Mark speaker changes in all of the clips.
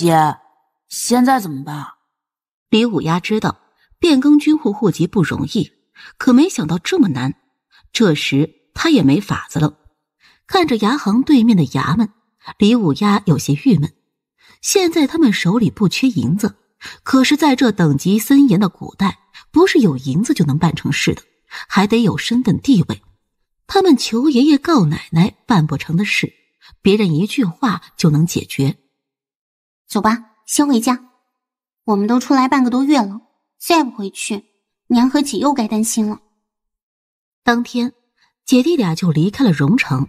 Speaker 1: 姐，现在怎么办？李五丫知道变更军户户籍不容易，可没想到这么难。这时他也没法子了。看着牙行对面的衙门，李五丫有些郁闷。现在他们手里不缺银子，可是在这等级森严的古代，不是有银子就能办成事的，还得有身份地位。他们求爷爷告奶奶办不成的事，别人一句话就能解决。走吧，先回家。我们都出来半个多月了，再不回去，娘和姐又该担心了。当天，姐弟俩就离开了荣城。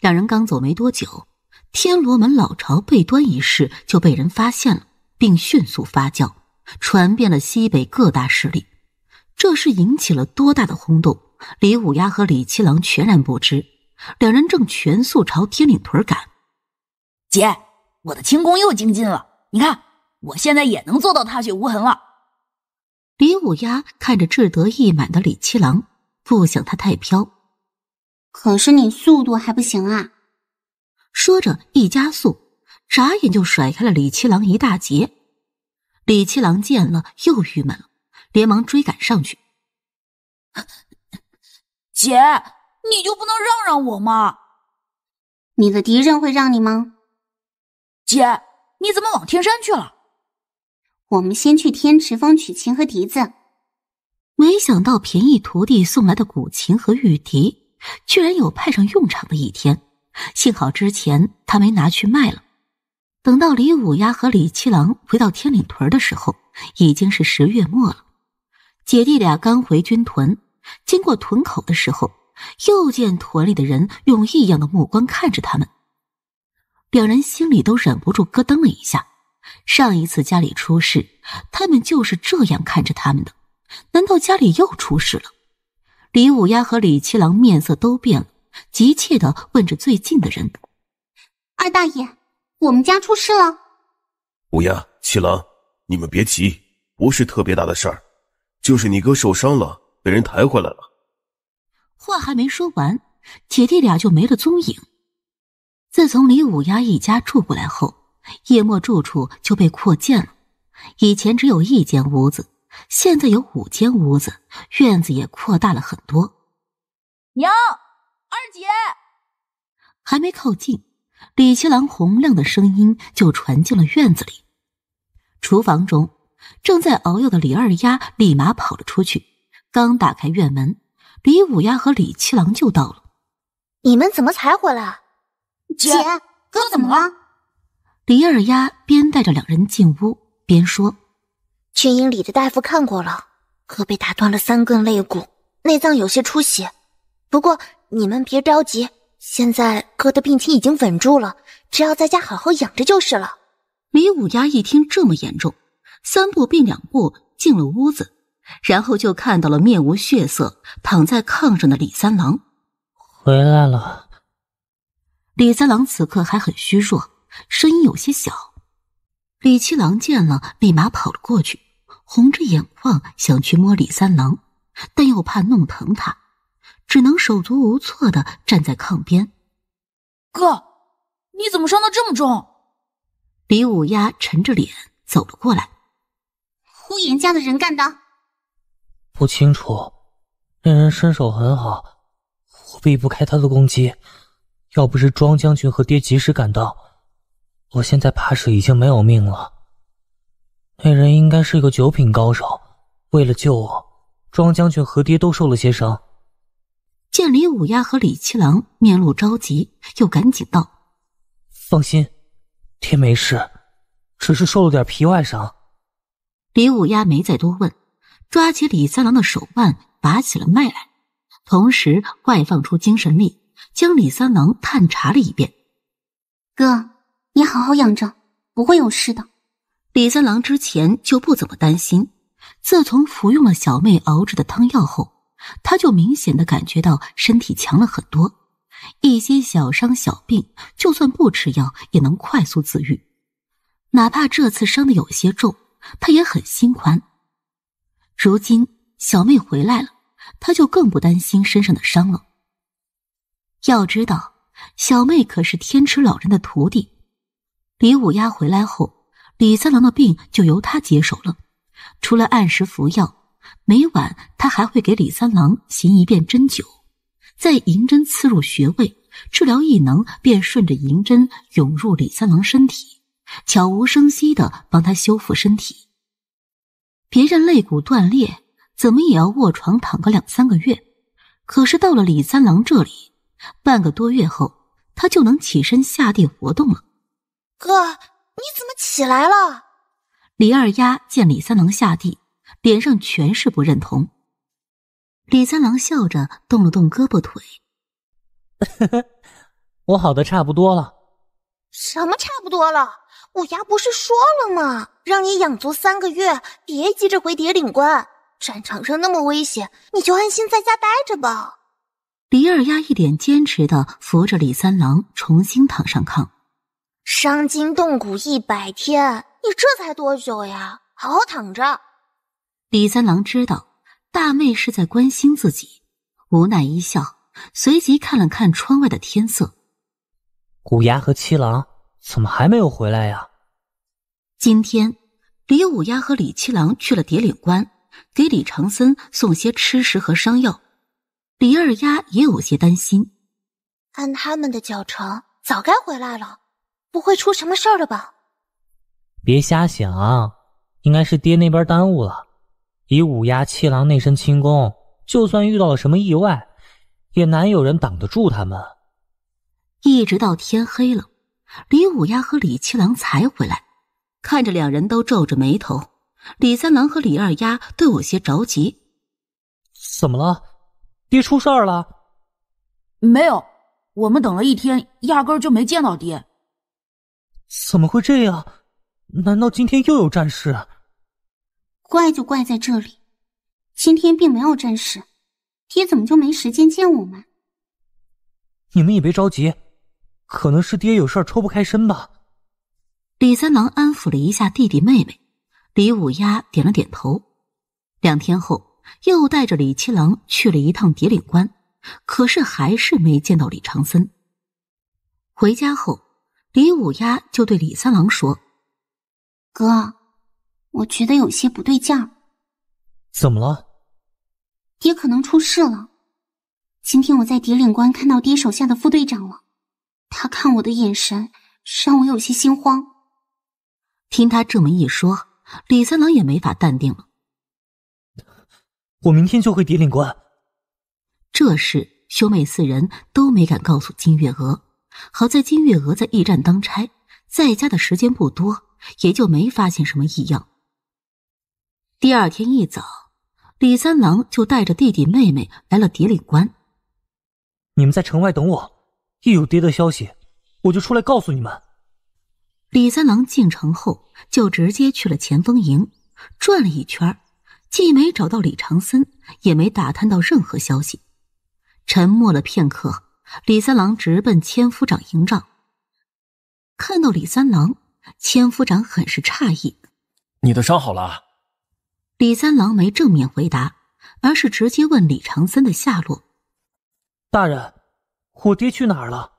Speaker 1: 两人刚走没多久，天罗门老巢被端一事就被人发现了，并迅速发酵，传遍了西北各大势力。这事引起了多大的轰动，李五丫和李七郎全然不知。两人正全速朝天岭屯赶，姐。我的轻功又精进了，你看我现在也能做到踏雪无痕了。李五丫看着志得意满的李七郎，不想他太飘。可是你速度还不行啊！说着一加速，眨眼就甩开了李七郎一大截。李七郎见了又郁闷了，连忙追赶上去。姐，你就不能让让我吗？你的敌人会让你吗？姐，你怎么往天山去了？我们先去天池峰取琴和笛子。没想到便宜徒弟送来的古琴和玉笛，居然有派上用场的一天。幸好之前他没拿去卖了。等到李五丫和李七郎回到天岭屯的时候，已经是十月末了。姐弟俩刚回军屯，经过屯口的时候，又见屯里的人用异样的目光看着他们。两人心里都忍不住咯噔了一下。上一次家里出事，他们就是这样看着他们的。难道家里又出事了？李五丫和李七郎面色都变了，急切的问着最近的人：“二大爷，我们家出事了。”
Speaker 2: 五丫、七郎，你们别急，不是特别大的事儿，就是你哥受伤了，被人抬回来了。
Speaker 1: 话还没说完，姐弟俩就没了踪影。自从李五丫一家住过来后，叶墨住处就被扩建了。以前只有一间屋子，现在有五间屋子，院子也扩大了很多。娘，二姐，还没靠近，李七郎洪亮的声音就传进了院子里。厨房中正在熬药的李二丫立马跑了出去。刚打开院门，李五丫和李七郎就到了。你们怎么才回来？姐，哥怎么了？李二丫边带着两人进屋边说：“军营里的大夫看过了，哥被打断了三根肋骨，内脏有些出血。不过你们别着急，现在哥的病情已经稳住了，只要在家好好养着就是了。”李五丫一听这么严重，三步并两步进了屋子，然后就看到了面无血色躺在炕上的李三郎，回来了。李三郎此刻还很虚弱，声音有些小。李七郎见了，立马跑了过去，红着眼眶想去摸李三郎，但又怕弄疼他，只能手足无措的站在炕边。哥，你怎么伤的这么重？李五丫沉着脸走了过来。呼延家的人干的？
Speaker 3: 不清楚，那人身手很好，我避不开他的攻击。要不是庄将军和爹及时赶到，我现在怕是已经没有命了。那人应该是一个九品高手，为了救我，庄将军和爹都受了些伤。
Speaker 1: 见李五丫和李七郎面露着急，又赶紧道：“放心，爹没事，只是受了点皮外伤。”李五丫没再多问，抓起李三郎的手腕，拔起了脉来，同时外放出精神力。将李三郎探查了一遍，哥，你好好养着，不会有事的。李三郎之前就不怎么担心，自从服用了小妹熬制的汤药后，他就明显的感觉到身体强了很多，一些小伤小病就算不吃药也能快速自愈。哪怕这次伤的有些重，他也很心宽。如今小妹回来了，他就更不担心身上的伤了。要知道，小妹可是天池老人的徒弟。李五丫回来后，李三郎的病就由他接手了。除了按时服药，每晚他还会给李三郎行一遍针灸，在银针刺入穴位，治疗异能便顺着银针涌入李三郎身体，悄无声息地帮他修复身体。别人肋骨断裂，怎么也要卧床躺个两三个月，可是到了李三郎这里。半个多月后，他就能起身下地活动了。哥，你怎么起来了？李二丫见李三郎下地，脸上全是不认同。李三郎笑着动了动胳膊腿，
Speaker 3: 我好的差不多了。
Speaker 1: 什么差不多了？我丫不是说了吗？让你养足三个月，别急着回叠岭关。战场上那么危险，你就安心在家待着吧。李二丫一脸坚持的扶着李三郎重新躺上炕，伤筋动骨一百天，你这才多久呀？好好躺着。李三郎知道大妹是在关心自己，无奈一笑，随即看了看窗外的天色。五丫和七郎怎么还没有回来呀？今天李五丫和李七郎去了叠岭关，给李长森送些吃食和伤药。李二丫也有些担心，按他们的脚程，早该回来了，不会出什么事儿了吧？
Speaker 3: 别瞎想，应该是爹那边耽误了。以五丫七郎那身轻功，就算遇到了什么意外，也难有人挡得住他
Speaker 1: 们。一直到天黑了，李五丫和李七郎才回来，看着两人都皱着眉头，李三郎和李二丫都有些着急。怎么了？爹出事儿了，没有？我们等了一天，压根儿就没见到爹。怎么会这
Speaker 3: 样？难道今天又有战事？
Speaker 1: 怪就怪在这里，今天并没有战事，爹怎么就没时间见我们？你们也别着急，可能是爹有事儿抽不开身吧。李三郎安抚了一下弟弟妹妹，李五丫点了点头。两天后。又带着李七郎去了一趟叠岭关，可是还是没见到李长森。回家后，李五丫就对李三郎说：“哥，我觉得有些不对劲儿。”“
Speaker 3: 怎么了？”“
Speaker 1: 爹可能出事了。今天我在叠岭关看到爹手下的副队长了，他看我的眼神让我有些心慌。”听他这么一说，李三郎也没法淡定了。我明天就回蝶岭关。这事兄妹四人都没敢告诉金月娥，好在金月娥在驿站当差，在家的时间不多，也就没发现什么异样。第二天一早，李三郎就带着弟弟妹妹来了蝶岭关。你们在城外等我，一有爹的消息，我就出来告诉你们。李三郎进城后，就直接去了前锋营，转了一圈既没找到李长森，也没打探到任何消息。沉默了片刻，李三郎直奔千夫长营帐。看到李三郎，千夫长很是诧异：“
Speaker 3: 你的伤好了？”
Speaker 1: 李三郎没正面回答，而是直接问李长森的下落：“大人，我爹去哪儿了？”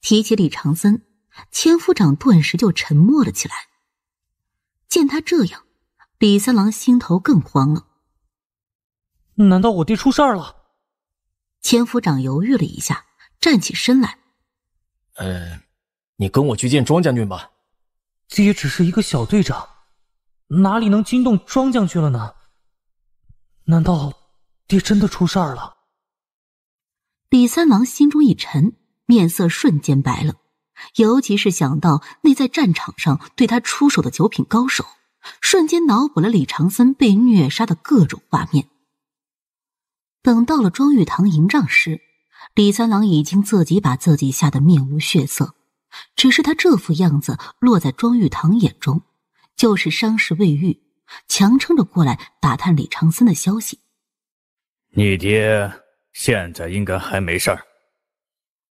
Speaker 1: 提起李长森，千夫长顿时就沉默了起来。见他这样。李三郎心头更慌了。难道我爹出事儿了？千夫长犹豫了一下，站起身来：“
Speaker 3: 嗯，你跟我去见庄将军吧。”爹只是一个小队长，哪里能惊动庄将军了呢？
Speaker 1: 难道爹真的出事儿了？李三郎心中一沉，面色瞬间白了，尤其是想到那在战场上对他出手的九品高手。瞬间脑补了李长森被虐杀的各种画面。等到了庄玉堂营帐时，李三郎已经自己把自己吓得面无血色。只是他这副样子落在庄玉堂眼中，就是伤势未愈，强撑着过来打探李长森的消息。
Speaker 3: 你爹现在应该还没事儿。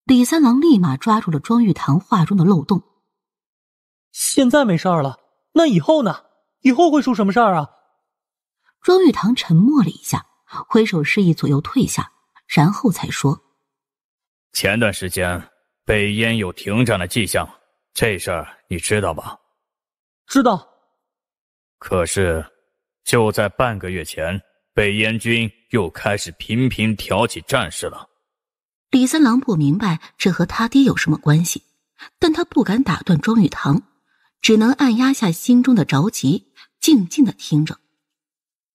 Speaker 1: 李三郎立马抓住了庄玉堂话中的漏洞。现在没事儿了，那以后呢？以后会出什么事儿啊？庄玉堂沉默了一下，挥手示意左右退下，然后才说：“
Speaker 3: 前段时间北燕有停战的迹象，这事儿你知道吧？”“
Speaker 1: 知道。”“
Speaker 3: 可是就在半个月前，北燕军又开始频频挑起战事了。”
Speaker 1: 李三郎不明白这和他爹有什么关系，但他不敢打断庄玉堂，只能按压下心中的着急。静静的听着，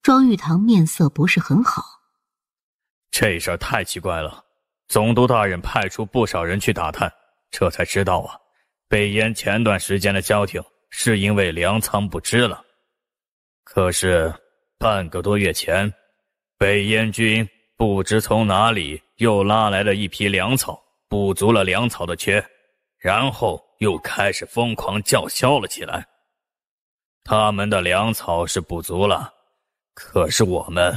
Speaker 1: 庄玉堂面色不是很好。
Speaker 3: 这事儿太奇怪了，总督大人派出不少人去打探，这才知道啊，北燕前段时间的交停是因为粮仓不支了。可是半个多月前，北燕军不知从哪里又拉来了一批粮草，补足了粮草的缺，然后又开始疯狂叫嚣了起来。他们的粮草是补足了，可是我们，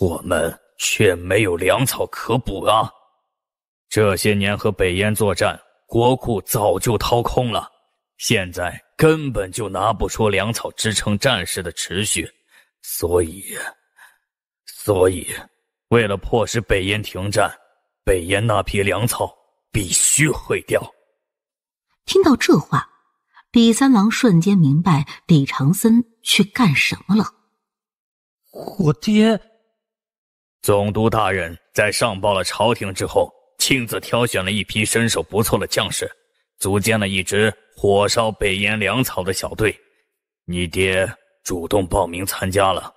Speaker 3: 我们却没有粮草可补啊！这些年和北燕作战，国库早就掏空了，现在根本就拿不出粮草支撑战事的持续，所以，所以为了迫使北燕停战，北燕那批粮草必须毁掉。
Speaker 1: 听到这话。李三郎瞬间明白李长森去干什么了。我爹，
Speaker 3: 总督大人在上报了朝廷之后，亲自挑选了一批身手不错的将士，组建了一支火烧北燕粮草的小队。你爹主动报名参加了。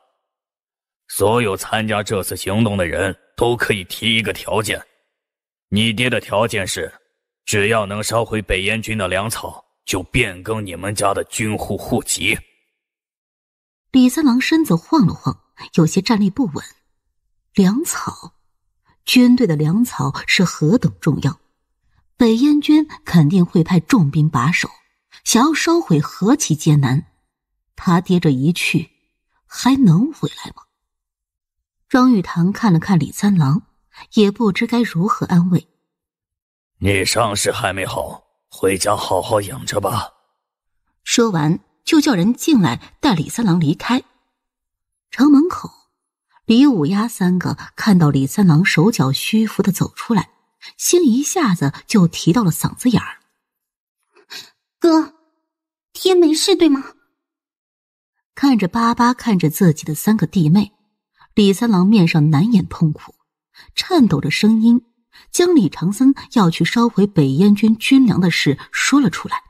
Speaker 3: 所有参加这次行动的人都可以提一个条件，你爹的条件是，只要能烧毁北燕军的粮草。就变更你们家的军户户籍。
Speaker 1: 李三郎身子晃了晃，有些站立不稳。粮草，军队的粮草是何等重要？北燕军肯定会派重兵把守，想要烧毁何其艰难！他爹这一去，还能回来吗？庄玉堂看了看李三郎，也不知该如何安慰。
Speaker 3: 你伤势还没好。回家好好养着吧。
Speaker 1: 说完，就叫人进来带李三郎离开。城门口，李五丫三个看到李三郎手脚虚浮的走出来，心一下子就提到了嗓子眼儿。哥，爹没事对吗？看着巴巴看着自己的三个弟妹，李三郎面上难掩痛苦，颤抖着声音。将李长森要去烧毁北燕军军粮的事说了出来，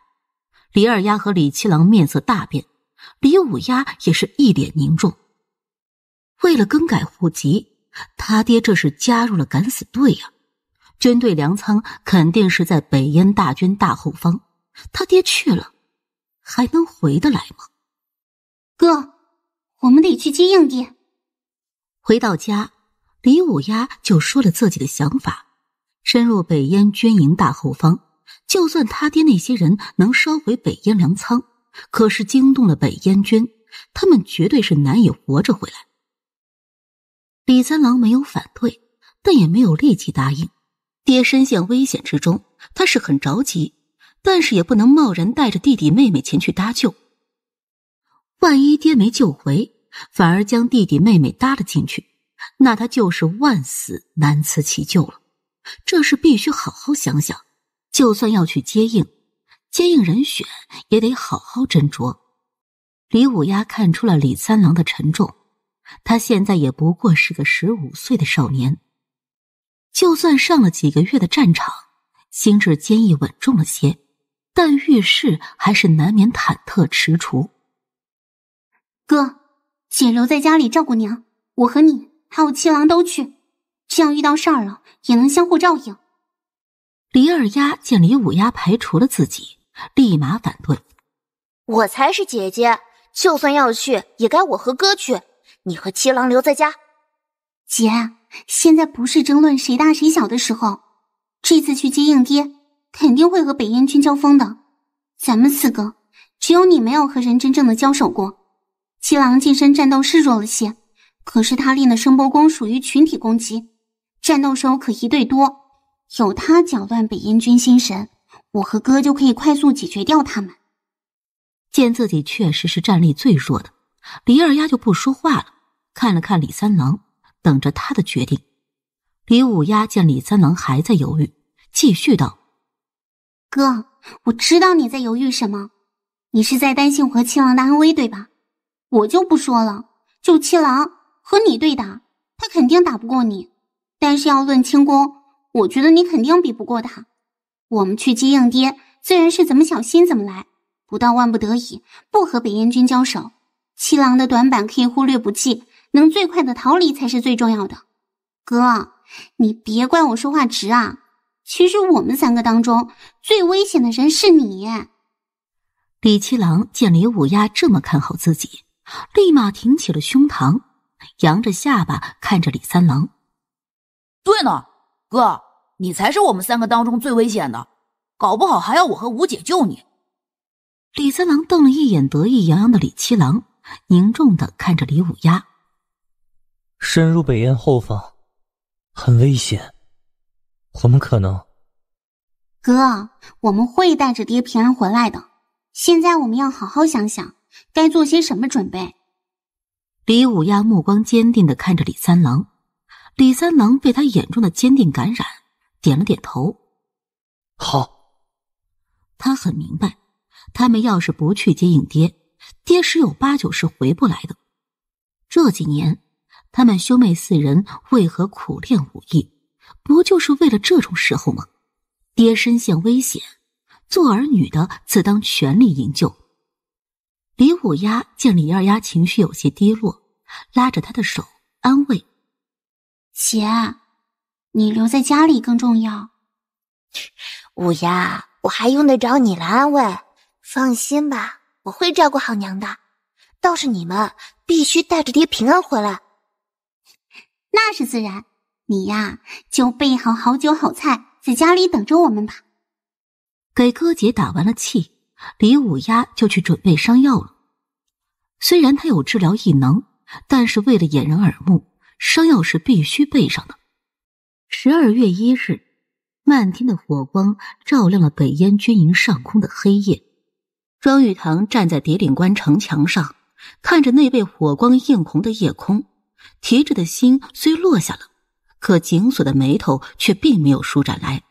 Speaker 1: 李二丫和李七郎面色大变，李五丫也是一脸凝重。为了更改户籍，他爹这是加入了敢死队呀！军队粮仓肯定是在北燕大军大后方，他爹去了，还能回得来吗？哥，我们得去接应爹。回到家，李五丫就说了自己的想法。深入北燕军营大后方，就算他爹那些人能烧毁北燕粮仓，可是惊动了北燕军，他们绝对是难以活着回来。李三郎没有反对，但也没有立即答应。爹身陷危险之中，他是很着急，但是也不能贸然带着弟弟妹妹前去搭救。万一爹没救回，反而将弟弟妹妹搭了进去，那他就是万死难辞其咎了。这事必须好好想想，就算要去接应，接应人选也得好好斟酌。李五丫看出了李三郎的沉重，他现在也不过是个十五岁的少年，就算上了几个月的战场，心智坚毅稳重了些，但遇事还是难免忐忑踟蹰。哥，姐留在家里照顾娘，我和你还有七郎都去。这样遇到事儿了也能相互照应。李二丫见李五丫排除了自己，立马反对：“我才是姐姐，就算要去也该我和哥去，你和七郎留在家。”姐，现在不是争论谁大谁小的时候。这次去接应爹，肯定会和北燕军交锋的。咱们四个，只有你没有和人真正的交手过。七郎近身战斗是弱了些，可是他练的声波功属于群体攻击。战斗时候可一对多，有他搅乱北燕军心神，我和哥就可以快速解决掉他们。见自己确实是战力最弱的，李二丫就不说话了，看了看李三郎，等着他的决定。李五丫见李三郎还在犹豫，继续道：“哥，我知道你在犹豫什么，你是在担心我和七郎的安危，对吧？我就不说了，就七郎和你对打，他肯定打不过你。”但是要论轻功，我觉得你肯定比不过他。我们去接应爹，自然是怎么小心怎么来，不到万不得已，不和北燕军交手。七郎的短板可以忽略不计，能最快的逃离才是最重要的。哥，你别怪我说话直啊！其实我们三个当中，最危险的人是你。李七郎见李五丫这么看好自己，立马挺起了胸膛，扬着下巴看着李三郎。对呢，哥，你才是我们三个当中最危险的，搞不好还要我和五姐救你。李三郎瞪了一眼得意洋洋的李七郎，凝重的看着李五丫：“
Speaker 3: 深入北燕后方，很危险，我们可
Speaker 1: 能……哥，我们会带着爹平安回来的。现在我们要好好想想，该做些什么准备。”李五丫目光坚定的看着李三郎。李三郎被他眼中的坚定感染，点了点头。好。他很明白，他们要是不去接应爹，爹十有八九是回不来的。这几年，他们兄妹四人为何苦练武艺？不就是为了这种时候吗？爹身陷危险，做儿女的自当全力营救。李五丫见李二丫情绪有些低落，拉着她的手安慰。姐，你留在家里更重要。五丫，我还用得着你来安慰？放心吧，我会照顾好娘的。倒是你们，必须带着爹平安回来。那是自然，你呀，就备好好酒好菜，在家里等着我们吧。给哥姐打完了气，李五丫就去准备伤药了。虽然她有治疗异能，但是为了掩人耳目。伤药是必须备上的。十二月一日，漫天的火光照亮了北燕军营上空的黑夜。庄玉堂站在叠岭关城墙上，看着那被火光映红的夜空，提着的心虽落下了，可紧锁的眉头却并没有舒展来。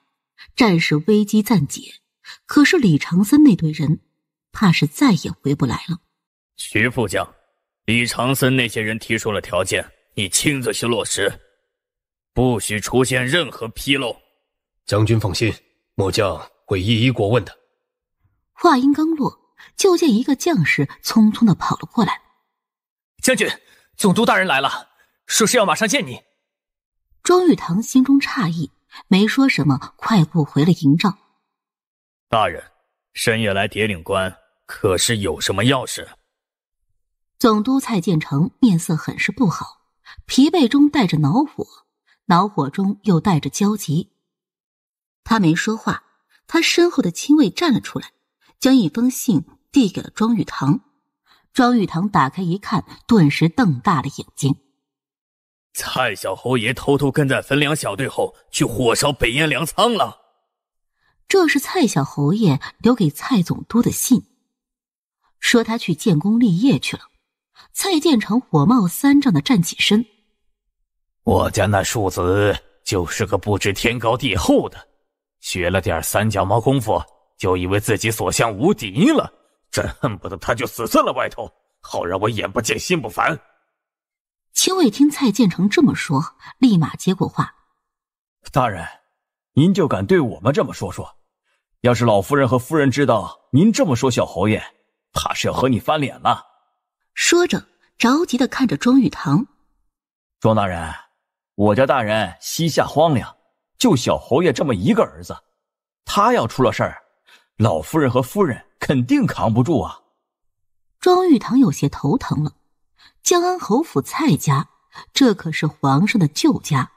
Speaker 1: 战事危机暂解，可是李长森那队人，怕是再也回不来了。
Speaker 3: 徐副将，李长森那些人提出了条件。
Speaker 4: 你亲自去落实，不许出现任何纰漏。将军放心，末将会一一过问的。
Speaker 1: 话音刚落，就见一个将士匆匆的跑了过来。
Speaker 4: 将军，总督大人来了，
Speaker 3: 说是要马上见你。
Speaker 1: 庄玉堂心中诧异，没说什么，快步回了营帐。
Speaker 3: 大人，深夜来叠岭关，可是有什么要事？
Speaker 1: 总督蔡建成面色很是不好。疲惫中带着恼火，恼火中又带着焦急。他没说话，他身后的亲卫站了出来，将一封信递给了庄玉堂。庄玉堂打开一看，顿时瞪大了眼睛：“
Speaker 3: 蔡小侯爷偷偷跟在汾粮小队后去火烧北燕粮仓
Speaker 1: 了。”这是蔡小侯爷留给蔡总督的信，说他去建功立业去了。蔡建成火冒三丈的站起身：“
Speaker 4: 我家那庶子就是个不知天高地
Speaker 3: 厚的，学了点三脚猫功夫，就以为自己所向无敌了。真恨不得他就死在了外头，好让我眼不见心不烦。”
Speaker 1: 亲卫听蔡建成这么说，立马接过话：“大人，您就
Speaker 3: 敢对我们这么说？说，要是老夫人和夫人知道您这么说小侯爷，怕是要和你翻脸了。”说着，着急的看着庄玉堂：“庄大人，我家大人膝下荒凉，就小侯爷这么一
Speaker 1: 个儿子，他要出了事儿，老夫人和夫人肯定扛不住啊。”庄玉堂有些头疼了。江安侯府蔡家，这可是皇上的旧家。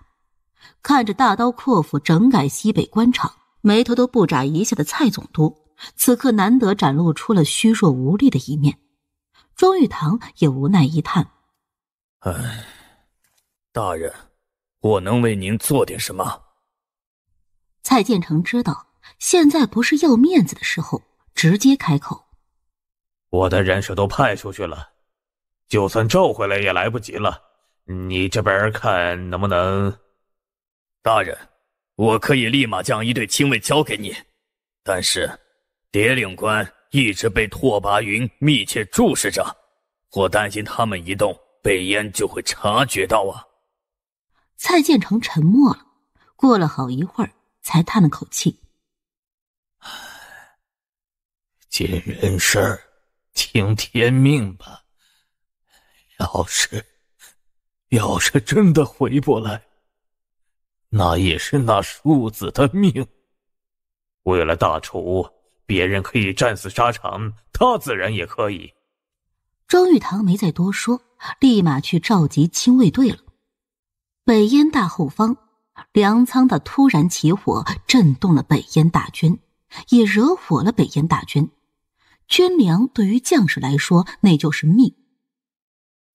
Speaker 1: 看着大刀阔斧整改西北官场，眉头都不眨一下的蔡总督，此刻难得展露出了虚弱无力的一面。庄玉堂也无奈一叹：“
Speaker 5: 唉，
Speaker 3: 大人，我能为您做点什么？”
Speaker 1: 蔡建成知道现在不是要面子的时候，直接开口：“
Speaker 3: 我的人手都派出去了，就算召回来也来不及了。你这边看能不能……大人，我可以立马将一队亲卫交给你，但是蝶岭关。”一直被拓跋云密切注视着，我担心他们一动，北燕就会察觉到啊。
Speaker 1: 蔡建成沉默了，过了好一会儿，才叹了口气：“唉，
Speaker 6: 尽人事，听天命吧。要是，要是真的回不来，
Speaker 3: 那也是那庶子的命。为了大楚。”别人可以战死沙场，他自然也可以。
Speaker 1: 庄玉堂没再多说，立马去召集亲卫队了。北燕大后方粮仓的突然起火，震动了北燕大军，也惹火了北燕大军。军粮对于将士来说，那就是命。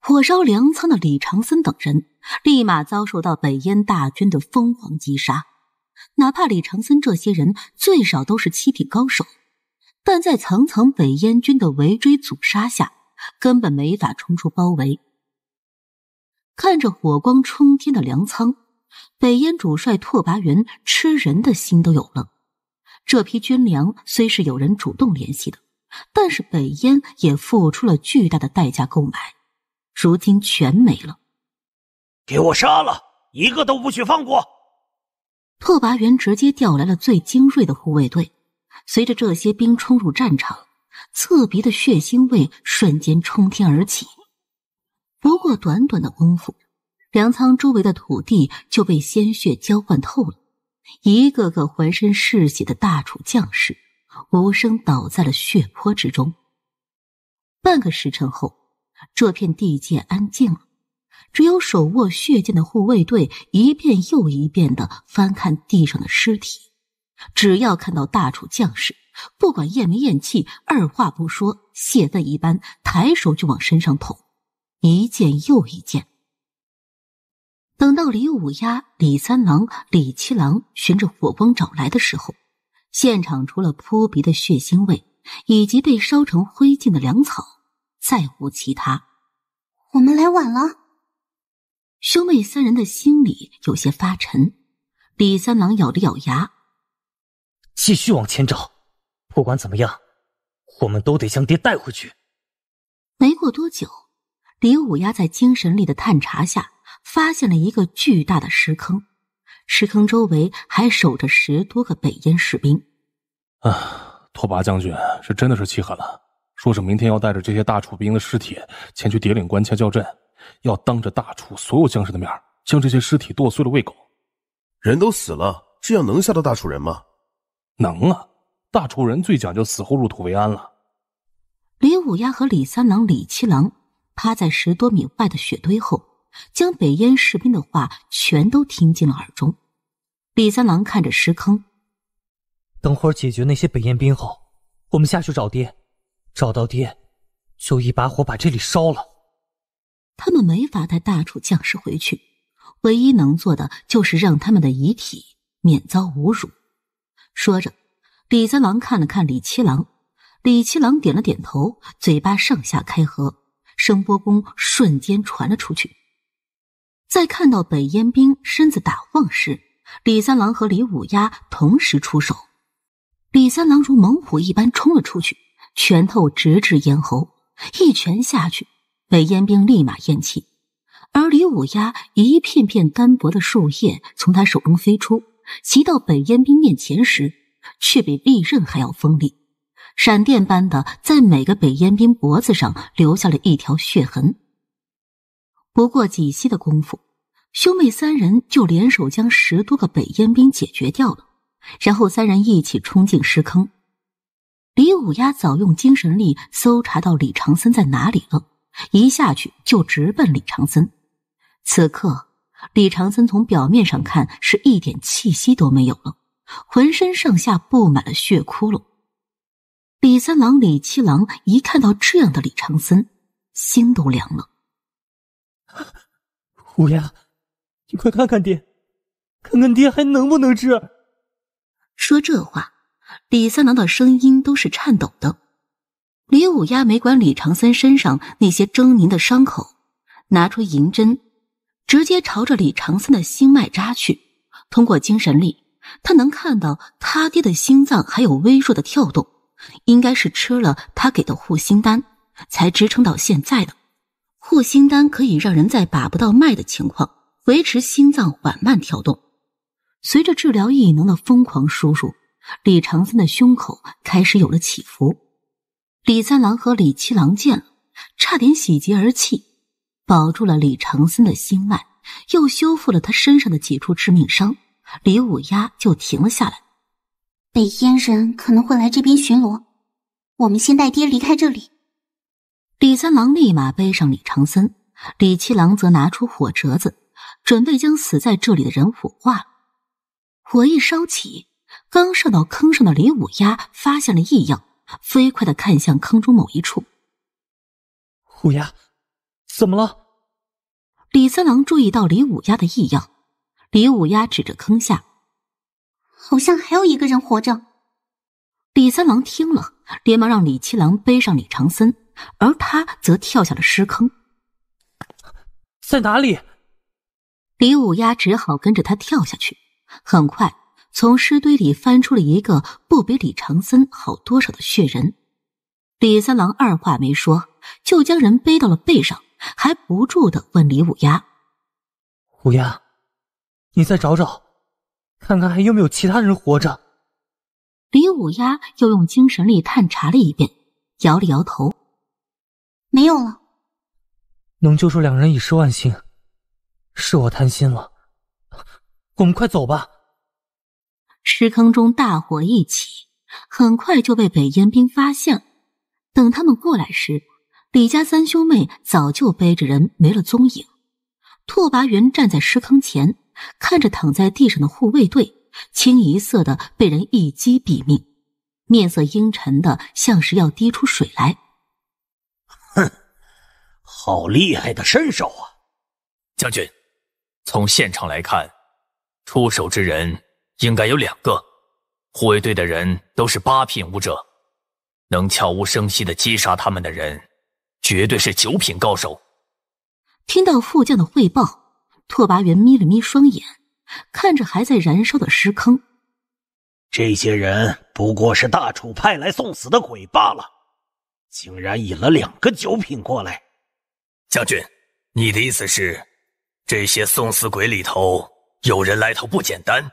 Speaker 1: 火烧粮仓的李长森等人，立马遭受到北燕大军的疯狂击杀。哪怕李长森这些人最少都是七品高手。但在层层北燕军的围追阻杀下，根本没法冲出包围。看着火光冲天的粮仓，北燕主帅拓跋云吃人的心都有了。这批军粮虽是有人主动联系的，但是北燕也付出了巨大的代价购买，如今全没了。
Speaker 3: 给我杀了，一个都不许放过！
Speaker 1: 拓跋云直接调来了最精锐的护卫队。随着这些兵冲入战场，刺鼻的血腥味瞬间冲天而起。不过短短的功夫，粮仓周围的土地就被鲜血浇灌透了。一个个浑身是血的大楚将士无声倒在了血泊之中。半个时辰后，这片地界安静了，只有手握血剑的护卫队一遍又一遍的翻看地上的尸体。只要看到大楚将士，不管咽没咽气，二话不说，泄愤一般，抬手就往身上捅，一剑又一剑。等到李五丫、李三郎、李七郎循着火光找来的时候，现场除了扑鼻的血腥味，以及被烧成灰烬的粮草，再无其他。我们来晚了，兄妹三人的心里有些发沉。李三郎咬了咬牙。
Speaker 3: 继续往前找，不管怎么样，我们都得将爹带
Speaker 1: 回去。没过多久，李武丫在精神力的探查下，发现了一个巨大的石坑，石坑周围还守着十多个北燕士兵。
Speaker 4: 啊，拓跋将军是真的是气狠了，说
Speaker 7: 是
Speaker 2: 明天要带着这些大楚兵的尸体前去叠岭关前叫阵，要当着大楚所有将士的面，将这些尸体剁碎了喂狗。人都死了，这样能吓到大楚人吗？能啊，大楚人最讲究死后入土为安了。
Speaker 1: 李五丫和李三郎、李七郎趴在十多米外的雪堆后，将北燕士兵的话全都听进了耳中。李三郎看着尸坑，
Speaker 3: 等会儿解决那些北燕兵后，我们下去找爹，找到爹，就一把火把这里烧了。他
Speaker 1: 们没法带大楚将士回去，唯一能做的就是让他们的遗体免遭侮辱。说着，李三郎看了看李七郎，李七郎点了点头，嘴巴上下开合，声波功瞬间传了出去。在看到北燕兵身子打晃时，李三郎和李五丫同时出手。李三郎如猛虎一般冲了出去，拳头直指咽喉，一拳下去，北燕兵立马咽气。而李五丫一片片干薄的树叶从他手中飞出。骑到北燕兵面前时，却比利刃还要锋利，闪电般的在每个北燕兵脖子上留下了一条血痕。不过几息的功夫，兄妹三人就联手将十多个北燕兵解决掉了。然后三人一起冲进尸坑。李武丫早用精神力搜查到李长森在哪里了，一下去就直奔李长森。此刻。李长森从表面上看是一点气息都没有了，浑身上下布满了血窟窿。李三郎、李七郎一看到这样的李长森，心都凉了。五丫，你快看看爹，看看爹还能不能治。说这话，李三郎的声音都是颤抖的。李五丫没管李长森身上那些狰狞的伤口，拿出银针。直接朝着李长森的心脉扎去。通过精神力，他能看到他爹的心脏还有微弱的跳动，应该是吃了他给的护心丹，才支撑到现在的。护心丹可以让人在把不到脉的情况维持心脏缓慢跳动。随着治疗异能的疯狂输入，李长森的胸口开始有了起伏。李三郎和李七郎见了，差点喜极而泣。保住了李长森的心脉，又修复了他身上的几处致命伤，李五丫就停了下来。北燕人可能会来这边巡逻，我们先带爹离开这里。李三郎立马背上李长森，李七郎则拿出火折子，准备将死在这里的人火化了。火一烧起，刚上到坑上的李五丫发现了异样，飞快的看向坑中某一处。五丫。怎么了？李三郎注意到李五丫的异样，李五丫指着坑下，好像还有一个人活着。李三郎听了，连忙让李七郎背上李长森，而他则跳下了尸坑。在哪里？李五丫只好跟着他跳下去。很快，从尸堆里翻出了一个不比李长森好多少的血人。李三郎二话没说，就将人背到了背上。还不住的问李五丫：“
Speaker 5: 五
Speaker 1: 丫，你再找找，看看还有没有其他人活着。”李五丫又用精神力探查了一遍，摇了摇头：“没有了。”能救出两人已是万幸，是我贪心了。我们快走吧。石坑中大火一起，很快就被北燕兵发现了。等他们过来时，李家三兄妹早就背着人没了踪影。拓跋云站在尸坑前，看着躺在地上的护卫队，清一色的被人一击毙命，面色阴沉的像是要滴出水来。哼，
Speaker 3: 好厉害的身手啊！将军，从现场来看，出手之人应该有两个。护卫队的人都是八品武者，能悄无声息的击杀他们的人。绝对是九品高手。
Speaker 1: 听到副将的汇报，拓跋元眯了眯双眼，看着还在燃烧的尸坑。
Speaker 3: 这些人不过是大楚派来送死的鬼罢了，竟然引了两个九品过来。
Speaker 4: 将军，你的意思是，
Speaker 3: 这些送死鬼里头有人来头不简单，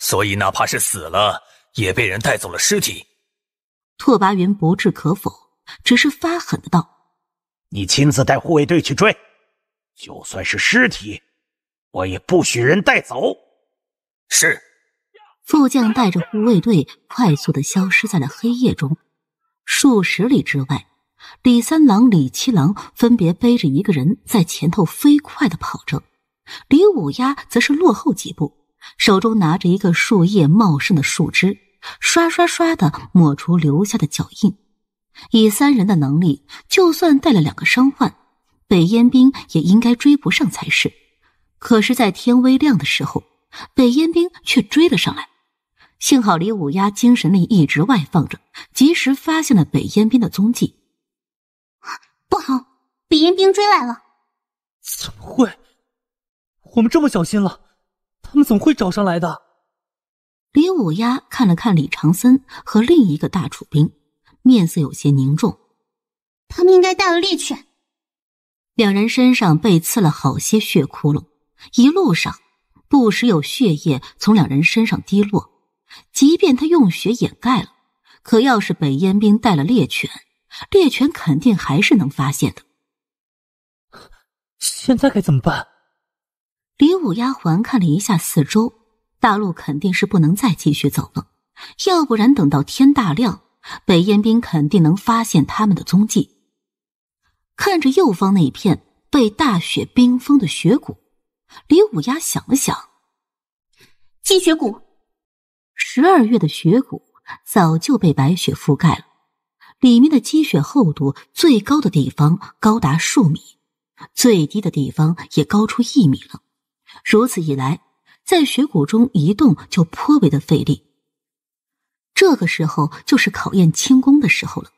Speaker 3: 所以哪怕是死了，也被人带走了尸体。
Speaker 1: 拓跋元不置可否，只是发狠的道。你亲自带护卫队去追，就算是尸
Speaker 4: 体，我也不许人带走。是，
Speaker 1: 副将带着护卫队快速的消失在了黑夜中。数十里之外，李三郎、李七郎分别背着一个人在前头飞快的跑着，李五丫则是落后几步，手中拿着一个树叶茂盛的树枝，刷刷刷的抹出留下的脚印。以三人的能力，就算带了两个伤患，北燕兵也应该追不上才是。可是，在天微亮的时候，北燕兵却追了上来。幸好李五丫精神力一直外放着，及时发现了北燕兵的踪迹。不好，北燕兵追来了！怎么会？我们这么小心了，他们怎么会找上来的？李五丫看了看李长森和另一个大楚兵。面色有些凝重，他们应该带了猎犬。两人身上被刺了好些血窟窿，一路上不时有血液从两人身上滴落。即便他用血掩盖了，可要是北燕兵带了猎犬，猎犬肯定还是能发现的。现在该怎么办？李五丫环看了一下四周，大路肯定是不能再继续走了，要不然等到天大亮。北燕兵肯定能发现他们的踪迹。看着右方那片被大雪冰封的雪谷，李五丫想了想，积雪谷。十二月的雪谷早就被白雪覆盖了，里面的积雪厚度最高的地方高达数米，最低的地方也高出一米了。如此一来，在雪谷中移动就颇为的费力。这个时候就是考验轻功的时候了。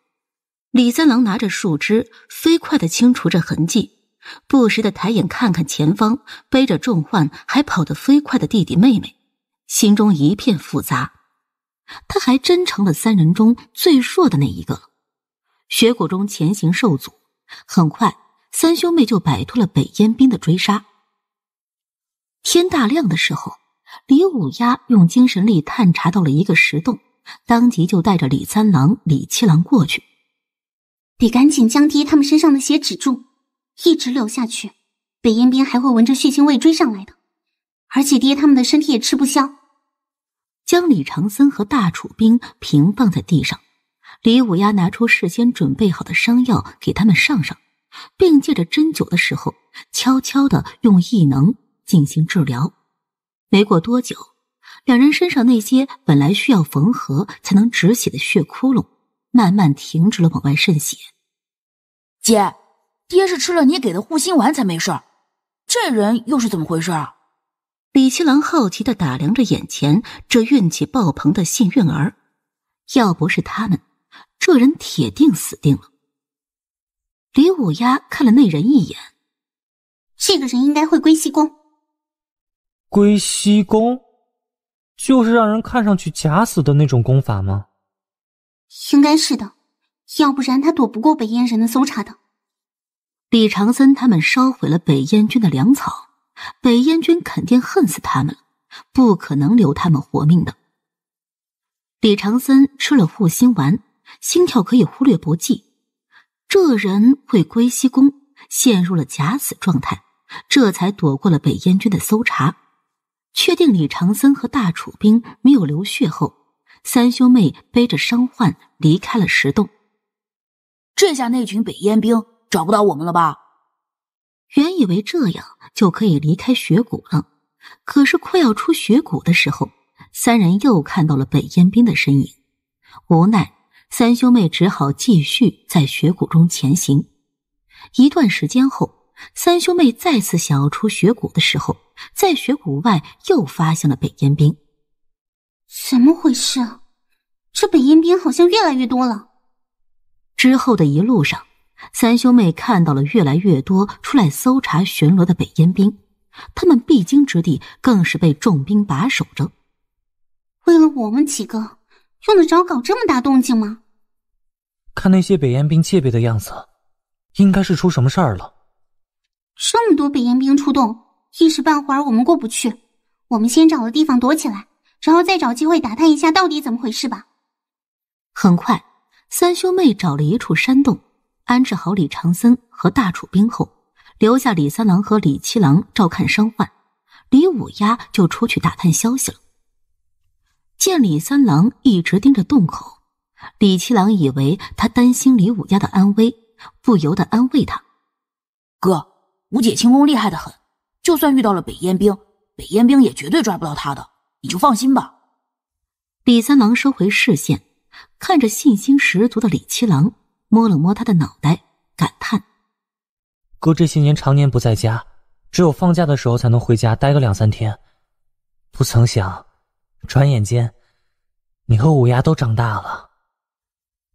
Speaker 1: 李三郎拿着树枝，飞快的清除着痕迹，不时的抬眼看看前方背着重患还跑得飞快的弟弟妹妹，心中一片复杂。他还真成了三人中最弱的那一个了。雪谷中前行受阻，很快三兄妹就摆脱了北燕兵的追杀。天大亮的时候，李五丫用精神力探查到了一个石洞。当即就带着李三郎、李七郎过去，得赶紧将爹他们身上的血止住。一直流下去，北燕兵还会闻着血腥味追上来的。而且爹他们的身体也吃不消。将李长森和大楚兵平放在地上，李五丫拿出事先准备好的伤药给他们上上，并借着针灸的时候，悄悄的用异能进行治疗。没过多久。两人身上那些本来需要缝合才能止血的血窟窿，慢慢停止了往外渗血。姐，爹是吃了你给的护心丸才没事。这人又是怎么回事？李七郎好奇的打量着眼前这运气爆棚的幸运儿。要不是他们，这人铁定死定了。李五丫看了那人一眼，这个人应该会归西宫。归西宫。就是让人看上去
Speaker 3: 假死的那种功法吗？
Speaker 1: 应该是的，要不然他躲不过北燕人的搜查的。李长森他们烧毁了北燕军的粮草，北燕军肯定恨死他们了，不可能留他们活命的。李长森吃了护心丸，心跳可以忽略不计。这人会归西宫陷入了假死状态，这才躲过了北燕军的搜查。确定李长森和大楚兵没有流血后，三兄妹背着伤患离开了石洞。这下那群北燕兵找不到我们了吧？原以为这样就可以离开雪谷了，可是快要出雪谷的时候，三人又看到了北燕兵的身影。无奈，三兄妹只好继续在雪谷中前行。一段时间后。三兄妹再次想要出雪谷的时候，在雪谷外又发现了北燕兵。怎么回事？这北燕兵好像越来越多了。之后的一路上，三兄妹看到了越来越多出来搜查巡逻的北燕兵，他们必经之地更是被重兵把守着。为了我们几个，用得着搞这么大动静吗？看那些北燕兵戒备的
Speaker 3: 样子，应该是出什么事儿了。
Speaker 1: 这么多北燕兵出动，一时半会儿我们过不去。我们先找个地方躲起来，然后再找机会打探一下到底怎么回事吧。很快，三兄妹找了一处山洞，安置好李长森和大楚兵后，留下李三郎和李七郎照看伤患，李五丫就出去打探消息了。见李三郎一直盯着洞口，李七郎以为他担心李五丫的安危，不由得安慰他：“哥。”五姐轻功厉害的很，就算遇到了北燕兵，北燕兵也绝对抓不到他的。你就放心吧。李三郎收回视线，看着信心十足的李七郎，摸了摸他的脑袋，感叹：“
Speaker 3: 哥这些年常年不在家，只有放假的时候才能回家待个两三天。不曾想，转眼间，你和五丫都长大了。”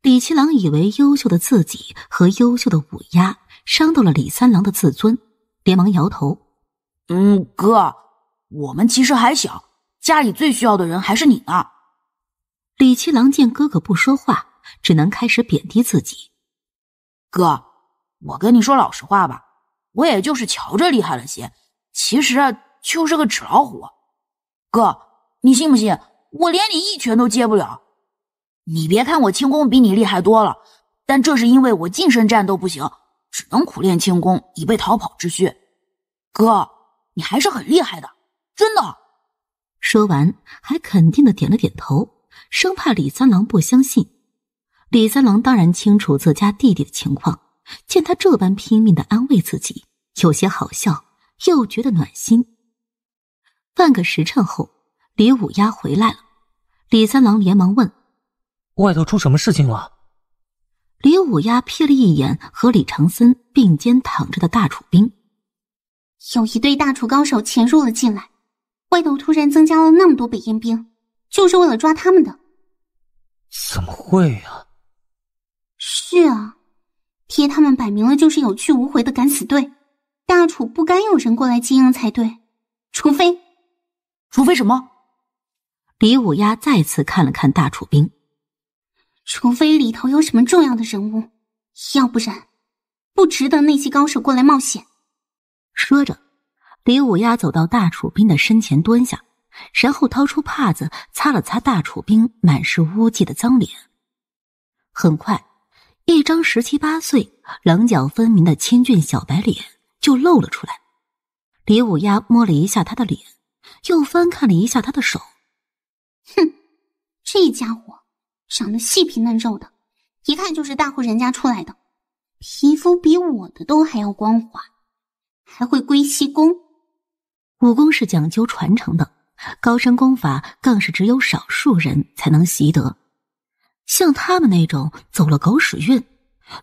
Speaker 1: 李七郎以为优秀的自己和优秀的五丫。伤到了李三郎的自尊，连忙摇头。嗯，哥，我们其实还小，家里最需要的人还是你呢。李七郎见哥哥不说话，只能开始贬低自己。哥，我跟你说老实话吧，我也就是瞧着厉害了些，其实啊，就是个纸老虎。哥，你信不信，我连你一拳都接不了。你别看我轻功比你厉害多了，但这是因为我近身战斗不行。只能苦练轻功，以备逃跑之需。哥，你还是很厉害的，真的。说完，还肯定的点了点头，生怕李三郎不相信。李三郎当然清楚自家弟弟的情况，见他这般拼命的安慰自己，有些好笑，又觉得暖心。半个时辰后，李五丫回来了，李三郎连忙问：“外头出什么事情了？”李五丫瞥了一眼和李长森并肩躺着的大楚兵，有一队大楚高手潜入了进来，外头突然增加了那么多北燕兵，就是为了抓他们的。
Speaker 5: 怎么会啊？
Speaker 1: 是啊，贴他们摆明了就是有去无回的敢死队，大楚不该有人过来接应才对，除非，除非什么？李五丫再次看了看大楚兵。除非里头有什么重要的人物，要不然不值得那些高手过来冒险。说着，李五丫走到大楚兵的身前蹲下，然后掏出帕子擦了擦大楚兵满是污迹的脏脸。很快，一张十七八岁、棱角分明的清俊小白脸就露了出来。李五丫摸了一下他的脸，又翻看了一下他的手，哼，这家伙。长得细皮嫩肉的，一看就是大户人家出来的，皮肤比我的都还要光滑，还会龟息功。武功是讲究传承的，高深功法更是只有少数人才能习得。像他们那种走了狗屎运，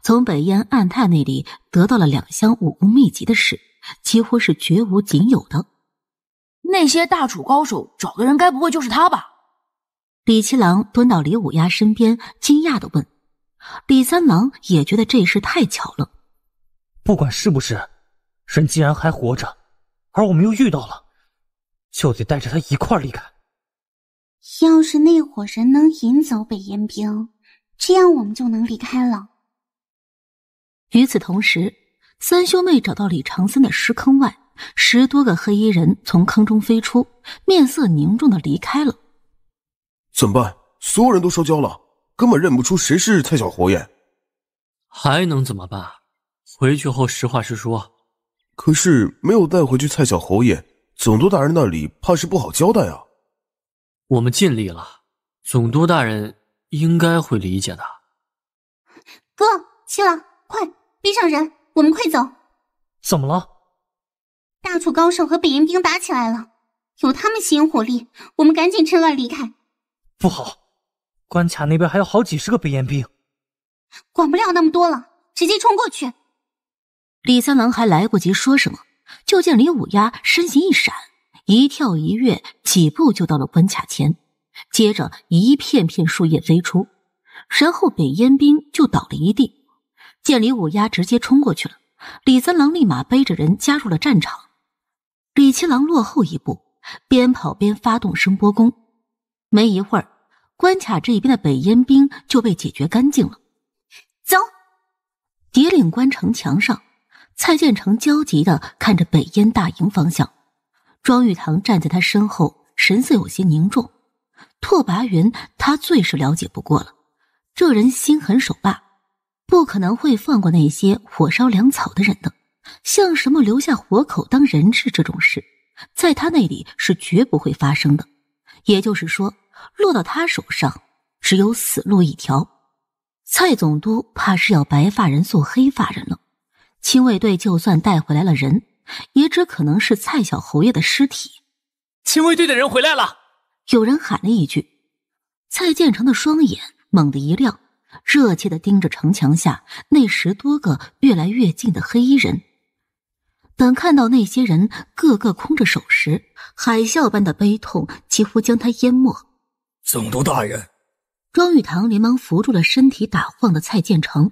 Speaker 1: 从北燕暗探那里得到了两箱武功秘籍的事，几乎是绝无仅有的。那些大楚高手找的人，该不会就是他吧？李七郎蹲到李五丫身边，惊讶的问：“李三郎也觉得这事太巧了。不管是不是，人既然还活着，而我们
Speaker 3: 又遇到了，就得带着他一块儿离开。
Speaker 1: 要是那伙人能引走北燕兵，这样我们就能离开了。”与此同时，三兄妹找到李长森的尸坑外，十多个黑衣人从坑中飞出，面色凝重的离开了。
Speaker 2: 怎么办？所有人都烧焦了，根本认不出谁是蔡小侯爷。
Speaker 3: 还能怎么办？
Speaker 2: 回去后实话实说。可是没有带回去蔡小侯爷，总督大人那里怕是不好交代啊。我们尽力了，
Speaker 3: 总督大人应该会理解的。
Speaker 5: 哥，七郎，
Speaker 1: 快！逼上人，我们快走。怎么了？大楚高手和北燕兵打起来了，有他们吸引火力，我们赶紧趁乱离开。
Speaker 3: 不好，关卡那边还有好几十个北燕兵，
Speaker 1: 管不了那么多了，直接冲过去。李三郎还来不及说什么，就见李五丫身形一闪，一跳一跃，几步就到了关卡前。接着一片片树叶飞出，然后北燕兵就倒了一地。见李五丫直接冲过去了，李三郎立马背着人加入了战场。李七郎落后一步，边跑边发动声波弓。没一会儿，关卡这边的北燕兵就被解决干净了。走，叠岭关城墙上，蔡建成焦急的看着北燕大营方向。庄玉堂站在他身后，神色有些凝重。拓跋云，他最是了解不过了。这人心狠手辣，不可能会放过那些火烧粮草的人的。像什么留下活口当人质这种事，在他那里是绝不会发生的。也就是说。落到他手上，只有死路一条。蔡总督怕是要白发人送黑发人了。亲卫队就算带回来了人，也只可能是蔡小侯爷的尸体。亲卫队的人回来了！有人喊了一句。蔡建成的双眼猛地一亮，热切的盯着城墙下那十多个越来越近的黑衣人。等看到那些人个个空着手时，海啸般的悲痛几乎将他淹没。总督大人，庄玉堂连忙扶住了身体打晃的蔡建成，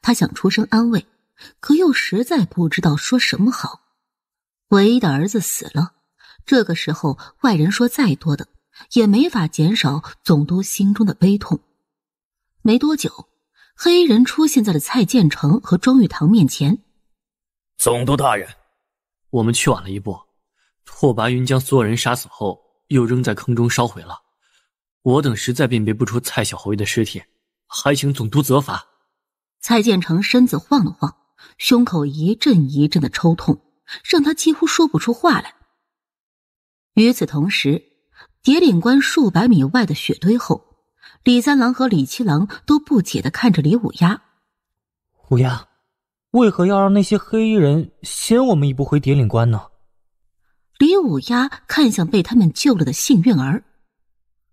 Speaker 1: 他想出声安慰，可又实在不知道说什么好。唯一的儿子死了，这个时候外人说再多的，也没法减少总督心中的悲痛。没多久，黑衣人出现在了蔡建成和庄玉堂面前。
Speaker 3: 总督大人，我们去晚了一步，拓跋云将所有人杀死后，又扔在坑中烧毁了。我等实在辨别不出蔡小侯爷的尸体，还请总督责罚。
Speaker 1: 蔡建成身子晃了晃，胸口一阵一阵的抽痛，让他几乎说不出话来。与此同时，叠岭关数百米外的雪堆后，李三郎和李七郎都不解的看着李五丫。
Speaker 3: 五丫，为何要让那些黑衣人先我们一步回叠岭关呢？
Speaker 1: 李五丫看向被他们救了的幸运儿。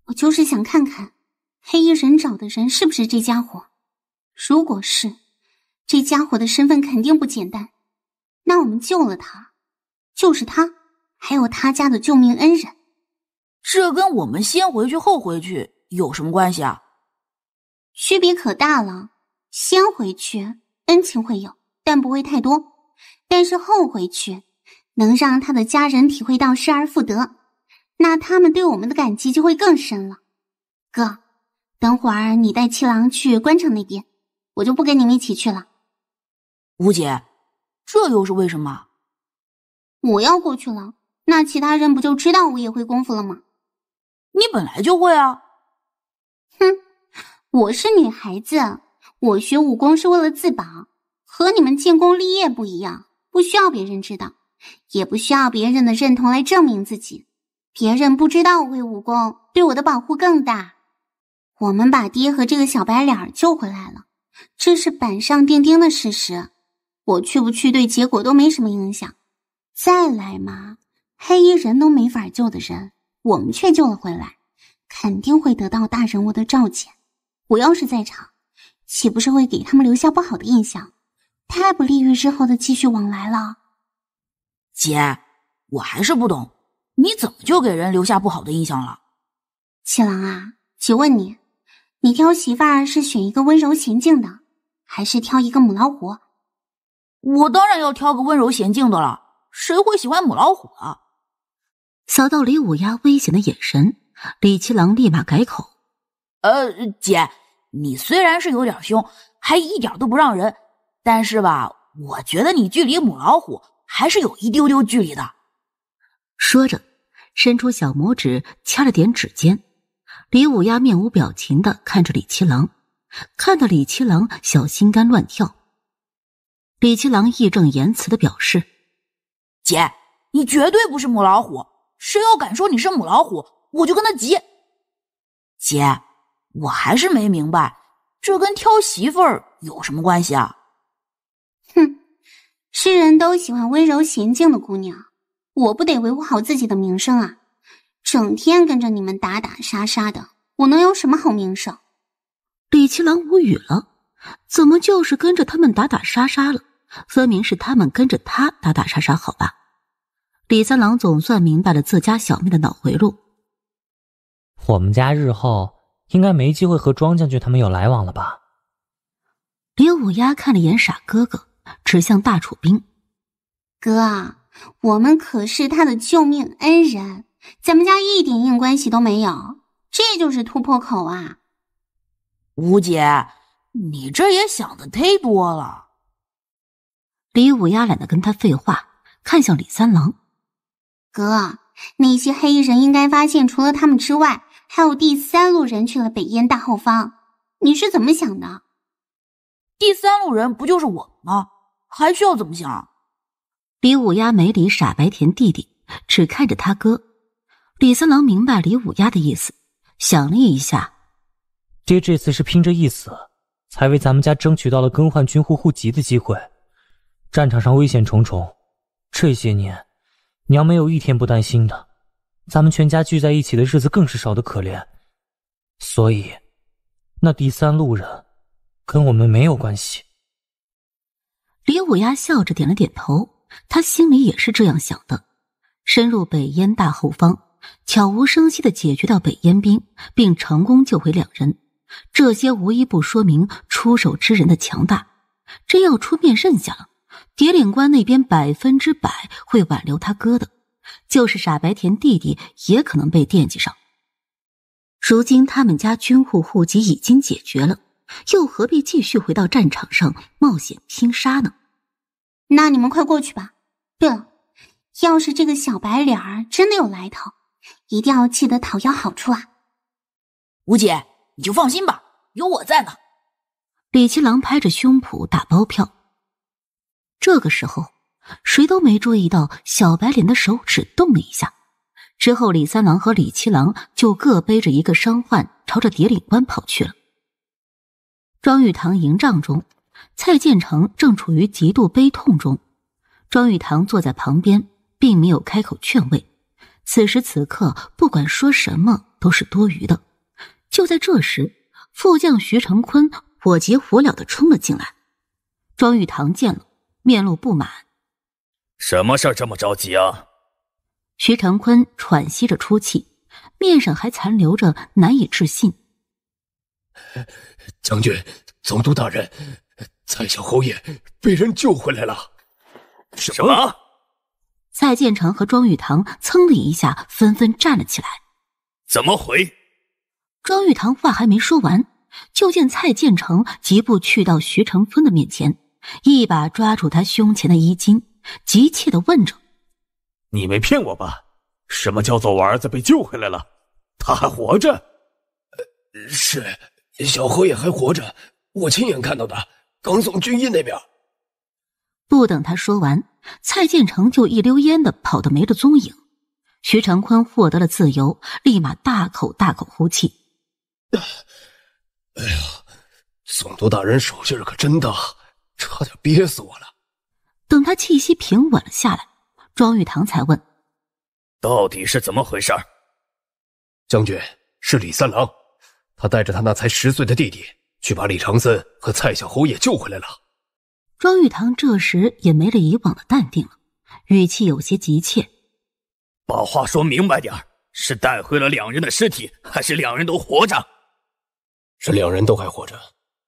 Speaker 1: 我就是想看看，黑衣人找的人是不是这家伙。如果是，这家伙的身份肯定不简单。那我们救了他，就是他，还有他家的救命恩人。这跟我们先回去后回去有什么关系啊？区别可大了。先回去，恩情会有，但不会太多；但是后回去，能让他的家人体会到失而复得。那他们对我们的感激就会更深了。哥，等会儿你带七郎去关城那边，我就不跟你们一起去了。吴姐，这又是为什么？我要过去了，那其他人不就知道我也会功夫了吗？你本来就会啊！哼，我是女孩子，我学武功是为了自保，和你们建功立业不一样，不需要别人知道，也不需要别人的认同来证明自己。别人不知道会武功，对我的保护更大。我们把爹和这个小白脸救回来了，这是板上钉钉的事实。我去不去对结果都没什么影响。再来嘛，黑衣人都没法救的人，我们却救了回来，肯定会得到大人物的召见。我要是在场，岂不是会给他们留下不好的印象？太不利于日后的继续往来了。姐，我还是不懂。你怎么就给人留下不好的印象了，七郎啊？请问你，你挑媳妇儿是选一个温柔娴静的，还是挑一个母老虎？我当然要挑个温柔娴静的了，谁会喜欢母老虎啊？扫到李五丫危险的眼神，李七郎立马改口：“呃，姐，你虽然是有点凶，还一点都不让人，但是吧，我觉得你距离母老虎还是有一丢丢距离的。”说着。伸出小拇指掐了点指尖，李五丫面无表情的看着李七郎，看得李七郎小心肝乱跳。李七郎义正言辞的表示：“
Speaker 8: 姐，你绝对不是母老虎，谁要敢说你是母老虎，我就跟他急。”姐，我还是没明白，这跟挑媳妇儿有什么关系啊？
Speaker 1: 哼，世人都喜欢温柔娴静的姑娘。我不得维护好自己的名声啊！整天跟着你们打打杀杀的，我能有什么好名声？李七郎无语了，怎么就是跟着他们打打杀杀了？分明是他们跟着他打打杀杀，好吧？李三郎总算明白了自家小妹的脑回路。
Speaker 3: 我们家日后应该没机会和庄将军他们有来往了吧？
Speaker 1: 李五丫看了眼傻哥哥，指向大楚兵，哥。我们可是他的救命恩人，咱们家一点硬关系都没有，这就是突破口啊！吴姐，你这也想的忒多了。李五丫懒得跟他废话，看向李三郎：“哥，那些黑衣人应该发现，除了他们之外，还有第三路人去了北燕大后方。你是怎么想的？第三路人不就是我们吗？还需要怎么想？”李五丫没理傻白甜弟弟，只看着他哥。李三郎明白李五丫的意思，想了一下：“爹这次是拼着一死，才为咱们家
Speaker 3: 争取到了更换军户户籍的机会。战场上危险重重，这些年娘没有一天不担心的。咱们全家聚在一起的日子更是少的可怜。所以，那第三路人跟我们没有关系。”
Speaker 1: 李五丫笑着点了点头。他心里也是这样想的：深入北燕大后方，悄无声息的解决掉北燕兵，并成功救回两人，这些无一不说明出手之人的强大。真要出面认下了，蝶岭关那边百分之百会挽留他哥的，就是傻白甜弟弟也可能被惦记上。如今他们家军户户籍已经解决了，又何必继续回到战场上冒险拼杀呢？那你们快过去吧。对了，要是这个小白脸儿真的有来头，一定要记得讨要好处啊！吴姐，你就放心吧，有我在呢。李七郎拍着胸脯打包票。这个时候，谁都没注意到小白脸的手指动了一下。之后，李三郎和李七郎就各背着一个伤患，朝着叠岭关跑去了。庄玉堂营帐中。蔡建成正处于极度悲痛中，庄玉堂坐在旁边，并没有开口劝慰。此时此刻，不管说什么都是多余的。就在这时，副将徐成坤火急火燎的冲了进来。庄玉堂见了，面露不满：“
Speaker 3: 什么事儿这么着急啊？”
Speaker 1: 徐成坤喘息着出气，面上还残留着难以置信：“
Speaker 4: 将军、总督大人。”蔡小侯爷被人救回来了！什么？
Speaker 1: 蔡建成和庄玉堂噌的一下纷纷站了起来。
Speaker 6: 怎么回？
Speaker 1: 庄玉堂话还没说完，就见蔡建成疾步去到徐成峰的面前，一把抓住他胸前的衣襟，急切的问着：“
Speaker 4: 你没骗我吧？
Speaker 3: 什么叫做我儿子被救回来了？
Speaker 4: 他还活着？”“是，小侯爷还活着，我亲眼看到的。”耿总军医那边，
Speaker 1: 不等他说完，蔡建成就一溜烟的跑得没了踪影。徐长坤获得了自由，立马大口大口呼气。
Speaker 4: 哎呀，总督大人手劲儿可真大，差点憋
Speaker 1: 死我了。等他气息平稳了下来，庄玉堂才问：“
Speaker 4: 到底是怎么回事？”将军是李三郎，他带着他那才十岁的弟弟。去把李长森和蔡小侯也救回来了。
Speaker 1: 庄玉堂这时也没了以往的淡定了，语气有些急切：“
Speaker 3: 把话说明白点是带回了两人的尸体，还是两人都活着？”“
Speaker 1: 是两人都还活着，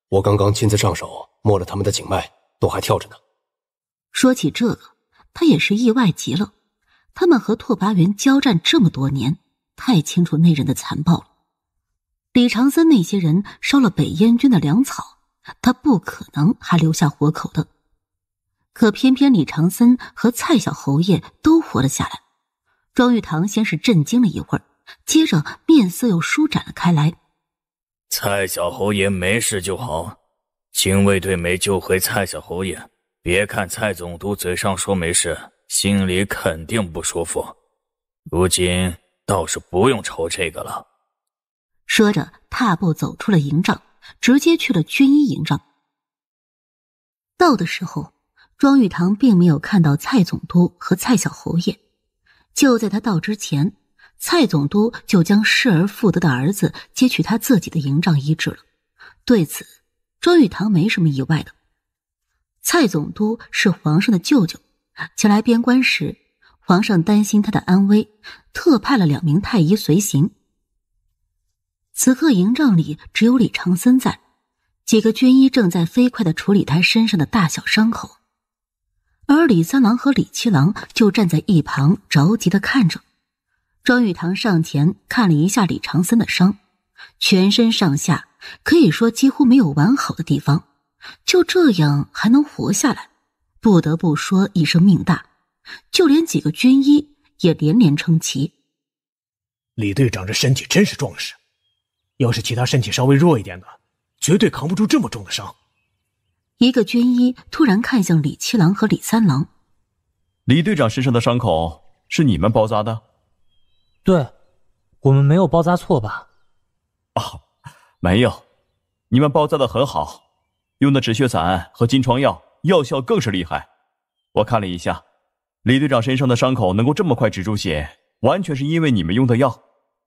Speaker 4: 我刚刚亲自上手摸了他们的颈脉，都还跳
Speaker 1: 着呢。”说起这个，他也是意外极了。他们和拓跋云交战这么多年，太清楚那人的残暴了。李长森那些人烧了北燕军的粮草，他不可能还留下活口的。可偏偏李长森和蔡小侯爷都活了下来。庄玉堂先是震惊了一会儿，接着面色又舒展了开来。
Speaker 3: 蔡小侯爷没事就好，精卫队没救回蔡小侯爷，别看蔡总督嘴上说没事，心里肯定不舒服。如今倒是不用愁这个了。
Speaker 1: 说着，踏步走出了营帐，直接去了军医营帐。到的时候，庄玉堂并没有看到蔡总督和蔡小侯爷。就在他到之前，蔡总督就将失而复得的儿子接去他自己的营帐医治了。对此，庄玉堂没什么意外的。蔡总督是皇上的舅舅，前来边关时，皇上担心他的安危，特派了两名太医随行。此刻营帐里只有李长森在，几个军医正在飞快的处理他身上的大小伤口，而李三郎和李七郎就站在一旁着急的看着。庄玉堂上前看了一下李长森的伤，全身上下可以说几乎没有完好的地方，就这样还能活下来，不得不说一生命大，就连几个军医也连连称奇。
Speaker 3: 李队长这身体真是壮实。要是其他身体稍微弱一点的，绝对扛不住这么重的伤。
Speaker 1: 一个军医突然看向李七郎和李三郎，
Speaker 3: 李队长身上的伤口是你们包扎
Speaker 2: 的？
Speaker 1: 对，我们没有包扎错吧？
Speaker 6: 啊，没有，你们包扎的很好，用的止血散和金疮药，药效更是厉害。我看了一下，李队长身上的伤口能够这么快止住血，
Speaker 3: 完全是因为你们用的药。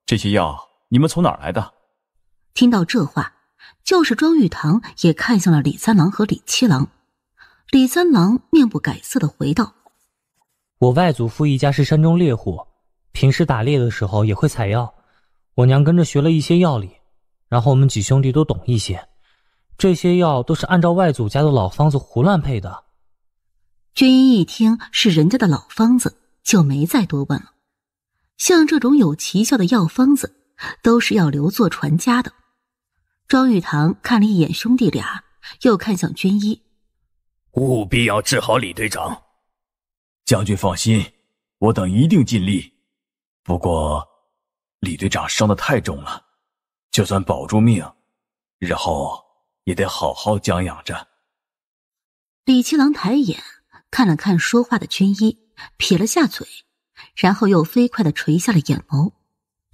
Speaker 3: 这些药你们从哪儿来的？
Speaker 1: 听到这话，就是庄玉堂也看向了李三郎和李七郎。李三郎面不改色的回道：“
Speaker 3: 我外祖父一家是山中猎户，平时打猎的时候也会采药。我娘跟着学了一些药理，然后我们几兄弟都懂一些。这些药都是按照外祖家的老方子胡乱配的。”
Speaker 1: 军医一听是人家的老方子，就没再多问了。像这种有奇效的药方子，都是要留作传家的。庄玉堂看了一眼兄弟俩，又看向军医，务
Speaker 3: 必要治好李队长。将军放心，我等一定尽力。
Speaker 6: 不过，李队长伤的太重了，就算保住命，日后也得好好将养着。
Speaker 1: 李七郎抬眼看了看说话的军医，撇了下嘴，然后又飞快的垂下了眼眸。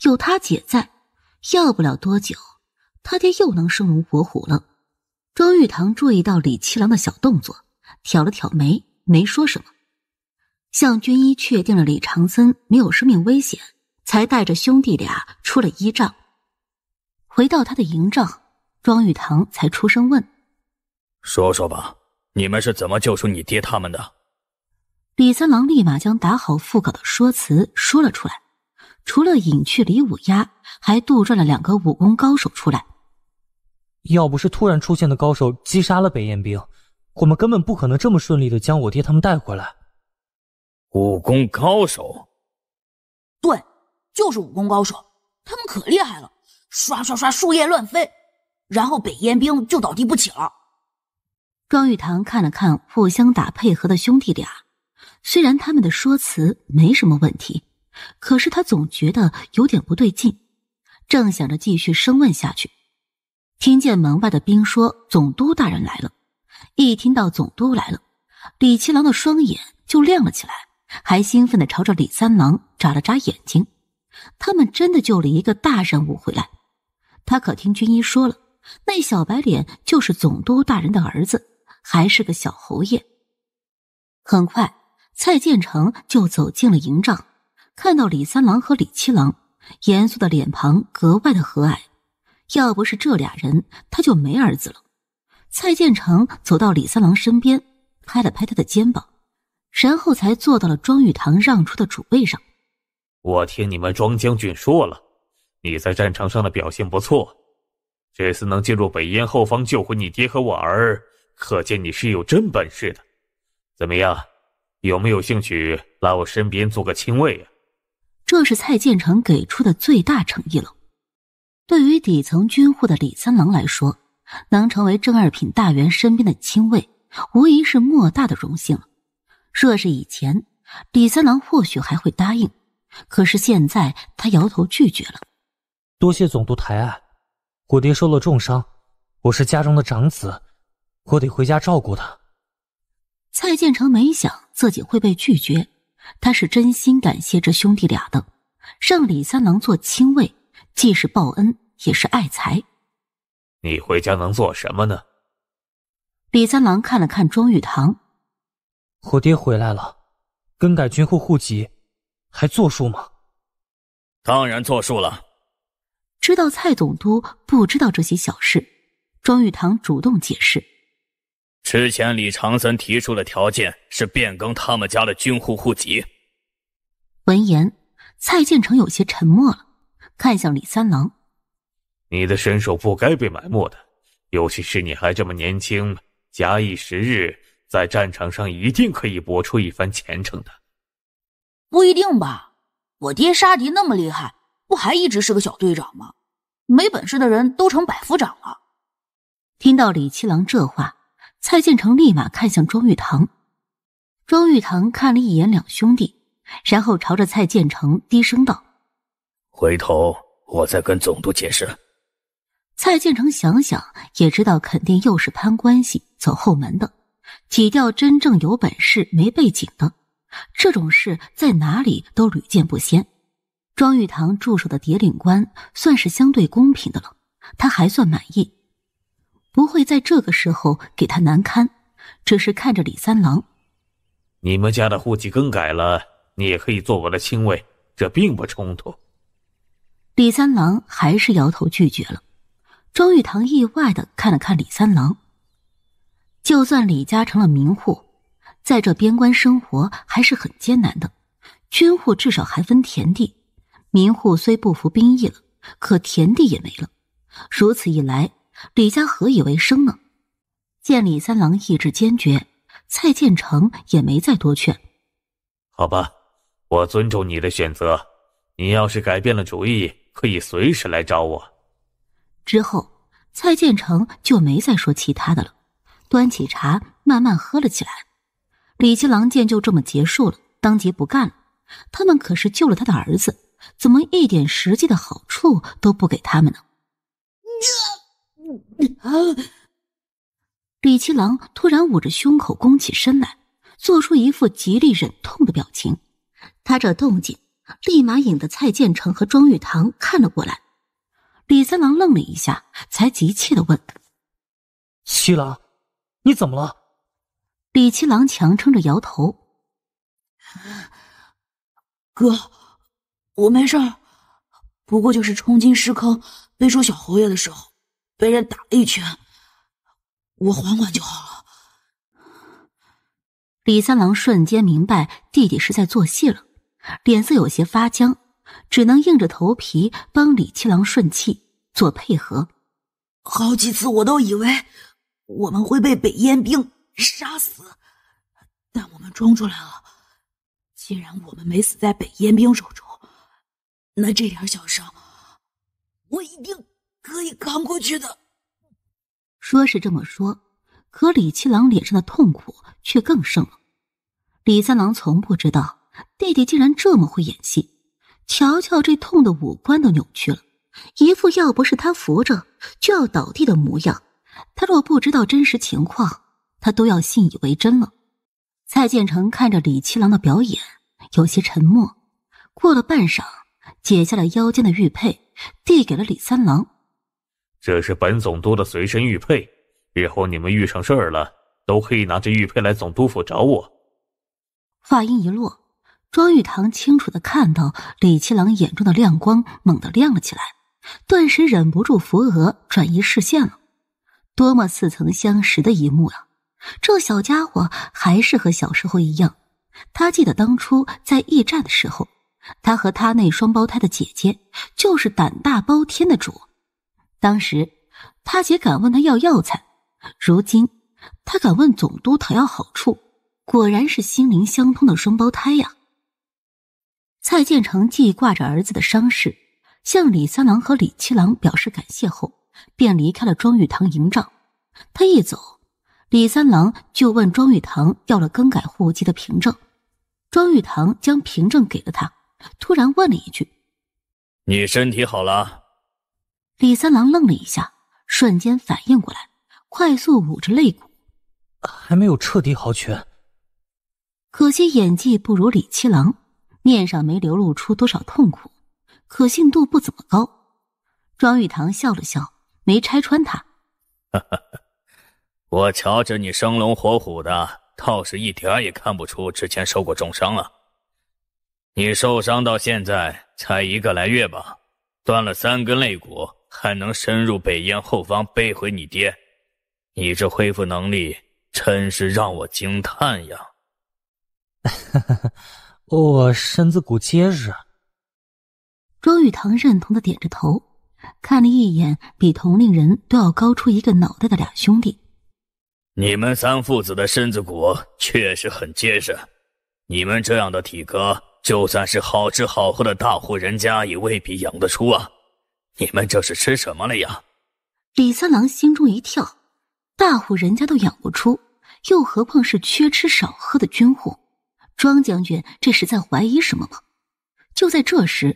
Speaker 1: 有他姐在，要不了多久。他爹又能生龙活虎了。庄玉堂注意到李七郎的小动作，挑了挑眉，没说什么。向军医确定了李长森没有生命危险，才带着兄弟俩出了医仗。回到他的营帐。庄玉堂才出声问：“
Speaker 3: 说说吧，你们是怎么救出你爹他们的？”
Speaker 1: 李三郎立马将打好腹稿的说辞说了出来，除了引去李五丫，还杜撰了两个武功高手出来。
Speaker 3: 要不是突然出现的高手击杀了北燕兵，我们根本不可能这么顺利的将我爹他们带回来。武功高手？
Speaker 8: 对，就是武功高手，他们可厉害了，刷刷刷，树叶乱飞，
Speaker 1: 然后北燕兵就倒地不起了。庄玉堂看了看互相打配合的兄弟俩，虽然他们的说辞没什么问题，可是他总觉得有点不对劲，正想着继续深问下去。听见门外的兵说总督大人来了，一听到总督来了，李七郎的双眼就亮了起来，还兴奋的朝着李三郎眨了眨眼睛。他们真的救了一个大人物回来，他可听军医说了，那小白脸就是总督大人的儿子，还是个小侯爷。很快，蔡建成就走进了营帐，看到李三郎和李七郎，严肃的脸庞格外的和蔼。要不是这俩人，他就没儿子了。蔡建成走到李三郎身边，拍了拍他的肩膀，然后才坐到了庄玉堂让出的主位上。
Speaker 3: 我听你们庄将军说了，你在战场上的表现不错，这次能进入北燕后方救回你爹和我儿，可见你是有真本事的。怎么样，有没有兴趣来我身边做个亲卫啊？
Speaker 1: 这是蔡建成给出的最大诚意了。对于底层军户的李三郎来说，能成为正二品大员身边的亲卫，无疑是莫大的荣幸了。若是以前，李三郎或许还会答应，可是现在他摇头拒绝了。多谢总督抬爱，我爹受
Speaker 3: 了重伤，我是家中的长子，我得回家照顾他。
Speaker 1: 蔡建成没想自己会被拒绝，他是真心感谢这兄弟俩的，让李三郎做亲卫。既是报恩，也是爱财。
Speaker 3: 你回家能做什么呢？
Speaker 1: 李三郎看了看庄玉堂，
Speaker 3: 我爹回来了，更改军户户籍还作数吗？当然作数了。
Speaker 1: 知道蔡总督不知道这些小事，庄玉堂主动解释：
Speaker 3: 之前李长森提出的条件是变更他们家的军户户籍。
Speaker 1: 闻言，蔡建成有些沉默了。看向李三郎，
Speaker 3: 你的身手不该被埋没的，尤其是你还这么年轻，假以时日，在战场上一定可以搏出一番前程的。
Speaker 1: 不一定吧？我爹杀敌那么厉害，不还一直是个小队长吗？没本事的人都成百夫长了。听到李七郎这话，蔡建成立马看向庄玉堂，庄玉堂看了一眼两兄弟，然后朝着蔡建成低声道。
Speaker 3: 回头我再跟总督解释。
Speaker 1: 蔡建成想想也知道，肯定又是攀关系走后门的，挤掉真正有本事没背景的。这种事在哪里都屡见不鲜。庄玉堂驻守的叠岭关算是相对公平的了，他还算满意，不会在这个时候给他难堪。只是看着李三郎，
Speaker 3: 你们家的户籍更改了，你也可以做我的亲卫，这
Speaker 4: 并不冲突。
Speaker 1: 李三郎还是摇头拒绝了。周玉堂意外的看了看李三郎。就算李家成了民户，在这边关生活还是很艰难的。军户至少还分田地，民户虽不服兵役了，可田地也没了。如此一来，李家何以为生呢？见李三郎意志坚决，蔡建成也没再多劝。
Speaker 3: 好吧，我尊重你的选择。你要是改变了主意。可以随时来找我。
Speaker 1: 之后，蔡建成就没再说其他的了，端起茶慢慢喝了起来。李七郎见就这么结束了，当即不干了。他们可是救了他的儿子，怎么一点实际的好处都不给他们呢？啊！李七郎突然捂着胸口，弓起身来，做出一副极力忍痛的表情。他这动静。立马引得蔡建成和庄玉堂看了过来。李三郎愣了一下，才急切的问：“七郎，你怎么了？”李七郎强撑着摇头：“哥，我没事儿，不过就是冲进尸坑，背出小侯爷的时候，被人打了一拳，我缓缓就好了。”李三郎瞬间明白弟弟是在做戏了。脸色有些发僵，只能硬着头皮帮李七郎顺气做配合。
Speaker 8: 好几次我都以为我们会被北燕兵
Speaker 1: 杀死，
Speaker 8: 但我们冲出来了。既然我们没死在北燕兵手中，
Speaker 1: 那这点小伤我一定可以扛过去的。说是这么说，可李七郎脸上的痛苦却更盛了。李三郎从不知道。弟弟竟然这么会演戏，瞧瞧这痛的五官都扭曲了，一副要不是他扶着就要倒地的模样。他若不知道真实情况，他都要信以为真了。蔡建成看着李七郎的表演，有些沉默。过了半晌，解下了腰间的玉佩，递给了李三郎：“
Speaker 5: 这是
Speaker 3: 本总督的随身玉佩，日后你们遇上事儿了，都可以拿着玉佩来总督府找我。”
Speaker 1: 话音一落。庄玉堂清楚的看到李七郎眼中的亮光猛地亮了起来，顿时忍不住扶额转移视线了。多么似曾相识的一幕啊！这小家伙还是和小时候一样。他记得当初在驿站的时候，他和他那双胞胎的姐姐就是胆大包天的主。当时他姐敢问他要药材，如今他敢问总督讨要好处，果然是心灵相通的双胞胎呀！蔡建成记挂着儿子的伤势，向李三郎和李七郎表示感谢后，便离开了庄玉堂营帐。他一走，李三郎就问庄玉堂要了更改户籍的凭证。庄玉堂将凭证给了他，突然问了一句：“
Speaker 3: 你身体好了？”
Speaker 1: 李三郎愣了一下，瞬间反应过来，快速捂着肋骨：“还没有彻底好全。”可惜演技不如李七郎。面上没流露出多少痛苦，可信度不怎么高。庄玉堂笑了笑，没拆穿他。
Speaker 3: 我瞧着你生龙活虎的，倒是一点也看不出之前受过重伤啊！你受伤到现在才一个来月吧？断了三根肋骨，还能深入北燕后方背回你爹，你这恢复能力真是让我惊叹呀！哈哈。我身子骨结实。
Speaker 1: 周玉堂认同的点着头，看了一眼比同龄人都要高出一个脑袋的俩兄弟，
Speaker 3: 你们三父子的身子骨确实很结实。你们这样的体格，就算是好吃好喝的大户人家，也未必养得出啊！你们这是吃什么了呀？
Speaker 5: 李
Speaker 1: 三郎心中一跳，大户人家都养不出，又何况是缺吃少喝的军户？庄将军，这是在怀疑什么吗？就在这时，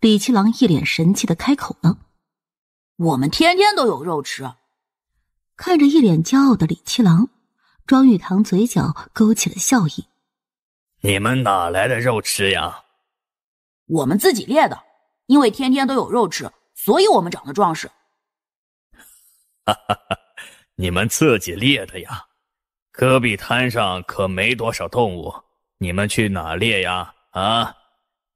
Speaker 1: 李七郎一脸神气的开口了：“我们天天都有肉吃。”看着一脸骄傲的李七郎，庄玉堂嘴角勾起了笑意：“
Speaker 3: 你们哪来的肉吃呀？”“
Speaker 1: 我们
Speaker 8: 自己猎的，因为天天都有肉吃，所以我们长得壮实。”“
Speaker 3: 哈哈哈，你们自己猎的呀？戈壁滩上可没多少动物。”你们去哪猎呀？啊，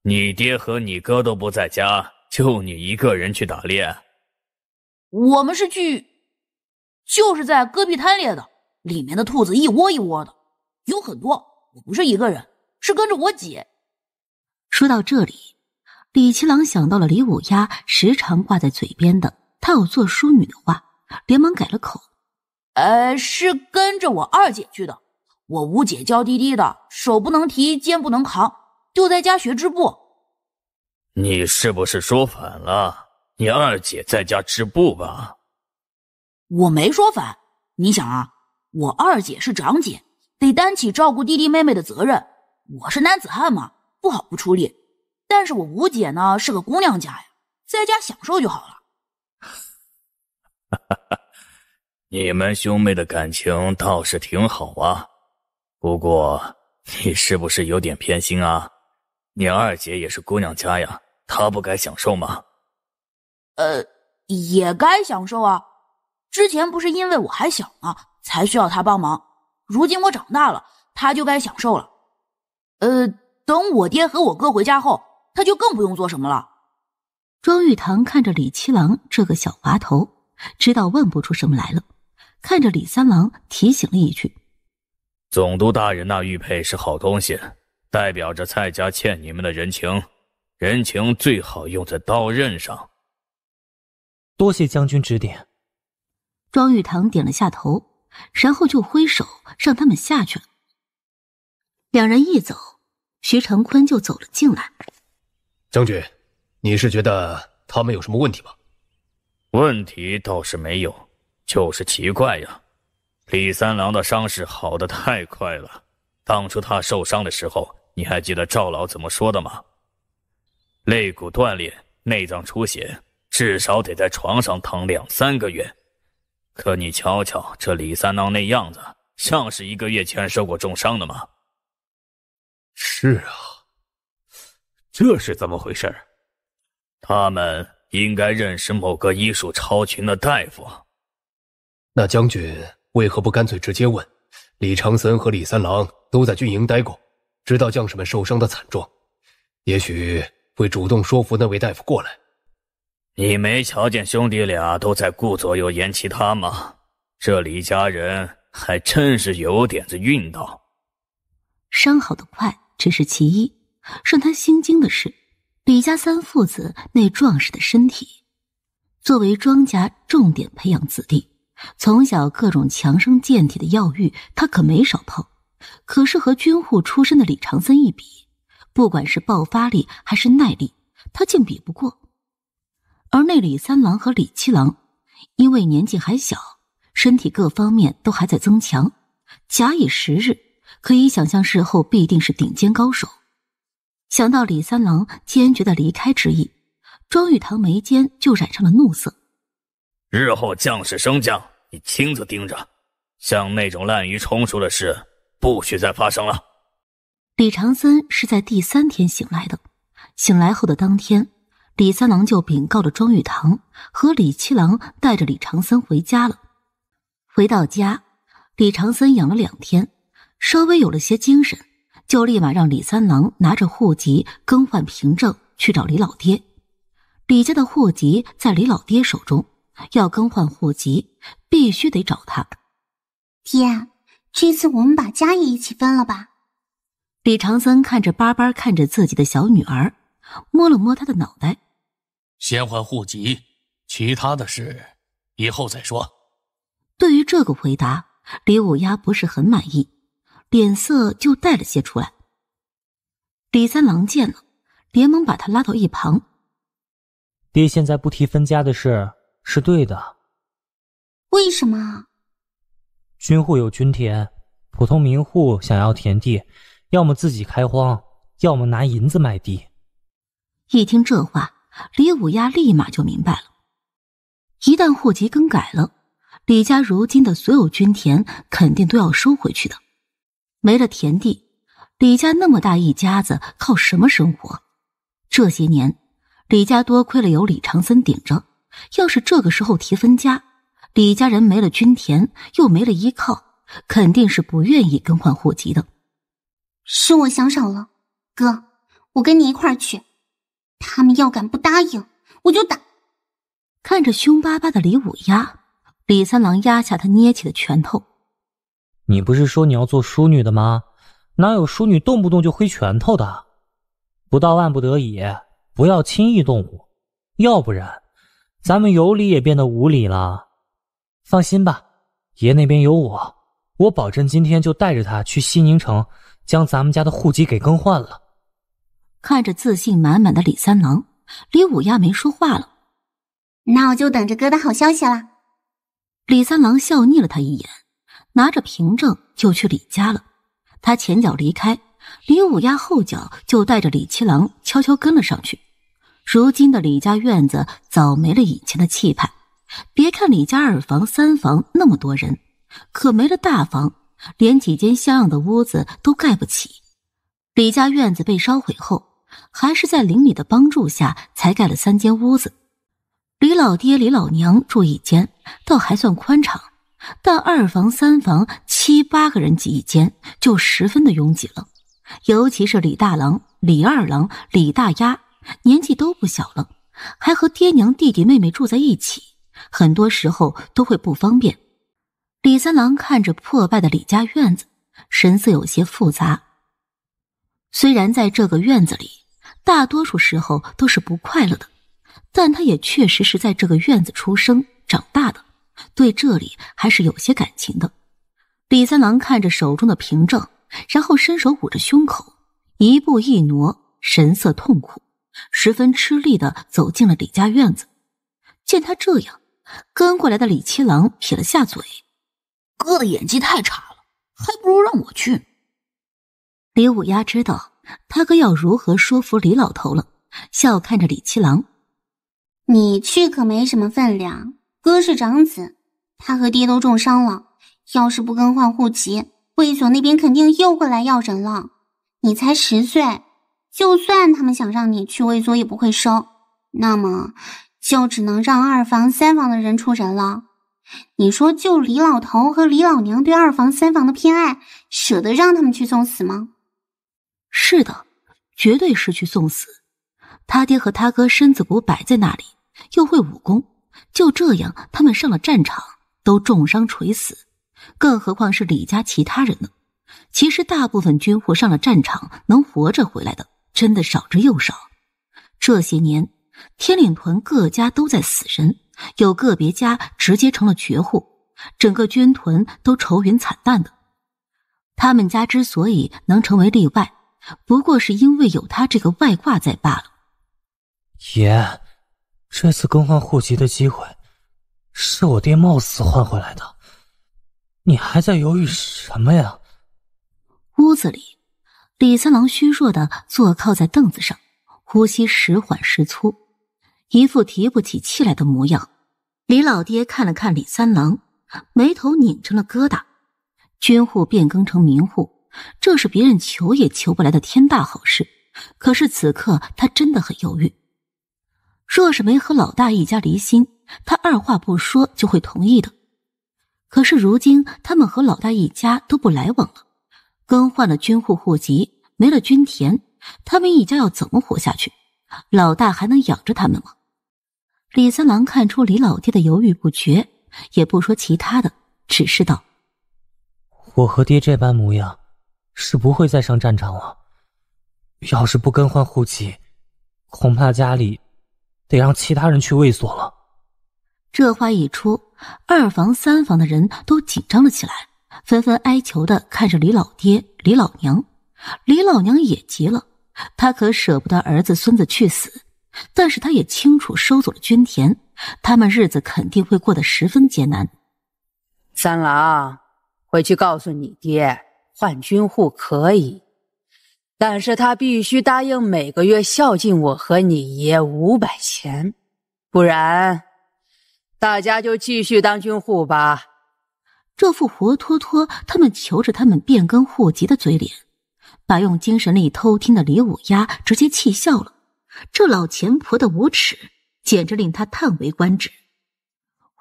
Speaker 3: 你爹和你哥都不在家，就你一个人去打猎？
Speaker 1: 我们是去，就是在戈壁滩猎的，里面的兔子一窝一窝的，有很多。我不是一个人，是跟着我姐。说到这里，李七郎想到了李五丫时常挂在嘴边的她有做淑女的话，连忙改了口：“呃，是跟着我二姐去的。”我五姐娇滴滴的，手不能提，肩不能扛，就在家学织布。
Speaker 3: 你是不是说反了？你二姐在家织布吧？
Speaker 8: 我没说反。你想啊，我二姐是长姐，得担
Speaker 1: 起照顾弟弟妹妹的责任。我是男子汉嘛，不好不出力。但是我五姐呢，是个姑娘家呀，在家享受就好
Speaker 3: 了。你们兄妹的感情倒是挺好啊。不过，你是不是有点偏心啊？你二姐也是姑娘家呀，她不该享受吗？
Speaker 8: 呃，也该享受啊。之前不是因为我还小吗，才需要她帮忙。如今我长大了，
Speaker 1: 她就该享受了。呃，等我爹和我哥回家后，他就更不用做什么了。庄玉堂看着李七郎这个小滑头，知道问不出什么来了，看着李三郎提醒了一句。
Speaker 3: 总督大人，那玉佩是好东西，代表着蔡家欠你们的人情，人情最好用在刀刃上。
Speaker 1: 多谢将军指点。庄玉堂点了下头，然后就挥手让他们下去了。两人一走，徐长坤就走了进来。
Speaker 4: 将军，你是觉得他们有什么问题吗？问题倒是没
Speaker 3: 有，就是奇怪呀。李三郎的伤势好的太快了。当初他受伤的时候，你还记得赵老怎么说的吗？肋骨断裂，内脏出血，至少得在床上躺两三个月。可你瞧瞧这李三郎那样子，像是一个月前受过重伤的吗？是啊，这是怎么回事？他们应该认识某个医术超群的大夫。
Speaker 4: 那将军。为何不干脆直接问？李长森和李三郎都在军营待过，知道将士们受伤的惨状，也许会主动说服那位大夫过来。
Speaker 3: 你没瞧见兄弟俩都在顾左右言其他吗？这李家人还真是有点子运道。
Speaker 1: 伤好的快只是其一，让他心惊的是李家三父子那壮实的身体。作为庄家重点培养子弟。从小各种强身健体的药浴，他可没少碰。可是和军户出身的李长森一比，不管是爆发力还是耐力，他竟比不过。而那李三郎和李七郎，因为年纪还小，身体各方面都还在增强，假以时日，可以想象事后必定是顶尖高手。想到李三郎坚决的离开之意，庄玉堂眉间就染上了怒色。
Speaker 3: 日后将士升降，你亲自盯着。像那种滥竽充数的事，不许再发生了。
Speaker 1: 李长森是在第三天醒来的，醒来后的当天，李三郎就禀告了庄玉堂和李七郎，带着李长森回家了。回到家，李长森养了两天，稍微有了些精神，就立马让李三郎拿着户籍更换凭证去找李老爹。李家的户籍在李老爹手中。要更换户籍，必须得找他。爹，这次我们把家也一起分了吧？李长森看着巴巴看着自己的小女儿，摸了摸她的脑袋：“
Speaker 3: 先换户籍，其他的事以后再
Speaker 1: 说。”对于这个回答，李五丫不是很满意，脸色就带了些出来。李三郎见了，连忙把他拉到
Speaker 3: 一旁：“爹，现在不提分家的事。”是对的。
Speaker 1: 为什么？
Speaker 3: 军户有军田，普通民户想要田地，要么自己开荒，要么拿银子买地。
Speaker 1: 一听这话，李五丫立马就明白了。一旦户籍更改了，李家如今的所有军田肯定都要收回去的。没了田地，李家那么大一家子靠什么生活？这些年，李家多亏了有李长森顶着。要是这个时候提分家，李家人没了均田，又没了依靠，肯定是不愿意更换户籍的。是我想少了，哥，我跟你一块儿去。他们要敢不答应，我就打。看着凶巴巴的李五丫，李三郎压下他捏起的拳头。
Speaker 3: 你不是说你要做淑女的吗？哪有淑女动不动就挥拳头的？不到万不得已，不要轻易动武，要不然。咱们有理也变得无理了，放心吧，爷那边有我，我保证今天就带着他去西宁城，将咱们家的户籍给更换了。
Speaker 1: 看着自信满满的李三郎，李五丫没说话了。那我就等着哥的好消息了。李三郎笑睨了他一眼，拿着凭证就去李家了。他前脚离开，李五丫后脚就带着李七郎悄悄跟了上去。如今的李家院子早没了以前的气派。别看李家二房、三房那么多人，可没了大房，连几间像样的屋子都盖不起。李家院子被烧毁后，还是在邻里的帮助下才盖了三间屋子。李老爹、李老娘住一间，倒还算宽敞；但二房、三房七八个人挤一间，就十分的拥挤了。尤其是李大郎、李二郎、李大丫。年纪都不小了，还和爹娘、弟弟妹妹住在一起，很多时候都会不方便。李三郎看着破败的李家院子，神色有些复杂。虽然在这个院子里，大多数时候都是不快乐的，但他也确实是在这个院子出生长大的，对这里还是有些感情的。李三郎看着手中的凭证，然后伸手捂着胸口，一步一挪，神色痛苦。十分吃力的走进了李家院子。见他这样，跟过来的李七郎撇了下嘴：“哥的演技太差了，还不如让我去。”李五丫知道他哥要如何说服李老头了，笑看着李七郎：“你去可没什么分量，哥是长子，他和爹都重伤了，要是不更换户籍，会所那边肯定又会来要人了。你才十岁。”就算他们想让你去卫所，也不会收。那么就只能让二房、三房的人出人了。你说，就李老头和李老娘对二房、三房的偏爱，舍得让他们去送死吗？是的，绝对是去送死。他爹和他哥身子骨摆在那里，又会武功，就这样他们上了战场都重伤垂死，更何况是李家其他人呢？其实大部分军户上了战场能活着回来的。真的少之又少。这些年，天岭屯各家都在死人，有个别家直接成了绝户，整个军屯都愁云惨淡的。他们家之所以能成为例外，不过是因为有他这个外挂在罢了。
Speaker 3: 爷，这次更换户籍的机会，是我爹冒死换回来的，
Speaker 1: 你还在犹豫什么呀？屋子里。李三郎虚弱的坐靠在凳子上，呼吸时缓时粗，一副提不起气来的模样。李老爹看了看李三郎，眉头拧成了疙瘩。军户变更成民户，这是别人求也求不来的天大好事。可是此刻他真的很犹豫。若是没和老大一家离心，他二话不说就会同意的。可是如今他们和老大一家都不来往了。更换了军户户籍，没了军田，他们一家要怎么活下去？老大还能养着他们吗？李三郎看出李老爹的犹豫不决，也不说其他的，只是道：“
Speaker 3: 我和爹这般模样，是不会再上战场了。要是不更换户籍，恐怕家里得让其他人去卫所了。”
Speaker 1: 这话一出，二房三房的人都紧张了起来。纷纷哀求的看着李老爹、李老娘，李老娘也急了，她可舍不得儿子孙子去死，但是她也清楚，收走了军田，他们日子肯定会过得十分艰难。
Speaker 9: 三郎，回去告诉你爹，换军户可以，但是他必须答应每个月孝敬我和你爷五百钱，不然，大家就继续当军
Speaker 1: 户吧。这副活脱脱他们求着他们变更户籍的嘴脸，把用精神力偷听的李五丫直接气笑了。这老钱婆的无耻，简直令他叹为观止。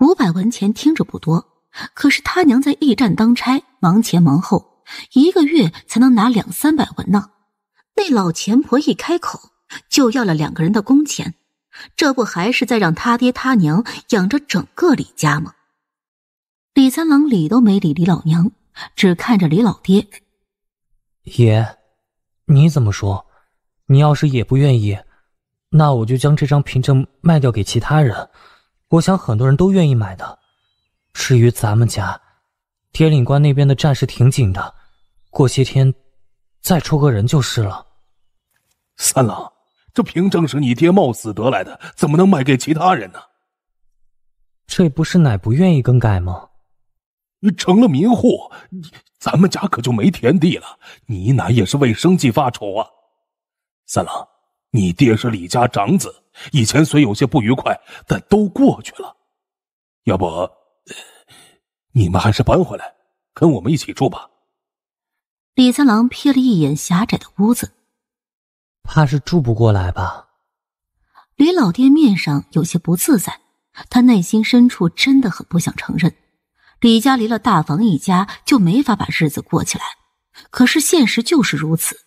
Speaker 1: 五百文钱听着不多，可是他娘在驿站当差，忙前忙后，一个月才能拿两三百文呢。那老钱婆一开口就要了两个人的工钱，这不还是在让他爹他娘养着整个李家吗？李三郎理都没理李老娘，只看着李老爹。
Speaker 3: 爷，你怎么说？你要是也不愿意，那我就将这张凭证卖掉给其他人。我想很多人都愿意买的。至于咱们家，铁岭关那边的战事挺紧的，过些天再出个人就是了。
Speaker 4: 三郎，这凭证是你爹冒死得来的，怎么能卖给其他人呢？
Speaker 3: 这不是奶不愿意更
Speaker 4: 改吗？成了民户，咱们家可就没田地了。你哪也是为生计发愁啊！三郎，你爹是李家长子，以前虽有些不愉快，但都过去了。要不，你们还是搬回来跟我们一起住吧。
Speaker 1: 李三郎瞥了一眼狭窄的屋子，
Speaker 3: 怕是住不过来吧？
Speaker 1: 李老爹面上有些不自在，他内心深处真的很不想承认。李家离了大房一家就没法把日子过起来，可是现实就是如此。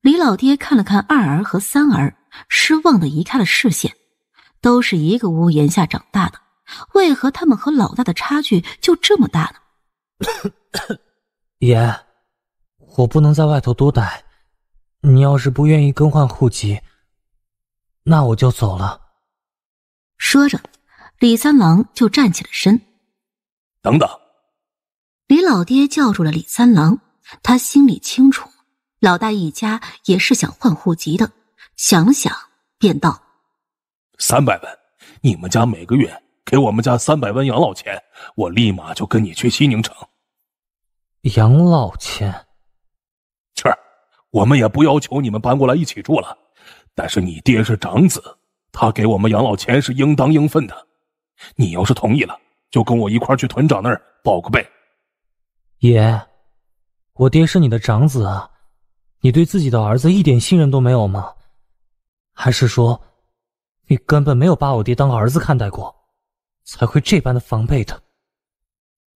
Speaker 1: 李老爹看了看二儿和三儿，失望的移开了视线。都是一个屋檐下长大的，为何他们和老大的差距就这么大呢？
Speaker 3: 爷，我不能在外头多待，你要是不愿意更换户籍，
Speaker 1: 那我就走了。说着，李三郎就站起了身。等等，李老爹叫住了李三郎。他心里清楚，老大一家也是想换户籍的。想了想，便道：“
Speaker 6: 三百万，你们家每个月给我们家三百万养老钱，我立马就跟你去西宁城。”
Speaker 3: 养老钱，
Speaker 6: 是，我们也不要求你们搬过来一起住了。但是你爹是
Speaker 4: 长子，他给我们养老钱是应当应分的。你要是同意了。就跟我一块去团长那儿报个备。
Speaker 3: 爷，我爹是你的长子啊，你对自己的儿子一点信任都没有吗？还是说，你根本没有把我爹当儿子看待过，才会这般的防备他？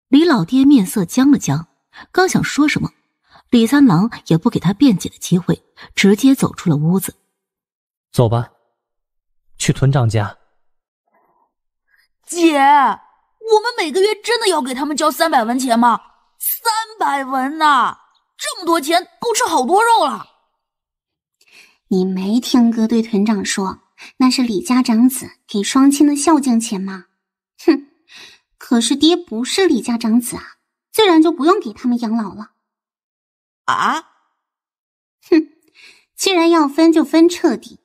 Speaker 1: 李老爹面色僵了僵，刚想说什么，李三郎也不给他辩解的机会，直接走出了屋子。
Speaker 3: 走吧，去团长家。
Speaker 8: 姐。我们每个月真的要给他们交三百文钱吗？三百文呐，这么多钱够吃好多肉了。
Speaker 1: 你没听哥对团长说，那是李家长子给双亲的孝敬钱吗？哼，可是爹不是李家长子啊，自然就不用给他们养老了。啊？哼，既然要分，就分彻底。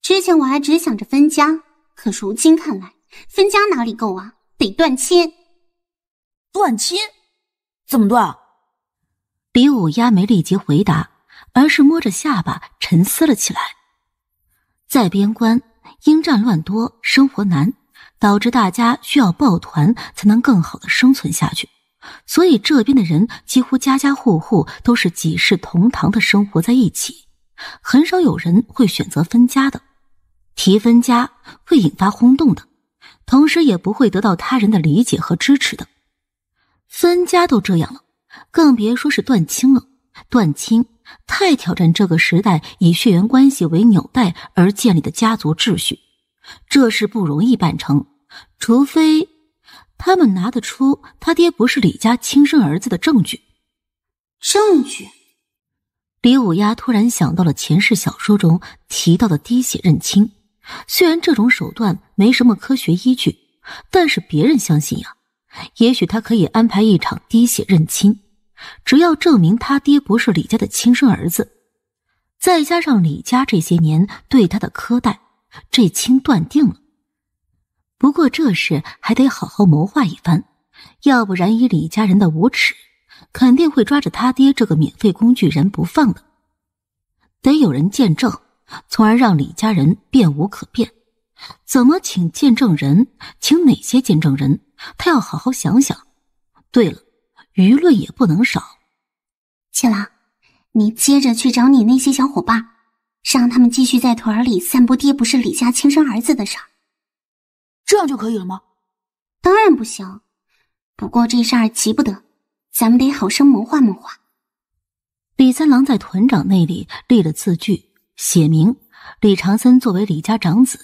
Speaker 1: 之前我还只想着分家，可如今看来，分家哪里够啊？得断亲，断亲，怎么断？李五丫没立即回答，而是摸着下巴沉思了起来。在边关，因战乱多，生活难，导致大家需要抱团才能更好的生存下去，所以这边的人几乎家家户户都是几世同堂的生活在一起，很少有人会选择分家的。提分家会引发轰动的。同时也不会得到他人的理解和支持的。分家都这样了，更别说是断亲了。断亲太挑战这个时代以血缘关系为纽带而建立的家族秩序，这事不容易办成。除非他们拿得出他爹不是李家亲生儿子的证据。证据？李五丫突然想到了前世小说中提到的滴血认亲。虽然这种手段没什么科学依据，但是别人相信呀。也许他可以安排一场滴血认亲，只要证明他爹不是李家的亲生儿子，再加上李家这些年对他的苛待，这亲断定了。不过这事还得好好谋划一番，要不然以李家人的无耻，肯定会抓着他爹这个免费工具人不放的，得有人见证。从而让李家人变无可变。怎么请见证人？请哪些见证人？他要好好想想。对了，舆论也不能少。七郎，你接着去找你那些小伙伴，让他们继续在屯儿里散布爹不是李家亲生儿子的事儿。这样就可以了吗？当然不行。不过这事儿急不得，咱们得好生谋划谋划。李三郎在团长那里立了字据。写明，李长森作为李家长子，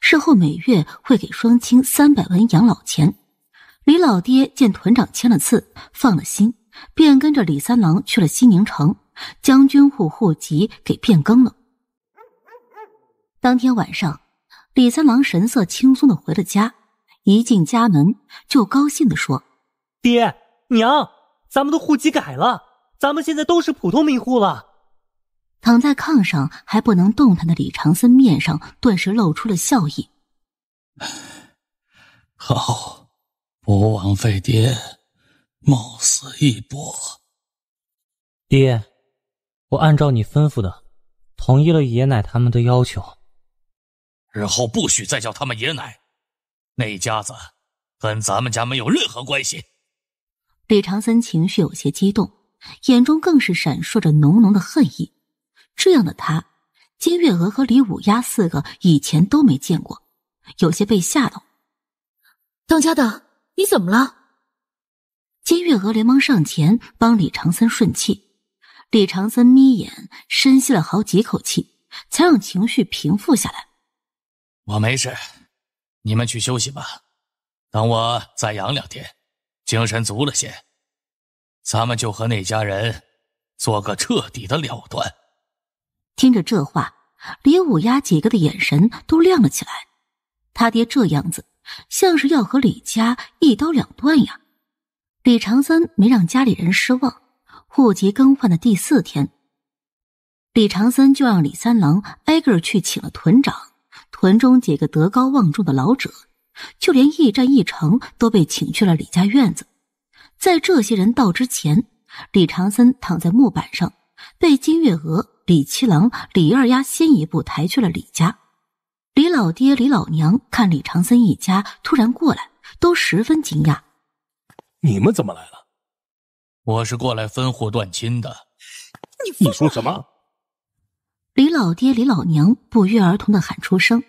Speaker 1: 事后每月会给双亲三百文养老钱。李老爹见团长签了字，放了心，便跟着李三郎去了西宁城，将军户户籍给变更了。当天晚上，李三郎神色轻松的回了家，一进家门就高兴的说：“爹娘，
Speaker 3: 咱们的户籍改了，咱们现在都是
Speaker 1: 普通民户了。”躺在炕上还不能动弹的李长森面上顿时露出了笑意。
Speaker 5: 好，
Speaker 3: 不枉费爹冒死一搏。爹，我按照你吩咐的，同意了爷奶他们的要求。日后不许再叫他们爷奶，那一家子跟咱们家没有任何关系。
Speaker 1: 李长森情绪有些激动，眼中更是闪烁着浓浓的恨意。这样的他，金月娥和李五丫四个以前都没见过，有些被吓到。当家的，你怎么了？金月娥连忙上前帮李长森顺气。李长森眯眼，深吸了好几口气，才让情绪平复下来。
Speaker 3: 我没事，你们去休息吧。等我再养两天，精神足了些，咱们就和那家人做个彻底的了断。
Speaker 1: 听着这话，李五丫几个的眼神都亮了起来。他爹这样子，像是要和李家一刀两断呀。李长森没让家里人失望。户籍更换的第四天，李长森就让李三郎挨个去请了屯长、屯中几个德高望重的老者，就连驿站驿丞都被请去了李家院子。在这些人到之前，李长森躺在木板上，被金月娥。李七郎、李二丫先一步抬去了李家。李老爹、李老娘看李长森一家突然过来，都十分惊讶：“你们怎么来了？
Speaker 3: 我是过来分户断亲的。”“
Speaker 4: 你你说什么？”
Speaker 1: 李老爹、李老娘不约而同的喊出声，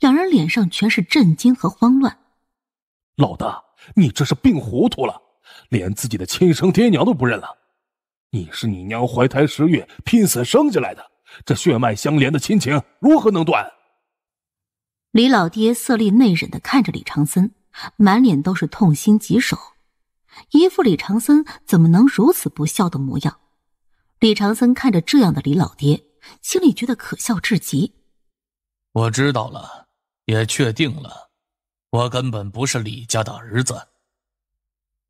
Speaker 1: 两人脸上全是震惊和慌乱。
Speaker 4: “老大，你这是病糊涂了，连自己的亲生爹娘都不认了。”你是你娘
Speaker 6: 怀胎十月拼死生下来的，这血脉相连的亲情如何能断？
Speaker 1: 李老爹色厉内荏的看着李长森，满脸都是痛心疾首，一副李长森怎么能如此不孝的模样。李长森看着这样的李老爹，心里觉得可笑至极。
Speaker 4: 我
Speaker 3: 知道了，也确定了，我根本不是李家的儿子。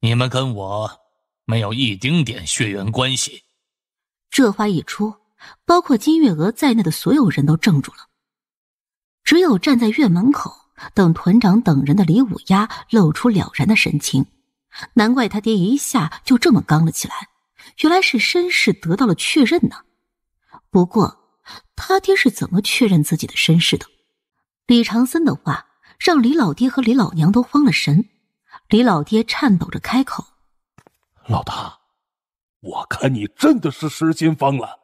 Speaker 3: 你们跟我。没有一丁点血缘关系。
Speaker 1: 这话一出，包括金月娥在内的所有人都怔住了。只有站在院门口等团长等人的李五丫露出了然的神情。难怪他爹一下就这么刚了起来，原来是身世得到了确认呢。不过，他爹是怎么确认自己的身世的？李长森的话让李老爹和李老娘都慌了神。李老爹颤抖着开口。
Speaker 2: 老大，我看你真的是
Speaker 6: 失心疯了。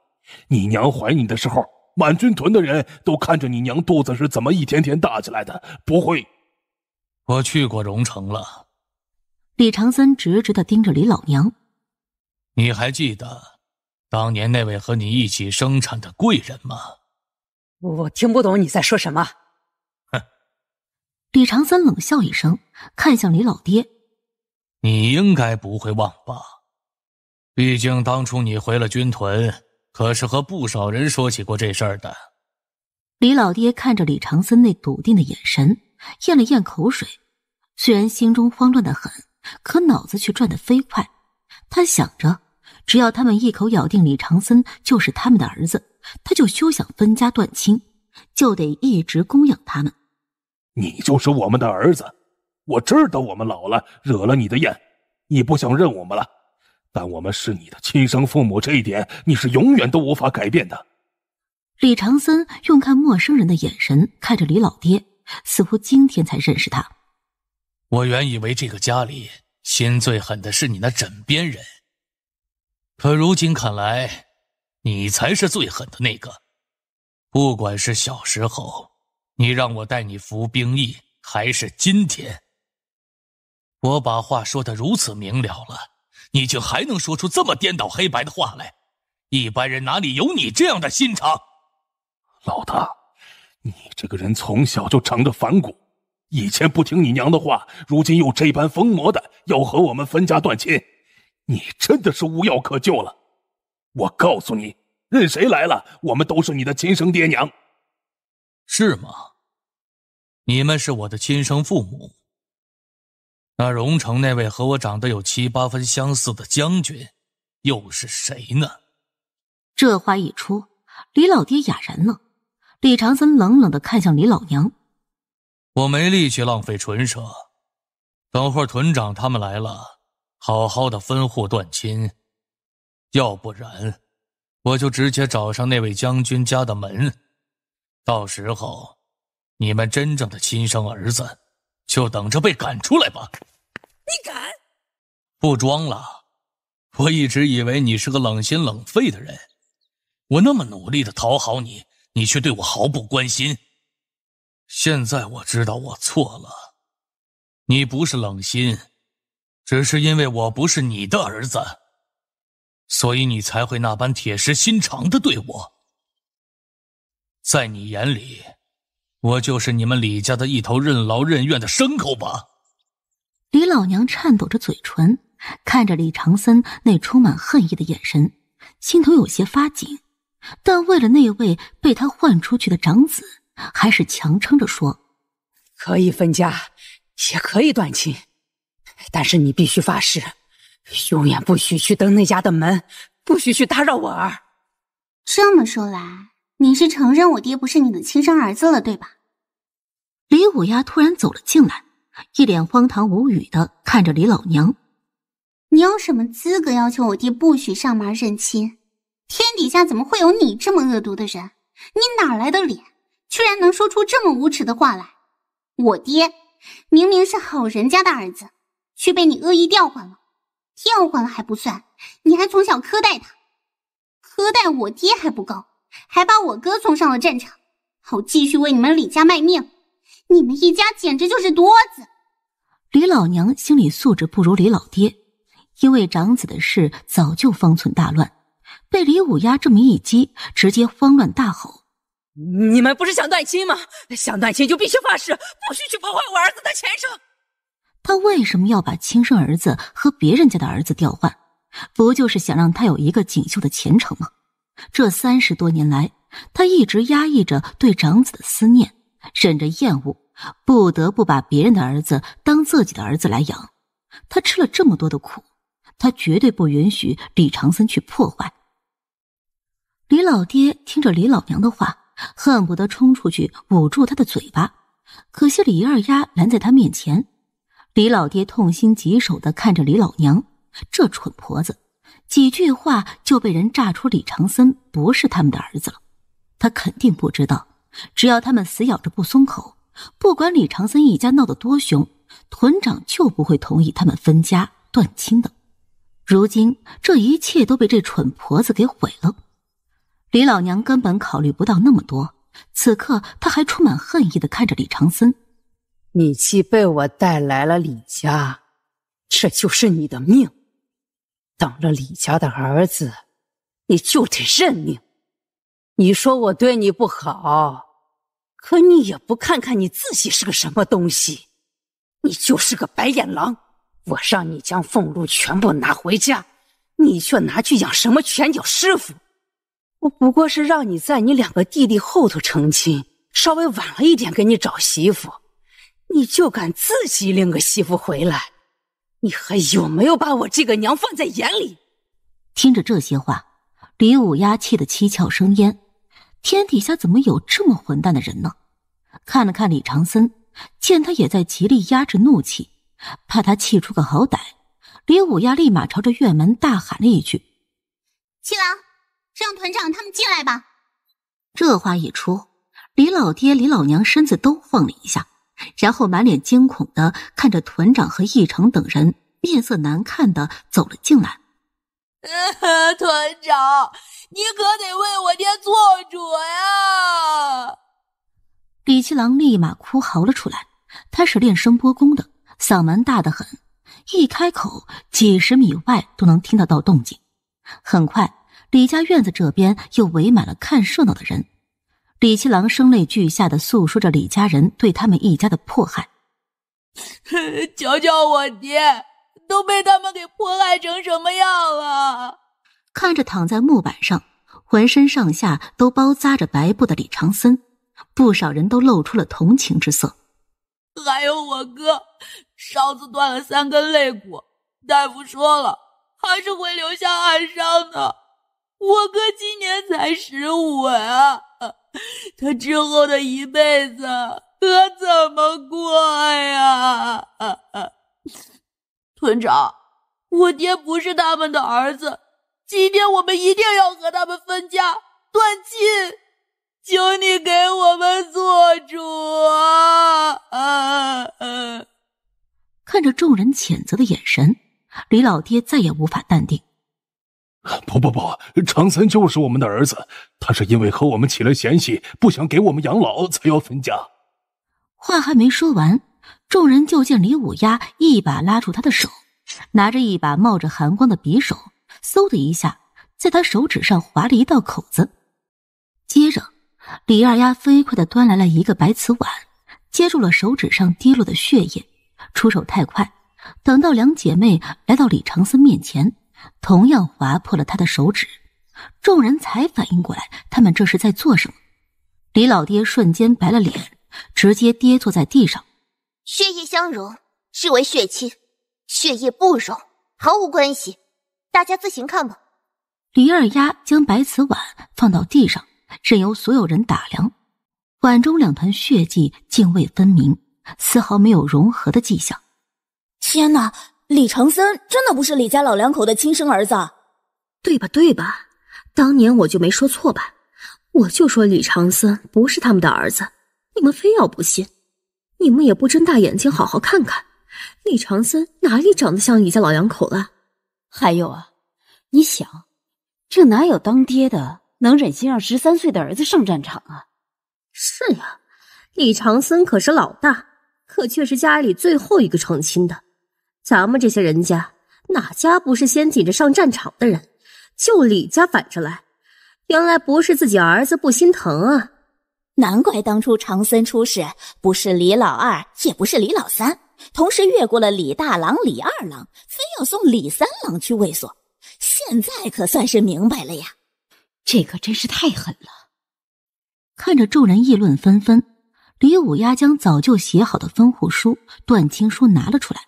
Speaker 6: 你娘怀你的时候，满军屯的人都看着你娘肚子是怎么一天天大起来的。不会，
Speaker 3: 我去过荣城了。
Speaker 1: 李长森直直的盯着李老娘，
Speaker 3: 你还记得当年那位和你一起生产的贵人吗？
Speaker 9: 我我听不懂你在说什
Speaker 1: 么。哼，李长森冷笑一声，看向李老爹。
Speaker 3: 你应该不会忘吧？毕竟当初你回了军屯，可是和不少人说起过这事儿的。
Speaker 1: 李老爹看着李长森那笃定的眼神，咽了咽口水。虽然心中慌乱的很，可脑子却转得飞快。他想着，只要他们一口咬定李长森就是他们的儿子，他就休想分家断亲，就得一直供养他们。你就是我们的儿子。我知道我
Speaker 4: 们老了，
Speaker 6: 惹了你的厌，你不想认我们了。但我们是你的亲生父母，这一点
Speaker 4: 你是永远都无法改变的。
Speaker 1: 李长森用看陌生人的眼神看着李老爹，似乎今天才认识他。
Speaker 4: 我原以为这个家
Speaker 3: 里心最狠的是你那枕边人，可如今看来，你才是最狠的那个。不管是小时候你让我带你服兵役，还是今天。我把话说的如此明了了，你竟还能说出这么颠倒黑白的话来？一般人哪里有你这样的心肠？老大，你这
Speaker 6: 个人从小就长着反骨，以前不听你娘的话，如今又这般疯魔的要和我们分家断亲，你真的是无药可救了。我告诉你，任谁来了，我们都是你的亲生爹娘，是吗？
Speaker 3: 你们是我的亲生父母。那荣城那位和我长得有七八分相似的将军，又是谁呢？
Speaker 1: 这话一出，李老爹哑然了。李长森冷冷的看向李老娘：“
Speaker 3: 我没力气浪费唇舌，等会屯长他们来了，好好的分户断亲，要不然，我就直接找上那位将军家的门。到时候，你们真正的亲生儿子。”就等着被赶出来吧！你敢？不装了！我一直以为你是个冷心冷肺的人，我那么努力的讨好你，你却对我毫不关心。现在我知道我错了。你不是冷心，只是因为我不是你的儿子，所以你才会那般铁石心肠的对我。在你眼里。我就是你们李家的一头任劳任怨的牲口吧？
Speaker 1: 李老娘颤抖着嘴唇，看着李长森那充满恨意的眼神，心头有些发紧，但为了那位被他换出去的长子，还是强撑着说：“可以分家，也可以断亲，
Speaker 9: 但是你必须发誓，永远不许去登那家的门，
Speaker 1: 不许去打扰我
Speaker 5: 儿。”
Speaker 1: 这么说来，你是承认我爹不是你的亲生儿子了，对吧？李五丫突然走了进来，一脸荒唐无语的看着李老娘：“你有什么资格要求我爹不许上门认亲？天底下怎么会有你这么恶毒的人？你哪来的脸，居然能说出这么无耻的话来？我爹明明是好人家的儿子，却被你恶意调换了。调换了还不算，你还从小苛待他，苛待我爹还不够，还把我哥送上了战场，好继续为你们李家卖命。”你们一家简直就是多子！李老娘心理素质不如李老爹，因为长子的事早就方寸大乱，被李五丫这么一激，直接慌乱大吼：“
Speaker 9: 你们不是想断亲吗？想断亲就必须发誓，不许去破坏我儿子的前程！”
Speaker 1: 他为什么要把亲生儿子和别人家的儿子调换？不就是想让他有一个锦绣的前程吗？这三十多年来，他一直压抑着对长子的思念，忍着厌恶。不得不把别人的儿子当自己的儿子来养，他吃了这么多的苦，他绝对不允许李长森去破坏。李老爹听着李老娘的话，恨不得冲出去捂住他的嘴巴，可惜李二丫拦在他面前。李老爹痛心疾首的看着李老娘，这蠢婆子，几句话就被人炸出李长森不是他们的儿子了。他肯定不知道，只要他们死咬着不松口。不管李长森一家闹得多凶，屯长就不会同意他们分家断亲的。如今这一切都被这蠢婆子给毁了。李老娘根本考虑不到那么多，此刻她还充满恨意的看着李长森：“你既被我带来了李家，
Speaker 9: 这就是你的命。当了李家的儿子，你就得认命。你说我对你不好？”可你也不看看你自己是个什么东西，你就是个白眼狼！我让你将俸禄全部拿回家，你却拿去养什么拳脚师傅？我不过是让你在你两个弟弟后头成亲，稍微晚了一点给你找媳妇，你就敢自己领个媳妇回来？
Speaker 1: 你还有没有把我这个娘放在眼里？听着这些话，李五丫气得七窍生烟。天底下怎么有这么混蛋的人呢？看了看李长森，见他也在极力压制怒气，怕他气出个好歹，李五丫立马朝着院门大喊了一句：“七郎，让团长他们进来吧。”这话一出，李老爹、李老娘身子都晃了一下，然后满脸惊恐的看着团长和义成等人，面色难看的走了进来。
Speaker 8: 团长。你可得为我爹做主呀！李七
Speaker 1: 郎立马哭嚎了出来，他是练声波功的，嗓门大得很，一开口几十米外都能听得到动静。很快，李家院子这边又围满了看热闹的人。李七郎声泪俱下的诉说着李家人对他们一家的迫害，
Speaker 8: 瞧瞧我爹都被他们给迫害成什么样了！看着躺在木板
Speaker 1: 上，浑身上下都包扎着白布的李长森，不少人都露出了同情之色。
Speaker 8: 还有我哥，上子断了三根肋骨，大夫说了，还是会留下暗伤的。我哥今年才十五啊，他之后的一辈子，可怎么过呀？村 长，我爹不是他们的儿子。今天我们一定要和他们分家断亲，求你给我们做主啊！
Speaker 1: 看着众人谴责的眼神，李老爹再也无法淡定。
Speaker 6: 不不不，长三就是我们的儿子，他是因为和我们起了嫌隙，不想给我们养老，才要分家。
Speaker 1: 话还没说完，众人就见李五丫一把拉住他的手，拿着一把冒着寒光的匕首。嗖的一下，在他手指上划了一道口子，接着，李二丫飞快的端来了一个白瓷碗，接住了手指上滴落的血液。出手太快，等到两姐妹来到李长森面前，同样划破了他的手指，众人才反应过来，他们这是在做什么。李老爹瞬间白了脸，直接跌坐在地上。血液相融，是为血亲；血液不融，毫无关系。大家自行看吧。李二丫将白瓷碗放到地上，任由所有人打量。碗中两团血迹泾渭分明，丝毫没有融合的迹象。
Speaker 8: 天哪！李长森真的不是李家老两口的亲生儿子，对吧？对吧？当
Speaker 10: 年我就没说错吧？我就说李长森不是他们的儿子，你们非要不信，你们也不睁大眼睛好好看看，李长森哪里长
Speaker 1: 得像李家老两口了？还有啊，你想，这哪有当爹的能忍心让十三岁的儿子上战场啊？是呀，李
Speaker 10: 长森可是老大，可却是家里最后一个成亲的。咱们这些
Speaker 1: 人家，哪家不是先紧着上战场的人？就李家反着来，原来不是自己儿子不心疼啊！难怪当初长森出事，
Speaker 8: 不是李老二，也不是李老三。同时越过了李大郎、李二郎，非要送李三郎去卫所。现在可算是明白了呀，
Speaker 1: 这可真是太狠了。看着众人议论纷纷，李五丫将早就写好的分户书、断亲书拿了出来，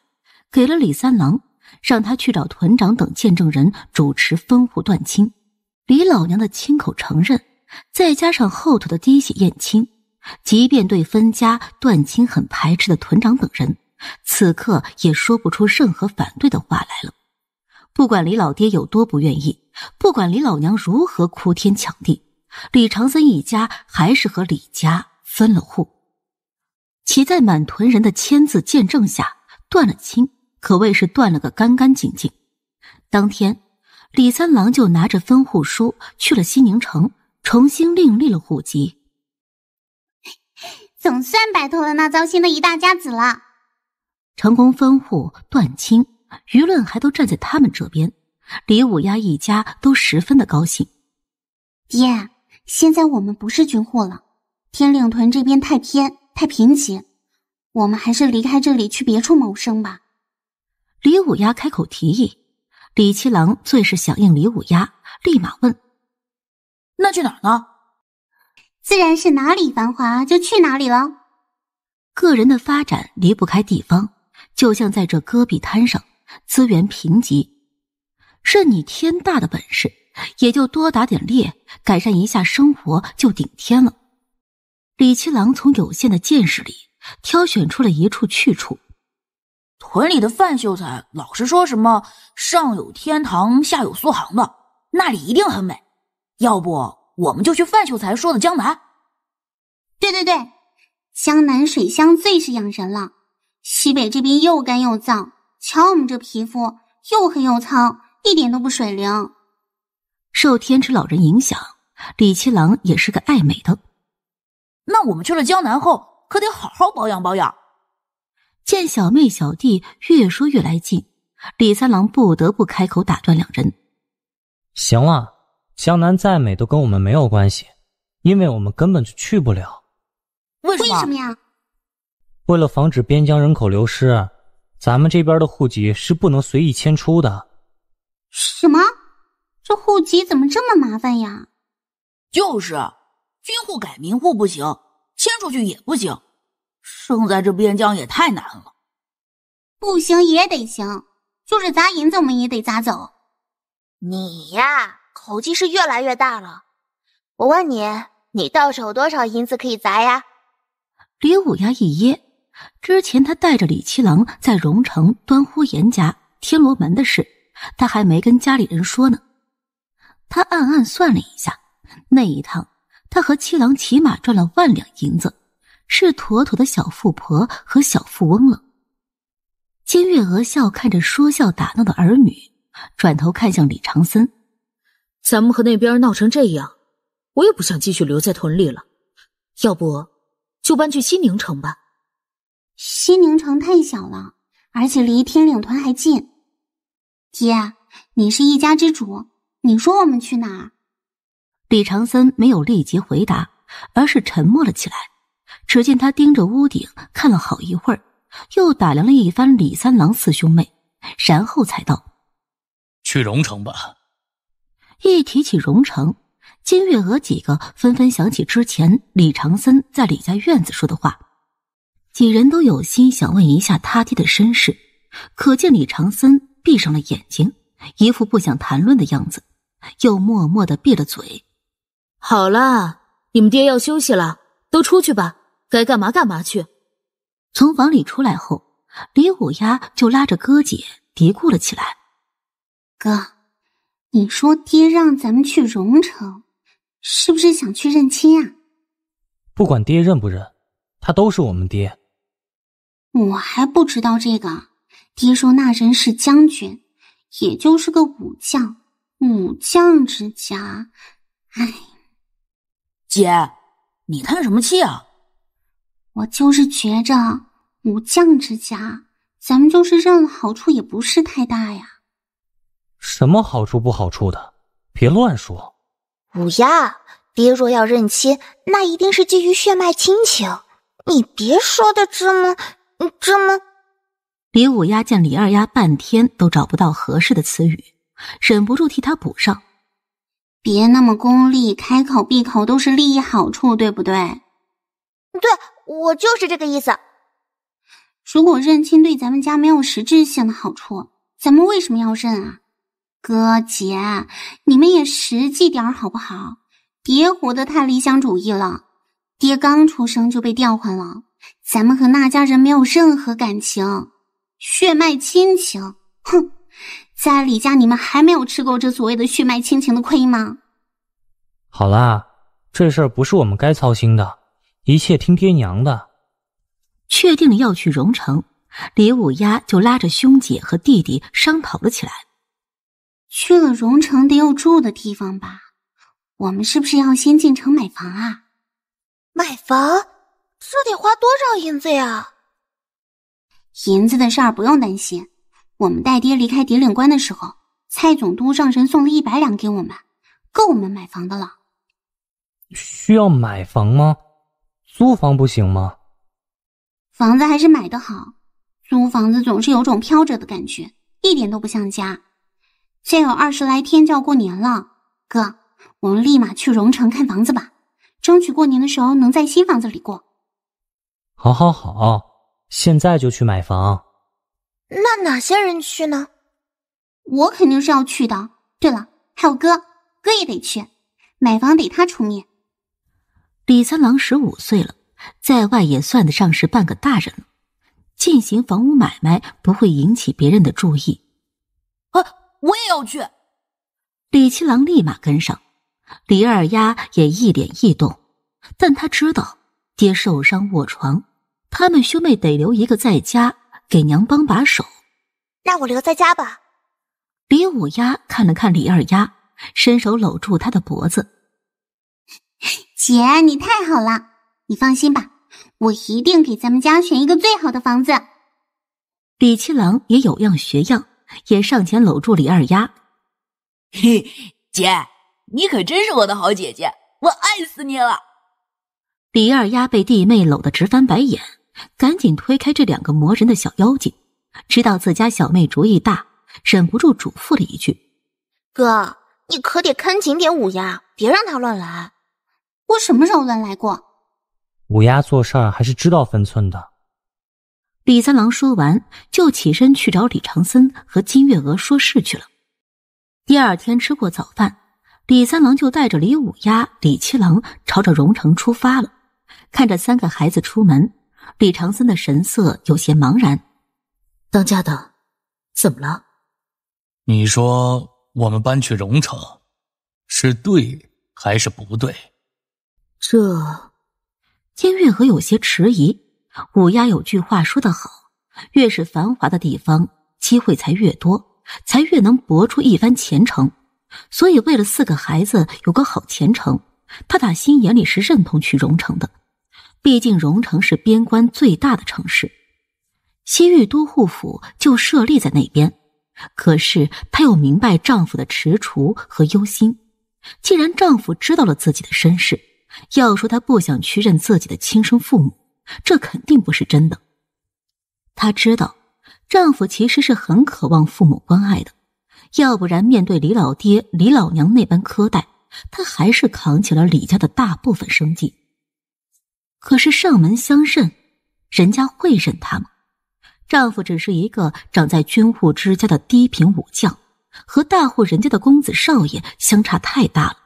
Speaker 1: 给了李三郎，让他去找团长等见证人主持分户断亲。李老娘的亲口承认，再加上后头的滴血验亲，即便对分家断亲很排斥的团长等人。此刻也说不出任何反对的话来了。不管李老爹有多不愿意，不管李老娘如何哭天抢地，李长森一家还是和李家分了户，其在满屯人的签字见证下断了亲，可谓是断了个干干净净。当天，李三郎就拿着分户书去了西宁城，重新另立了户籍。总算摆脱了那糟心的一大家子了。成功分户断亲，舆论还都站在他们这边。李五丫一家都十分的高兴。爹，现在我们不是军户了。天岭屯这边太偏太贫瘠，我们还是离开这里去别处谋生吧。李五丫开口提议。李七郎最是响应李五丫，立马问：“那去哪儿呢？”自然是哪里繁华就去哪里了。个人的发展离不开地方。就像在这戈壁滩上，资源贫瘠，任你天大的本事，也就多打点猎，改善一下生活就顶天了。李七郎从有限的见识里挑选出了一处去处。屯里的范秀才老是说什么“上有天堂，下有苏杭”的，那里一定很美。要不我们就去范秀才说的江南。对对对，江南水乡最是养人了。西北这边又干又脏，瞧我们这皮肤又黑又糙，一点都不水灵。受天池老人影响，李七郎也是个爱美的。那我们去了江南后，可得好好保养保养。见小妹小弟越说越来劲，李三郎不得不开口打断两人：“
Speaker 3: 行了，江南再美都跟我们没有关系，因为我们根本就去不了。
Speaker 5: 为什么呀？”
Speaker 3: 为了防止边疆人口流失，咱们这边的户籍是不能随意迁出的。
Speaker 1: 什么？这户籍怎么这么麻烦呀？就是，军户改民户不行，迁出去也不行。生在这边疆也太难了。不行也得行，就是砸银子，我们也得砸走。你呀，口气是越来越大了。我问你，你到手多少银子可以砸呀？李五丫一噎。之前他带着李七郎在荣城端呼严家天罗门的事，他还没跟家里人说呢。他暗暗算了一下，那一趟他和七郎骑马赚了万两银子，是妥妥的小富婆和小富翁了。金月娥笑看着说笑打闹的儿女，转头看向李长森：“咱们和那边闹成这样，我也不想继续留在屯里了，要不就搬去西宁城吧。”西宁城太小了，而且离天岭屯还近。爹，你是一家之主，你说我们去哪儿？李长森没有立即回答，而是沉默了起来。只见他盯着屋顶看了好一会儿，又打量了一番李三郎四兄妹，然后才道：“
Speaker 3: 去荣城吧。”
Speaker 1: 一提起荣城，金月娥几个纷纷想起之前李长森在李家院子说的话。几人都有心想问一下他爹的身世，可见李长森闭上了眼睛，一副不想谈论的样子，又默默的闭了嘴。好了，你们爹要休息了，都出去吧，该干嘛干嘛去。从房里出来后，李五丫就拉着哥姐嘀咕了起来：“哥，你说爹让咱们去荣城，是不是想去认亲啊？”
Speaker 3: 不管爹认不认，他都是我们爹。
Speaker 1: 我还不知道这个，爹说那人是将军，也就是个武将，武将之家，唉，姐，你叹什么气啊？我就是觉着武将之家，咱们就是认了好处，也不是太大呀。
Speaker 3: 什么好处不好处的？别乱说。
Speaker 1: 五丫，爹若要认亲，那一定是基于血脉亲情。你别说的这么。嗯，这么，李五丫见李二丫半天都找不到合适的词语，忍不住替她补上：“别那么功利，开口闭口都是利益好处，对不对？”“对，我就是这个意思。如果认亲对咱们家没有实质性的好处，咱们为什么要认啊？”“哥姐，你们也实际点好不好？别活得太理想主义了。爹刚出生就被调换了。”咱们和那家人没有任何感情，血脉亲情。哼，在李家你们还没有吃够这所谓的血脉亲情的亏吗？
Speaker 3: 好啦，这事儿不是我们该操心的，一切听爹娘的。
Speaker 1: 确定了要去荣城，李五丫就拉着兄姐和弟弟商讨了起来。去了荣城得有住的地方吧？我们是不是要先进城买房啊？买房？这得花多少银子呀？银子的事儿不用担心。我们带爹离开叠岭关的时候，蔡总督上神送了一百两给我们，够我们买房的了。
Speaker 3: 需要买房吗？租房不行吗？
Speaker 1: 房子还是买的好。租房子总是有种飘着的感觉，一点都不像家。再有二十来天就要过年了，哥，我们立马去荣城看房子吧，争取过年的时候能在新房子里过。
Speaker 3: 好，好，好，现在就去买房。
Speaker 1: 那哪些人去呢？我肯定是要去的。对了，还有哥哥也得去，买房得他出面。李三郎十五岁了，在外也算得上是半个大人了，进行房屋买卖不会引起别人的注意。啊，我也要去。李七郎立马跟上，李二丫也一脸异动，但他知道。爹受伤卧床，他们兄妹得留一个在家给娘帮把手。那我留在家吧。李五丫看了看李二丫，伸手搂住她的脖子。姐，你太好了，你放心吧，我一定给咱们家选一个最好的房子。李七郎也有样学样，也上前搂住李二丫。嘿，
Speaker 8: 姐，你可真是我的好姐姐，我爱死你了。
Speaker 1: 李二丫被弟妹搂得直翻白眼，赶紧推开这两个磨人的小妖精。知道自家小妹主意大，忍不住嘱咐了一句：“哥，你可得看紧点五丫，别让她乱来。”“我什么时候乱来过？”
Speaker 3: 五丫做事还是知道分寸的。
Speaker 1: 李三郎说完，就起身去找李长森和金月娥说事去了。第二天吃过早饭，李三郎就带着李五丫、李七郎朝着荣城出发了。看着三个孩子出门，李长森的神色有些茫然。当家的，怎么了？
Speaker 3: 你说我们搬去荣城，是对还是不对？
Speaker 1: 这，金月娥有些迟疑。五丫有句话说得好：“越是繁华的地方，机会才越多，才越能搏出一番前程。”所以，为了四个孩子有个好前程，他打心眼里是认同去荣城的。毕竟，荣城是边关最大的城市，西域都护府就设立在那边。可是，她又明白丈夫的踟蹰和忧心。既然丈夫知道了自己的身世，要说她不想去认自己的亲生父母，这肯定不是真的。她知道，丈夫其实是很渴望父母关爱的，要不然面对李老爹、李老娘那般苛待，她还是扛起了李家的大部分生计。可是上门相认，人家会认他吗？丈夫只是一个长在军户之家的低品武将，和大户人家的公子少爷相差太大了。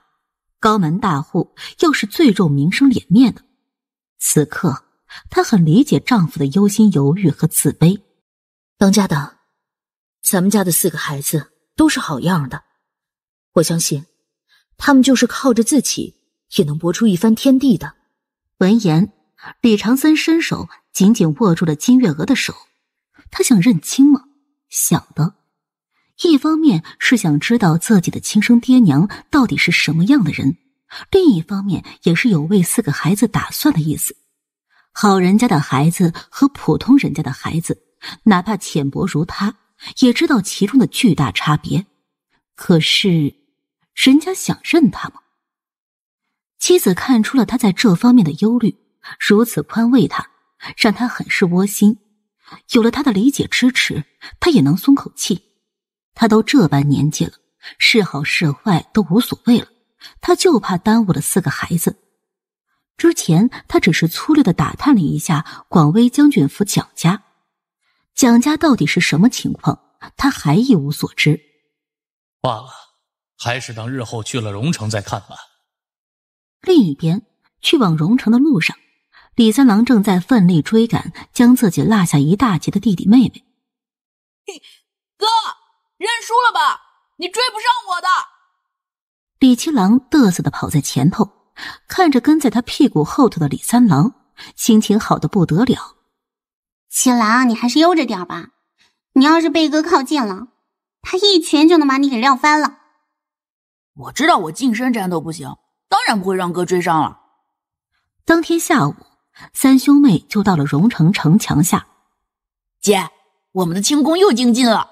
Speaker 1: 高门大户又是最重名声脸面的，此刻她很理解丈夫的忧心、犹豫和自卑。当家的，咱们家的四个孩子都是好样的，我相信他们就是靠着自己，也能搏出一番天地的。闻言，李长森伸手紧紧握住了金月娥的手。他想认亲吗？想的。一方面是想知道自己的亲生爹娘到底是什么样的人，另一方面也是有为四个孩子打算的意思。好人家的孩子和普通人家的孩子，哪怕浅薄如他，也知道其中的巨大差别。可是，人家想认他吗？妻子看出了他在这方面的忧虑，如此宽慰他，让他很是窝心。有了他的理解支持，他也能松口气。他都这般年纪了，是好是坏都无所谓了。他就怕耽误了四个孩子。之前他只是粗略的打探了一下广威将军府蒋家，蒋家到底是什么情况，他还一无所知。
Speaker 3: 罢了，还是等日后去了荣城再看吧。
Speaker 1: 另一边，去往荣城的路上，李三郎正在奋力追赶将自己落下一大截的弟弟妹妹。
Speaker 5: 哥，
Speaker 9: 认输了吧？你追不上我的。
Speaker 1: 李七郎得瑟的跑在前头，看着跟在他屁股后头的李三郎，心情好的不得了。七郎，你还是悠着点吧。你要是被哥靠近了，他一拳就能把你给撂翻了。我知道我近身战斗不行。当然不会让哥追上了。当天下午，三兄妹就到了荣城城墙下。姐，我们的轻功又精进了。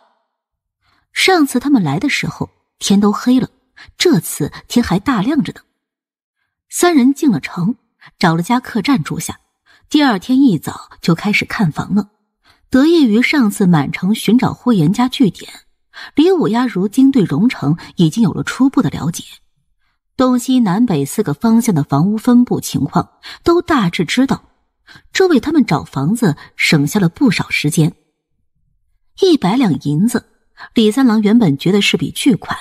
Speaker 1: 上次他们来的时候天都黑了，这次天还大亮着呢。三人进了城，找了家客栈住下。第二天一早就开始看房了。得益于上次满城寻找霍元家据点，李五丫如今对荣城已经有了初步的了解。东西南北四个方向的房屋分布情况都大致知道，这为他们找房子省下了不少时间。一百两银子，李三郎原本觉得是笔巨款，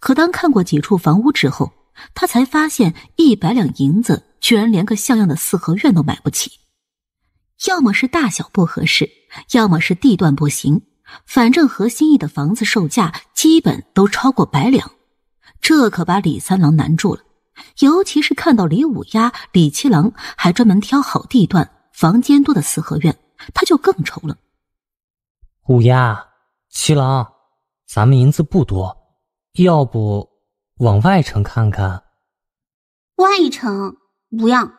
Speaker 1: 可当看过几处房屋之后，他才发现一百两银子居然连个像样的四合院都买不起。要么是大小不合适，要么是地段不行，反正合心意的房子售价基本都超过百两。这可把李三郎难住了，尤其是看到李五丫、李七郎还专门挑好地段、房间多的四合院，他就更愁了。
Speaker 3: 五丫、七郎，咱们银子不多，要不往外城看看？
Speaker 1: 外城不要，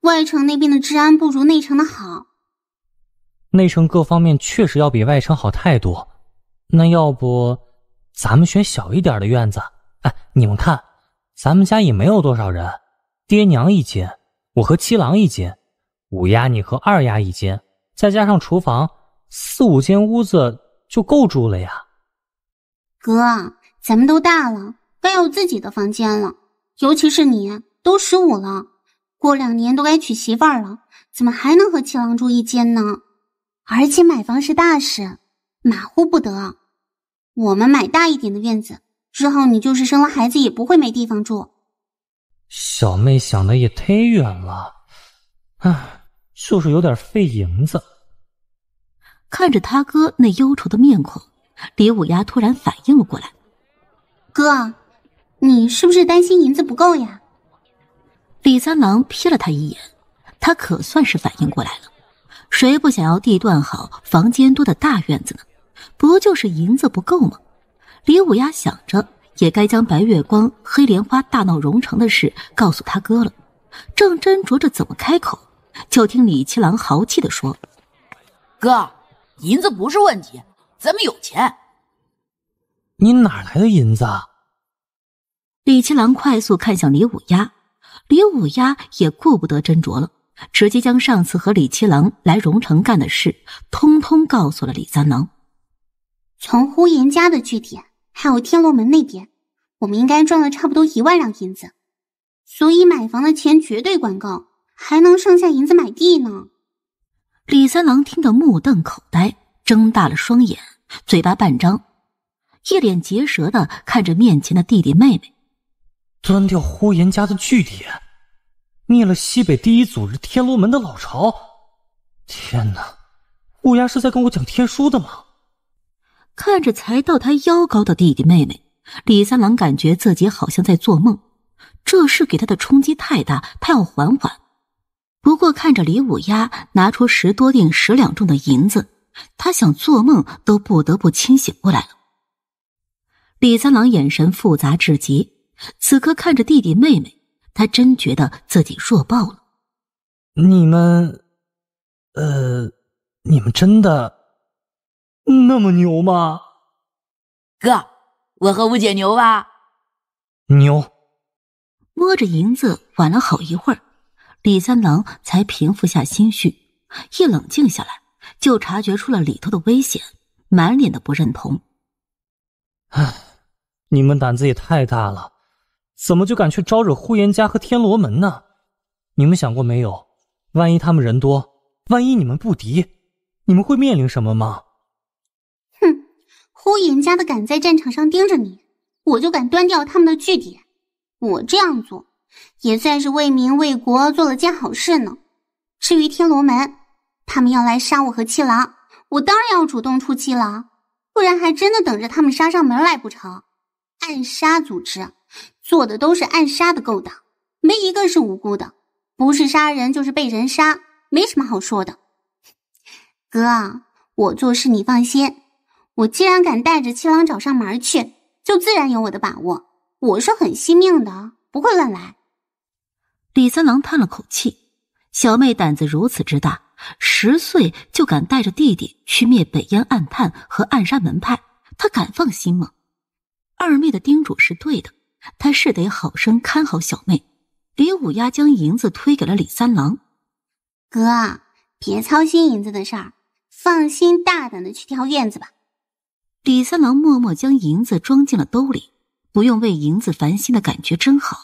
Speaker 1: 外城那边的治安不如内城的好。
Speaker 3: 内城各方面确实要比外城好太多。那要不，咱们选小一点的院子？哎，你们看，咱们家也没有多少人，爹娘一间，我和七郎一间，五丫你和二丫一间，再加上厨房，四五间屋子就够住了呀。
Speaker 1: 哥，咱们都大了，该有自己的房间了。尤其是你，都十五了，过两年都该娶媳妇儿了，怎么还能和七郎住一间呢？而且买房是大事，马虎不得。我们买大一点的院子。之后你就是生了孩子也不会没地方住。
Speaker 3: 小妹想的也忒远了，唉，就是有点费
Speaker 1: 银子。看着他哥那忧愁的面孔，李五丫突然反应了过来：“哥，你是不是担心银子不够呀？”李三郎瞥了他一眼，他可算是反应过来了。谁不想要地段好、房间多的大院子呢？不就是银子不够吗？李五丫想着，也该将白月光、黑莲花大闹荣城的事告诉他哥了。正斟酌着怎么开口，就听李七郎豪气的说：“哥，银子不是问题，咱们有钱。你哪来的银子？”李七郎快速看向李五丫，李五丫也顾不得斟酌了，直接将上次和李七郎来荣城干的事通通告诉了李三郎。从呼延家的据点。还有天罗门那边，我们应该赚了差不多一万两银子，所以买房的钱绝对管够，还能剩下银子买地呢。李三郎听得目瞪口呆，睁大了双眼，嘴巴半张，一脸结舌的看着面前的弟弟妹妹，端掉呼延家的据点，灭了西北第一组织天罗门的老巢。天哪，乌鸦是在跟我讲天书的吗？看着才到他腰高的弟弟妹妹，李三郎感觉自己好像在做梦。这事给他的冲击太大，他要缓缓。不过看着李五丫拿出十多锭十两重的银子，他想做梦都不得不清醒过来了。李三郎眼神复杂至极，此刻看着弟弟妹妹，他真觉得自己弱爆了。你们，
Speaker 8: 呃，你们真的？那么牛吗，哥？我和五姐牛吧？牛。摸
Speaker 1: 着银子，缓了好一会儿，李三郎才平复下心绪。一冷静下来，就察觉出了里头的危险，满脸的不认同。唉，你
Speaker 3: 们胆子也太大了，
Speaker 1: 怎么就敢去招惹呼
Speaker 3: 延家和天罗门呢？你们想过没有？万一他们人多，万一你们不敌，你们会面临什么吗？
Speaker 1: 呼延家的敢在战场上盯着你，我就敢端掉他们的据点。我这样做也算是为民为国做了件好事呢。至于天罗门，他们要来杀我和七郎，我当然要主动出击了，不然还真的等着他们杀上门来不成？暗杀组织做的都是暗杀的勾当，没一个是无辜的，不是杀人就是被人杀，没什么好说的。哥，我做事你放心。我既然敢带着七郎找上门去，就自然有我的把握。我是很惜命的，不会乱来。李三郎叹了口气：“小妹胆子如此之大，十岁就敢带着弟弟去灭北燕暗探和暗杀门派，他敢放心吗？”二妹的叮嘱是对的，他是得好生看好小妹。李五丫将银子推给了李三郎：“哥，别操心银子的事儿，放心大胆的去挑院子吧。”李三郎默默将银子装进了兜里，不用为银子烦心的感觉真好。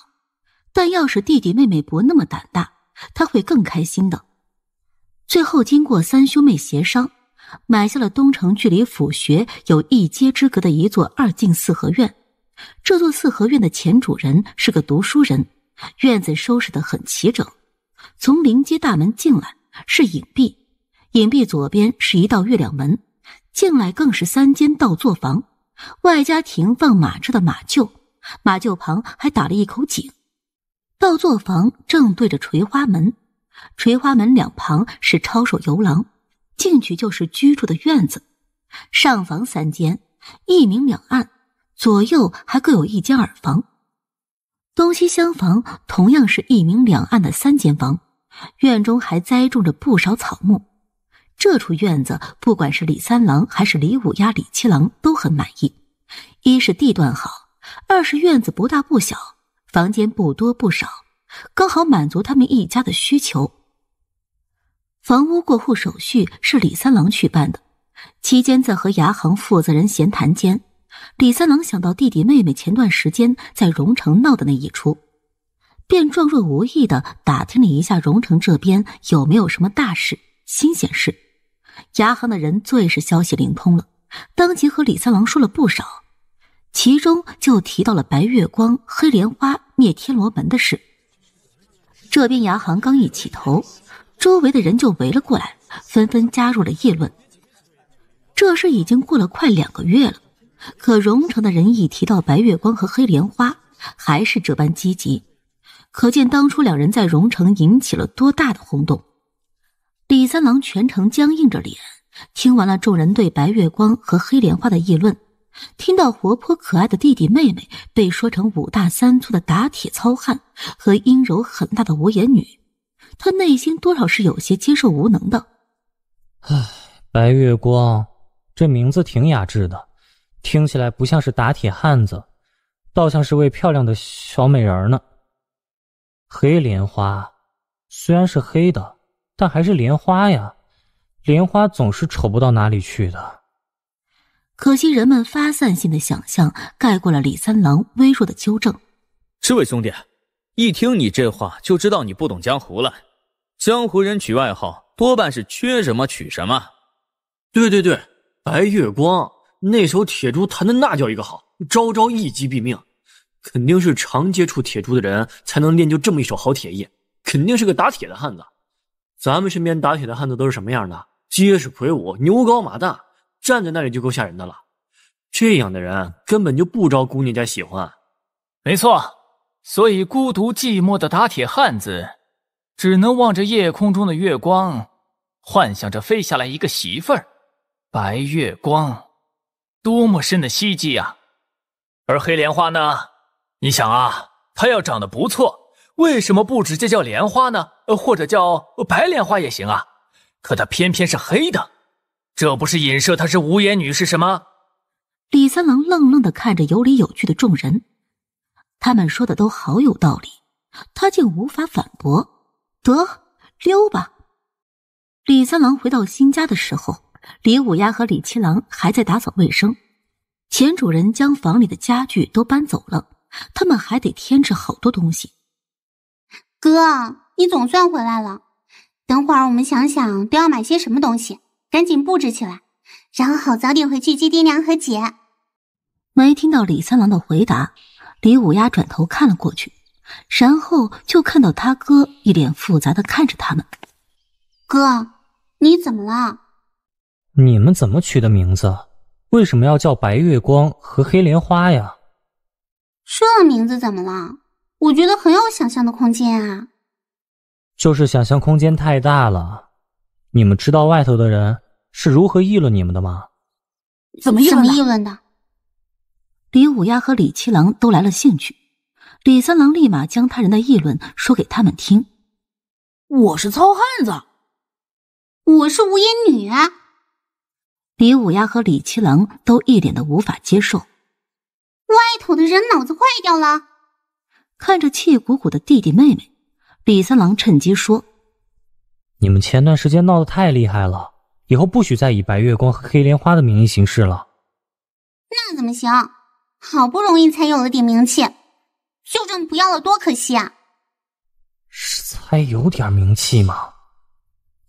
Speaker 1: 但要是弟弟妹妹不那么胆大，他会更开心的。最后，经过三兄妹协商，买下了东城距离府学有一街之隔的一座二进四合院。这座四合院的前主人是个读书人，院子收拾的很齐整。从临街大门进来是影壁，影壁左边是一道月亮门。进来更是三间倒座房，外加停放马车的马厩，马厩旁还打了一口井。倒座房正对着垂花门，垂花门两旁是抄手游廊，进去就是居住的院子。上房三间，一明两暗，左右还各有一间耳房。东西厢房同样是一明两暗的三间房，院中还栽种着不少草木。这处院子，不管是李三郎还是李五丫、李七郎都很满意。一是地段好，二是院子不大不小，房间不多不少，刚好满足他们一家的需求。房屋过户手续是李三郎去办的，期间在和牙行负责人闲谈间，李三郎想到弟弟妹妹前段时间在荣城闹的那一出，便状若无意的打听了一下荣城这边有没有什么大事、新鲜事。牙行的人最是消息灵通了，当即和李三郎说了不少，其中就提到了白月光、黑莲花灭天罗门的事。这边牙行刚一起头，周围的人就围了过来，纷纷加入了议论。这事已经过了快两个月了，可荣城的人一提到白月光和黑莲花，还是这般积极，可见当初两人在荣城引起了多大的轰动。李三郎全程僵硬着脸，听完了众人对白月光和黑莲花的议论，听到活泼可爱的弟弟妹妹被说成五大三粗的打铁糙汉和阴柔狠辣的无言女，他内心多少是有些接受无能的。
Speaker 3: 唉，白月光，这名字挺雅致的，听起来不像是打铁汉子，倒像是位漂亮的小美人呢。黑莲花，虽然是黑的。但还是莲花呀，莲花总是丑不到哪里去的。
Speaker 5: 可
Speaker 1: 惜人们发散性的想象盖过了李三郎微弱的纠正。
Speaker 3: 这位兄弟，一听你这话就知道你不懂江湖了。江湖人取外号多半是缺什么取什么。对对对，白月光那手铁珠弹的那叫一个好，招招一击毙命。肯定是常接触铁珠的人才能练就这么一手好铁艺，肯定是个打铁的汉子。咱们身边打铁的汉子都是什么样的？结实魁梧，牛高马大，站在那里就够吓人的了。这样的人根本就不招姑娘家喜欢。没错，所以孤独寂寞的打铁汉子，只能望着夜空中的月光，幻想着飞下来一个媳妇儿。白月光，多么深的希冀啊！而黑莲花呢？你想啊，它要长得不错，为什么不直接叫莲花呢？或者叫白莲花也行啊，可她偏偏是黑的，这不是影射她是无颜女是什么？
Speaker 1: 李三郎愣愣地看着有理有据的众人，他们说的都好有道理，他竟无法反驳。得溜吧！李三郎回到新家的时候，李五丫和李七郎还在打扫卫生，前主人将房里的家具都搬走了，他们还得添置好多东西。哥。你总算回来了，等会儿我们想想都要买些什么东西，赶紧布置起来，然后好早点回去接爹娘和姐。没听到李三郎的回答，李五丫转头看了过去，然后就看到他哥一脸复杂的看着他们。哥，你怎么了？
Speaker 3: 你们怎么取的名字？为什么要叫白月光和黑莲花呀？
Speaker 1: 这名字怎么了？我觉得很有想象的空间啊。
Speaker 3: 就是想象空间太大了，你们知道外头的人是如何议论你们的吗？
Speaker 1: 怎么议论的？李五丫和李七郎都来了兴趣，李三郎立马将他人的议论说给他们听。我是糙汉子，我是无烟女啊！李五丫和李七郎都一脸的无法接受。外头的人脑子坏掉了，看着气鼓鼓的弟弟妹妹。李三郎趁机说：“
Speaker 3: 你们前段时间闹得太厉害了，以后不许再以白月光和黑莲花的名义行事了。”
Speaker 1: 那怎么行？好不容易才有了点名气，就这么不要了，多可惜啊！
Speaker 3: 是才有点名气吗？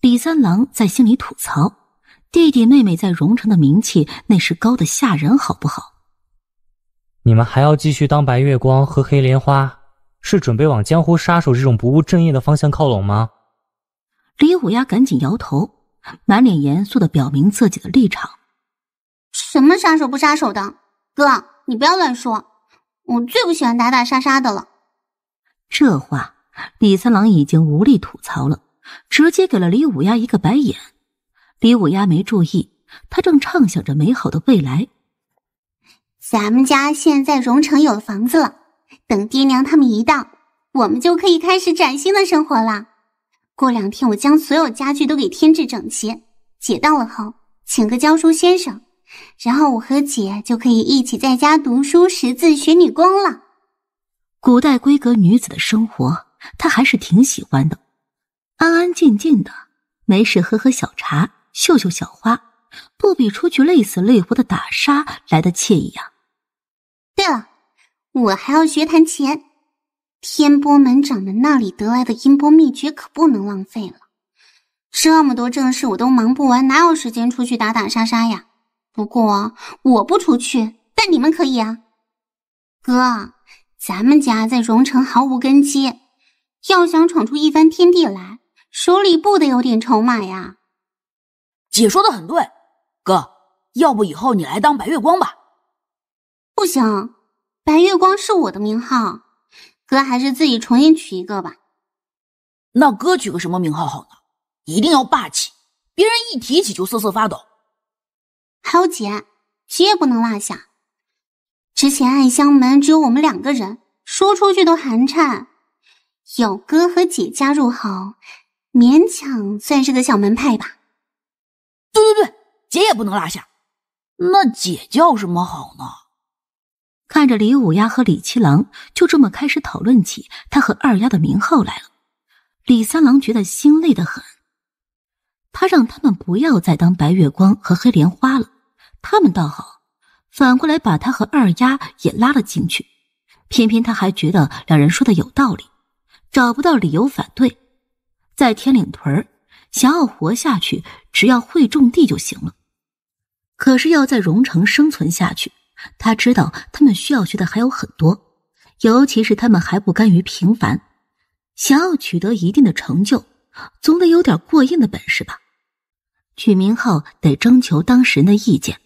Speaker 1: 李三郎在心里吐槽：“弟弟妹妹在荣城的名气那是高的吓人，好不好？
Speaker 3: 你们还要继续当白月光和黑莲花？”是准备往江湖杀手这种不务正业的方向靠拢吗？
Speaker 1: 李五丫赶紧摇头，满脸严肃的表明自己的立场：“什么杀手不杀手的，哥，你不要乱说，我最不喜欢打打杀杀的了。”这话李三郎已经无力吐槽了，直接给了李五丫一个白眼。李五丫没注意，他正畅想着美好的未来：“咱们家现在荣城有房子了。”等爹娘他们一到，我们就可以开始崭新的生活了。过两天，我将所有家具都给添置整齐。姐到了后，请个教书先生，然后我和姐就可以一起在家读书、识字、学女工了。古代闺阁女子的生活，她还是挺喜欢的，安安静静的，没事喝喝小茶、绣绣小花，不比出去累死累活的打杀来的惬意啊。对了。我还要学弹琴，天波门掌门那里得来的音波秘诀可不能浪费了。这么多正事我都忙不完，哪有时间出去打打杀杀呀？不过我不出去，但你们可以啊。哥，咱们家在荣城毫无根基，要想闯出一番天地来，手里不得有点筹码呀。姐说的很对，哥，要不以后你来当白月光吧？不行。白月光是我的名号，哥还是自己重新取一个吧。那哥取个什么名号好呢？一定要霸气，别人一提起就瑟瑟发抖。还有姐，谁也不能落下。之前暗香门只有我们两个人，说出去都寒颤。有哥和姐加入后，勉强算是个小门派吧。对对对，姐也不能落下。那姐叫什么好呢？看着李五丫和李七郎就这么开始讨论起他和二丫的名号来了，李三郎觉得心累的很。他让他们不要再当白月光和黑莲花了，他们倒好，反过来把他和二丫也拉了进去。偏偏他还觉得两人说的有道理，找不到理由反对。在天岭屯想要活下去，只要会种地就行了。可是要在荣城生存下去，他知道他们需要学的还有很多，尤其是他们还不甘于平凡，想要取得一定的成就，总得有点过硬的本事吧。取名号得征求当事人的意见。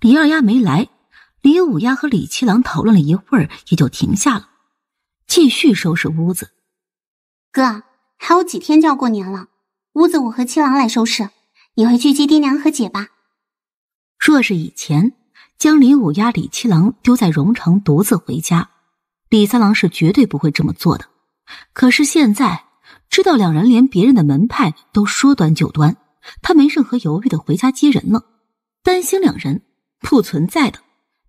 Speaker 1: 李二丫没来，李五丫和李七郎讨论了一会儿，也就停下了，继续收拾屋子。哥，还有几天就要过年了，屋子我和七郎来收拾，你回去接爹娘和姐吧。若是以前。将李五丫、李七郎丢在荣城，独自回家。李三郎是绝对不会这么做的。可是现在知道两人连别人的门派都说端就端，他没任何犹豫的回家接人了。担心两人不存在的，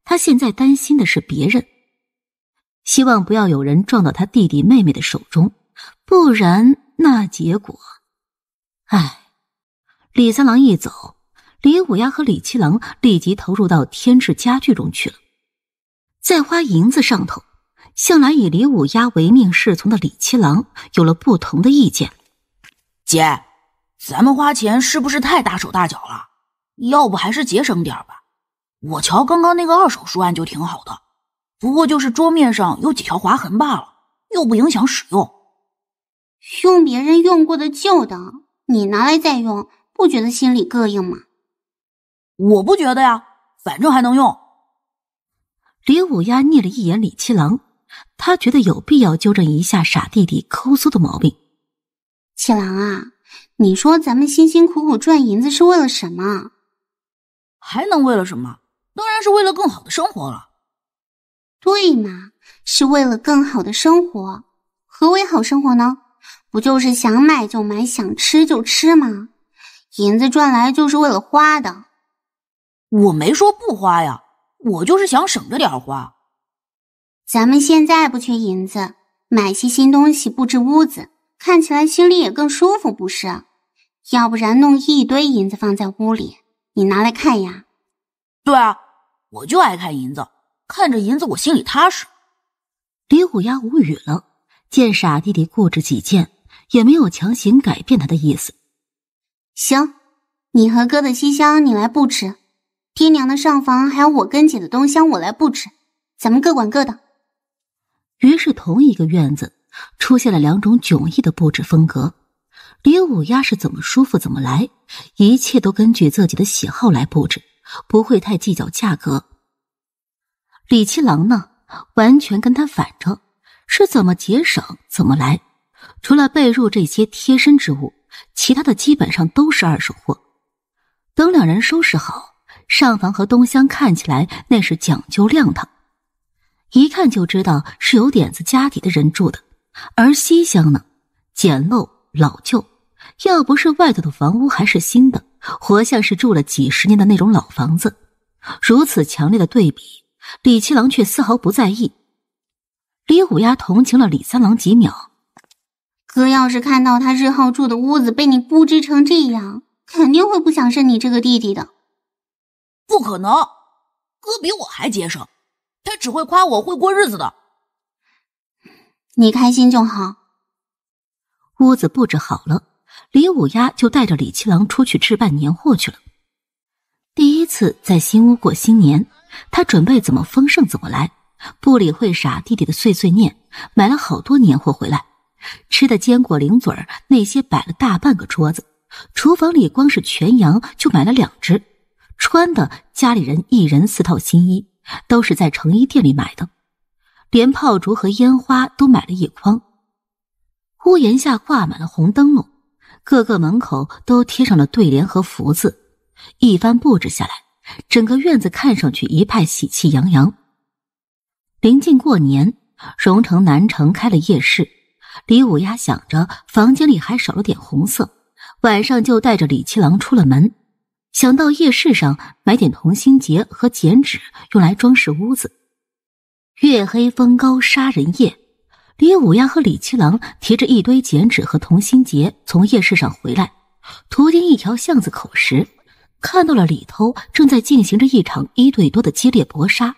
Speaker 1: 他现在担心的是别人。希望不要有人撞到他弟弟妹妹的手中，不然那结果……哎，李三郎一走。李五丫和李七郎立即投入到添置家具中去了。在花银子上头，向来以李五丫唯命是从的李七郎有了不同的意见：“姐，咱们花钱是不是太大手大脚了？要不还是节省点吧。我瞧刚刚那个二手书案就挺好的，不过就是桌面上有几条划痕罢了，又不影响使用。用别人用过的旧的，你拿来再用，不觉得心里膈应吗？”我不觉得呀，反正还能用。李五丫睨了一眼李七郎，她觉得有必要纠正一下傻弟弟抠搜的毛病。七郎啊，你说咱们辛辛苦苦赚银子是为了什么？还能为了什么？当然是为了更好的生活了。对嘛，是为了更好的生活。何为好生活呢？不就是想买就买，想吃就吃吗？银子赚来就是为了花的。我没说不花呀，我就是想省着点花。咱们现在不缺银子，买些新东西布置屋子，看起来心里也更舒服，不是？要不然弄一堆银子放在屋里，你拿来看呀。对啊，我就爱看银子，看着银子我心里踏实。李虎丫无语了，见傻弟弟固执己见，也没有强行改变他的意思。行，你和哥的西厢你来布置。爹娘的上房还有我跟姐的东厢，我来布置，咱们各管各的。于是同一个院子出现了两种迥异的布置风格。李五丫是怎么舒服怎么来，一切都根据自己的喜好来布置，不会太计较价格。李七郎呢，完全跟他反着，是怎么节省怎么来，除了被褥这些贴身之物，其他的基本上都是二手货。等两人收拾好。上房和东厢看起来那是讲究亮堂，一看就知道是有点子家底的人住的。而西厢呢，简陋老旧，要不是外头的房屋还是新的，活像是住了几十年的那种老房子。如此强烈的对比，李七郎却丝毫不在意。李虎丫同情了李三郎几秒，哥要是看到他日后住的屋子被你布置成这样，肯定会不想认你这个弟弟的。不可能，哥比我还节
Speaker 8: 省，他只会夸我会过日子的。
Speaker 1: 你开心就好。屋子布置好了，李五丫就带着李七郎出去置办年货去了。第一次在新屋过新年，他准备怎么丰盛怎么来，不理会傻弟弟的碎碎念，买了好多年货回来，吃的坚果零嘴儿那些摆了大半个桌子，厨房里光是全羊就买了两只。穿的家里人一人四套新衣，都是在成衣店里买的，连炮竹和烟花都买了一筐。屋檐下挂满了红灯笼，各个门口都贴上了对联和福字，一番布置下来，整个院子看上去一派喜气洋洋。临近过年，荣城南城开了夜市，李五丫想着房间里还少了点红色，晚上就带着李七郎出了门。想到夜市上买点同心结和剪纸，用来装饰屋子。月黑风高杀人夜，李五丫和李七郎提着一堆剪纸和同心结从夜市上回来，途经一条巷子口时，看到了里头正在进行着一场一对多的激烈搏杀。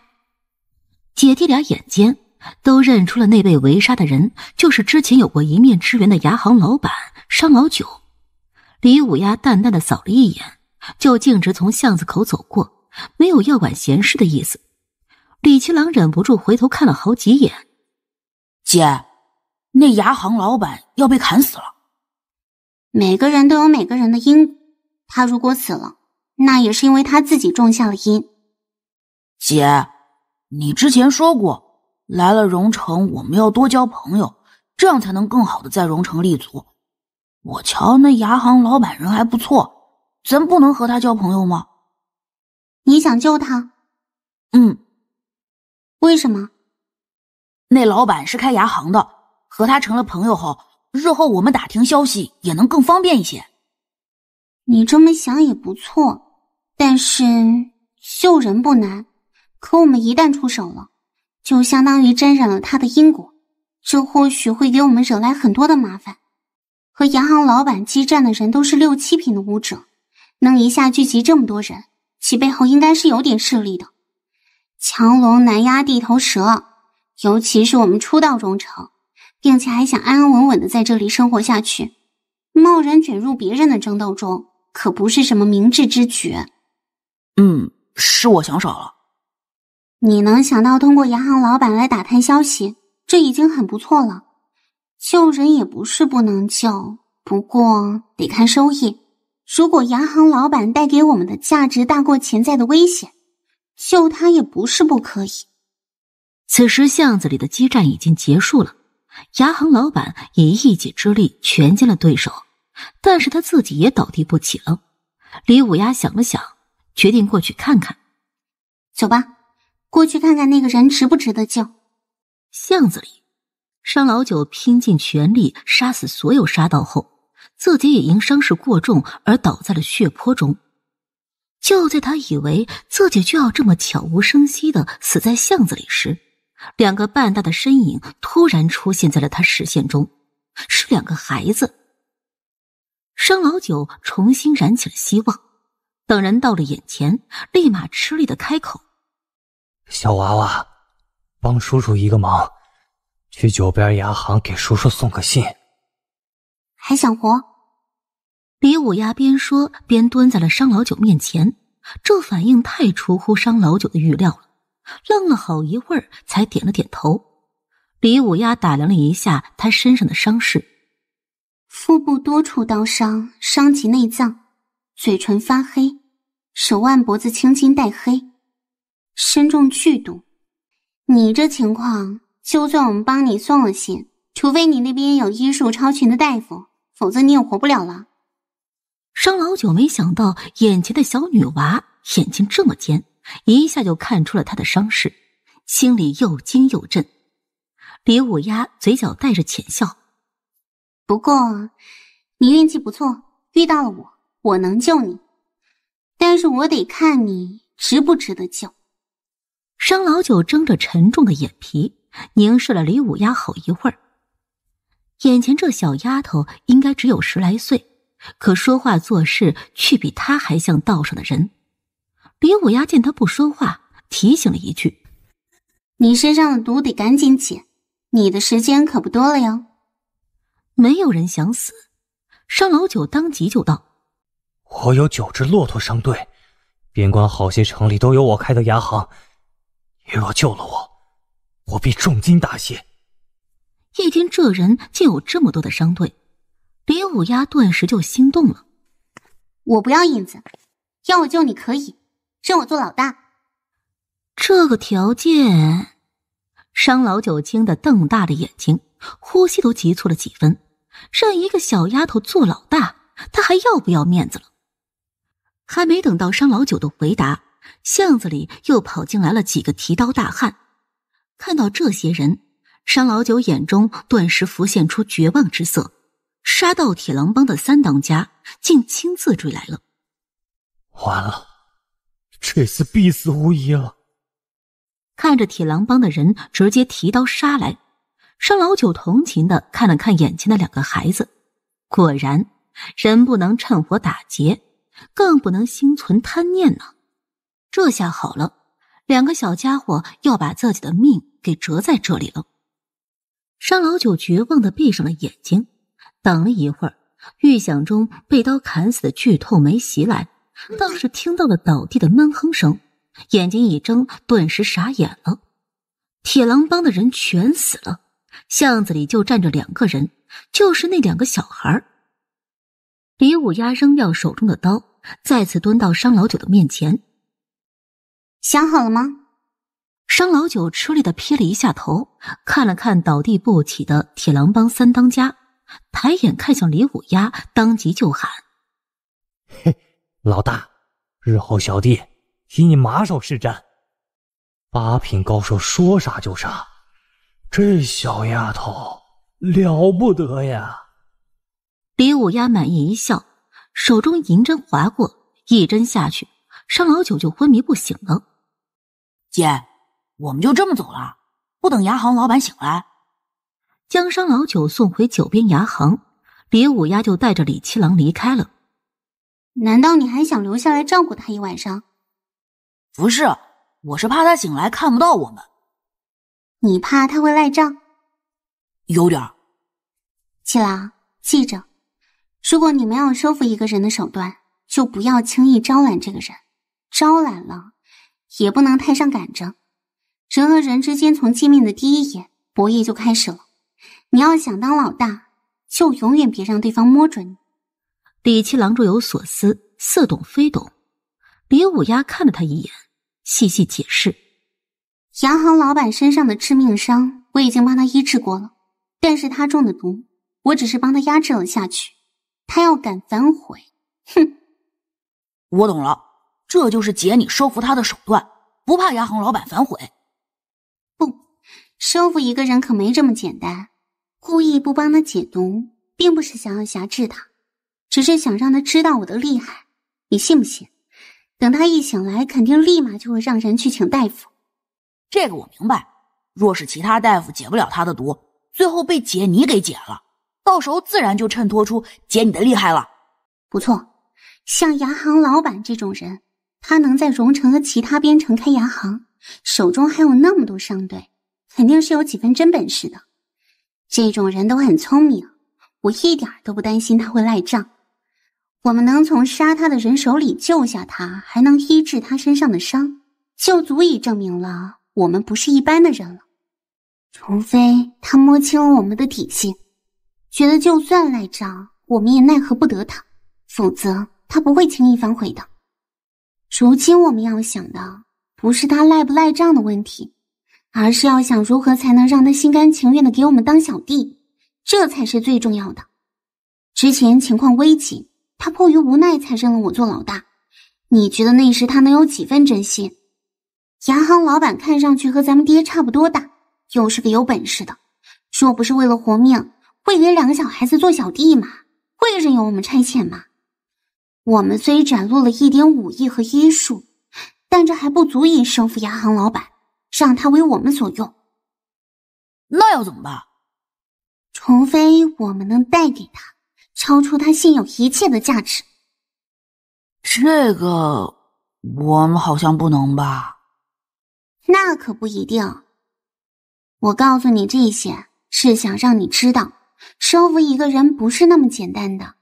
Speaker 1: 姐弟俩眼尖，都认出了那被围杀的人就是之前有过一面之缘的牙行老板商老九。李五丫淡淡的扫了一眼。就径直从巷子口走过，没有要管闲事的意思。李七郎忍不住回头看了好几眼。姐，那牙行老板要被砍死了。每个人都有每个人的因果，他如果死了，那也是因为他自己种下了因。姐，你之前说过，来了荣城，我们要多交朋友，这样才能更好的在荣城立足。我瞧那牙行老板人还不错。咱不能和他交朋友吗？你想救他？嗯。为什么？那老板是开牙行的，和他成了朋友后，日后我们打听消息也能更方便一些。你这么想也不错，但是救人不难，可我们一旦出手了，就相当于沾染了他的因果，这或许会给我们惹来很多的麻烦。和牙行老板激战的人都是六七品的武者。能一下聚集这么多人，其背后应该是有点势力的。强龙难压地头蛇，尤其是我们初到中城，并且还想安安稳稳的在这里生活下去，贸然卷入别人的争斗中，可不是什么明智之举。嗯，是我想少了。你能想到通过银行老板来打探消息，这已经很不错了。救人也不是不能救，不过得看收益。如果牙行老板带给我们的价值大过潜在的危险，救他也不是不可以。此时巷子里的激战已经结束了，牙行老板以一己之力全歼了对手，但是他自己也倒地不起了。李五丫想了想，决定过去看看。走吧，过去看看那个人值不值得救。巷子里，商老九拼尽全力杀死所有杀盗后。自己也因伤势过重而倒在了血泊中。就在他以为自己就要这么悄无声息的死在巷子里时，两个半大的身影突然出现在了他视线中，是两个孩子。商老九重新燃起了希望，等人到了眼前，立马吃力的开口：“
Speaker 3: 小娃娃，帮叔叔一个忙，去九边牙行给叔叔送个信。”
Speaker 1: 还想活？李五丫边说边蹲在了商老九面前，这反应太出乎商老九的预料了，愣了好一会儿才点了点头。李五丫打量了一下他身上的伤势，腹部多处刀伤，伤及内脏，嘴唇发黑，手腕脖子青筋带黑，身中剧毒。你这情况，就算我们帮你送了信，除非你那边有医术超群的大夫，否则你也活不了了。商老九没想到眼前的小女娃眼睛这么尖，一下就看出了她的伤势，心里又惊又震。李五丫嘴角带着浅笑，不过你运气不错，遇到了我，我能救你，但是我得看你值不值得救。商老九睁着沉重的眼皮，凝视了李五丫好一会儿。眼前这小丫头应该只有十来岁。可说话做事却比他还像道上的人。李五丫见他不说话，提醒了一句：“你身上的毒得赶紧解，你的时间可不多了哟。”没有人想死，商老九当即就道：“
Speaker 3: 我有九支骆驼商队，边关好些城里都有我开的牙行。你若救了我，我必重金答谢。”
Speaker 1: 一听这人竟有这么多的商队。李五丫顿时就心动了。我不要银子，要我救你可以，认我做老大。这个条件，商老九惊得瞪大了眼睛，呼吸都急促了几分。让一个小丫头做老大，他还要不要面子了？还没等到商老九的回答，巷子里又跑进来了几个提刀大汉。看到这些人，商老九眼中顿时浮现出绝望之色。杀到铁狼帮的三当家，竟亲自追来了！完了，这次必死无疑了。看着铁狼帮的人直接提刀杀来，商老九同情的看了看眼前的两个孩子。果然，人不能趁火打劫，更不能心存贪念呢。这下好了，两个小家伙要把自己的命给折在这里了。商老九绝望的闭上了眼睛。等了一会儿，预想中被刀砍死的剧透没袭来，倒是听到了倒地的闷哼声。眼睛一睁，顿时傻眼了。铁狼帮的人全死了，巷子里就站着两个人，就是那两个小孩。李五丫扔掉手中的刀，再次蹲到商老九的面前：“想好了吗？”商老九吃力的撇了一下头，看了看倒地不起的铁狼帮三当家。抬眼看向李五丫，当即就喊：“
Speaker 4: 嘿，老
Speaker 3: 大，日后小弟以你马首是瞻。八品高
Speaker 1: 手说杀就杀，这小丫头了不得呀！”李五丫满意一笑，手中银针划过，一针下去，商老九就昏迷不醒了。姐，我们就这么走了？不等牙行老板醒来？将商老九送回九边牙行，李五丫就带着李七郎离开了。难道你还想留下来照顾他一晚上？不是，我是怕他醒来看不到我们。你怕他会赖账？有点。七郎，记着，如果你没有收服一个人的手段，就不要轻易招揽这个人。招揽了，也不能太上赶着。人和人之间，从见面的第一眼博弈就开始了。你要想当老大，就永远别让对方摸准你。李七郎若有所思，似懂非懂。李五丫看了他一眼，细细解释：“洋行老板身上的致命伤，我已经帮他医治过了，但是他中的毒，我只是帮他压制了下去。他要敢反悔，哼！我懂了，这就是姐你收服他的手段。不怕洋行老板反悔？不，收服一个人可没这么简单。”故意不帮他解毒，并不是想要挟制他，只是想让他知道我的厉害。你信不信？等他一醒来，肯定立马就会让人去请大夫。这个我明白。若是其他大夫解不了他的毒，最后被解你给解了，到时候自然就衬托出解你的厉害了。不错，像牙行老板这种人，他能在荣城和其他边城开牙行，手中还有那么多商队，肯定是有几分真本事的。这种人都很聪明，我一点都不担心他会赖账。我们能从杀他的人手里救下他，还能医治他身上的伤，就足以证明了我们不是一般的人了。除非他摸清了我们的底细，觉得就算赖账，我们也奈何不得他，否则他不会轻易反悔的。如今我们要想的，不是他赖不赖账的问题。而是要想如何才能让他心甘情愿的给我们当小弟，这才是最重要的。之前情况危急，他迫于无奈才认了我做老大。你觉得那时他能有几分真心？牙行老板看上去和咱们爹差不多大，又是个有本事的，若不是为了活命，会给两个小孩子做小弟吗？会任由我们差遣吗？我们虽展露了一点武艺和医术，但这还不足以胜负牙行老板。让他为我们所用，那要怎么办？除非我们能带给他超出他现有一切的价值。这个我们好像不能吧？那可不一定。我告诉你这些，是想让你知道，收服一个人不是那么简单的。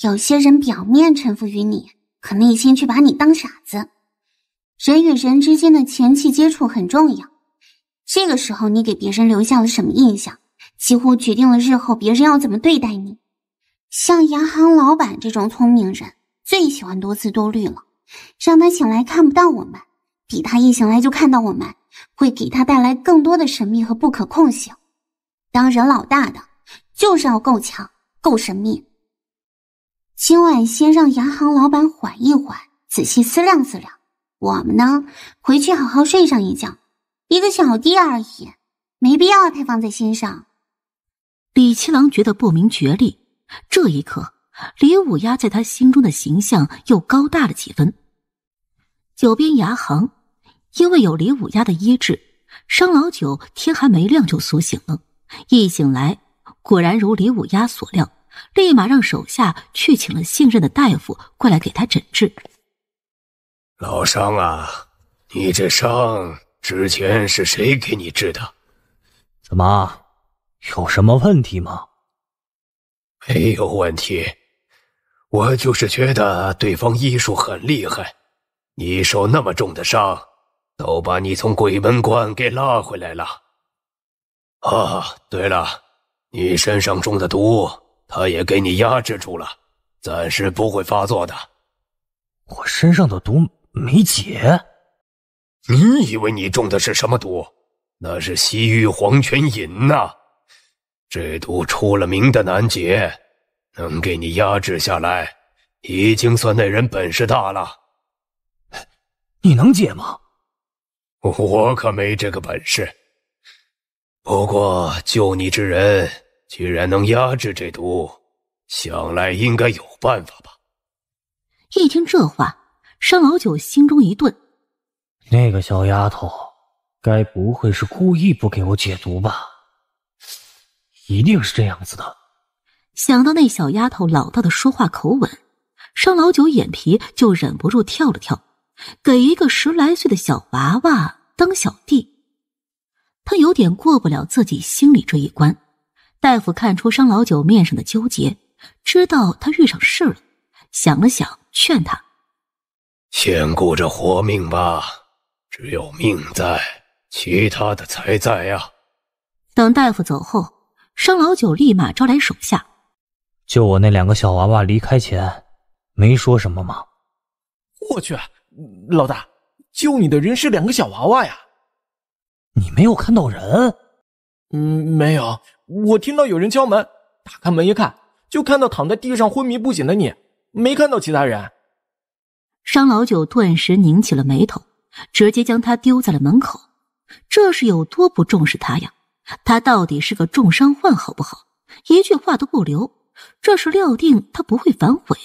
Speaker 1: 有些人表面臣服于你，可内心却把你当傻子。人与人之间的前期接触很重要，这个时候你给别人留下了什么印象，几乎决定了日后别人要怎么对待你。像洋行老板这种聪明人，最喜欢多思多虑了。让他醒来看不到我们，比他一醒来就看到我们会给他带来更多的神秘和不可控性。当人老大的就是要够强、够神秘。今晚先让洋行老板缓一缓，仔细思量思量。我们呢，回去好好睡上一觉。一个小弟而已，没必要太放在心上。李七郎觉得不明觉厉。这一刻，李五丫在他心中的形象又高大了几分。九边牙行，因为有李五丫的医治，商老九天还没亮就苏醒了。一醒来，果然如李五丫所料，立马让手下去请了信任的大夫过来给他诊治。
Speaker 4: 老伤啊，你这伤之前是谁给你治的？怎么，有什么问题吗？没有问题，我就是觉得对方医术很厉害。你受那么重的伤，都把你从鬼门关给拉回来了。啊，对了，你身上中的毒，他也给你压制住了，暂时不会发作的。
Speaker 3: 我身上的毒。没解？
Speaker 4: 你以为你中的是什么毒？那是西域黄泉饮呐！这毒出了名的难解，能给你压制下来，已经算那人本事大了。
Speaker 3: 你能解吗？
Speaker 4: 我可没这个本事。不过救你之人，居然能压制这毒，想来应该有办法吧？
Speaker 1: 一听这话。商老九心中一顿，
Speaker 3: 那个小丫头该不会是故意不给我解毒吧？一定是这样子的。
Speaker 1: 想到那小丫头老道的说话口吻，商老九眼皮就忍不住跳了跳。给一个十来岁的小娃娃当小弟，他有点过不了自己心里这一关。大夫看出商老九面上的纠结，知道他遇上事了，想了想，劝他。
Speaker 4: 先顾着活命吧，只有命在，其他的才在呀。
Speaker 1: 等大夫走后，商老九立马招来手下。
Speaker 3: 就我那两个小娃娃离开前，没说什么吗？
Speaker 7: 我去，老大，救你的人是两个小娃娃呀？你没有看到人？嗯，没有。我听到有人敲门，打开门一看，就看到躺在地上昏迷不醒的你，没看到其他人。
Speaker 1: 商老九顿时拧起了眉头，直接将他丢在了门口。这是有多不重视他呀？他到底是个重伤患，好不好？一句话都不留，这是料定他不会反悔，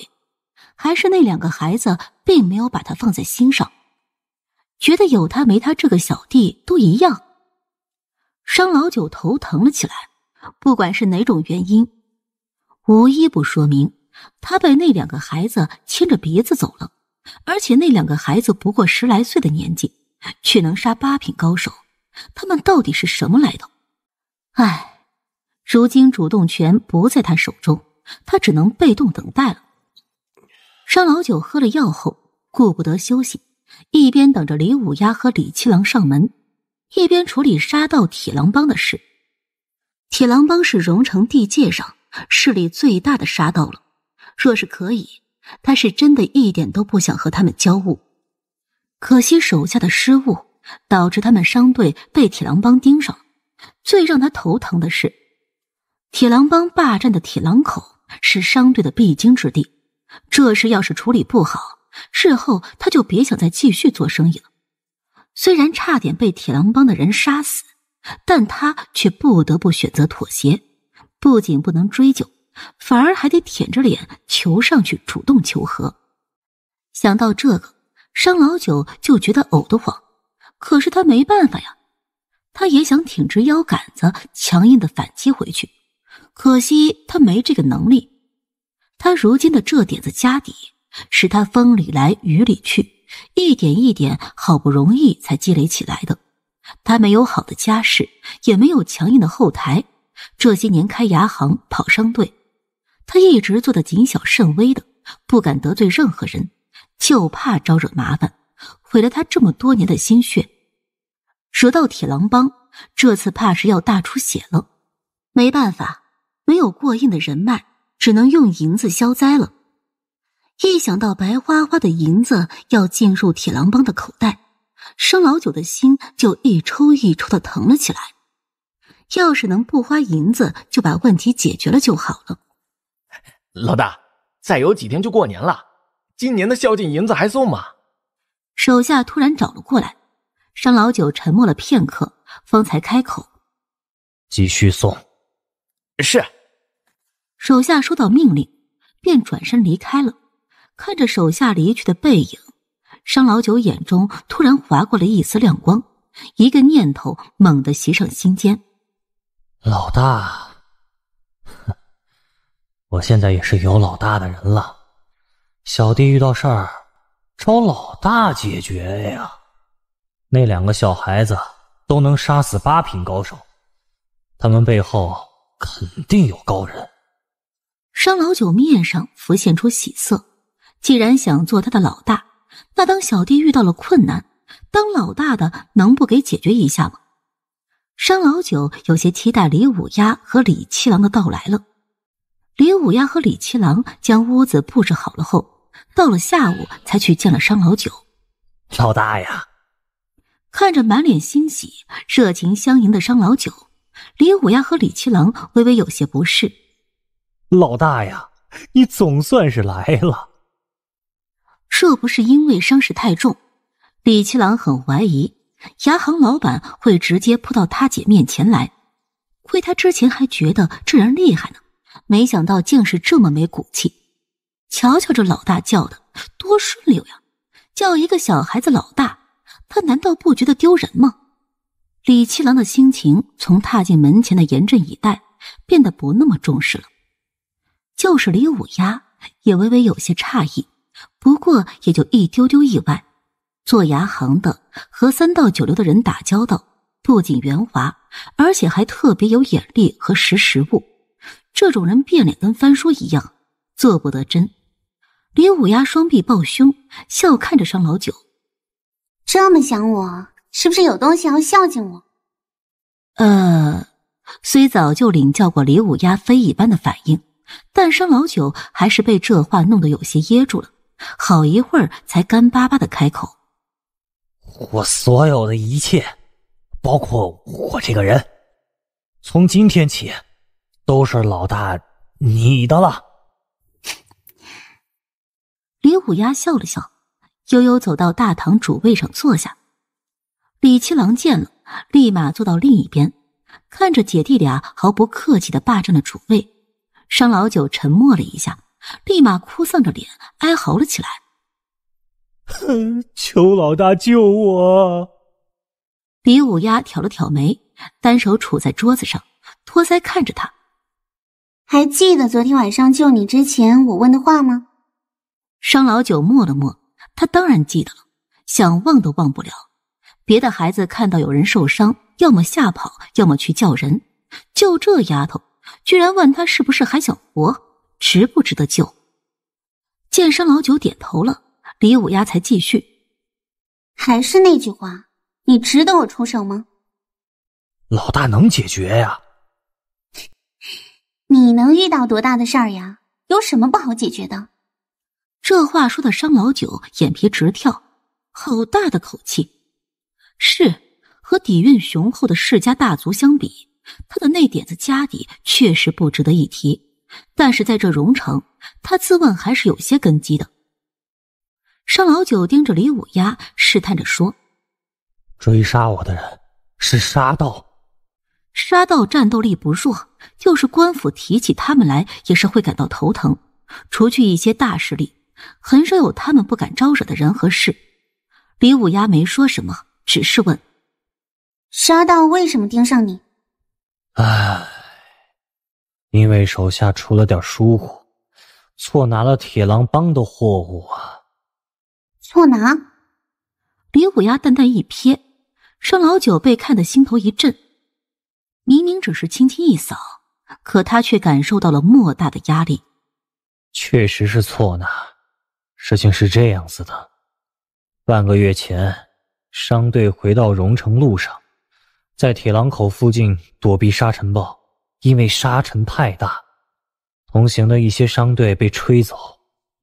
Speaker 1: 还是那两个孩子并没有把他放在心上，觉得有他没他这个小弟都一样？商老九头疼了起来。不管是哪种原因，无一不说明他被那两个孩子牵着鼻子走了。而且那两个孩子不过十来岁的年纪，却能杀八品高手，他们到底是什么来头？唉，如今主动权不在他手中，他只能被动等待了。商老九喝了药后，顾不得休息，一边等着李五丫和李七郎上门，一边处理沙到铁狼帮的事。铁狼帮是荣城地界上势力最大的沙道了，若是可以。他是真的，一点都不想和他们交恶。可惜手下的失误，导致他们商队被铁狼帮盯上。最让他头疼的是，铁狼帮霸占的铁狼口是商队的必经之地。这事要是处理不好，事后他就别想再继续做生意了。虽然差点被铁狼帮的人杀死，但他却不得不选择妥协，不仅不能追究。反而还得舔着脸求上去，主动求和。想到这个，商老九就觉得呕得慌。可是他没办法呀，他也想挺直腰杆子，强硬的反击回去，可惜他没这个能力。他如今的这点子家底，是他风里来雨里去，一点一点好不容易才积累起来的。他没有好的家世，也没有强硬的后台，这些年开牙行、跑商队。他一直做的谨小慎微的，不敢得罪任何人，就怕招惹麻烦，毁了他这么多年的心血。惹到铁狼帮，这次怕是要大出血了。没办法，没有过硬的人脉，只能用银子消灾了。一想到白花花的银子要进入铁狼帮的口袋，生老九的心就一抽一抽的疼了起来。要是能不花银子就把问题解决了就好了。老大，再有几天就过年了，今年的孝敬银子还送吗？手下突然找了过来，商老九沉默了片刻，方才开口：“
Speaker 3: 继续送。”
Speaker 1: 是。手下收到命令，便转身离开了。看着手下离去的背影，商老九眼中突然划过了一丝亮光，一个念头猛地袭上心间。
Speaker 3: 老大。我现在也是有老大的人了，小弟遇到事儿找老大解决呀。那两个小孩子都能杀死八品高手，他们背后肯定有高人。
Speaker 1: 商老九面上浮现出喜色，既然想做他的老大，那当小弟遇到了困难，当老大的能不给解决一下吗？商老九有些期待李五丫和李七郎的到来了。李五丫和李七郎将屋子布置好了后，到了下午才去见了商老九。
Speaker 3: 老大呀，
Speaker 1: 看着满脸欣喜、热情相迎的商老九，李五丫和李七郎微微有些不适。老大呀，你总算是来了。若不是因为伤势太重，李七郎很怀疑牙行老板会直接扑到他姐面前来。亏他之前还觉得这人厉害呢。没想到竟是这么没骨气！瞧瞧这老大叫的多顺溜呀，叫一个小孩子老大，他难道不觉得丢人吗？李七郎的心情从踏进门前的严阵以待，变得不那么重视了。就是李五丫也微微有些诧异，不过也就一丢丢意外。做牙行的和三到九流的人打交道，不仅圆滑，而且还特别有眼力和识时务。这种人变脸跟翻书一样，做不得真。李五丫双臂抱胸，笑看着商老九：“这么想我，是不是有东西要孝敬我？”呃，虽早就领教过李五丫非一般的反应，但商老九还是被这话弄得有些噎住了，好一会儿才干巴巴的开口：“
Speaker 3: 我所有的一切，包括我这个人，从今天起。”都是老大你的了。
Speaker 1: 李五丫笑了笑，悠悠走到大堂主位上坐下。李七郎见了，立马坐到另一边，看着姐弟俩毫不客气的霸占了主位。商老九沉默了一下，立马哭丧着脸哀嚎了起来：“求老大救我！”李五丫挑了挑眉，单手杵在桌子上，托腮看着他。还记得昨天晚上救你之前我问的话吗？商老九默了默，他当然记得了，想忘都忘不了。别的孩子看到有人受伤，要么吓跑，要么去叫人。就这丫头，居然问他是不是还想活，值不值得救？见商老九点头了，李五丫才继续。还是那句话，你值得我出手吗？
Speaker 3: 老大能解决呀。
Speaker 1: 你能遇到多大的事儿呀？有什么不好解决的？这话说的，商老九眼皮直跳，好大的口气！是和底蕴雄厚的世家大族相比，他的那点子家底确实不值得一提。但是在这荣城，他自问还是有些根基的。商老九盯着李五丫，试探着说：“
Speaker 3: 追杀我的人是沙
Speaker 1: 道。”沙道战斗力不弱，就是官府提起他们来，也是会感到头疼。除去一些大势力，很少有他们不敢招惹的人和事。李五丫没说什么，只是问：“沙道为什么盯上你？”唉，
Speaker 3: 因为手下出了点疏忽，错拿了铁狼帮的货物啊。
Speaker 1: 错拿？李五丫淡淡一瞥，盛老九被看得心头一震。明明只是轻轻一扫，可他却感受到了莫大的压力。
Speaker 3: 确实是错呢。事情是这样子的：半个月前，商队回到荣城路上，在铁狼口附近躲避沙尘暴。因为沙尘太大，同行的一些商队被吹走，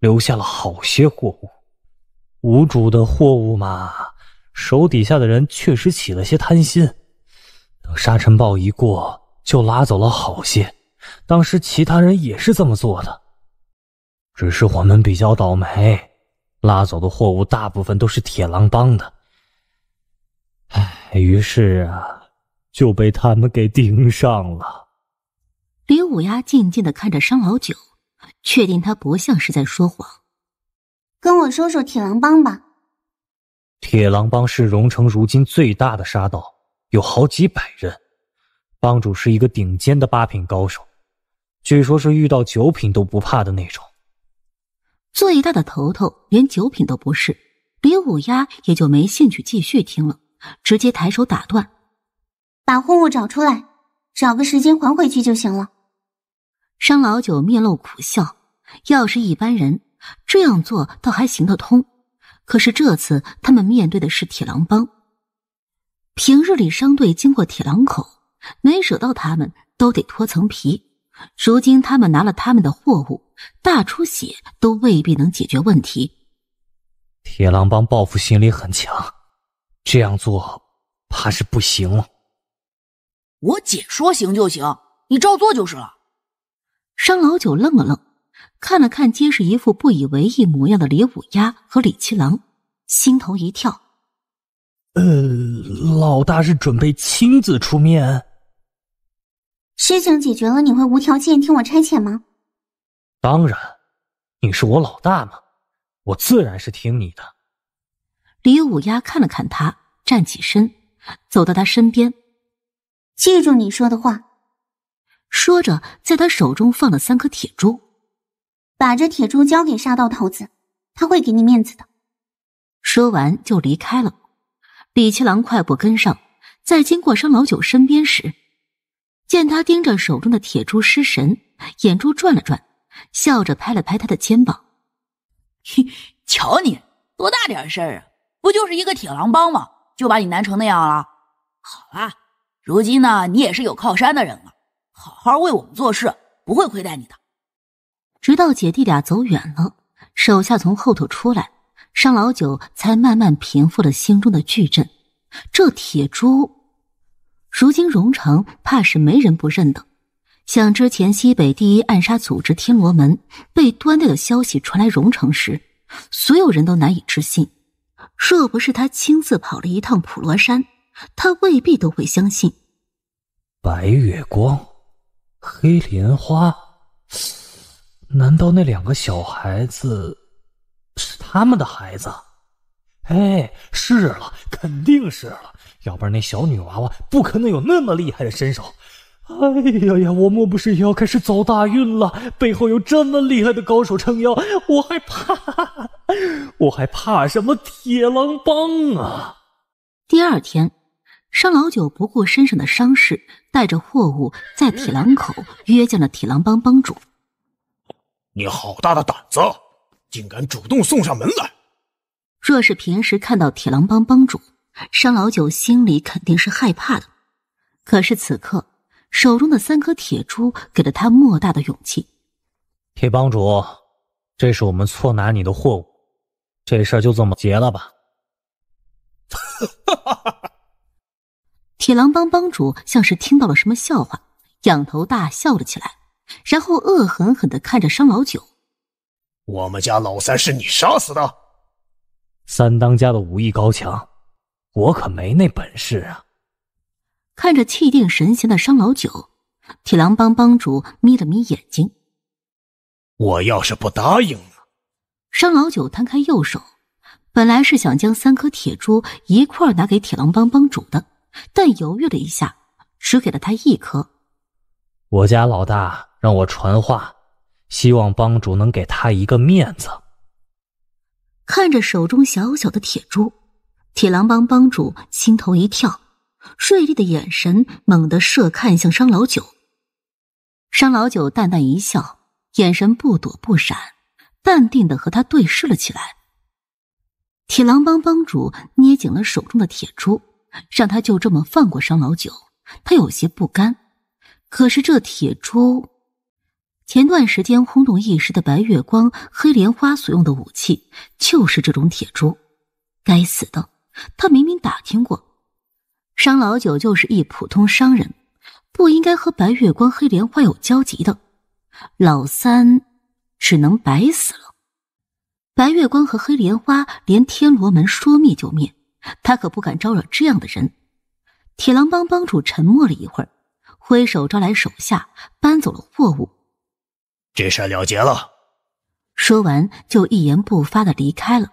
Speaker 3: 留下了好些货物。无主的货物嘛，手底下的人确实起了些贪心。沙尘暴一过，就拉走了好些。当时其他人也是这么做的，只是我们比较倒霉，拉走的货物大部分都是铁狼帮的。唉，于是啊，就被他们给盯上了。
Speaker 1: 李五丫静静的看着商老九，确定他不像是在说谎，跟我说说铁狼帮吧。
Speaker 3: 铁狼帮是荣城如今最大的沙盗。有好几百人，帮主是一个顶尖的八品高手，据说是遇到九品都不怕的那种。
Speaker 1: 最大的头头连九品都不是，李五丫也就没兴趣继续听了，直接抬手打断：“把货物找出来，找个时间还回去就行了。”商老九面露苦笑，要是一般人这样做倒还行得通，可是这次他们面对的是铁狼帮。平日里商队经过铁狼口，没惹到他们都得脱层皮。如今他们拿了他们的货物，大出血都未必能解决问题。
Speaker 5: 铁
Speaker 3: 狼帮报复心理很强，这样做怕是不行了。
Speaker 1: 我姐说行就行，你照做就是了。商老九愣了愣，看了看皆是一副不以为意模样的李五丫和李七郎，心头一跳。
Speaker 3: 呃，老大是准备亲自出面？
Speaker 1: 事情解决了，你会无条件听我差遣吗？
Speaker 3: 当然，你是我老大嘛，我自然是听你的。
Speaker 1: 李五丫看了看他，站起身，走到他身边，记住你说的话。说着，在他手中放了三颗铁珠，把这铁珠交给沙道头子，他会给你面子的。说完就离开了。李七郎快步跟上，在经过商老九身边时，见他盯着手中的铁珠失神，眼珠转了转，笑着拍了拍他的肩膀：“嘿，瞧你多大
Speaker 8: 点事儿啊！不就是一个铁狼帮吗？就把你难成那样了。好了，如今呢，你也是有靠山的人了，好好为我们做事，不会亏待你的。”
Speaker 1: 直到姐弟俩走远了，手下从后头出来。商老九才慢慢平复了心中的巨震。这铁珠，如今荣城怕是没人不认得。像之前西北第一暗杀组织天罗门被端掉的消息传来荣城时，所有人都难以置信。若不是他亲自跑了一趟普罗山，他未必都会相信。
Speaker 3: 白月光，黑莲花，难道那两个小孩子？他们的孩子，哎，是了，肯定是了，要不然那小女娃娃不可能有那么厉害的身手。哎呀呀，我莫不是也要开始走大运了？背后有这么厉害的高手撑腰，我还怕？我还怕什么
Speaker 1: 铁狼帮啊？第二天，商老九不顾身上的伤势，带着货物在铁狼口约见了铁狼帮帮主。
Speaker 4: 你好大的胆子！
Speaker 1: 竟敢主动送上门来！若是平时看到铁狼帮帮主商老九，心里肯定是害怕的。可是此刻手中的三颗铁珠给了他莫大的勇气。
Speaker 3: 铁帮主，这是我们错拿你的货物，这事儿就这么结了吧。哈
Speaker 1: 哈哈哈哈！铁狼帮帮主像是听到了什么笑话，仰头大笑了起来，然后恶狠狠地看着商老九。
Speaker 4: 我们家老三是你杀死的，
Speaker 3: 三当家的武艺高强，我可没那本事啊！
Speaker 1: 看着气定神闲的商老九，铁狼帮帮主眯了眯眼睛。
Speaker 3: 我要是不答应呢？
Speaker 1: 商老九摊开右手，本来是想将三颗铁珠一块拿给铁狼帮帮主的，但犹豫了一下，只给了他一颗。
Speaker 3: 我家老大让我传话。希望帮主能给他一个面子。
Speaker 1: 看着手中小小的铁珠，铁狼帮帮主心头一跳，锐利的眼神猛地射看向商老九。商老九淡淡一笑，眼神不躲不闪，淡定的和他对视了起来。铁狼帮帮主捏紧了手中的铁珠，让他就这么放过商老九，他有些不甘，可是这铁珠。前段时间轰动一时的白月光、黑莲花所用的武器就是这种铁珠。该死的，他明明打听过，商老九就是一普通商人，不应该和白月光、黑莲花有交集的。老三只能白死了。白月光和黑莲花连天罗门说灭就灭，他可不敢招惹这样的人。铁狼帮帮主沉默了一会儿，挥手招来手下，搬走了货物。这
Speaker 3: 事了结了，
Speaker 1: 说完就一言不发的离开了。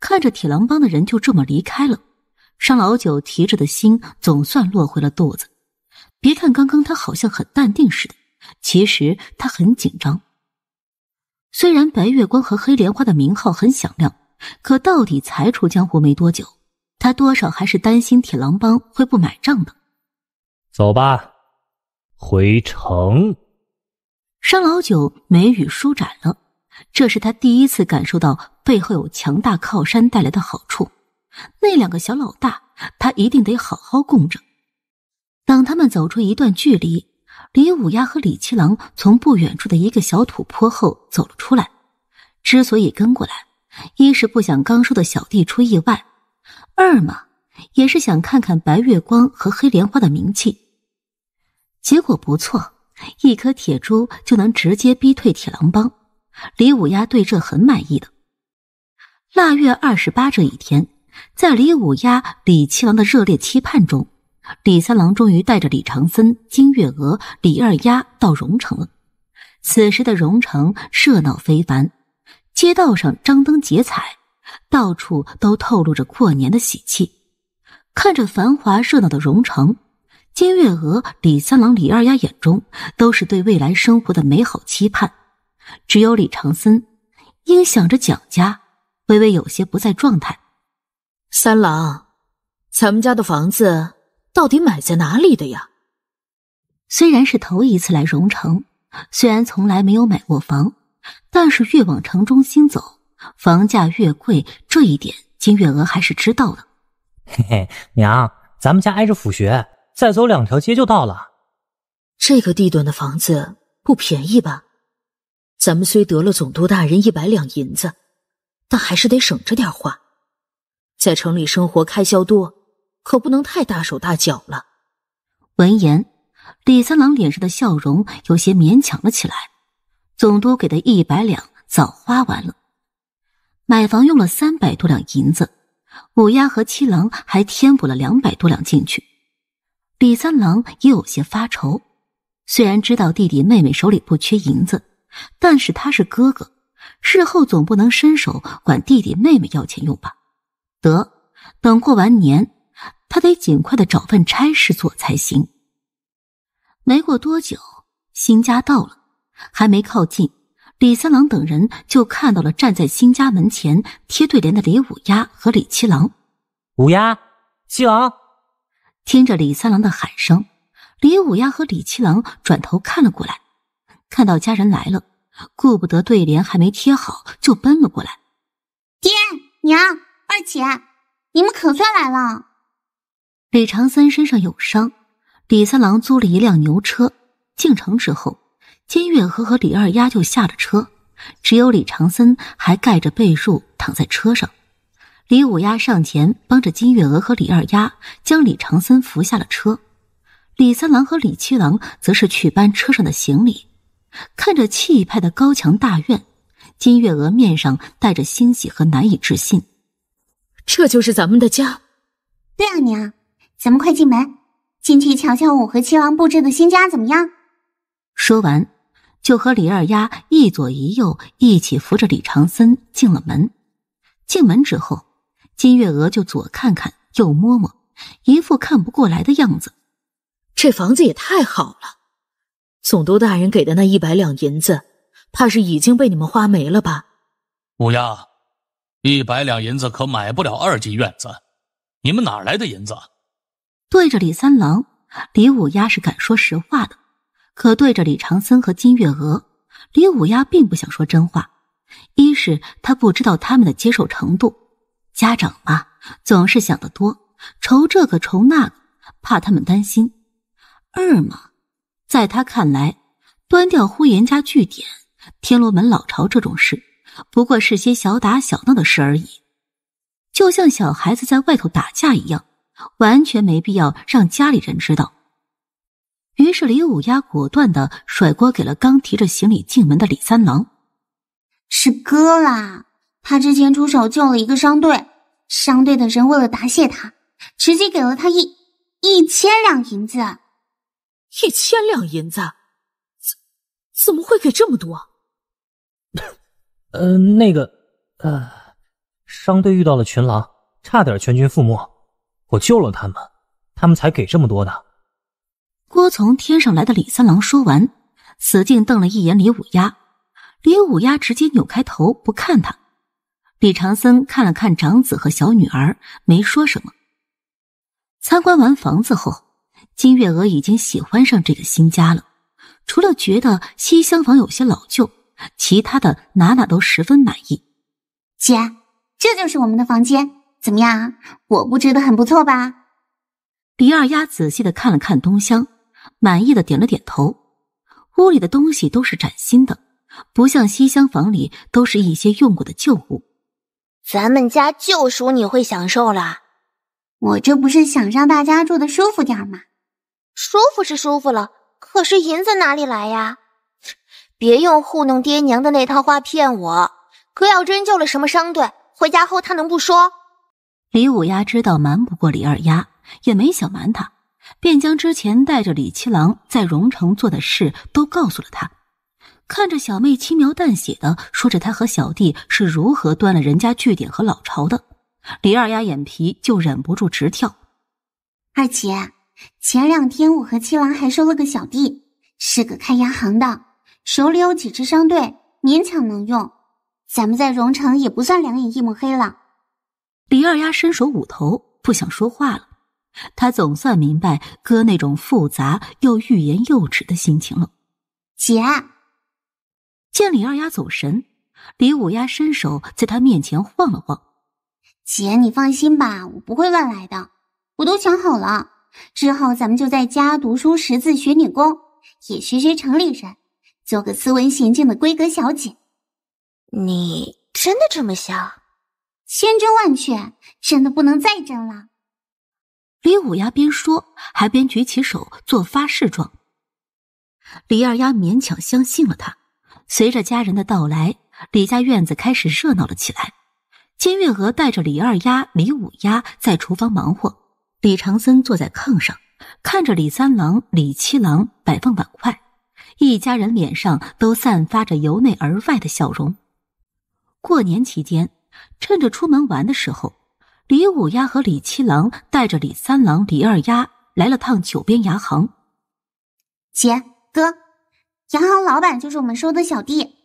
Speaker 1: 看着铁狼帮的人就这么离开了，商老九提着的心总算落回了肚子。别看刚刚他好像很淡定似的，其实他很紧张。虽然白月光和黑莲花的名号很响亮，可到底才出江湖没多久，他多少还是担心铁狼帮会不买账的。
Speaker 3: 走吧，回城。
Speaker 1: 商老九眉宇舒展了，这是他第一次感受到背后有强大靠山带来的好处。那两个小老大，他一定得好好供着。等他们走出一段距离，李五丫和李七郎从不远处的一个小土坡后走了出来。之所以跟过来，一是不想刚收的小弟出意外，二嘛，也是想看看白月光和黑莲花的名气。结果不错。一颗铁珠就能直接逼退铁狼帮，李五丫对这很满意的。腊月二十八这一天，在李五丫、李七郎的热烈期盼中，李三郎终于带着李长森、金月娥、李二丫到荣城了。此时的荣城热闹非凡，街道上张灯结彩，到处都透露着过年的喜气。看着繁华热闹的荣城。金月娥、李三郎、李二丫眼中都是对未来生活的美好期盼，只有李长森因想着蒋家，微微有些不在状态。三郎，咱们家的房子到底买在哪里的呀？虽然是头一次来荣城，虽然从来没有买过房，但是越往城中心走，房价越贵，这一点金月娥还是知道的。
Speaker 3: 嘿嘿，娘，咱们家挨着府学。
Speaker 1: 再走两条街就到了。这个地段的房子不便宜吧？咱们虽得了总督大人一百两银子，但还是得省着点花。在城里生活开销多，可不能太大手大脚了。闻言，李三郎脸上的笑容有些勉强了起来。总督给的一百两早花完了，买房用了三百多两银子，五丫和七郎还添补了两百多两进去。李三郎也有些发愁，虽然知道弟弟妹妹手里不缺银子，但是他是哥哥，事后总不能伸手管弟弟妹妹要钱用吧？得，等过完年，他得尽快的找份差事做才行。没过多久，新家到了，还没靠近，李三郎等人就看到了站在新家门前贴对联的李五丫和李七郎。五丫，七郎。听着李三郎的喊声，李五丫和李七郎转头看了过来，看到家人来了，顾不得对联还没贴好，就奔了过来。爹娘二姐，你们可算来了。李长森身上有伤，李三郎租了一辆牛车进城之后，金月和和李二丫就下了车，只有李长森还盖着被褥躺在车上。李五丫上前帮着金月娥和李二丫将李长森扶下了车，李三郎和李七郎则是去搬车上的行李。看着气派的高墙大院，金月娥面上带着欣喜和难以置信：“这就是咱们的家。”“对啊，娘，咱们快进门，进去瞧瞧我和七郎布置的新家怎么样。”说完，就和李二丫一左一右一起扶着李长森进了门。进门之后。金月娥就左看看，右摸摸，一副看不过来的样子。这房子也太好了！总督大人给的那一百两银子，怕是已经被你们花没了吧？
Speaker 3: 五丫，一百两银子可买不了二进院子。你们哪来的银子？
Speaker 1: 对着李三郎，李五丫是敢说实话的；可对着李长森和金月娥，李五丫并不想说真话。一是他不知道他们的接受程度。家长嘛，总是想得多，愁这个愁那个，怕他们担心。二嘛，在他看来，端掉呼延家据点、天罗门老巢这种事，不过是些小打小闹的事而已，就像小孩子在外头打架一样，完全没必要让家里人知道。于是，李五丫果断的甩锅给了刚提着行李进门的李三郎：“是哥啦。”他之前出手救了一个商队，商队的人为了答谢他，直接给了他一一千两银子。
Speaker 8: 一千两银子，怎怎么会给这么多？
Speaker 3: 嗯，那个，呃，商队遇到了群狼，差点全军覆没，我救了他们，他们才给这么多的。
Speaker 1: 郭从天上来的李三郎说完，死劲瞪了一眼李五丫，李五丫直接扭开头不看他。李长森看了看长子和小女儿，没说什么。参观完房子后，金月娥已经喜欢上这个新家了。除了觉得西厢房有些老旧，其他的哪哪都十分满意。姐，这就是我们的房间，怎么样？我布置的很不错吧？李二丫仔细的看了看东厢，满意的点了点头。屋里的东西都是崭新的，不像西厢房里都是一些用过的旧物。咱们家就数你会享受了，我这不是想让大家住的舒服点吗？舒服是舒服了，可是银子哪里来呀？别用糊弄爹娘的那套话骗我。哥要真救了什么商队，回家后他能不说？李五丫知道瞒不过李二丫，也没想瞒他，便将之前带着李七郎在荣城做的事都告诉了他。看着小妹轻描淡写的说着，她和小弟是如何端了人家据点和老巢的，李二丫眼皮就忍不住直跳。二姐，前两天我和七郎还收了个小弟，是个开洋行的，手里有几支商队，勉强能用。咱们在荣城也不算两眼一抹黑了。李二丫伸手捂头，不想说话了。他总算明白哥那种复杂又欲言又止的心情了，姐。见李二丫走神，李五丫伸手在她面前晃了晃：“姐，你放心吧，我不会乱来的。我都想好了，之后咱们就在家读书识字，学女工，也学学城里人，做个斯文娴静的闺阁小姐。你真的这么想？千真万确，真的不能再真了。”李五丫边说，还边举起手做发誓状。李二丫勉强相信了他。随着家人的到来，李家院子开始热闹了起来。金月娥带着李二丫、李五丫在厨房忙活，李长森坐在炕上看着李三郎、李七郎摆放碗筷，一家人脸上都散发着由内而外的笑容。过年期间，趁着出门玩的时候，李五丫和李七郎带着李三郎、李二丫来了趟九边牙行。姐，哥。洋行老板就是我们收的小弟。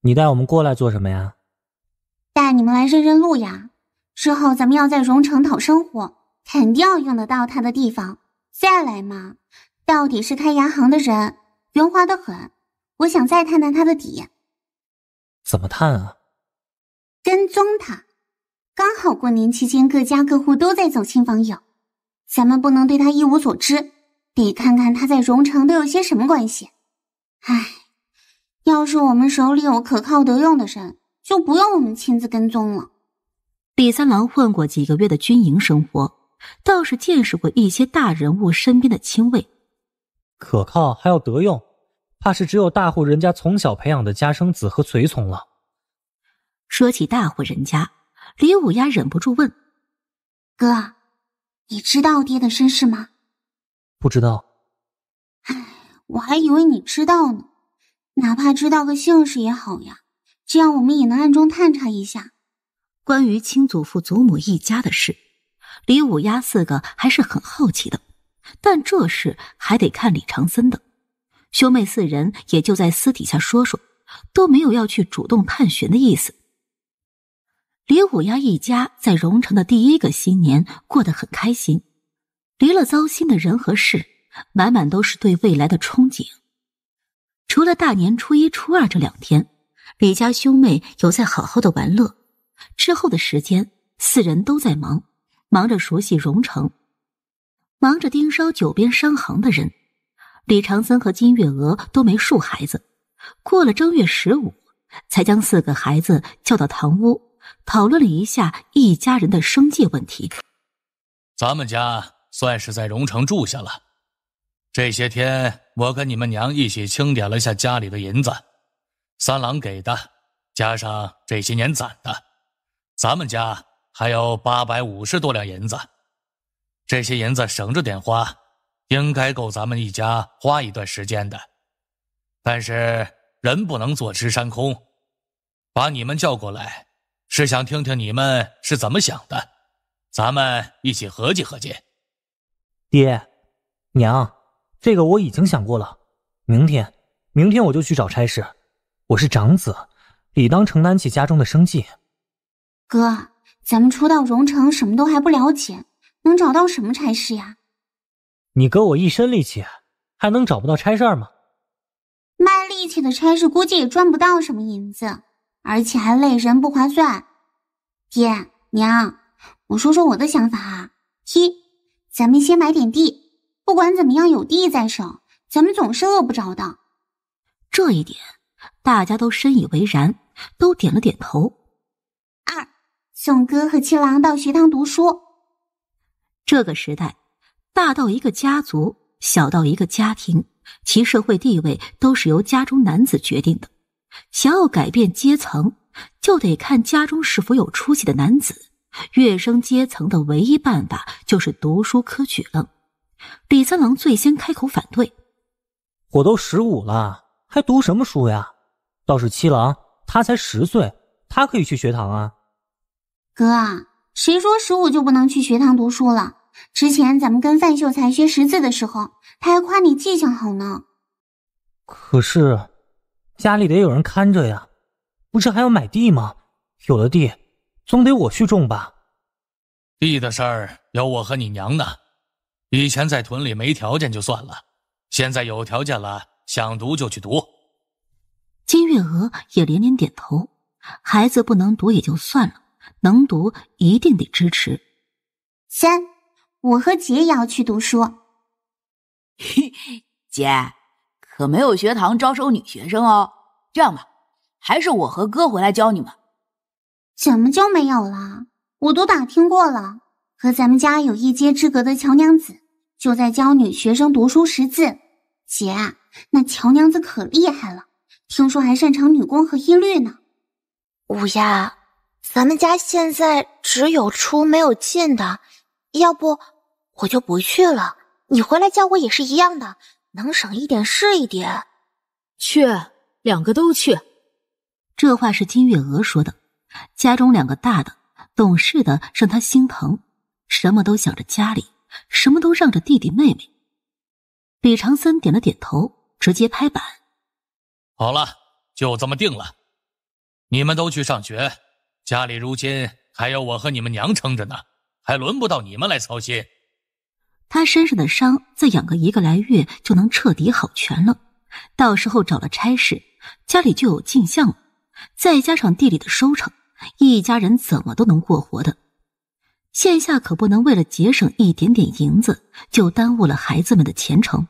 Speaker 3: 你带我们过来做什么呀？
Speaker 1: 带你们来认认路呀。之后咱们要在荣城讨生活，肯定要用得到他的地方。再来嘛，到底是开洋行的人，圆滑的很。我想再探探他的底。
Speaker 3: 怎么探啊？
Speaker 1: 跟踪他。刚好过年期间，各家各户都在走亲访友，咱们不能对他一无所知，得看看他在荣城都有些什么关系。唉，要是我们手里有可靠得用的人，就不用我们亲自跟踪了。李三郎混过几个月的军营生活，倒是见识过一些大人物身边的亲卫。可靠还要得用，怕是只有大户人家从小培养的家生子和随从了。说起大户人家，李五丫忍不住问：“哥，你知道爹的身世吗？”“
Speaker 3: 不知道。”
Speaker 1: 我还以为你知道呢，哪怕知道个姓氏也好呀，这样我们也能暗中探查一下关于亲祖父、祖母一家的事。李五丫四个还是很好奇的，但这事还得看李长森的。兄妹四人也就在私底下说说，都没有要去主动探寻的意思。李五丫一家在荣城的第一个新年过得很开心，离了糟心的人和事。满满都是对未来的憧憬。除了大年初一、初二这两天，李家兄妹有在好好的玩乐，之后的时间四人都在忙，忙着熟悉荣城，忙着盯梢九边商行的人。李长森和金月娥都没数孩子，过了正月十五，才将四个孩子叫到堂屋，讨论了一下一家人的生计问题。
Speaker 3: 咱们家算是在荣城住下了。这些天，我跟你们娘一起清点了下家里的银子，三郎给的，加上这些年攒的，咱们家还有八百五十多两银子。这些银子省着点花，应该够咱们一家花一段时间的。但是人不能坐吃山空，把你们叫过来，是想听听你们是怎么想的，咱们一起合计合计。爹，娘。这个我已经想过了，明天，明天我就去找差事。我是长子，理当承担起家中的生计。
Speaker 1: 哥，咱们初到荣城，什么都还不了解，能找到什么差事呀？
Speaker 3: 你哥我一身力气，还能找不到差事儿吗？
Speaker 1: 卖力气的差事估计也赚不到什么银子，而且还累人，不划算。爹娘，我说说我的想法啊。一，咱们先买点地。不管怎么样，有地在手，咱们总是饿不着的。这一点，大家都深以为然，都点了点头。二，送哥和七郎到学堂读书。这个时代，大到一个家族，小到一个家庭，其社会地位都是由家中男子决定的。想要改变阶层，就得看家中是否有出息的男子。跃升阶层的唯一办法，就是读书科举了。李三郎最先开口反对：“
Speaker 3: 我都十五了，还读
Speaker 1: 什么书呀？
Speaker 3: 倒是七郎，他才十岁，他可以去学堂啊。”“
Speaker 1: 哥，谁说十五就不能去学堂读书了？之前咱们跟范秀才学识字的时候，他还夸你记性好呢。”“
Speaker 3: 可是家里得有人看着呀，不是还要买地吗？有了地，总得我去种吧。”“地的事儿有我和你娘呢。”以前在屯里没条件就算了，现在有条件了，想读就去读。
Speaker 1: 金月娥也连连点头。孩子不能读也就算了，能读一定得支持。三，我和姐也要去读书。
Speaker 8: 嘿，姐，可没有学堂招收女学生哦。这样吧，还是我和哥回来教你们。怎么就没有了？我
Speaker 1: 都打听过了，和咱们家有一街之隔的乔娘子。就在教女学生读书识字。姐，那乔娘子可厉害了，听说还擅长女工和音律呢。乌鸦，咱们家现在只有出没有进的，要不我就不去了。你回来教我也是一样的，能省一点是一点。去，两个都去。这话是金月娥说的。家中两个大的，懂事的，让他心疼，什么都想着家里。什么都让着弟弟妹妹，李长森点了点头，直接拍板：“
Speaker 3: 好了，就这么定了。你们都去上学，家里如今还要我和你们娘撑着呢，还轮不到你们来操心。”
Speaker 1: 他身上的伤再养个一个来月就能彻底好全了，到时候找了差事，家里就有进项了，再加上地里的收成，一家人怎么都能过活的。线下可不能为了节省一点点银子就耽误了孩子们的前程。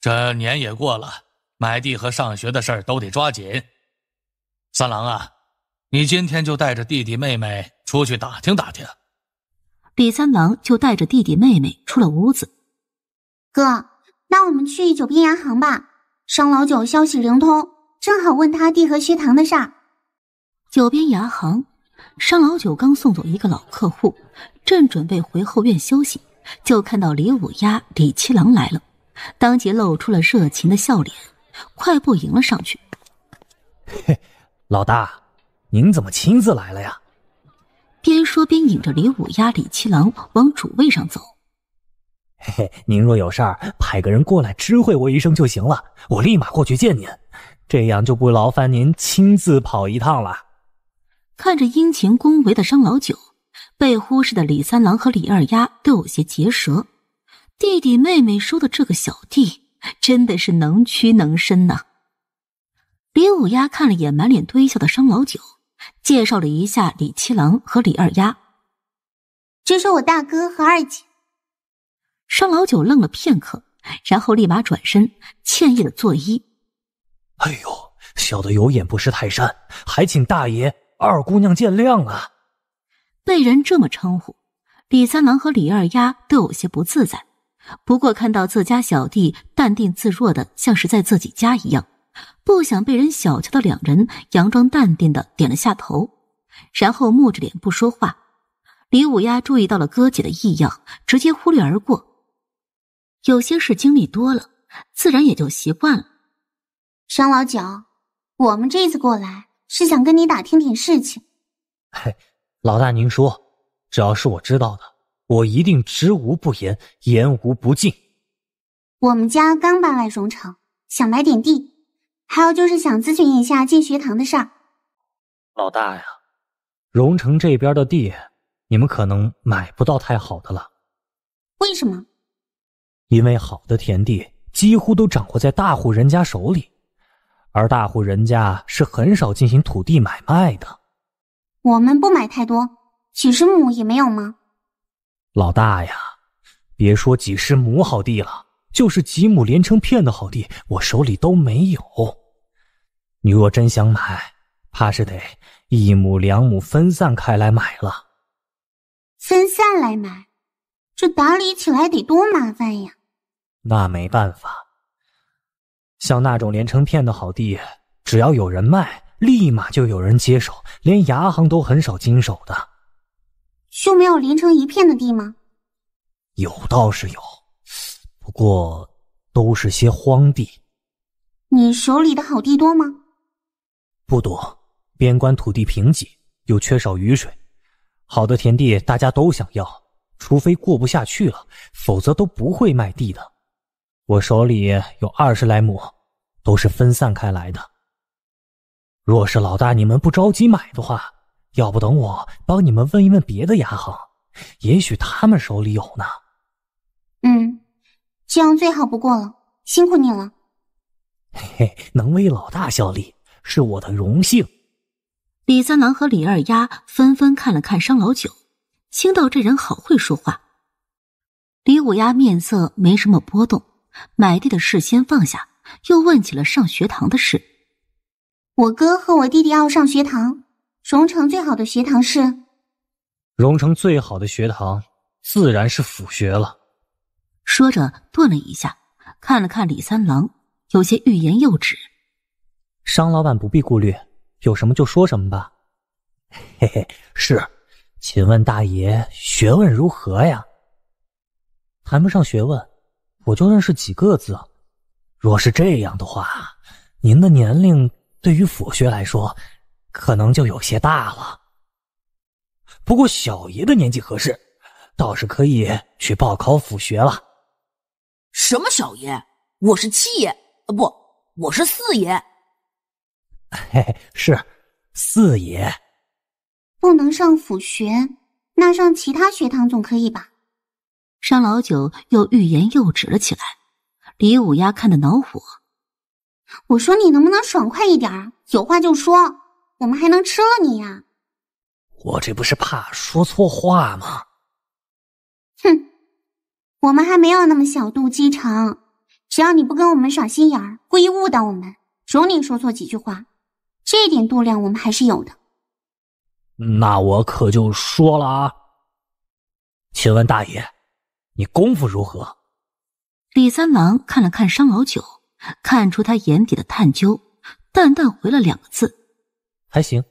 Speaker 3: 这年也过了，买地和上学的事儿都得抓紧。三郎啊，你今天就带着弟弟妹妹出去打
Speaker 1: 听打听。李三郎就带着弟弟妹妹出了屋子。哥，那我们去九边牙行吧，商老九消息灵通，正好问他地和学堂的事儿。九边牙行。商老九刚送走一个老客户，正准备回后院休息，就看到李五丫、李七郎来了，当即露出了热情的笑脸，快步迎了上去。
Speaker 3: 嘿，老大，您怎么
Speaker 1: 亲自来了呀？边说边引着李五丫、李七郎往主位上走。
Speaker 3: 嘿嘿，您若有事儿，派个人过来知会我一声就行了，我立马过去见您，这样就不劳烦您亲自跑一趟了。
Speaker 1: 看着殷勤恭维的商老九，被忽视的李三郎和李二丫都有些结舌。弟弟妹妹收的这个小弟，真的是能屈能伸呢。李五丫看了眼满脸堆笑的商老九，介绍了一下李七郎和李二丫：“这是我大哥和二姐。”商老九愣了片刻，然后立马转身，歉意的作揖：“
Speaker 3: 哎呦，小的有眼不识泰山，还请大爷。”二姑娘见谅啊！
Speaker 1: 被人这么称呼，李三郎和李二丫都有些不自在。不过看到自家小弟淡定自若的，像是在自己家一样，不想被人小瞧的两人，佯装淡定的点了下头，然后木着脸不说话。李五丫注意到了哥姐的异样，直接忽略而过。有些事经历多了，自然也就习惯了。张老九，我们这次过来。是想跟你打听点事情。
Speaker 3: 嘿，老大您说，只要是我知道的，我一定知无不言，言无不尽。
Speaker 1: 我们家刚搬来荣城，想买点地，还有就是想咨询一下进学堂的事儿。
Speaker 3: 老大呀，荣城这边的地，你们可能买不到太好的了。为什么？因为好的田地几乎都掌握在大户人家手里。而大户人家是很少进行土地买卖的。
Speaker 1: 我们不买太多，几十亩也没有吗？
Speaker 3: 老大呀，别说几十亩好地了，就是几亩连成片的好地，我手里都没有。你若真想买，怕是得一亩两亩分散开来买了。
Speaker 1: 分散来买，这打理起来得多麻烦呀！
Speaker 3: 那没办法。像那种连成片的好地，只要有人卖，立马就有人接手，连牙行都很少经手的。
Speaker 1: 就没有连成一片的地吗？
Speaker 3: 有，倒是有，不过都是些荒地。
Speaker 1: 你手里的好地多吗？
Speaker 3: 不多，边关土地贫瘠，又缺少雨水，好的田地大家都想要，除非过不下去了，否则都不会卖地的。我手里有二十来亩。都是分散开来的。若是老大你们不着急买的话，要不等我帮你们问一问别的牙行，也许他们手里有呢。
Speaker 5: 嗯，
Speaker 1: 这样最好不过了。辛苦你了。
Speaker 3: 嘿嘿，能为老大效力
Speaker 1: 是我的荣幸。李三郎和李二丫纷纷看了看商老九，听到这人好会说话。李五丫面色没什么波动，买地的事先放下。又问起了上学堂的事。我哥和我弟弟要上学堂，荣城最好的学堂是？
Speaker 3: 荣城最好的学堂自然是府学了。
Speaker 1: 说着顿了一下，看了看李三郎，有些欲言又止。商老板
Speaker 3: 不必顾虑，有什么就说什么吧。嘿嘿，是。请问大爷学问如何呀？谈不上学问，我就认识几个字。若是这样的话，您的年龄对于府学来说，可能就有些大了。不过小爷的年纪合适，倒是可以去报考府学了。
Speaker 8: 什么小爷？我是七爷，呃，不，我是四爷。
Speaker 5: 嘿嘿，是四爷。
Speaker 8: 不能上
Speaker 1: 府学，那上其他学堂总可以吧？商老九又欲言又止了起来。李五丫看得恼火，我说你能不能爽快一点，有话就说，我们还能吃了你呀？我这不是怕说错
Speaker 3: 话吗？
Speaker 1: 哼，我们还没有那么小肚鸡肠，只要你不跟我们耍心眼儿，故意误导我们，容你说错几句话，这点度量我们还是有的。
Speaker 3: 那我可就说了啊，请问大爷，你功夫如何？
Speaker 1: 李三郎看了看商老九，看出他眼底的探究，淡淡回了两个字：“还行。”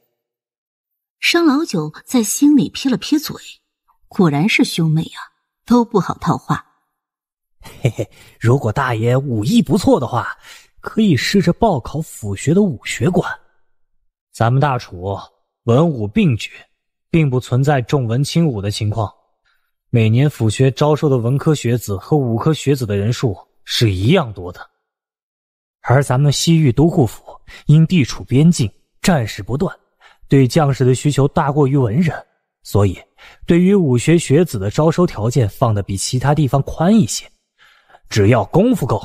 Speaker 1: 商老九在心里撇了撇嘴，果然是兄妹呀，都不好套话。嘿嘿，
Speaker 3: 如果大爷武艺不错的话，可以试着报考府学的武学馆。咱们大楚文武并举，并不存在重文轻武的情况。每年府学招收的文科学子和武科学子的人数是一样多的。而咱们西域都护府因地处边境，战事不断，对将士的需求大过于文人，所以对于武学学子的招收条件放的比其他地方宽一些。只要功夫够，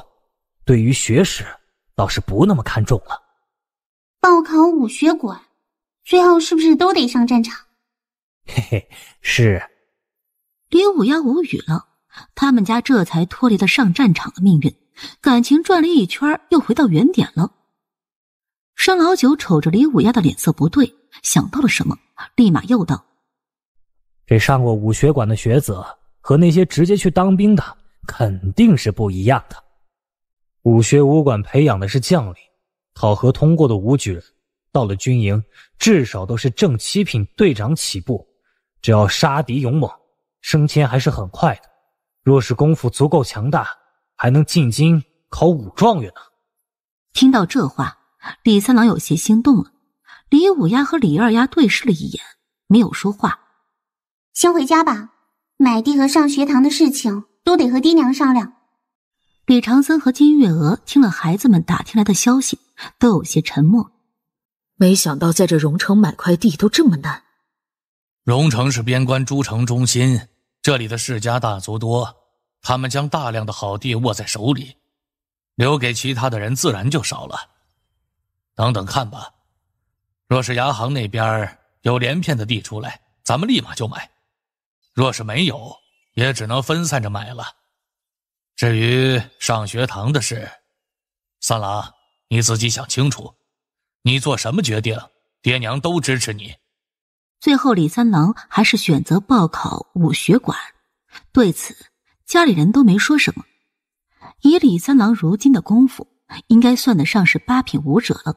Speaker 3: 对于学识倒是不那么看重了。
Speaker 1: 报考武学馆，最后是不是都得上战场？
Speaker 5: 嘿嘿，是。
Speaker 1: 李五丫无语了，他们家这才脱离了上战场的命运，感情转了一圈又回到原点了。盛老九瞅着李五丫的脸色不对，想到了什么，立马又道：“
Speaker 3: 这上过武学馆的学子和那些直接去当兵的肯定是不一样的。武学武馆培养的是将领，考核通过的武举，到了军营至少都是正七品队长起步，只要杀敌勇猛。”升迁还是很快的，若是功夫足够强大，还
Speaker 1: 能进京考武状元呢。听到这话，李三郎有些心动了。李五丫和李二丫对视了一眼，没有说话。先回家吧，买地和上学堂的事情都得和爹娘商量。李长森和金月娥听了孩子们打听来的消息，都有些沉默。没想到在这荣城买块地都这么难。
Speaker 3: 荣城是边关诸城中心，这里的世家大族多，他们将大量的好地握在手里，留给其他的人自然就少了。等等看吧，若是牙行那边有连片的地出来，咱们立马就买；若是没有，也只能分散着买了。至于上学堂的事，三郎，你自己想清楚，你做什么决定，爹娘都支持你。
Speaker 1: 最后，李三郎还是选择报考武学馆。对此，家里人都没说什么。以李三郎如今的功夫，应该算得上是八品武者了。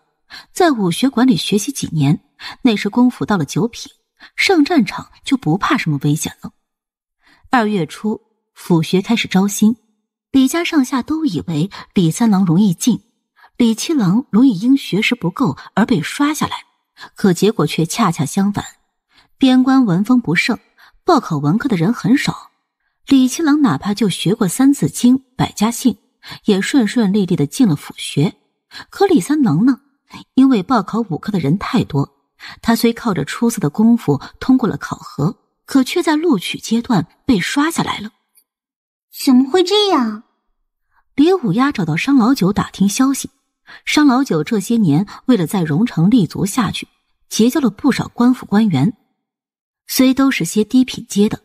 Speaker 1: 在武学馆里学习几年，那时功夫到了九品，上战场就不怕什么危险了。二月初，府学开始招新，李家上下都以为李三郎容易进，李七郎容易因学识不够而被刷下来，可结果却恰恰相反。边关文风不盛，报考文科的人很少。李七郎哪怕就学过《三字经》《百家姓》，也顺顺利利的进了府学。可李三郎呢？因为报考武科的人太多，他虽靠着出色的功夫通过了考核，可却在录取阶段被刷下来了。怎么会这样？李五丫找到商老九打听消息。商老九这些年为了在荣城立足下去，结交了不少官府官员。虽都是些低品阶的，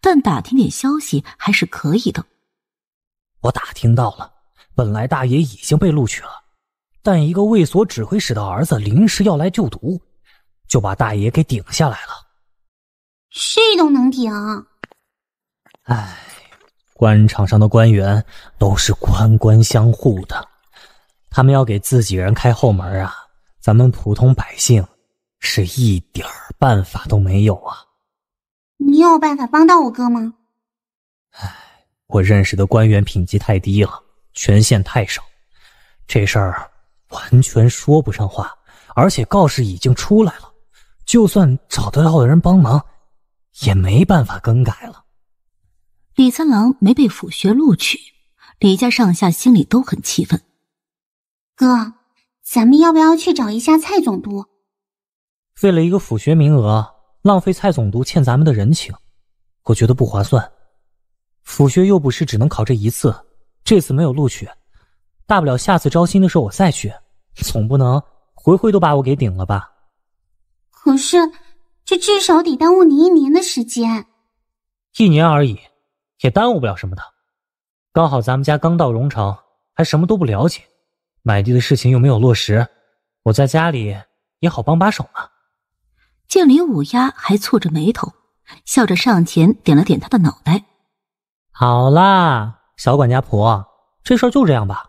Speaker 1: 但打听点消息还是可以的。
Speaker 3: 我打听到了，本来大爷已经被录取了，但一个卫所指挥使的儿子临时要来就读，就把大爷给顶下来了。
Speaker 1: 这都能顶？
Speaker 3: 哎，官场上的官员都是官官相护的，他们要给自己人开后门啊，咱们普通百姓是一点办法都没有啊。
Speaker 5: 你
Speaker 1: 有办法帮到我哥吗？
Speaker 3: 唉，我认识的官员品级太低了，权限太少，这事儿完全说不上话。而且告示已经出来了，就算找得到的人帮忙，也没
Speaker 1: 办法更改了。李三郎没被府学录取，李家上下心里都很气愤。哥，咱们要不要去找一下蔡总督？
Speaker 3: 为了一个府学名额？浪费蔡总督欠咱们的人情，我觉得不划算。府学又不是只能考这一次，这次没有录取，大不了下次招新的时候我再去，总不能回回都把我给顶了吧？
Speaker 1: 可是这至少得耽误你一年的时间，
Speaker 3: 一年而已，也耽误不了什么的。刚好咱们家刚到荣城，还什么都不了解，买地的事情又没有落实，我在家里
Speaker 1: 也好帮把手嘛。见林五丫还蹙着眉头，笑着上前点了点她的脑袋。
Speaker 3: 好啦，小管家婆，这事就这样吧。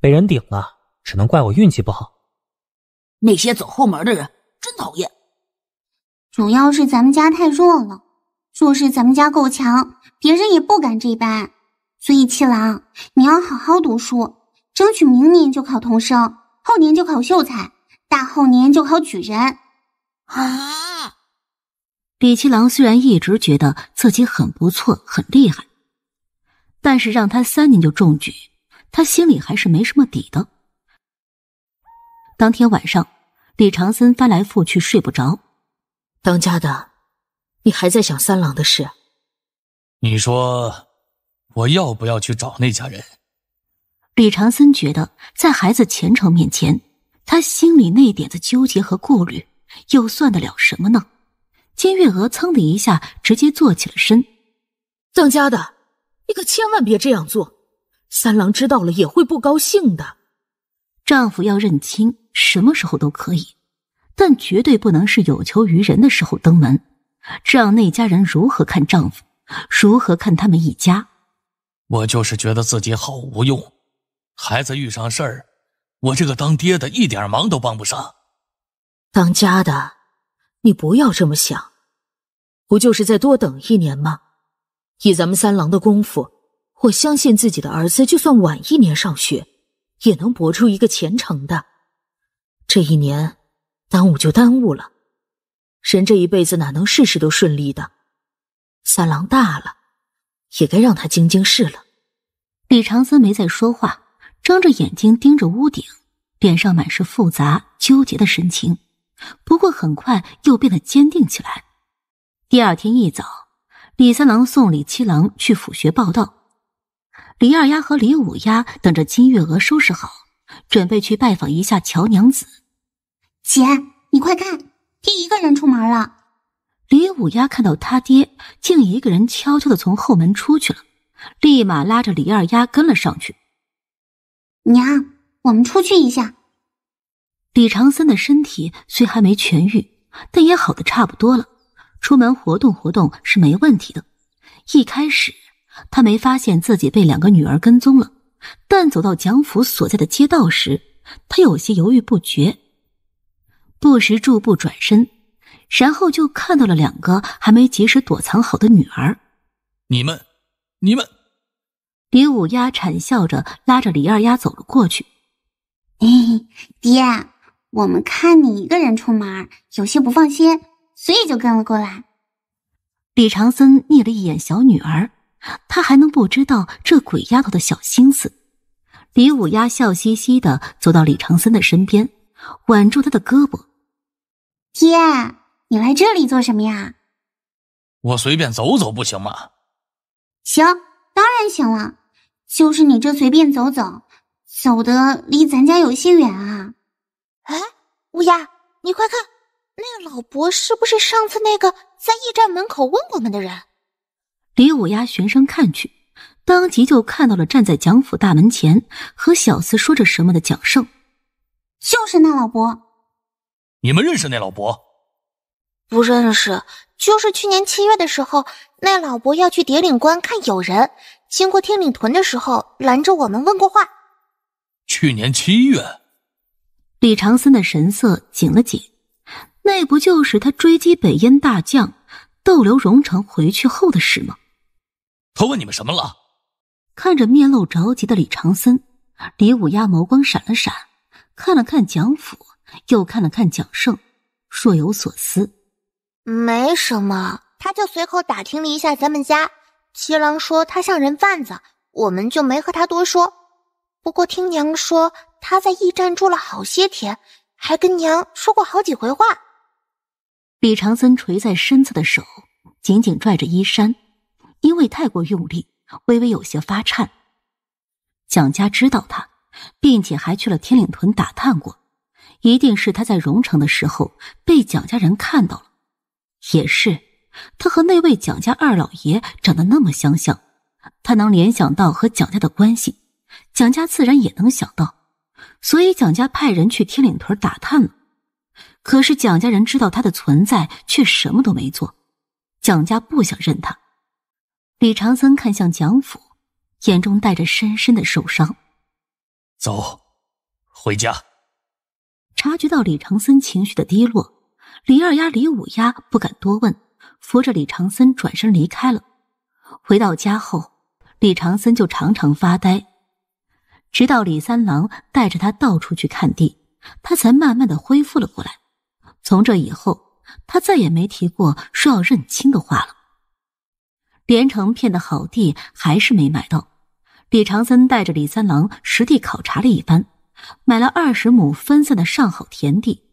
Speaker 3: 被人顶了，只能怪我运气不好。那些走
Speaker 8: 后门的人真讨厌。
Speaker 1: 主要是咱们家太弱了。若是咱们家够强，别人也不敢这般。所以七郎，你要好好读书，争取明年就考童生，后年就考秀才，大后年就考举人。啊！李七郎虽然一直觉得自己很不错、很厉害，但是让他三年就中举，他心里还是没什么底的。当天晚上，李长森翻来覆去睡不着。当家的，你还在想三郎的事？
Speaker 3: 你说我要不要去找那家人？
Speaker 1: 李长森觉得，在孩子前程面前，他心里那点子纠结和顾虑又算得了什么呢？金月娥噌的一下直接坐起了身，当家的，你可千万别这样做，三郎知道了也会不高兴的。丈夫要认亲，什么时候都可以，但绝对不能是有求于人的时候登门，这让那家人如何看丈夫，如何看他们一家？
Speaker 3: 我就是觉得自己好无用，孩子遇上事儿，我这个当爹的，一点忙都帮不上。
Speaker 1: 当家的，你不要这么想。不就是再多等一年吗？以咱们三郎的功夫，我相信自己的儿子，就算晚一年上学，也能搏出一个前程的。这一年耽误就耽误了，人这一辈子哪能事事都顺利的？三郎大了，也该让他经经事了。李长森没再说话，睁着眼睛盯着屋顶，脸上满是复杂纠结的神情。不过很快又变得坚定起来。第二天一早，李三郎送李七郎去府学报道，李二丫和李五丫等着金月娥收拾好，准备去拜访一下乔娘子。姐，你快看，爹一个人出门了。李五丫看到他爹竟一个人悄悄的从后门出去了，立马拉着李二丫跟了上去。娘，我们出去一下。李长森的身体虽还没痊愈，但也好的差不多了。出门活动活动是没问题的。一开始他没发现自己被两个女儿跟踪了，但走到蒋府所在的街道时，他有些犹豫不决，不时驻步转身，然后就看到了两个还没及时躲藏好的女儿。你们，你们！李五丫谄笑着拉着李二丫走了过去。哎，爹，我们看你一个人出门，有些不放心。所以就跟了过来。李长森睨了一眼小女儿，他还能不知道这鬼丫头的小心思？李五丫笑嘻嘻的走到李长森的身边，挽住他的胳膊：“爹，你来这里做什么呀？”“
Speaker 3: 我随便走走，不行吗？”“
Speaker 1: 行，当然行了。就是你这随便走走，走的离咱家有些远啊。”“哎，乌鸦，你快看。”那老伯是不是上次那个在驿站门口问我们的人？李五丫循声看去，当即就看到了站在蒋府大门前和小厮说着什么的蒋胜，就是那老伯。
Speaker 3: 你们认识那老伯？
Speaker 1: 不认识，就是去年七月的时候，那老伯要去叠岭关看友人，经过天岭屯的时候拦着我们问过话。去年七月，李长森的神色紧了紧。那不就是他追击北燕大将，逗留荣城回去后的事吗？
Speaker 3: 他问你们什么了？
Speaker 1: 看着面露着急的李长森，李五丫眸光闪了闪，看了看蒋府，又看了看蒋胜，若有所思。没什么，他就随口打听了一下咱们家。七郎说他像人贩子，我们就没和他多说。不过听娘说，他在驿站住了好些天，还跟娘说过好几回话。李长森垂在身侧的手紧紧拽着衣衫，因为太过用力，微微有些发颤。蒋家知道他，并且还去了天岭屯打探过，一定是他在荣城的时候被蒋家人看到了。也是，他和那位蒋家二老爷长得那么相像，他能联想到和蒋家的关系，蒋家自然也能想到，所以蒋家派人去天岭屯打探了。可是蒋家人知道他的存在，却什么都没做。蒋家不想认他。李长森看向蒋府，眼中带着深深的受伤。
Speaker 3: 走，回家。
Speaker 1: 察觉到李长森情绪的低落，李二丫、李五丫不敢多问，扶着李长森转身离开了。回到家后，李长森就常常发呆，直到李三郎带着他到处去看地，他才慢慢的恢复了过来。从这以后，他再也没提过说要认亲的话了。连成片的好地还是没买到，李长森带着李三郎实地考察了一番，买了二十亩分散的上好田地，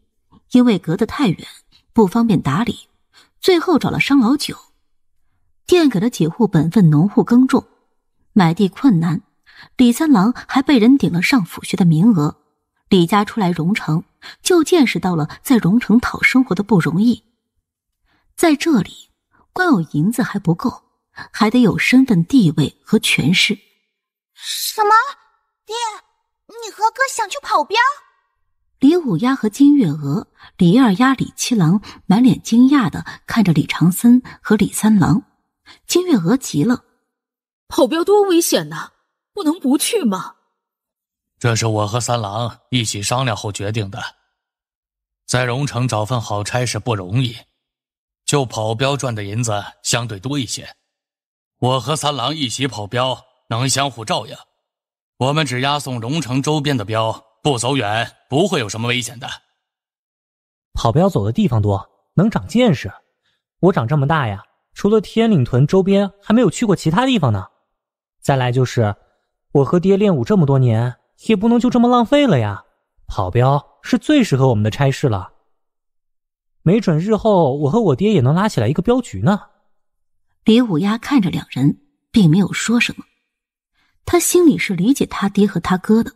Speaker 1: 因为隔得太远，不方便打理，最后找了商老九，垫给了几户本分农户耕种。买地困难，李三郎还被人顶了上府学的名额，李家出来荣城。就见识到了在荣城讨生活的不容易，在这里，光有银子还不够，还得有身份地位和权势。什么？爹，你和哥想去跑镖？李五丫和金月娥、李二丫、李七郎满脸惊讶的看着李长森和李三郎。金月娥急
Speaker 8: 了：“跑镖多危险呐，不能不去吗？”
Speaker 3: 这是我和三郎一起商量后决定的，在荣城找份好差事不容易，就跑镖赚的银子相对多一些。我和三郎一起跑镖，能相互照应。我们只押送荣城周边的镖，不走远，不会有什么危险的。跑镖走的地方多，能长见识。我长这么大呀，除了天岭屯周边，还没有去过其他地方呢。再来就是我和爹练武这么多年。也不能就这么浪费了呀！跑镖是最适合我们的差事了。没准日后我和我爹也能拉起来一个镖局呢。
Speaker 1: 李五丫看着两人，并没有说什么。他心里是理解他爹和他哥的。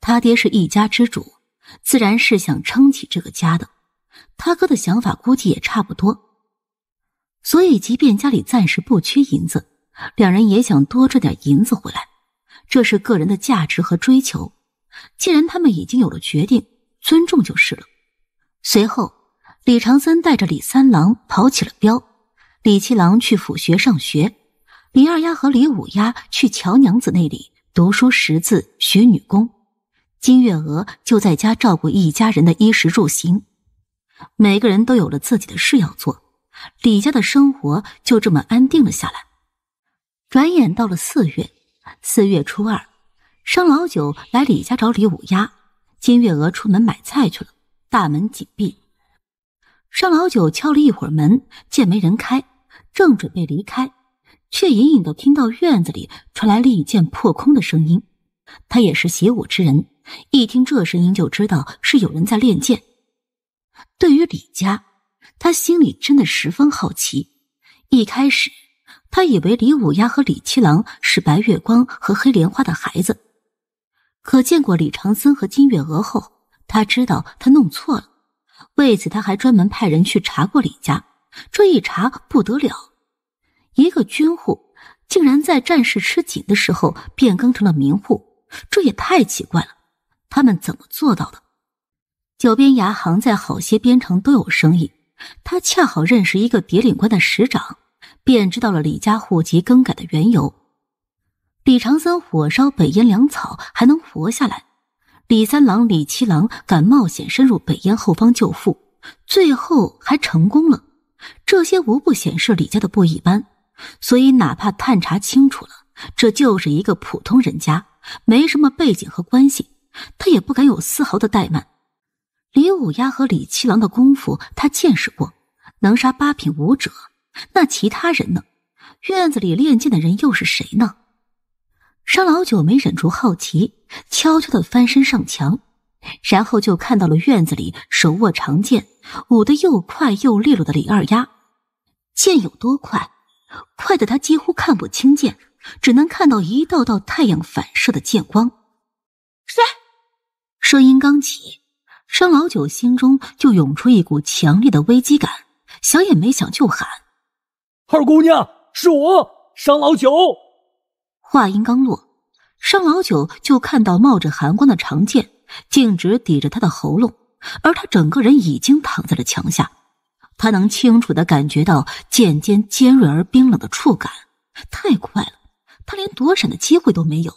Speaker 1: 他爹是一家之主，自然是想撑起这个家的。他哥的想法估计也差不多。所以，即便家里暂时不缺银子，两人也想多赚点银子回来。这是个人的价值和追求。既然他们已经有了决定，尊重就是了。随后，李长森带着李三郎跑起了镖；李七郎去府学上学；李二丫和李五丫去乔娘子那里读书识字学女工；金月娥就在家照顾一家人的衣食住行。每个人都有了自己的事要做，李家的生活就这么安定了下来。转眼到了四月。四月初二，商老九来李家找李五丫，金月娥出门买菜去了，大门紧闭。商老九敲了一会儿门，见没人开，正准备离开，却隐隐的听到院子里传来一剑破空的声音。他也是习武之人，一听这声音就知道是有人在练剑。对于李家，他心里真的十分好奇。一开始。他以为李五丫和李七郎是白月光和黑莲花的孩子，可见过李长森和金月娥后，他知道他弄错了。为此，他还专门派人去查过李家。这一查不得了，一个军户竟然在战事吃紧的时候变更成了民户，这也太奇怪了。他们怎么做到的？九边牙行在好些边城都有生意，他恰好认识一个叠领官的使长。便知道了李家户籍更改的缘由。李长森火烧北燕粮草还能活下来，李三郎、李七郎敢冒险深入北燕后方救父，最后还成功了，这些无不显示李家的不一般。所以，哪怕探查清楚了，这就是一个普通人家，没什么背景和关系，他也不敢有丝毫的怠慢。李五丫和李七郎的功夫他见识过，能杀八品武者。那其他人呢？院子里练剑的人又是谁呢？商老九没忍住好奇，悄悄的翻身上墙，然后就看到了院子里手握长剑、舞得又快又利落的李二丫。剑有多快？快的他几乎看不清剑，只能看到一道道太阳反射的剑光。谁？声音刚起，商老九心中就涌出一股强烈的危机感，想也没想就喊。二姑娘，是我，商老九。话音刚落，商老九就看到冒着寒光的长剑径直抵着他的喉咙，而他整个人已经躺在了墙下。他能清楚的感觉到剑尖尖锐而冰冷的触感。太快了，他连躲闪的机会都没有。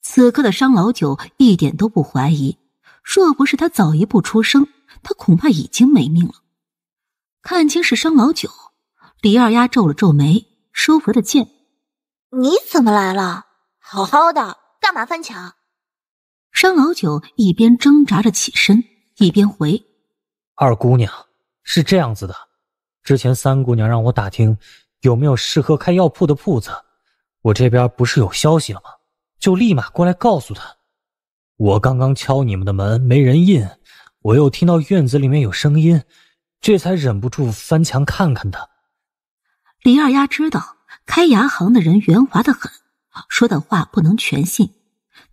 Speaker 1: 此刻的商老九一点都不怀疑，若不是他早一步出生，他恐怕已经没命了。看清是商老九。李二丫皱了皱眉，舒服的剑，你怎么来了？好好的，干嘛翻墙？商老九一边挣扎着起身，一边回：“
Speaker 3: 二姑娘是这样子的，之前三姑娘让我打听有没有适合开药铺的铺子，我这边不是有消息了吗？就立马过来告诉她。我刚刚敲你们的门，没人应，我又听到院子里面有声音，这才忍不住翻墙看看的。”
Speaker 1: 李二丫知道开牙行的人圆滑的很，说的话不能全信，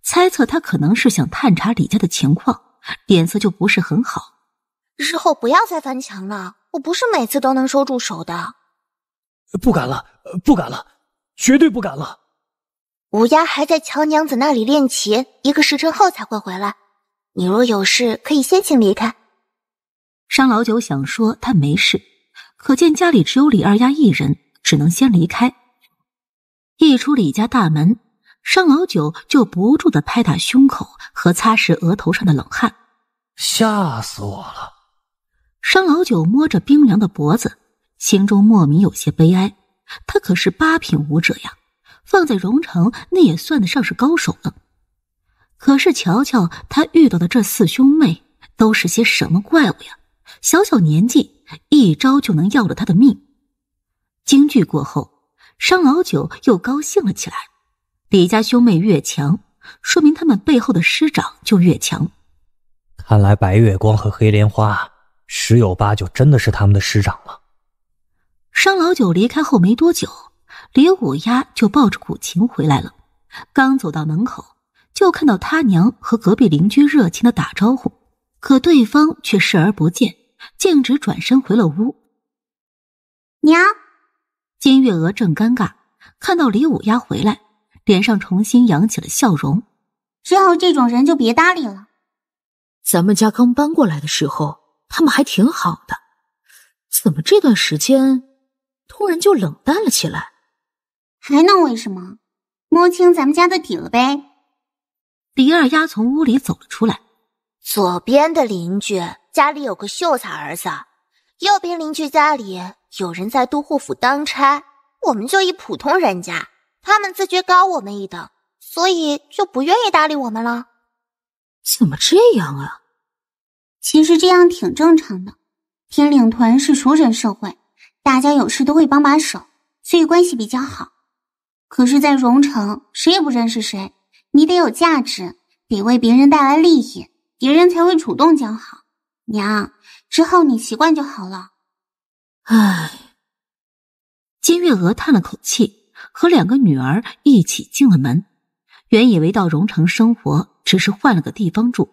Speaker 1: 猜测他可能是想探查李家的情况，脸色就不是很好。日后不要再翻墙了，我不是每次都能收住手的。不敢了，不敢了，绝对不敢了。乌鸦还在乔娘子那里练琴，一个时辰后才会回来。你若有事，可以先行离开。商老九想说他没事。可见家里只有李二丫一人，只能先离开。一出李家大门，商老九就不住的拍打胸口和擦拭额头上的冷汗，吓死我了！商老九摸着冰凉的脖子，心中莫名有些悲哀。他可是八品武者呀，放在荣城那也算得上是高手了。可是瞧瞧他遇到的这四兄妹，都是些什么怪物呀？小小年纪！一招就能要了他的命。京剧过后，商老九又高兴了起来。李家兄妹越强，说明他们背后的师长就越强。
Speaker 3: 看来白月光和黑莲花十有八九真的是他们的师长了。
Speaker 1: 商老九离开后没多久，李五丫就抱着古琴回来了。刚走到门口，就看到他娘和隔壁邻居热情的打招呼，可对方却视而不见。径直转身回了屋。娘，金月娥正尴尬，看到李五丫回来，脸上重新扬起了笑容。之后这种人就别搭理了。咱们家刚搬过来的时候，他们还挺好的，怎么这段时间突然就冷淡了起来？还能为什么？摸清咱们家的底了呗。李二丫从屋里走了出来，左边的邻居。家里有个秀才儿子，右边邻居家里有人在都护府当差，我们就一普通人家，他们自觉高我们一等，所以就不愿意搭理我们了。怎么这样啊？其实这样挺正常的。天岭屯是熟人社会，大家有事都会帮把手，所以关系比较好。可是，在荣城，谁也不认识谁，你得有价值，得为别人带来利益，别人才会主动交好。娘，之后你习惯就好了。唉，金月娥叹了口气，和两个女儿一起进了门。原以为到荣城生活只是换了个地方住，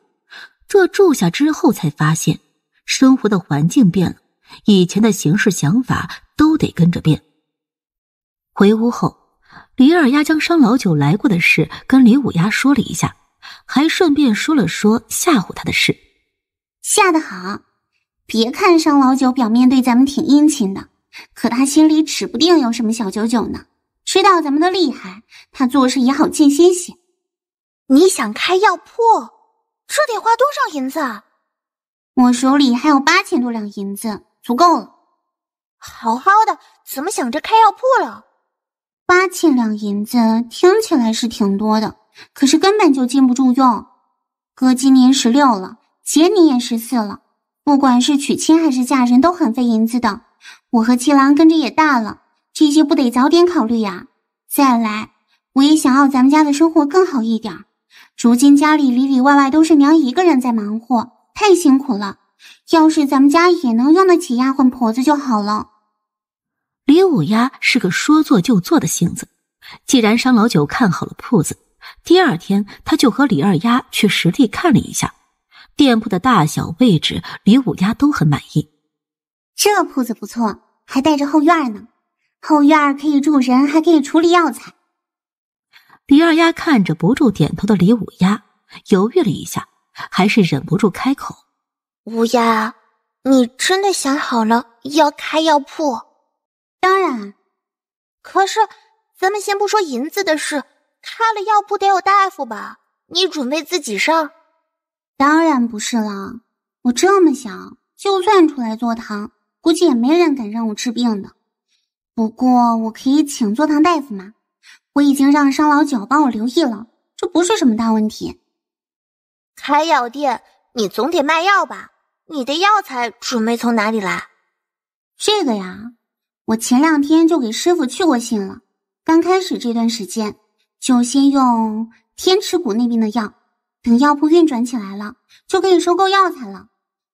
Speaker 1: 这住下之后才发现，生活的环境变了，以前的行事想法都得跟着变。回屋后，李二丫将商老九来过的事跟李五丫说了一下，还顺便说了说吓唬他的事。下的好，别看商老九表面对咱们挺殷勤的，可他心里指不定有什么小九九呢。知道咱们的厉害，他做事也好尽心些你想开药铺，这得花多少银子啊？我手里还有八千多两银子，足够了。好好的，怎么想着开药铺了？八千两银子听起来是挺多的，可是根本就禁不住用。哥今年十六了。姐，你也十四了，不管是娶亲还是嫁人，都很费银子的。我和七郎跟着也大了，这些不得早点考虑呀。再来，我也想要咱们家的生活更好一点。如今家里里里外外都是娘一个人在忙活，太辛苦了。要是咱们家也能用得起丫鬟婆子就好了。李五丫是个说做就做的性子，既然商老九看好了铺子，第二天他就和李二丫去实地看了一下。店铺的大小、位置，李五丫都很满意。这铺子不错，还带着后院呢。后院可以住人，还可以处理药材。李二丫看着不住点头的李五丫，犹豫了一下，还是忍不住开口：“乌丫，你真的想好了要开药铺？”“当然。”“可是，咱们先不说银子的事，开了药铺得有大夫吧？你准备自己上？”当然不是了，我这么小，就算出来坐堂，估计也没人敢让我治病的。不过我可以请坐堂大夫嘛，我已经让商老九帮我留意了，这不是什么大问题。开药店，你总得卖药吧？你的药材准备从哪里来？这个呀，我前两天就给师傅去过信了。刚开始这段时间，就先用天池谷那边的药。等药铺运转起来了，就可以收购药材了。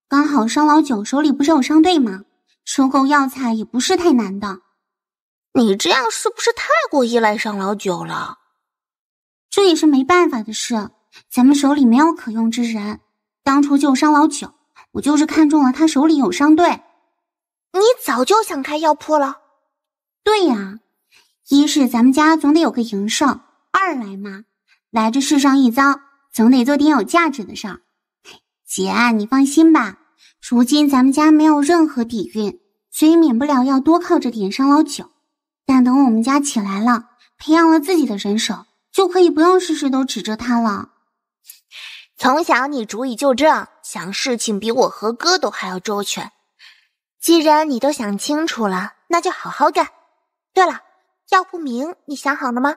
Speaker 1: 刚好商老九手里不是有商队吗？收购药材也不是太难的。你这样是不是太过依赖商老九了？这也是没办法的事。咱们手里没有可用之人，当初救商老九，我就是看中了他手里有商队。你早就想开药铺了？对呀，一是咱们家总得有个营生，二来嘛，来这世上一遭。总得做点有价值的事儿，姐，你放心吧。如今咱们家没有任何底蕴，所以免不了要多靠着点商老九。但等我们家起来了，培养了自己的人手，就可以不用事事都指着他了。从小你主意就正，想事情比我和哥都还要周全。既然你都想清楚了，那就好好干。对了，药铺名你想好了吗？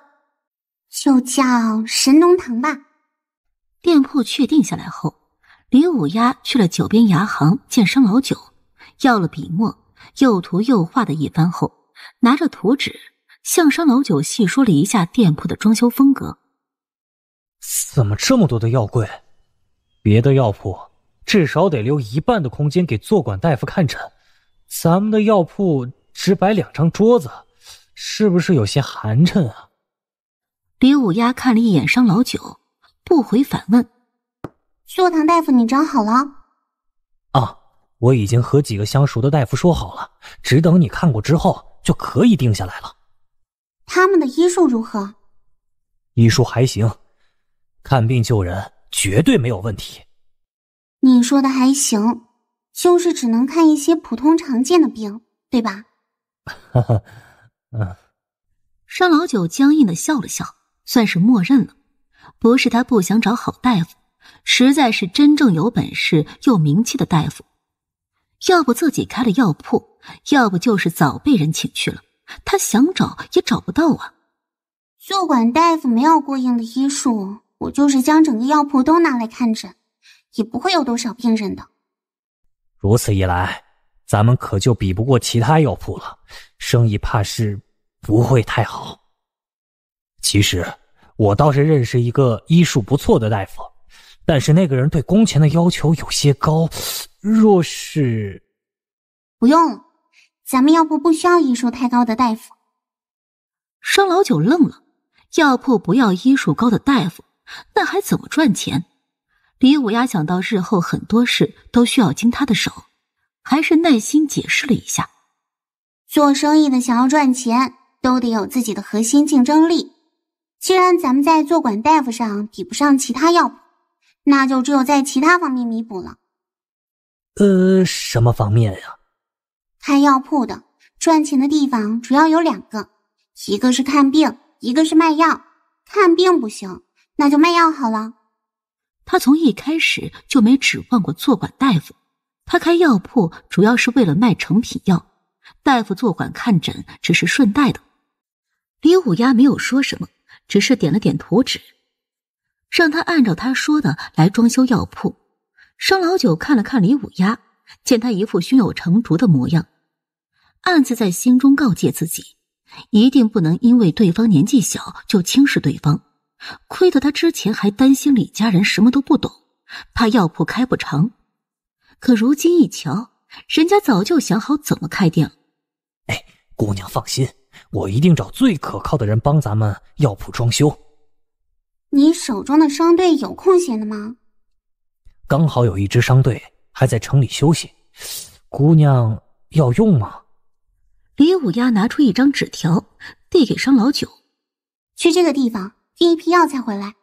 Speaker 1: 就叫神农堂吧。店铺确定下来后，李五丫去了九边牙行见商老九，要了笔墨，又涂又画的一番后，拿着图纸向商老九细说了一下店铺的装修风格。怎么这么多的药柜？
Speaker 3: 别的药铺至少得留一半的空间给坐馆大夫看诊，咱们的药铺只摆两张桌子，是
Speaker 1: 不是有些寒碜啊？李五丫看了一眼商老九。不回反问，坐堂大夫，你找好了？
Speaker 3: 啊，我已经和几个相熟的大夫说好了，只等你看过之后，就可以定下来了。
Speaker 1: 他们的医术如何？
Speaker 3: 医术还行，看病救人绝对没有问题。
Speaker 1: 你说的还行，就是只能看一些普通常见的病，对吧？
Speaker 3: 哈哈，嗯。
Speaker 1: 商老九僵硬的笑了笑，算是默认了。不是他不想找好大夫，实在是真正有本事、有名气的大夫，要不自己开了药铺，要不就是早被人请去了。他想找也找不到啊。做管大夫没有过硬的医术，我就是将整个药铺都拿来看诊，也不会有多少病人的。
Speaker 3: 如此一来，咱们可就比不过其他药铺了，生意怕是不会太好。其实。我倒是认识一个医术不错的大夫，但是那个人对工钱的要求有些高。若是
Speaker 1: 不用，咱们要不不需要医术太高的大夫。商老九愣了，药铺不要医术高的大夫，那还怎么赚钱？李五丫想到日后很多事都需要经他的手，还是耐心解释了一下：做生意的想要赚钱，都得有自己的核心竞争力。既然咱们在坐馆大夫上比不上其他药铺，那就只有在其他方面弥补了。
Speaker 3: 呃，什么方面呀？
Speaker 1: 开药铺的赚钱的地方主要有两个，一个是看病，一个是卖药。看病不行，那就卖药好了。他从一开始就没指望过坐馆大夫，他开药铺主要是为了卖成品药，大夫坐馆看诊只是顺带的。李五丫没有说什么。只是点了点图纸，让他按照他说的来装修药铺。商老九看了看李五丫，见他一副胸有成竹的模样，暗自在心中告诫自己：一定不能因为对方年纪小就轻视对方。亏得他之前还担心李家人什么都不懂，怕药铺开不长。可如今一瞧，人家早就想好怎么开店了。
Speaker 3: 哎，姑娘放心。我一定找最可靠的人帮咱们药铺装修。
Speaker 1: 你手中的商队有空闲的吗？
Speaker 3: 刚好有一支商队还在城里休息，
Speaker 1: 姑娘要用吗？李五丫拿出一张纸条，递给商老九：“去这个地方运一批药材回来。”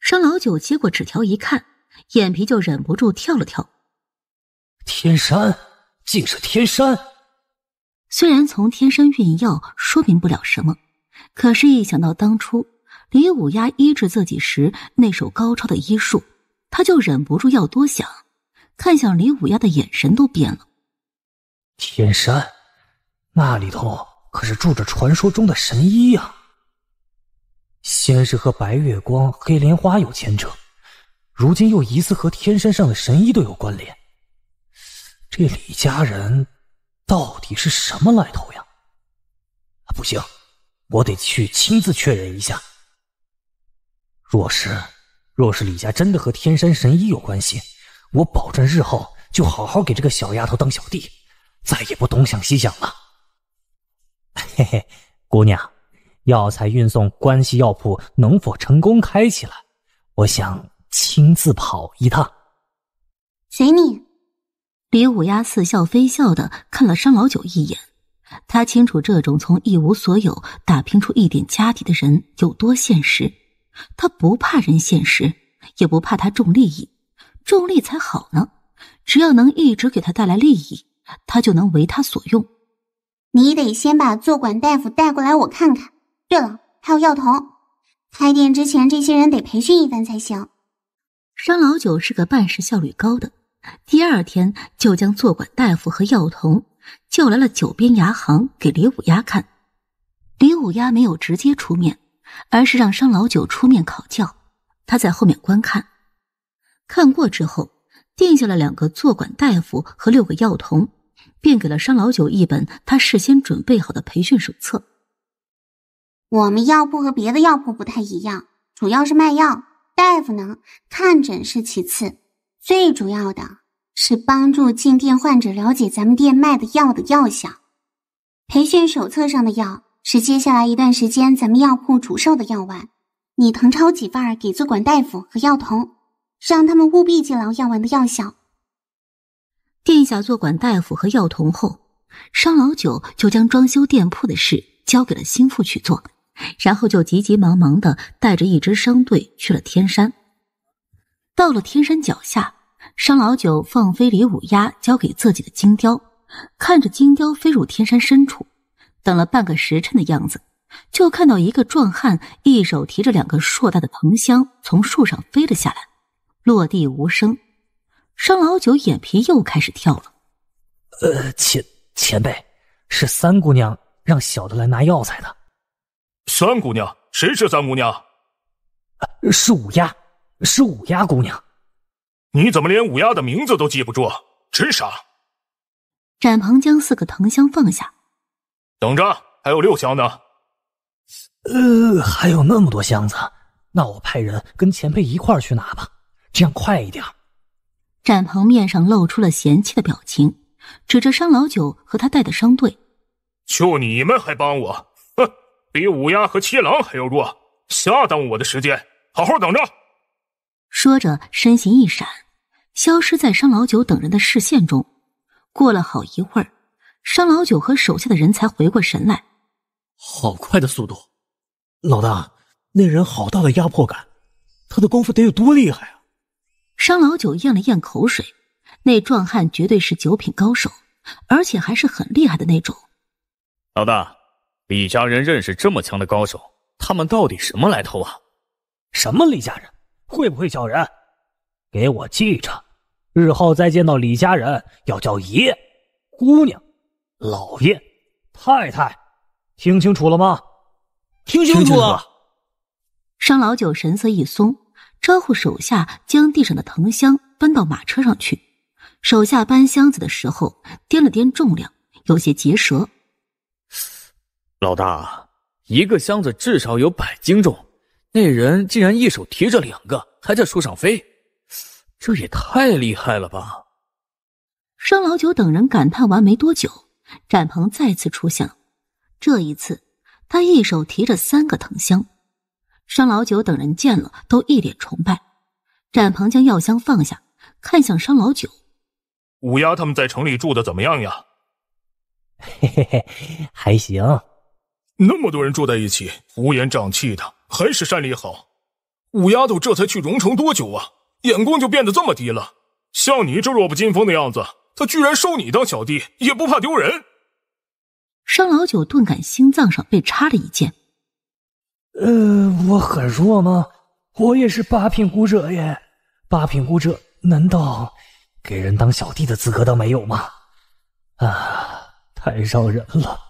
Speaker 1: 商老九接过纸条一看，眼皮就忍不住跳了跳。天山，竟是天山！虽然从天山运药说明不了什么，可是，一想到当初李五丫医治自己时那手高超的医术，他就忍不住要多想，看向李五丫的眼神都变了。天山，那里头可是住着传说
Speaker 3: 中的神医呀！先是和白月光、黑莲花有牵扯，如今又疑似和天山上的神医都有关联，这李家人……到底是什么来头呀？不行，我得去亲自确认一下。若是若是李家真的和天山神医有关系，我保证日后就好好给这个小丫头当小弟，再也不东想西想了。嘿嘿，姑娘，药材运送关系药铺能否成功开起来？我想亲自跑一趟。
Speaker 1: 随你。李五丫似笑非笑的看了商老九一眼，他清楚这种从一无所有打拼出一点家底的人有多现实。他不怕人现实，也不怕他重利益，重利才好呢。只要能一直给他带来利益，他就能为他所用。你得先把坐馆大夫带过来，我看看。对了，还有药童，开店之前这些人得培训一番才行。商老九是个办事效率高的。第二天就将坐馆大夫和药童叫来了九边牙行给李五丫看。李五丫没有直接出面，而是让商老九出面考教，他在后面观看。看过之后，定下了两个坐馆大夫和六个药童，便给了商老九一本他事先准备好的培训手册。我们药铺和别的药铺不太一样，主要是卖药，大夫呢看诊是其次，最主要的。是帮助进店患者了解咱们店卖的药的药效。培训手册上的药是接下来一段时间咱们药铺主售的药丸。你誊抄几份给做管大夫和药童，让他们务必记牢药丸的药效。定下做管大夫和药童后，商老九就将装修店铺的事交给了心腹去做，然后就急急忙忙的带着一支商队去了天山。到了天山脚下。商老九放飞李五丫交给自己的金雕，看着金雕飞入天山深处，等了半个时辰的样子，就看到一个壮汉一手提着两个硕大的藤箱从树上飞了下来，落地无声。商老九眼皮又开始跳了。
Speaker 3: 呃，前前辈是三姑娘让小的来拿药材的。
Speaker 6: 三姑娘？谁是三姑娘？
Speaker 3: 是五丫，
Speaker 6: 是五丫姑娘。你怎么连五丫的名字都记不住？真傻！
Speaker 1: 展鹏将四个藤箱放下，
Speaker 6: 等着，还有六箱呢。
Speaker 3: 呃，还有那么多箱子，那我派人跟前辈一块
Speaker 1: 儿去拿吧，这样快一点。展鹏面上露出了嫌弃的表情，指着商老九和他带的商队，
Speaker 6: 就你们还帮我？哼，比五丫和七郎还要弱，瞎耽误我的时间，好好等着。
Speaker 1: 说着，身形一闪，消失在商老九等人的视线中。过了好一会儿，商老九和手下的人才回过神来。好快的速度！老大，那人好大的压迫感，他的功夫得有多厉害啊！商老九咽了咽口水，那壮汉绝对是九品高手，而且还是很厉害的那种。
Speaker 3: 老大，李家人认识这么强的高手，他们到底什么来头啊？什么李家人？会不会叫人？给我记着，日后再见到李家人，要叫
Speaker 1: 爷、姑娘、老爷、太太，听清楚了吗？听清楚了。商老九神色一松，招呼手下将地上的藤箱搬到马车上去。手下搬箱子的时候掂了掂重量，有些结舌。
Speaker 5: 老大，
Speaker 3: 一个箱子至少有百斤重。那人竟然一手提着两个，还在树上飞，这也太厉害了吧！
Speaker 1: 商老九等人感叹完没多久，展鹏再次出现了。这一次，他一手提着三个藤箱。商老九等人见了，都一脸崇拜。展鹏将药箱放下，看向商老九：“
Speaker 4: 五丫他们在城里住的怎么样呀？”嘿嘿嘿，还行。那么
Speaker 6: 多人住在一起，乌烟瘴气的。还是山里好。五丫头这才去荣城多久啊？眼光就变得这么低了？像你这弱不禁风的样子，她居然收你当小弟，也不怕丢人？
Speaker 1: 商老九顿感心脏上被插
Speaker 9: 了
Speaker 3: 一剑。呃，我很弱吗？我也是八品武者耶。八品武者难道给人当小弟的资格都没有吗？啊，太伤人了。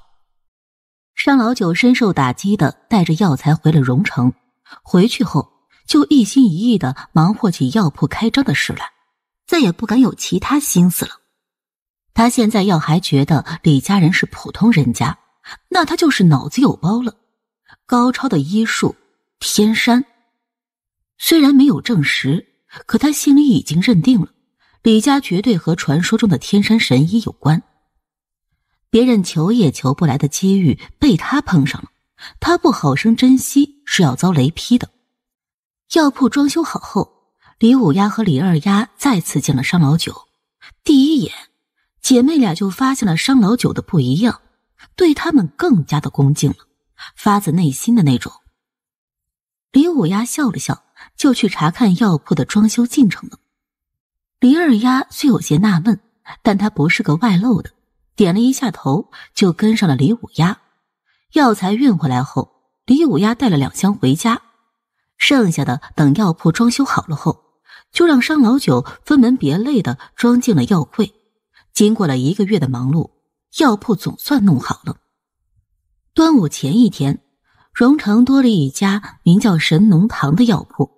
Speaker 1: 商老九深受打击的，带着药材回了荣城。回去后，就一心一意的忙活起药铺开张的事来，再也不敢有其他心思了。他现在要还觉得李家人是普通人家，那他就是脑子有包了。高超的医术，天山，虽然没有证实，可他心里已经认定了，李家绝对和传说中的天山神医有关。别人求也求不来的机遇被他碰上了，他不好生珍惜是要遭雷劈的。药铺装修好后，李五丫和李二丫再次见了商老九。第一眼，姐妹俩就发现了商老九的不一样，对他们更加的恭敬了，发自内心的那种。李五丫笑了笑，就去查看药铺的装修进程了。李二丫虽有些纳闷，但她不是个外露的。点了一下头，就跟上了李五丫。药材运回来后，李五丫带了两箱回家，剩下的等药铺装修好了后，就让商老九分门别类的装进了药柜。经过了一个月的忙碌，药铺总算弄好了。端午前一天，荣城多了一家名叫神农堂的药铺。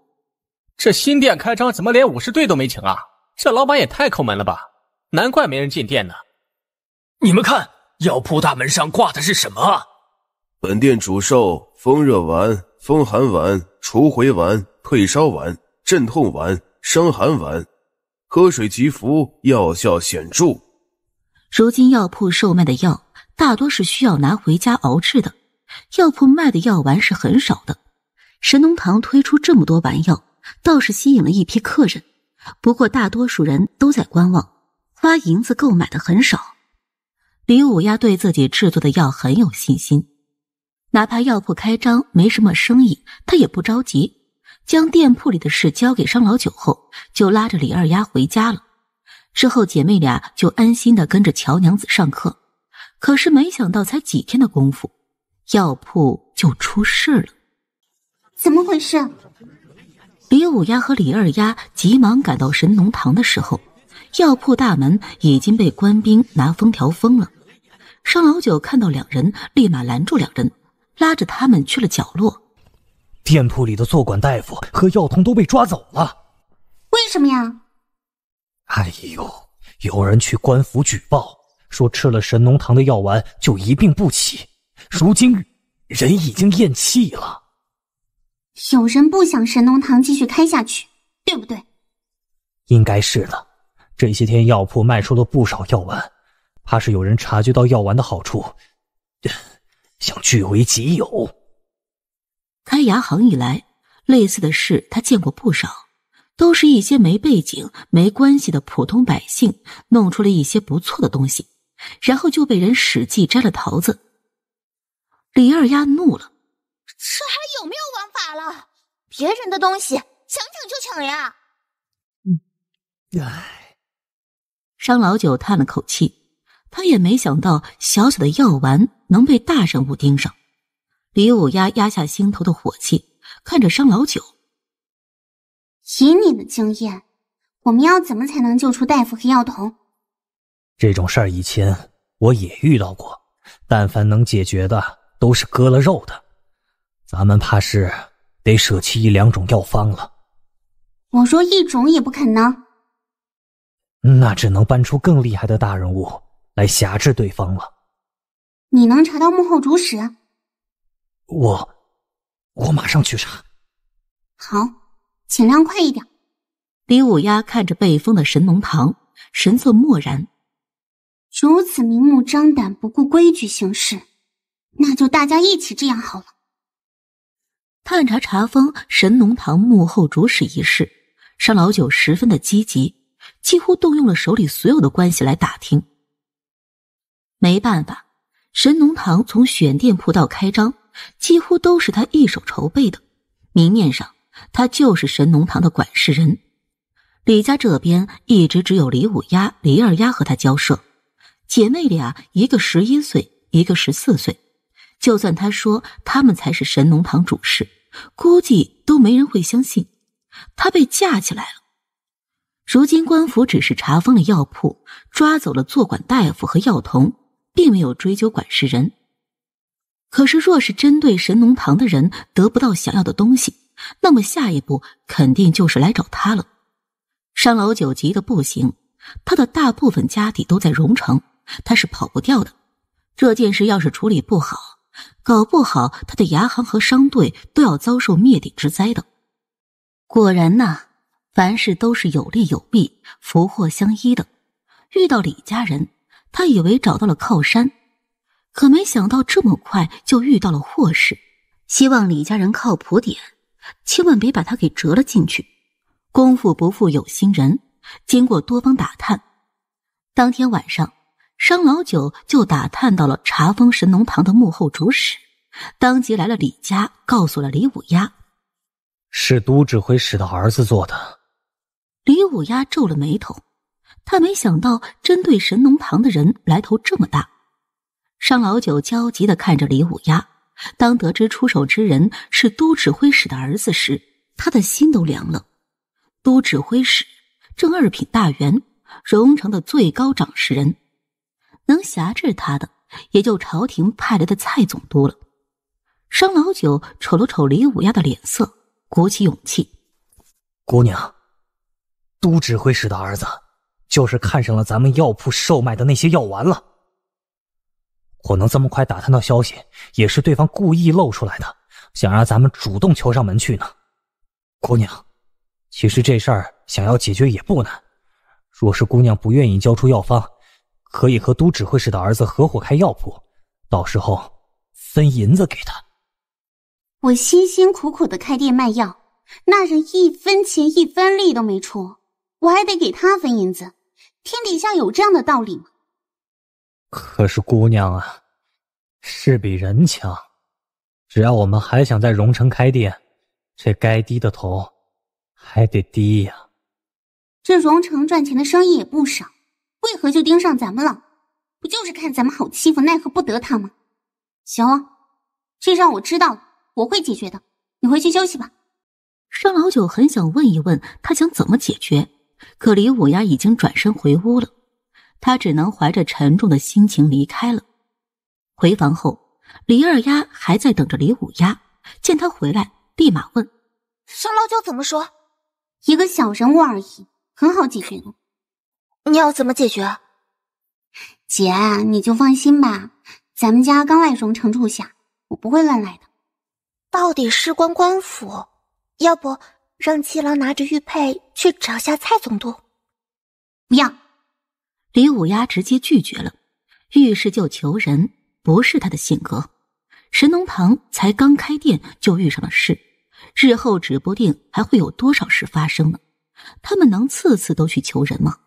Speaker 1: 这
Speaker 3: 新店开张，怎么连武士队都没请啊？这老板也太抠门了吧！难怪没人进店呢。你们看，药铺大门上挂的是什么啊？本店
Speaker 2: 主售风热丸、风寒丸、除回丸、退烧丸、镇痛丸、伤寒丸，喝水即服，药效显著。
Speaker 1: 如今药铺售卖的药大多是需要拿回家熬制的，药铺卖的药丸是很少的。神农堂推出这么多丸药，倒是吸引了一批客人，不过大多数人都在观望，花银子购买的很少。李五丫对自己制作的药很有信心，哪怕药铺开张没什么生意，她也不着急。将店铺里的事交给商老九后，就拉着李二丫回家了。之后姐妹俩就安心的跟着乔娘子上课。可是没想到，才几天的功夫，药铺就出事了。怎么回事？李五丫和李二丫急忙赶到神农堂的时候，药铺大门已经被官兵拿封条封了。商老九看到两人，立马拦住两人，拉着他们去了角落。店铺里的坐馆大夫和药童都被抓走了。为什么呀？
Speaker 3: 哎呦，有人去官府举报，说吃了神农堂的药丸就一病不起，如今人已经咽气了。
Speaker 1: 有人不想神农堂继续开下去，对不对？
Speaker 3: 应该是的。这些天药铺卖出了不少药丸。怕是有人察觉到药丸的好处，想据为己
Speaker 1: 有。开牙行以来，类似的事他见过不少，都是一些没背景、没关系的普通百姓弄出了一些不错的东西，然后就被人使计摘了桃子。李二丫怒了：“这还有没有王法了？别人的东西想抢就抢
Speaker 5: 呀！”
Speaker 1: 嗯，唉，商老九叹了口气。他也没想到小小的药丸能被大人物盯上。李五丫压下心头的火气，看着商老九：“以你的经验，我们要怎么才能救出大夫和药童？
Speaker 5: 这
Speaker 3: 种事儿以前我也遇到过，但凡能解决的都是割了肉的。咱们怕是得舍弃一两种药方了。
Speaker 1: 我说一种也不肯呢？
Speaker 3: 那只能搬出更厉害的大人物。”来辖制对方了。
Speaker 1: 你能查到幕后主使？
Speaker 3: 我，我马上去查。
Speaker 1: 好，尽量快一点。李五丫看着被封的神农堂，神色漠然。如此明目张胆，不顾规矩行事，那就大家一起这样好了。探查查封神农堂幕后主使一事，商老九十分的积极，几乎动用了手里所有的关系来打听。没办法，神农堂从选店铺到开张，几乎都是他一手筹备的。明面上，他就是神农堂的管事人。李家这边一直只有李五丫、李二丫和他交涉，姐妹俩一个十一岁，一个十四岁。就算他说他们才是神农堂主事，估计都没人会相信。他被架起来了。如今官府只是查封了药铺，抓走了坐馆大夫和药童。并没有追究管事人。可是，若是针对神农堂的人得不到想要的东西，那么下一步肯定就是来找他了。商老九急得不行，他的大部分家底都在荣城，他是跑不掉的。这件事要是处理不好，搞不好他的牙行和商队都要遭受灭顶之灾的。果然呐，凡事都是有利有弊，福祸相依的。遇到李家人。他以为找到了靠山，可没想到这么快就遇到了祸事。希望李家人靠谱点，千万别把他给折了进去。功夫不负有心人，经过多方打探，当天晚上商老九就打探到了查封神农堂的幕后主使，当即来了李家，告诉了李五丫：“
Speaker 3: 是都指挥使的儿子做
Speaker 1: 的。”李五丫皱了眉头。他没想到，针对神农堂的人来头这么大。商老九焦急的看着李五丫，当得知出手之人是都指挥使的儿子时，他的心都凉了。都指挥使，正二品大员，荣城的最高掌事人，能辖制他的，也就朝廷派来的蔡总督了。商老九瞅了瞅李五丫的脸色，鼓起勇气：“
Speaker 3: 姑娘，都指挥使的儿子。”就是看上了咱们药铺售卖的那些药丸了。我能这么快打探到消息，也是对方故意露出来的，想让咱们主动求上门去呢。姑娘，其实这事儿想要解决也不难。若是姑娘不愿意交出药方，可以和都指挥使的儿子合伙开药铺，到时候分银子给他。
Speaker 1: 我辛辛苦苦的开店卖药，那人一分钱一分力都没出，我还得给他分银子。天底下有这样的道理吗？
Speaker 3: 可是姑娘啊，是比人强。只要我们还想在荣城开店，这该低的头还得
Speaker 1: 低呀。这荣城赚钱的生意也不少，为何就盯上咱们了？不就是看咱们好欺负，奈何不得他吗？行，这事我知道了，我会解决的。你回去休息吧。商老九很想问一问，他想怎么解决。可李五丫已经转身回屋了，她只能怀着沉重的心情离开了。回房后，李二丫还在等着李五丫，见她回来，立马问：“上老九怎么说？一个小人物而已，很好解决的。你要怎么解决？姐，你就放心吧，咱们家刚来荣城住下，我不会乱来的。到底事关官府，要不……”让七郎拿着玉佩去找下蔡总督。不要，李五丫直接拒绝了。遇事就求人，不是他的性格。神农堂才刚开店，就遇上了事，日后指不定还会有多少事发生呢。他们能次次都去求人吗？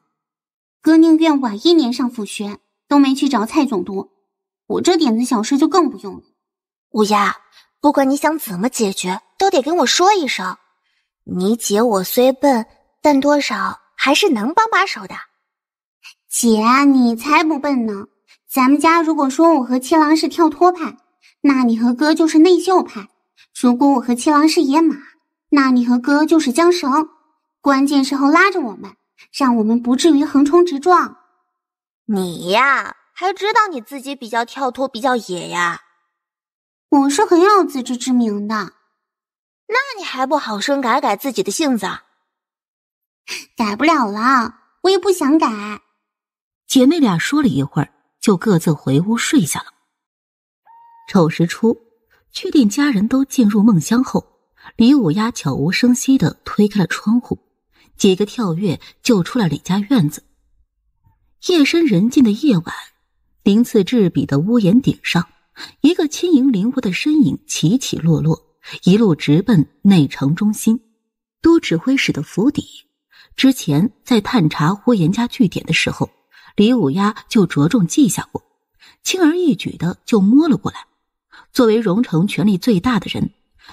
Speaker 1: 哥宁愿晚一年上府学，都没去找蔡总督。我这点子小事就更不用了。乌鸦，不管你想怎么解决，都得跟我说一声。你姐我虽笨，但多少还是能帮把手的。姐，你才不笨呢！咱们家如果说我和七郎是跳脱派，那你和哥就是内秀派；如果我和七郎是野马，那你和哥就是缰绳，关键时候拉着我们，让我们不至于横冲直撞。你呀，还知道你自己比较跳脱，比较野呀？我是很有自知之明的。那你还不好生改改自己的性子？改不了了，我也不想改。姐妹俩说了一会儿，就各自回屋睡下了。丑时初，确定家人都进入梦乡后，李五丫悄无声息的推开了窗户，几个跳跃就出了李家院子。夜深人静的夜晚，鳞次栉比的屋檐顶上，一个轻盈灵活的身影起起落落。一路直奔内城中心，都指挥使的府邸。之前在探查呼延家据点的时候，李五丫就着重记下过，轻而易举的就摸了过来。作为荣城权力最大的人，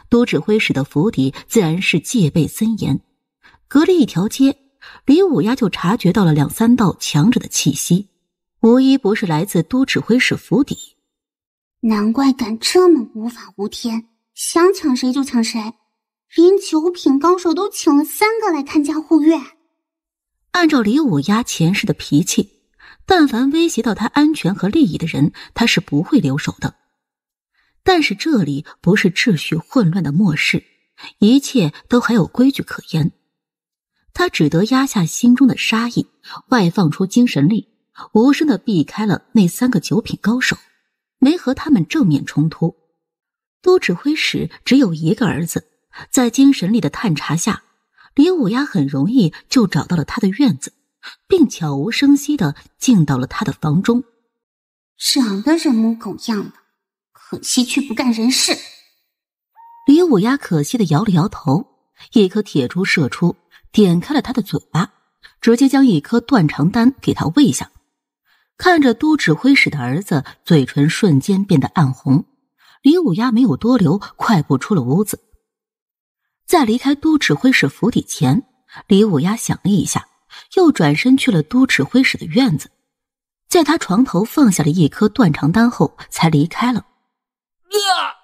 Speaker 1: 都指挥使的府邸自然是戒备森严。隔着一条街，李五丫就察觉到了两三道强者的气息，无一不是来自都指挥使府邸。难怪敢这么无法无天。想抢谁就抢谁，连九品高手都请了三个来看家护院。按照李武压前世的脾气，但凡威胁到他安全和利益的人，他是不会留手的。但是这里不是秩序混乱的末世，一切都还有规矩可言。他只得压下心中的杀意，外放出精神力，无声的避开了那三个九品高手，没和他们正面冲突。都指挥使只有一个儿子，在精神力的探查下，李五丫很容易就找到了他的院子，并悄无声息的进到了他的房中。长得人模狗样的，可惜却不干人事。李五丫可惜的摇了摇头，一颗铁珠射出，点开了他的嘴巴，直接将一颗断肠丹给他喂下。看着都指挥使的儿子，嘴唇瞬间变得暗红。李五丫没有多留，快步出了屋子。在离开都指挥使府邸前，李五丫想了一下，又转身去了都指挥使的院子，在他床头放下了一颗断肠丹后，才离开了。
Speaker 6: 啊！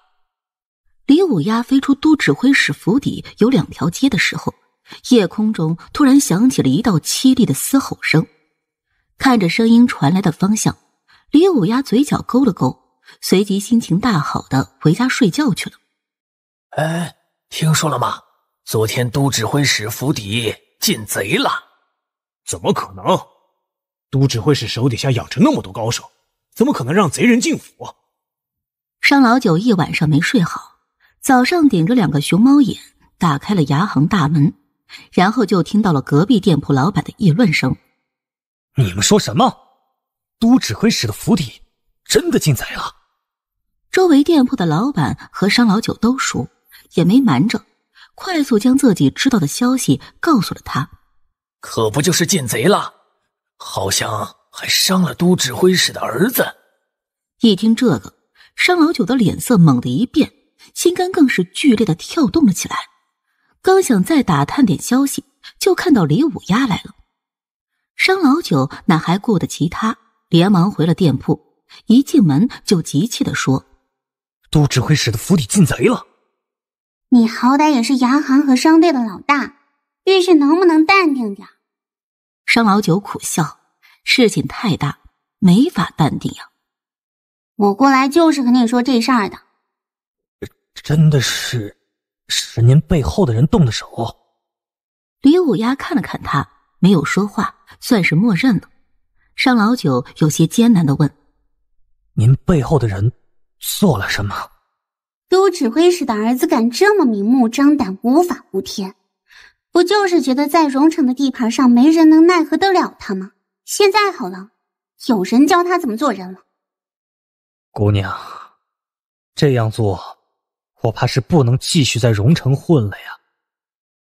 Speaker 1: 李五丫飞出都指挥使府邸有两条街的时候，夜空中突然响起了一道凄厉的嘶吼声。看着声音传来的方向，李五丫嘴角勾了勾。随即心情大好的回家睡觉去了。
Speaker 3: 哎，听说了吗？昨天都指挥使府邸
Speaker 4: 进贼了？怎么可能？都指挥使手底下养着那么
Speaker 1: 多高手，怎么可能让贼人进府？商老九一晚上没睡好，早上顶着两个熊猫眼打开了牙行大门，然后就听到了隔壁店铺老板的议论声：“你们说什么？都指挥使的府邸真的进贼了？”周围店铺的老板和商老九都熟，也没瞒着，快速将自己知道的消息告诉了他。
Speaker 3: 可不就是进贼了？好像还伤了都指
Speaker 1: 挥使的儿子。一听这个，商老九的脸色猛地一变，心肝更是剧烈的跳动了起来。刚想再打探点消息，就看到李五丫来了。商老九哪还顾得其他，连忙回了店铺。一进门就急切的说。都指挥使的府邸进贼了！你好歹也是牙行和商队的老大，遇事能不能淡定点？商老九苦笑，事情太大，没法淡定呀。我过来就是和你说这事儿的。真的是，是您背后的人动的手？李五丫看了看他，没有说话，算是默认了。商老九有些艰难的问：“您背后的人？”做了什么？都指挥使的儿子敢这么明目张胆、无法无天，不就是觉得在荣城的地盘上没人能奈何得了他吗？现在好了，有人教他怎么做人了。
Speaker 3: 姑娘，这样做，我怕是不能继续在荣城混了呀。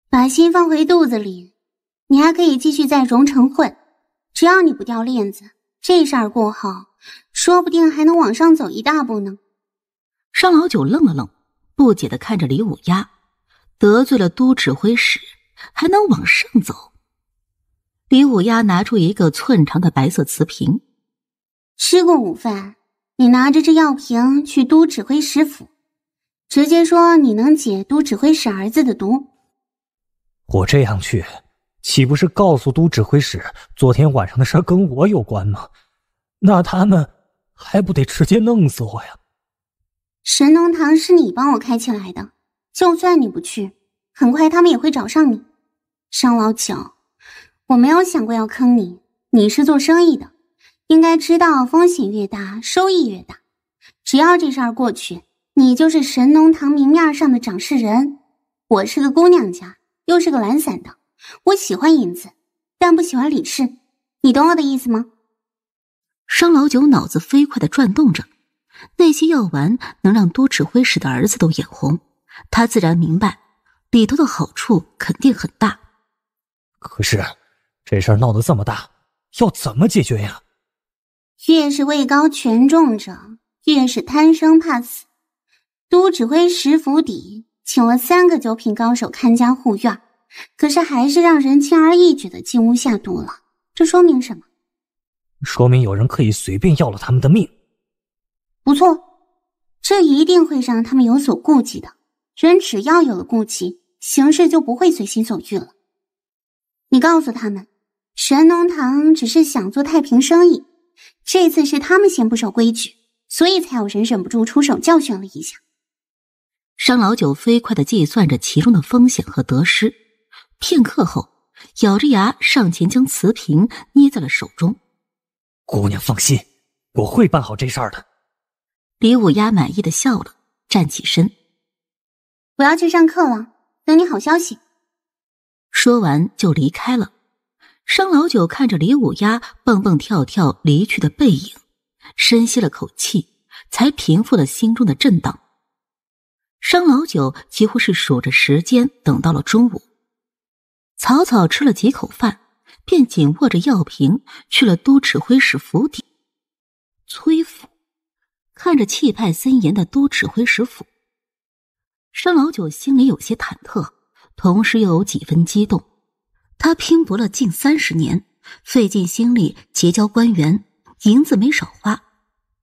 Speaker 1: 把心放回肚子里，你还可以继续在荣城混，只要你不掉链子。这事儿过后，说不定还能往上走一大步呢。商老九愣了愣，不解的看着李五丫，得罪了都指挥使，还能往上走？李五丫拿出一个寸长的白色瓷瓶，吃过午饭，你拿着这药瓶去都指挥使府，直接说你能解都指挥使儿子的毒。
Speaker 3: 我这样去？岂不是告诉都指挥使昨天晚上的事跟我有关吗？那他们还不得直接弄死我呀？
Speaker 1: 神农堂是你帮我开起来的，就算你不去，很快他们也会找上你。张老九，我没有想过要坑你。你是做生意的，应该知道风险越大，收益越大。只要这事儿过去，你就是神农堂明面上的掌事人。我是个姑娘家，又是个懒散的。我喜欢银子，但不喜欢李氏。你懂我的意思吗？商老九脑子飞快的转动着，那些药丸能让都指挥使的儿子都眼红，他自然明白里头的好处肯定很大。
Speaker 3: 可是这事儿闹得这么大，
Speaker 1: 要怎么解决呀？越是位高权重者，越是贪生怕死。都指挥使府邸请了三个九品高手看家护院。可是还是让人轻而易举的进屋下毒了，这说明什么？
Speaker 3: 说明有人可以随便要了他们的命。
Speaker 1: 不错，这一定会让他们有所顾忌的。人只要有了顾忌，行事就不会随心所欲了。你告诉他们，神农堂只是想做太平生意，这次是他们先不守规矩，所以才有人忍不住出手教训了一下。商老九飞快的计算着其中的风险和得失。片刻后，咬着牙上前将瓷瓶捏在了手中。
Speaker 3: 姑娘放心，我会办好这事儿的。
Speaker 1: 李五丫满意的笑了，站起身：“我要去上课了，等你好消息。”说完就离开了。商老九看着李五丫蹦蹦跳跳离去的背影，深吸了口气，才平复了心中的震荡。商老九几乎是数着时间，等到了中午。草草吃了几口饭，便紧握着药瓶去了都指挥使府邸——崔府。看着气派森严的都指挥使府，商老九心里有些忐忑，同时又有几分激动。他拼搏了近三十年，费尽心力结交官员，银子没少花，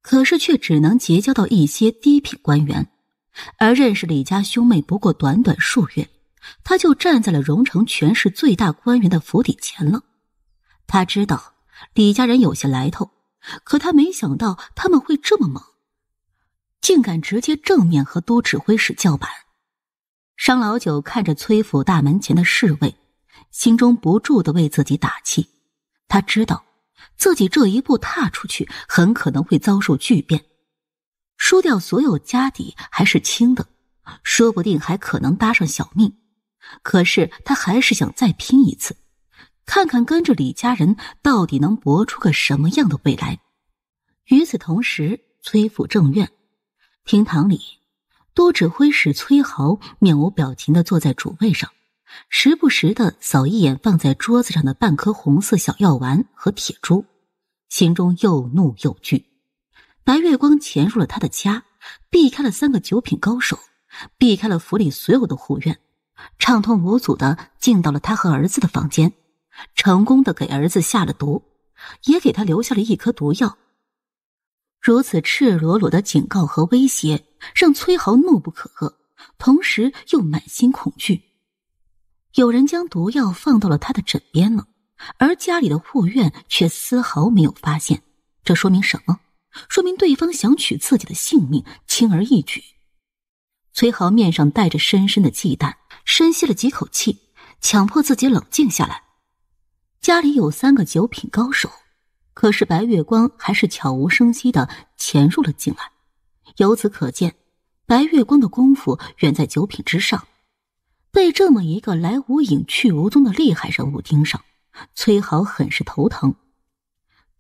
Speaker 1: 可是却只能结交到一些低品官员，而认识李家兄妹不过短短数月。他就站在了荣城全市最大官员的府邸前了。他知道李家人有些来头，可他没想到他们会这么猛，竟敢直接正面和都指挥使叫板。商老九看着崔府大门前的侍卫，心中不住的为自己打气。他知道自己这一步踏出去，很可能会遭受巨变，输掉所有家底还是轻的，说不定还可能搭上小命。可是他还是想再拼一次，看看跟着李家人到底能搏出个什么样的未来。与此同时，崔府正院厅堂里，都指挥使崔豪面无表情的坐在主位上，时不时的扫一眼放在桌子上的半颗红色小药丸和铁珠，心中又怒又惧。白月光潜入了他的家，避开了三个九品高手，避开了府里所有的护院。畅通无阻的进到了他和儿子的房间，成功的给儿子下了毒，也给他留下了一颗毒药。如此赤裸裸的警告和威胁，让崔豪怒不可遏，同时又满心恐惧。有人将毒药放到了他的枕边了，而家里的护院却丝毫没有发现。这说明什么？说明对方想取自己的性命，轻而易举。崔豪面上带着深深的忌惮。深吸了几口气，强迫自己冷静下来。家里有三个九品高手，可是白月光还是悄无声息的潜入了进来。由此可见，白月光的功夫远在九品之上。被这么一个来无影去无踪的厉害人物盯上，崔豪很是头疼。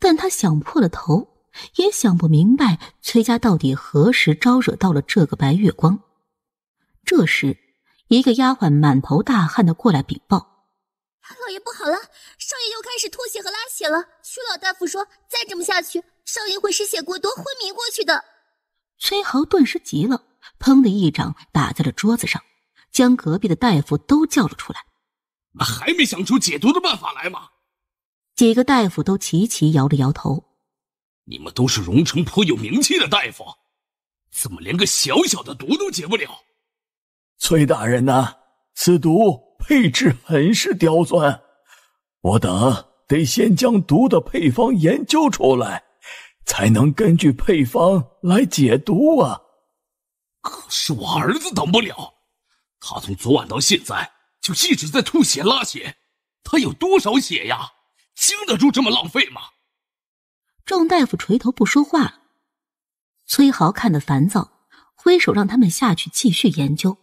Speaker 1: 但他想破了头，也想不明白崔家到底何时招惹到了这个白月光。这时。一个丫鬟满头大汗的过来禀报：“老爷不好了，少爷又开始吐血和拉血了。曲老大夫说，再这么下去，少爷会失血过多昏迷过去的。”崔豪顿时急了，砰的一掌打在了桌子上，将隔壁的大夫都叫了出来：“还没想出
Speaker 6: 解毒的办法来吗？”
Speaker 1: 几个大夫都齐齐摇了摇头：“
Speaker 6: 你们都是荣城颇有名气的大夫，怎么连个小小的毒都解不了？”崔大人呢？此毒配置很是刁钻，我等得先将毒的配方研究出来，才能根据配方来解毒啊。可是我儿子等不了，他从昨晚到现在就一直在吐血拉血，他有多少血呀？经得住这么浪费吗？
Speaker 1: 郑大夫垂头不说话。崔豪看得烦躁，挥手让他们下去继续研究。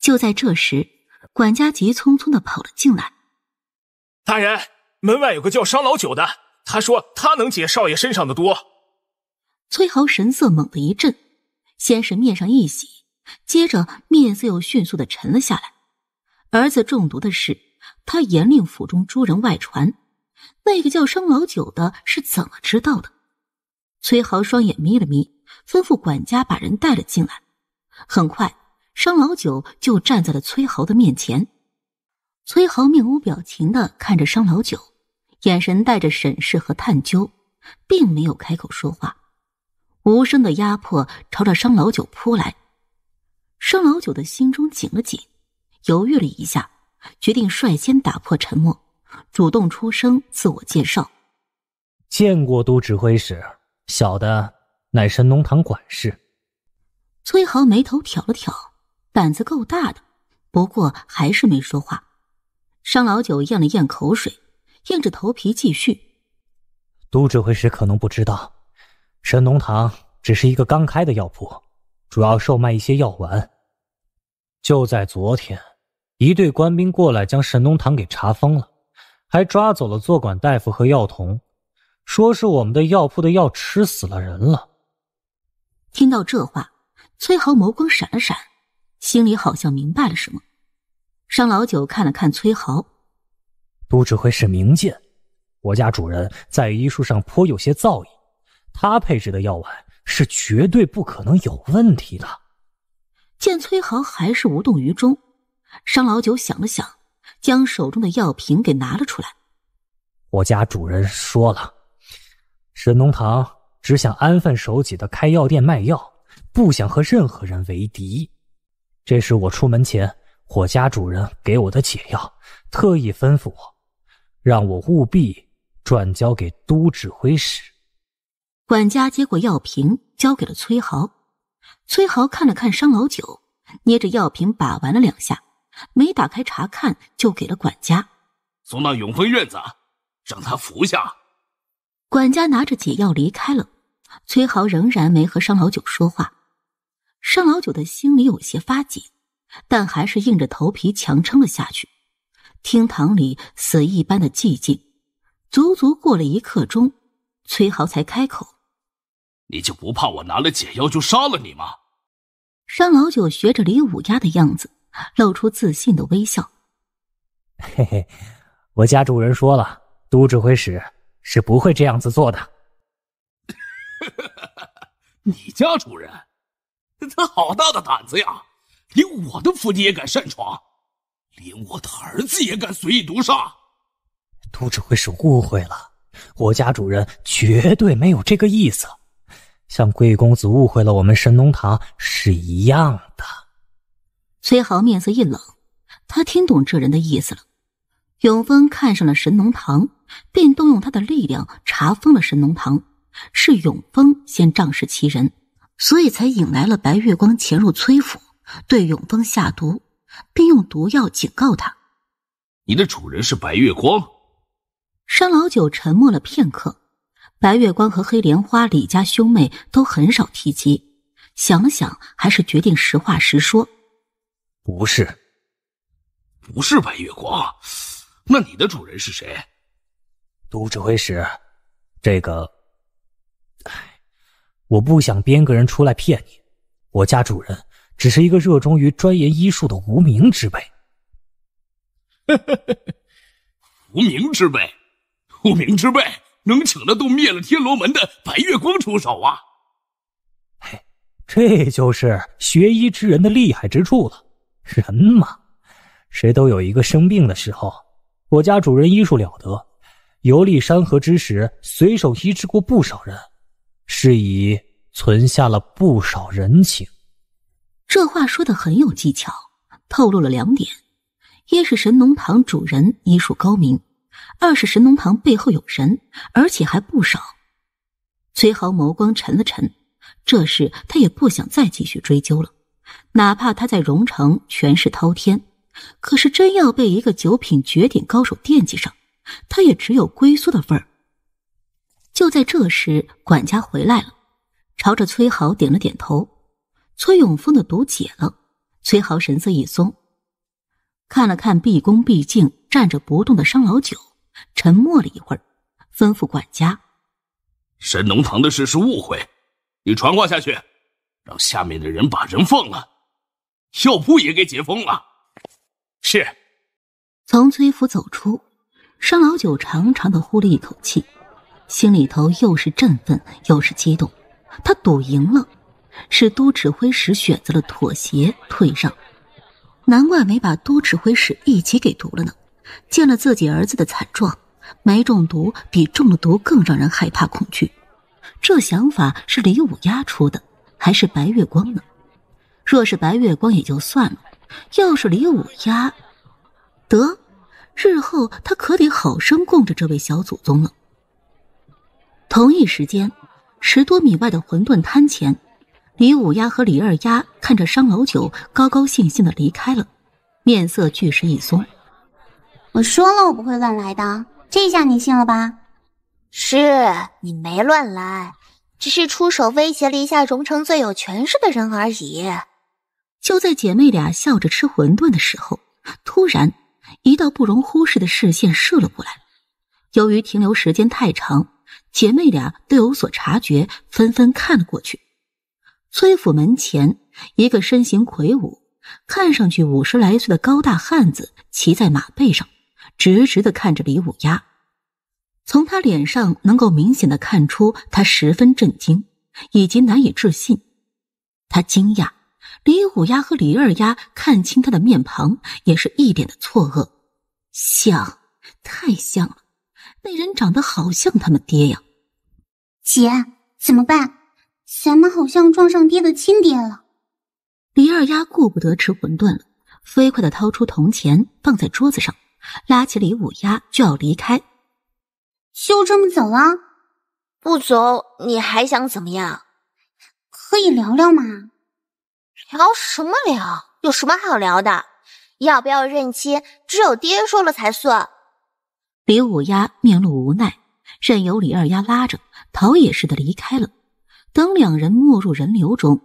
Speaker 1: 就在这时，管家急匆匆的跑了进来。
Speaker 6: 大人，门外有个叫商老九的，他说他能解少爷身上的毒。
Speaker 1: 崔豪神色猛地一震，先是面上一喜，接着面色又迅速的沉了下来。儿子中毒的事，他严令府中诸人外传。那个叫商老九的是怎么知道的？崔豪双眼眯了眯，吩咐管家把人带了进来。很快。商老九就站在了崔豪的面前，崔豪面无表情的看着商老九，眼神带着审视和探究，并没有开口说话，无声的压迫朝着商老九扑来。商老九的心中紧了紧，犹豫了一下，决定率先打破沉默，主动出声自我介绍：“
Speaker 3: 见过都指挥使，小的乃神农堂管事。”
Speaker 1: 崔豪眉头挑了挑。胆子够大的，不过还是没说话。商老九咽了咽口水，硬着头皮继续。
Speaker 3: 都指挥使可能不知道，神农堂只是一个刚开的药铺，主要售卖一些药丸。就在昨天，一队官兵过来将神农堂给查封了，还抓走了坐馆大夫和药童，说是我们的药铺的药
Speaker 1: 吃死了人了。听到这话，崔豪眸光闪了闪。心里好像明白了什么，商老九看了看崔豪，都指
Speaker 3: 挥是明鉴，我
Speaker 1: 家主人在医术上颇有些造诣，他配置的药丸是绝对不可能有问题的。见崔豪还是无动于衷，商老九想了想，将手中的药瓶给拿了出来。
Speaker 3: 我家主人说了，神农堂只想安分守己的开药店卖药，不想和任何人为敌。这是我出门前我家主人给我的解药，特意吩咐我，让我务必转交给都指挥使。
Speaker 1: 管家接过药瓶，交给了崔豪。崔豪看了看商老九，捏着药瓶把玩了两下，没打开查看，就给了管家。
Speaker 6: 送到永丰院子，让他服下。
Speaker 1: 管家拿着解药离开了。崔豪仍然没和商老九说话。盛老九的心里有些发紧，但还是硬着头皮强撑了下去。厅堂里死一般的寂静，足足过了一刻钟，崔豪才开口：“
Speaker 6: 你就不怕我拿了解药就杀了你吗？”
Speaker 1: 盛老九学着李五丫的样子，露出自信的微笑：“
Speaker 3: 嘿嘿，我家主人说了，都指挥使是不会这样子做的。”“
Speaker 6: 哈哈哈哈，你家主人？”他好大的胆子呀！
Speaker 3: 连我的府邸也敢擅闯，连我的儿子也敢随意毒杀。杜指挥是误会了，我家主人绝对没有这个意
Speaker 1: 思，像贵公子误会了我们神农堂是一样的。崔豪面色一冷，他听懂这人的意思了。永峰看上了神农堂，便动用他的力量查封了神农堂，是永峰先仗势欺人。所以才引来了白月光潜入崔府，对永峰下毒，并用毒药警告他：“
Speaker 3: 你的主人是白
Speaker 6: 月光。”
Speaker 1: 山老九沉默了片刻，白月光和黑莲花李家兄妹都很少提及，想想还是决定实话实说：“
Speaker 4: 不是，不是白月光，那你的主人是谁？”“
Speaker 3: 都指挥使，这个……哎。”我不想编个人出来骗你，我家主人只是一个热衷于钻研医术的无名之辈。
Speaker 6: 无名之辈，无名之辈能请得动灭了天罗门的白月光出手啊？
Speaker 3: 这就是学医之人的厉害之处了。人嘛，谁都有一个生病的时候。我家主人医术了得，游历山河之时，随手医治过不少人。
Speaker 1: 是以存下了不少人情。这话说的很有技巧，透露了两点：一是神农堂主人医术高明，二是神农堂背后有人，而且还不少。崔豪眸光沉了沉，这事他也不想再继续追究了。哪怕他在荣城权势滔天，可是真要被一个九品绝顶高手惦记上，他也只有龟缩的份儿。就在这时，管家回来了，朝着崔豪点了点头。崔永峰的毒解了，崔豪神色一松，看了看毕恭毕敬站着不动的商老九，沉默了一会儿，吩咐管家：“
Speaker 6: 神农堂的事是误会，你传话下去，让下面的人把人放了，药铺也给解封了。”是。
Speaker 1: 从崔府走出，商老九长长的呼了一口气。心里头又是振奋又是激动，他赌赢了，是都指挥使选择了妥协退让，难怪没把都指挥使一起给毒了呢。见了自己儿子的惨状，没中毒比中了毒更让人害怕恐惧。这想法是李五丫出的，还是白月光呢？若是白月光也就算了，要是李五丫，得，日后他可得好生供着这位小祖宗了。同一时间，十多米外的馄饨摊前，李五丫和李二丫看着商老九高高兴兴的离开了，面色俱是一松。我说了，我不会乱来的，这下你信了吧？是你没乱来，只是出手威胁了一下荣城最有权势的人而已。就在姐妹俩笑着吃馄饨的时候，突然一道不容忽视的视线射了过来。由于停留时间太长。姐妹俩都有所察觉，纷纷看了过去。崔府门前，一个身形魁梧、看上去五十来岁的高大汉子骑在马背上，直直的看着李五丫。从他脸上能够明显的看出，他十分震惊以及难以置信。他惊讶，李五丫和李二丫看清他的面庞，也是一脸的错愕，像，太像了。那人长得好像他们爹呀！姐，怎么办？咱们好像撞上爹的亲爹了。李二丫顾不得吃馄饨了，飞快的掏出铜钱放在桌子上，拉起李五丫就要离开。就这么走了？不走，你还想怎么样？可以聊聊吗？聊什么聊？有什么好聊的？要不要认亲？只有爹说了才算。李五丫面露无奈，任由李二丫拉着，逃也似的离开了。等两人没入人流中，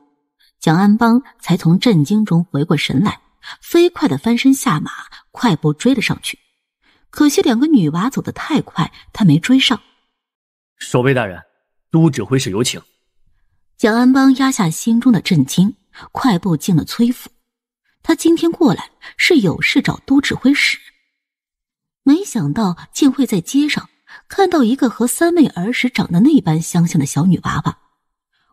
Speaker 1: 蒋安邦才从震惊中回过神来，飞快的翻身下马，快步追了上去。可惜两个女娃走得太快，他没追上。
Speaker 3: 守备大人，都指挥使有
Speaker 1: 请。蒋安邦压下心中的震惊，快步进了崔府。他今天过来是有事找都指挥使。没想到，竟会在街上看到一个和三妹儿时长得那般相像的小女娃娃。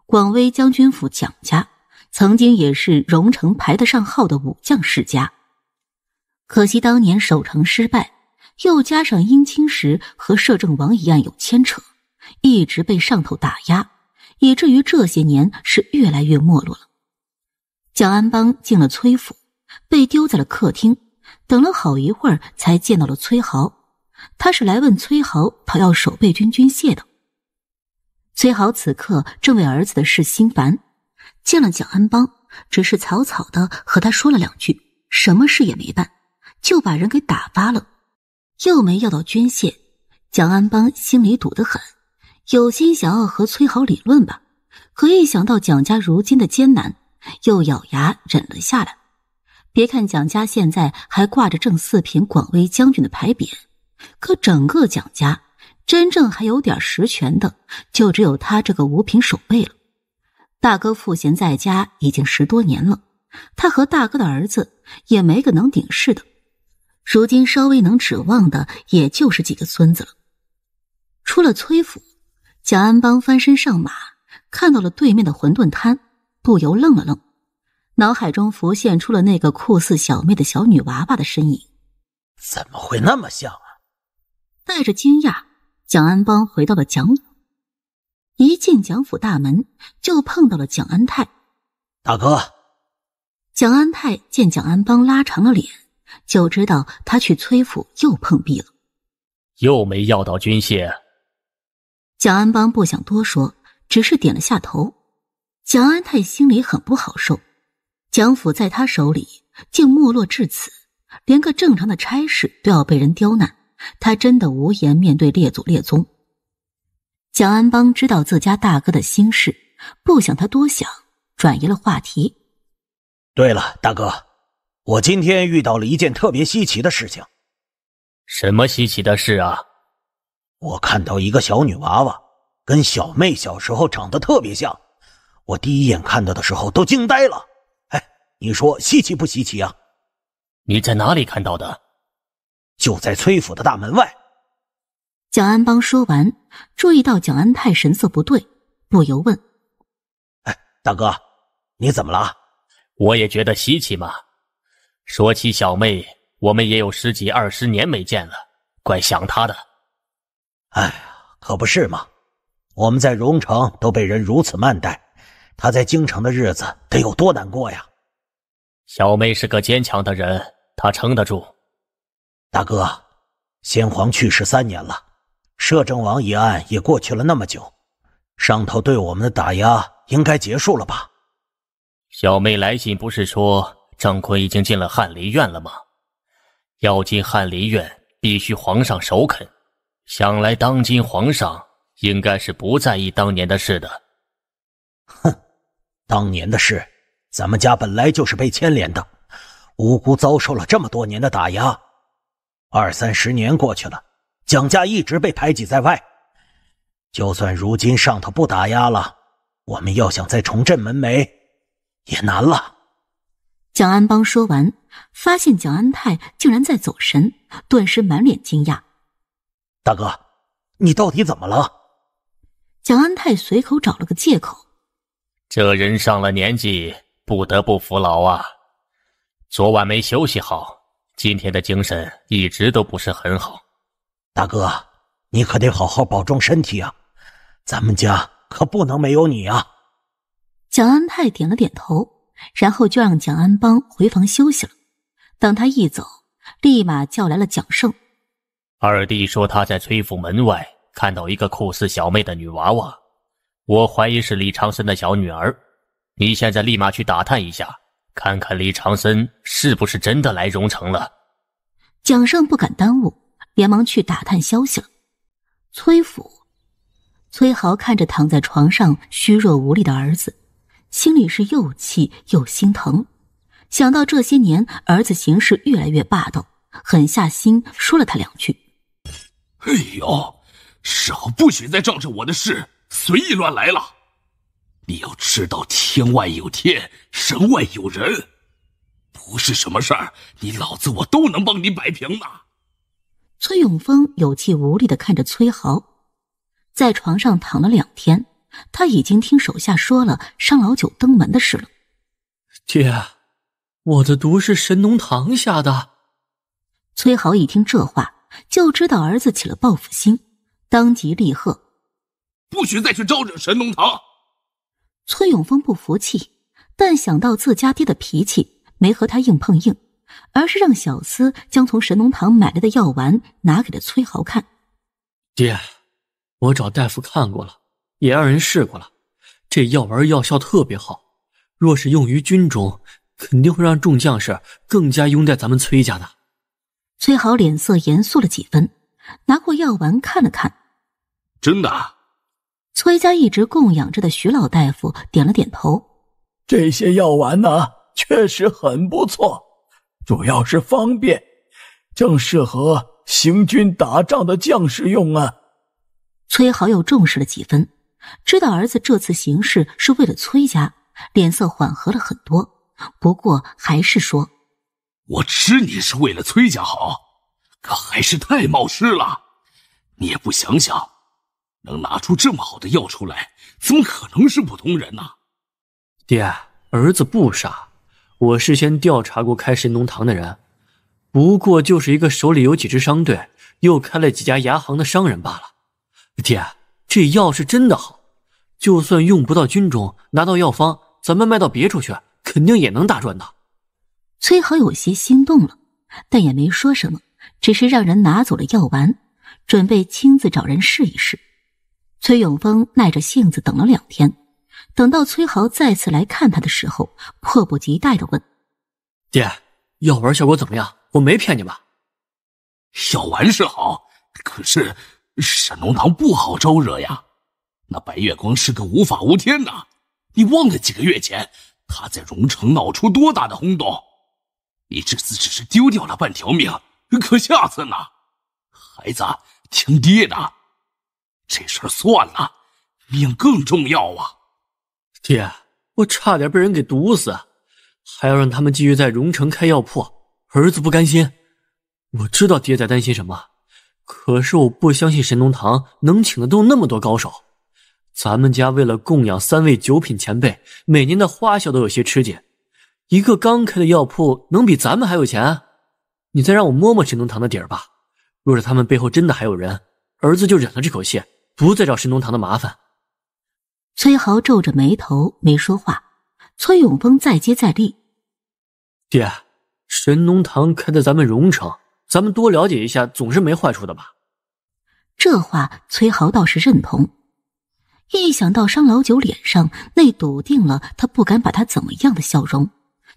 Speaker 1: 广威将军府蒋家，曾经也是荣城排得上号的武将世家，可惜当年守城失败，又加上殷青时和摄政王一案有牵扯，一直被上头打压，以至于这些年是越来越没落了。蒋安邦进了崔府，被丢在了客厅。等了好一会儿，才见到了崔豪。他是来问崔豪讨要守备军军械的。崔豪此刻正为儿子的事心烦，见了蒋安邦，只是草草的和他说了两句，什么事也没办，就把人给打发了。又没要到军械，蒋安邦心里堵得很，有心想要和崔豪理论吧，可一想到蒋家如今的艰难，又咬牙忍了下来。别看蒋家现在还挂着正四品广威将军的牌匾，可整个蒋家真正还有点实权的，就只有他这个五品守备了。大哥赋闲在家已经十多年了，他和大哥的儿子也没个能顶事的，如今稍微能指望的，也就是几个孙子了。出了崔府，蒋安邦翻身上马，看到了对面的馄饨摊，不由愣了愣。脑海中浮现出了那个酷似小妹的小女娃娃的身影，怎
Speaker 4: 么会那么像啊？
Speaker 1: 带着惊讶，蒋安邦回到了蒋府。一进蒋府大门，就碰到了蒋安泰。大哥，蒋安泰见蒋安邦拉长了脸，就知道他去崔府又碰壁了，
Speaker 3: 又没要到军械。
Speaker 1: 蒋安邦不想多说，只是点了下头。蒋安泰心里很不好受。蒋府在他手里竟没落至此，连个正常的差事都要被人刁难，他真的无颜面对列祖列宗。蒋安邦知道自家大哥的心事，不想他多想，转移了话题。
Speaker 3: 对了，大哥，我今天遇到了一件特别稀奇的事情。什么稀奇的事啊？我看到一个小女娃娃，跟小妹小时候长得特别像。我第一眼看到的时候都惊呆了。你说稀奇不稀奇啊？你在哪里看到的？就在崔府的大门外。
Speaker 1: 蒋安邦说完，注意到蒋安泰神色不对，不
Speaker 5: 由问：“
Speaker 3: 哎，大哥，你怎么了？我也觉得稀奇嘛。说起小妹，我们也有十几二十年没见了，怪想她的。哎，可不是嘛。我们在荣城都被人如此慢待，她在京城的日子得有多难过呀？”小妹是个坚强的人，她撑得住。大哥，先皇去世三年了，摄政王一案也过去了那么久，上头对我们的打压应该结束了吧？小妹来信不是说张坤已经进了翰林院了吗？要进翰林院，必须皇上首肯。想来当今皇上应该是不在意当年的事的。哼，当年的事。咱们家本来就是被牵连的，无辜遭受了这么多年的打压。二三十年过去了，蒋家一直被排挤在外。就算如今上头不打压了，我们要想再重振门楣，也难了。
Speaker 1: 蒋安邦说完，发现蒋安泰竟然在走神，顿时满脸惊讶：“大哥，你到底怎么了？”蒋安泰随口找了个借口：“
Speaker 3: 这人上了年纪。”不得不服劳啊！昨晚没休息好，今天的精神一直都不是很好。
Speaker 1: 大哥，你可得好好保重身体啊！咱们家可不能没有你啊！蒋安泰点了点头，然后就让蒋安邦回房休息了。等他一走，立马叫来了蒋胜。
Speaker 5: 二
Speaker 3: 弟说他在崔府门外看到一个酷似小妹的女娃娃，我怀疑是李长森的小女儿。你现在立马去打探一下，看看李长森是不是真的来荣城了。
Speaker 1: 蒋胜不敢耽误，连忙去打探消息了。崔府，崔豪看着躺在床上虚弱无力的儿子，心里是又气又心疼。想到这些年儿子行事越来越霸道，狠下心说了他两句：“
Speaker 6: 哎呦，少不许再仗着我的势随意乱来了。”
Speaker 4: 你要知道，天外有
Speaker 6: 天，人外有人，不是什么事儿，你老子我都能帮你摆平的。
Speaker 1: 崔永峰有气无力的看着崔豪，在床上躺了两天，他已经听手下说了商老九登门的事了。爹，我的毒是神农堂下的。崔豪一听这话，就知道儿子起了报复心，当即厉喝：“
Speaker 6: 不许再去招惹神农堂！”
Speaker 1: 崔永峰不服气，但想到自家爹的脾气，没和他硬碰硬，而是让小厮将从神农堂买来的药丸拿给了崔豪看。
Speaker 3: 爹，我找大夫看过了，也让人试过了，这药丸药效特别好，若是用于军中，肯定会让众将士更加拥戴咱们崔家的。
Speaker 1: 崔豪脸色严肃了几分，拿过药丸看了看，
Speaker 3: 真的。
Speaker 1: 崔家一直供养着的徐老大夫点了点头：“
Speaker 6: 这些药丸呢，确实很不错，主要是方便，正适合行军打
Speaker 1: 仗的将士用啊。”崔豪又重视了几分，知道儿子这次行事是为了崔家，脸色缓和了很多。不过还是说：“
Speaker 6: 我知你是为了崔家好，可还是太冒失
Speaker 3: 了，你也不想想。”能拿出这么好的药出来，怎么可能是普通人呢？爹，儿子不傻，我事先调查过开神农堂的人，不过就是一个手里有几支商队，又开了几家牙行的商人罢了。爹，这药是真的好，就算用不到军中，拿到药方，咱们卖到别处去，肯定也能大赚的。
Speaker 1: 崔浩有些心动了，但也没说什么，只是让人拿走了药丸，准备亲自找人试一试。崔永峰耐着性子等了两天，等到崔豪再次来看他的时候，迫不及待地问：“
Speaker 3: 爹，药丸
Speaker 1: 效果怎么样？我没骗你吧？”
Speaker 3: 药丸是好，可是沈龙堂不好招惹呀。那白月光是个无法
Speaker 6: 无天的，你忘了几个月前他在荣城闹出多大的轰动？你这次只是丢掉了半条命，可下次呢？孩子，听爹的。这事儿算了，命更重要
Speaker 7: 啊！
Speaker 3: 爹，我差点被人给毒死，还要让他们继续在荣城开药铺，儿子不甘心。我知道爹在担心什么，可是我不相信神农堂能请得动那么多高手。咱们家为了供养三位九品前辈，每年的花销都有些吃紧。一个刚开的药铺能比咱们还有钱？你再让我摸摸神农堂的底儿吧。若是他们背后真的还有人，儿子就忍了这口气。不再找神农堂的麻烦。
Speaker 1: 崔豪皱着眉头没说话。崔永峰再接再厉。
Speaker 3: 爹，神农堂开在咱们荣城，咱们多了解一下总是没坏处的吧。
Speaker 1: 这话崔豪倒是认同。一想到商老九脸上那笃定了他不敢把他怎么样的笑容，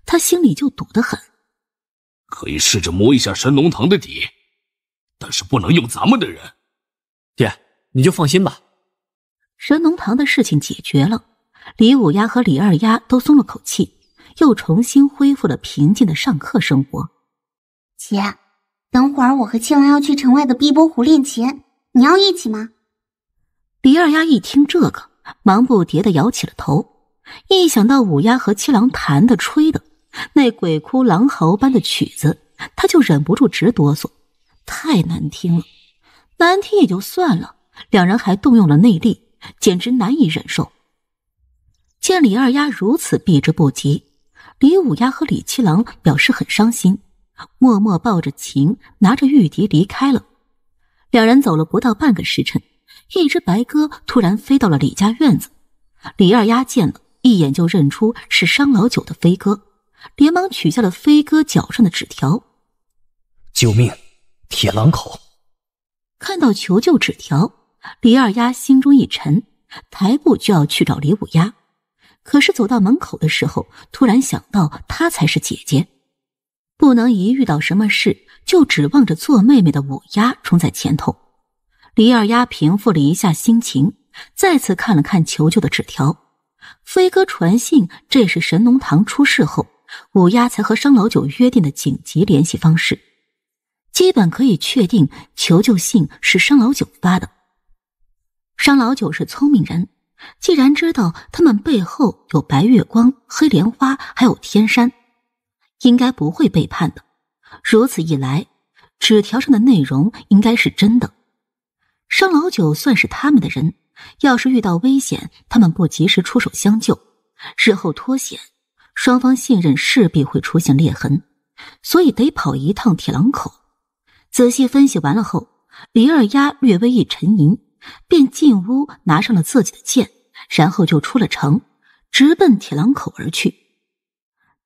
Speaker 1: 他心里就堵得很。
Speaker 6: 可以试着摸一下神农堂的底，但是不能用咱
Speaker 4: 们的人。
Speaker 1: 爹。你就放心吧。神农堂的事情解决了，李五丫和李二丫都松了口气，又重新恢复了平静的上课生活。姐，等会儿我和七郎要去城外的碧波湖练琴，你要一起吗？李二丫一听这个，忙不迭的摇起了头。一想到五丫和七郎弹的吹的那鬼哭狼嚎般的曲子，他就忍不住直哆嗦，太难听了。难听也就算了。两人还动用了内力，简直难以忍受。见李二丫如此避之不及，李五丫和李七郎表示很伤心，默默抱着琴，拿着玉笛离开了。两人走了不到半个时辰，一只白鸽突然飞到了李家院子。李二丫见了一眼就认出是商老九的飞鸽，连忙取下了飞鸽脚上的纸条：“
Speaker 3: 救命！铁狼口！”
Speaker 1: 看到求救纸条。李二丫心中一沉，抬步就要去找李五丫，可是走到门口的时候，突然想到她才是姐姐，不能一遇到什么事就指望着做妹妹的五丫冲在前头。李二丫平复了一下心情，再次看了看求救的纸条，飞哥传信，这是神农堂出事后，五丫才和商老九约定的紧急联系方式，基本可以确定求救信是商老九发的。商老九是聪明人，既然知道他们背后有白月光、黑莲花，还有天山，应该不会背叛的。如此一来，纸条上的内容应该是真的。商老九算是他们的人，要是遇到危险，他们不及时出手相救，日后脱险，双方信任势必会出现裂痕，所以得跑一趟铁狼口。仔细分析完了后，李二丫略微一沉吟。便进屋拿上了自己的剑，然后就出了城，直奔铁狼口而去。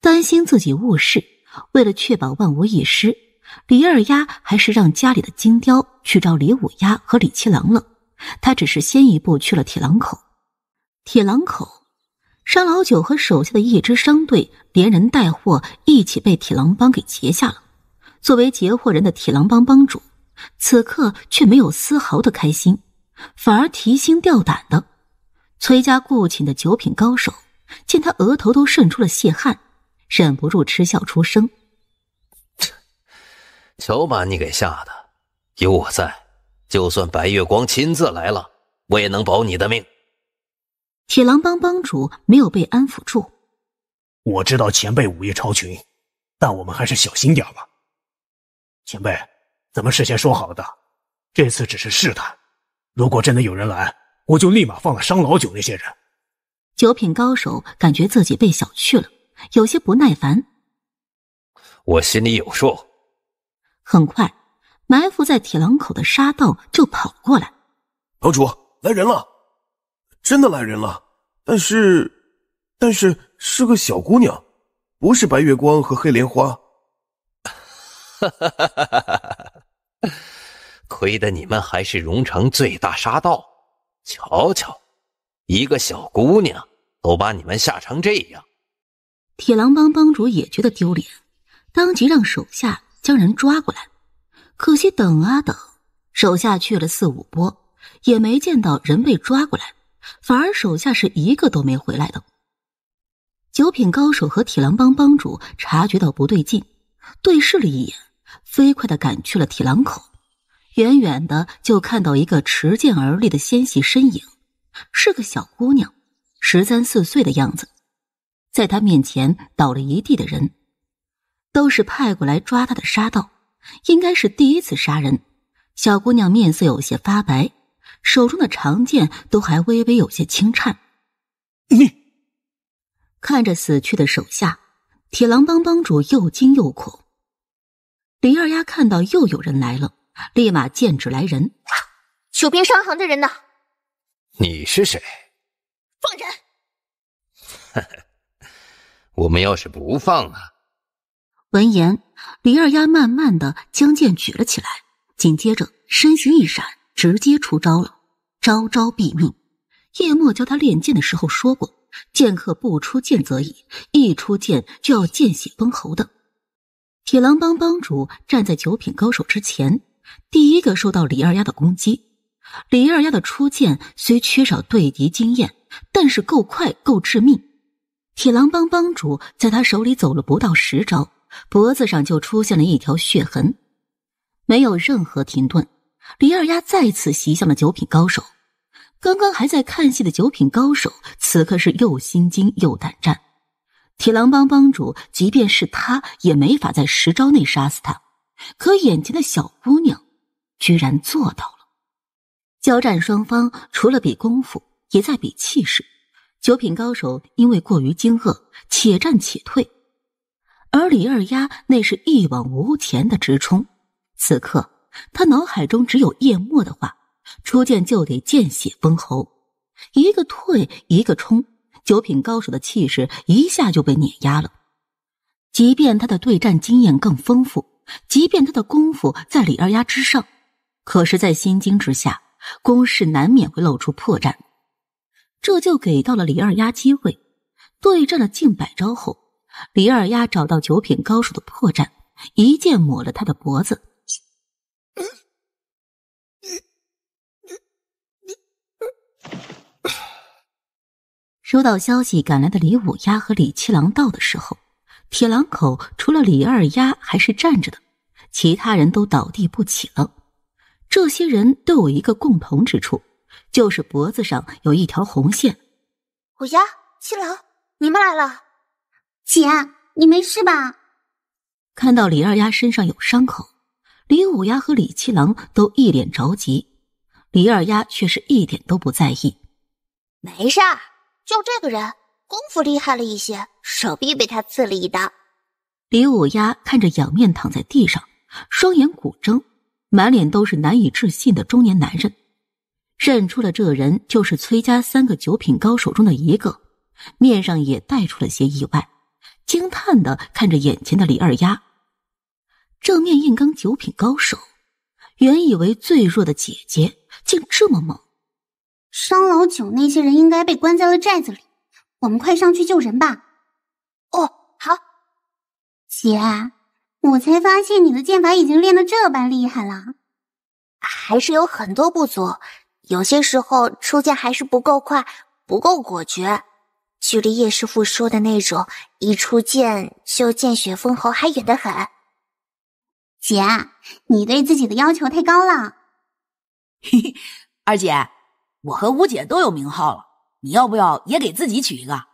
Speaker 1: 担心自己误事，为了确保万无一失，李二丫还是让家里的金雕去找李五丫和李七郎了。他只是先一步去了铁狼口。铁狼口，商老九和手下的一支商队连人带货一起被铁狼帮给截下了。作为截货人的铁狼帮帮主，此刻却没有丝毫的开心。反而提心吊胆的。崔家雇请的九品高手见他额头都渗出了血汗，忍不住嗤笑出声：“
Speaker 4: 瞧把你给吓的！有我在，就算白月光亲自来了，我也能保你的命。”
Speaker 1: 铁狼帮帮主没有被安抚住：“
Speaker 4: 我知道前辈武艺超群，但我们还是小心点吧。前辈，咱们事先说好的，
Speaker 1: 这次只是试探。”如果真的有人来，我就立马放了商老九那些人。九品高手感觉自己被小觑了，有些不耐烦。
Speaker 4: 我心里有数。
Speaker 1: 很快，埋伏在铁狼口的沙道就跑过来。
Speaker 4: 楼主，来人了！真的来人了，
Speaker 2: 但是，但是是个小姑娘，不是白月光和黑莲花。哈，哈哈哈
Speaker 4: 哈哈！亏得你们还是荣城最大沙盗，瞧瞧，一个小姑娘都把你
Speaker 1: 们吓成这样。铁狼帮帮主也觉得丢脸，当即让手下将人抓过来。可惜等啊等，手下去了四五波，也没见到人被抓过来，反而手下是一个都没回来的。九品高手和铁狼帮帮主察觉到不对劲，对视了一眼，飞快的赶去了铁狼口。远远的就看到一个持剑而立的纤细身影，是个小姑娘，十三四岁的样子。在她面前倒了一地的人，都是派过来抓她的杀道，应该是第一次杀人。小姑娘面色有些发白，手中的长剑都还微微有些轻颤。你看着死去的手下，铁狼帮帮主又惊又恐。李二丫看到又有人来了。立马剑指来人，九边商行的人呢？你是谁？放人！
Speaker 4: 哈哈，我们要是不放呢？
Speaker 1: 闻言，李二丫慢慢的将剑举了起来，紧接着身形一闪，直接出招了，招招毙命。叶墨教他练剑的时候说过：“剑客不出剑则已，一出剑就要见血崩喉的。”铁狼帮帮主站在九品高手之前。第一个受到李二丫的攻击。李二丫的出剑虽缺少对敌经验，但是够快够致命。铁狼帮帮主在他手里走了不到十招，脖子上就出现了一条血痕。没有任何停顿，李二丫再次袭向了九品高手。刚刚还在看戏的九品高手，此刻是又心惊又胆战。铁狼帮帮主，即便是他，也没法在十招内杀死他。可眼前的小姑娘，居然做到了。交战双方除了比功夫，也在比气势。九品高手因为过于惊愕，且战且退；而李二丫那是一往无前的直冲。此刻，他脑海中只有叶墨的话：“出剑就得见血封喉。”一个退，一个冲，九品高手的气势一下就被碾压了。即便他的对战经验更丰富。即便他的功夫在李二丫之上，可是，在心惊之下，攻势难免会露出破绽，这就给到了李二丫机会。对战了近百招后，李二丫找到九品高手的破绽，一剑抹了他的脖子。收到消息赶来的李五丫和李七郎到的时候。铁狼口除了李二丫还是站着的，其他人都倒地不起了。这些人都有一个共同之处，就是脖子上有一条红线。五丫、七郎，你们来了，姐，你没事吧？看到李二丫身上有伤口，李五丫和李七郎都一脸着急，李二丫却是一点都不在意。没事儿，就这个人功夫厉害了一些。手臂被他刺了一刀。李五丫看着仰面躺在地上、双眼鼓睁、满脸都是难以置信的中年男人，认出了这人就是崔家三个九品高手中的一个，面上也带出了些意外，惊叹的看着眼前的李二丫。正面硬刚九品高手，原以为最弱的姐姐竟这么猛。商老九那些人应该被关在了寨子里，我们快上去救人吧。哦，好，姐，我才发现你的剑法已经练得这般厉害了，还是有很多不足。有些时候出剑还是不够快，不够果决，距离叶师傅说的那种一出剑就见血封喉还远得很。姐，你对自己的要求太高了。嘿嘿，二姐，我和五
Speaker 8: 姐都有名号了，你要不要也给
Speaker 1: 自己取一个？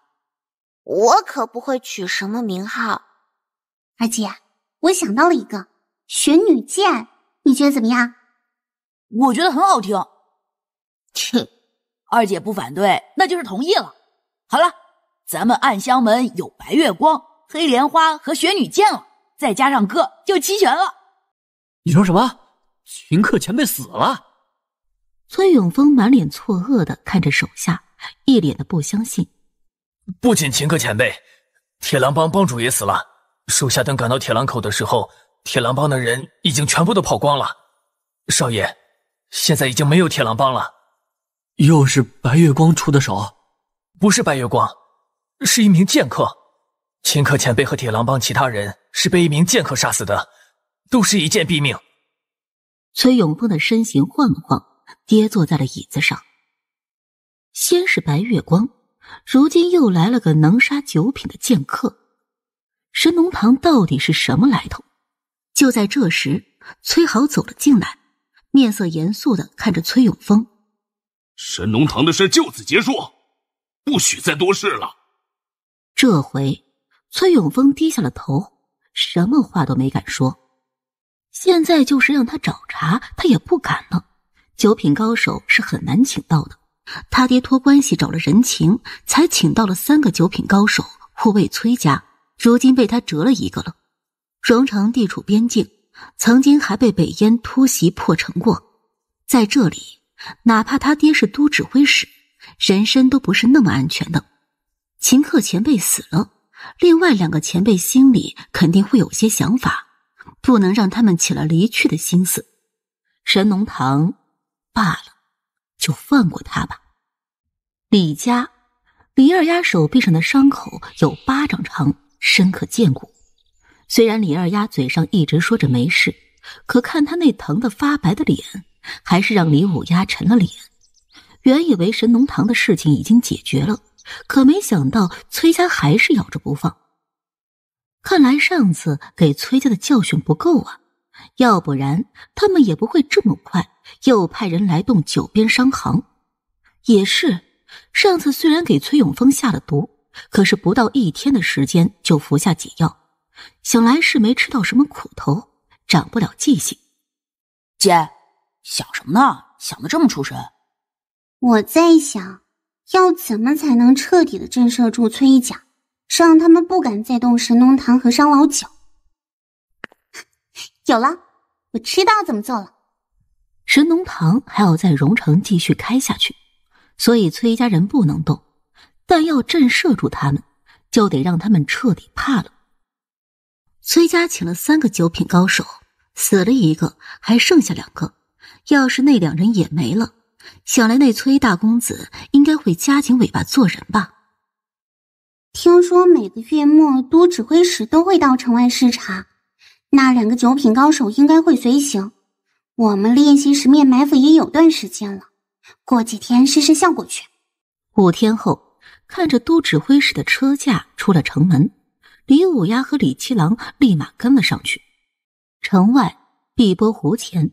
Speaker 1: 我可不会取什么名号，二姐，我想到了一个玄女剑，你觉得怎么样？我
Speaker 8: 觉得很好听。切，二姐不反对，那就是同意了。好了，咱们暗香门有白月光、黑莲花和玄女剑了，再加上哥就齐全了。
Speaker 3: 你说什么？秦客前辈死了？
Speaker 1: 崔永峰满脸错愕的看着手下，一脸的不相信。
Speaker 3: 不仅秦克前辈，铁狼帮帮主也死了。属下等赶到铁狼口的时候，铁狼帮的人已经全部都跑光了。少爷，现在已经没有铁狼帮了。又是白月光出的手？不是白月光，是一名剑客。秦克前辈和铁狼帮其他人是被一名剑客杀死的，都是一剑毙命。
Speaker 1: 崔永峰的身形晃了晃，跌坐在了椅子上。先是白月光。如今又来了个能杀九品的剑客，神农堂到底是什么来头？就在这时，崔豪走了进来，面色严肃的看着崔永峰：“
Speaker 6: 神农堂的事就此结束，不许再多事了。”
Speaker 1: 这回，崔永峰低下了头，什么话都没敢说。现在就是让他找茬，他也不敢了。九品高手是很难请到的。他爹托关系找了人情，才请到了三个九品高手护卫崔家。如今被他折了一个了。荣城地处边境，曾经还被北燕突袭破城过。在这里，哪怕他爹是都指挥使，人身都不是那么安全的。秦克前辈死了，另外两个前辈心里肯定会有些想法，不能让他们起了离去的心思。神农堂罢了。就放过他吧。李家，李二丫手臂上的伤口有巴掌长，深可见骨。虽然李二丫嘴上一直说着没事，可看他那疼得发白的脸，还是让李五丫沉了脸。原以为神农堂的事情已经解决了，可没想到崔家还是咬着不放。看来上次给崔家的教训不够啊。要不然，他们也不会这么快又派人来动九边商行。也是，上次虽然给崔永峰下了毒，可是不到一天的时间就服下解药，想来是没吃到什么苦头，长不了记性。姐，想什么呢？想的这么出神？我在想，要怎么才能彻底的震慑住崔家，让他们不敢再动神农堂和商老九。有了，我知道怎么做了。神农堂还要在荣城继续开下去，所以崔家人不能动。但要震慑住他们，就得让他们彻底怕了。崔家请了三个九品高手，死了一个，还剩下两个。要是那两人也没了，想来那崔大公子应该会夹紧尾巴做人吧。听说每个月末，都指挥使都会到城外视察。那两个九品高手应该会随行，我们练习十面埋伏也有段时间了，过几天试试效果去。五天后，看着都指挥使的车驾出了城门，李五丫和李七郎立马跟了上去。城外碧波湖前，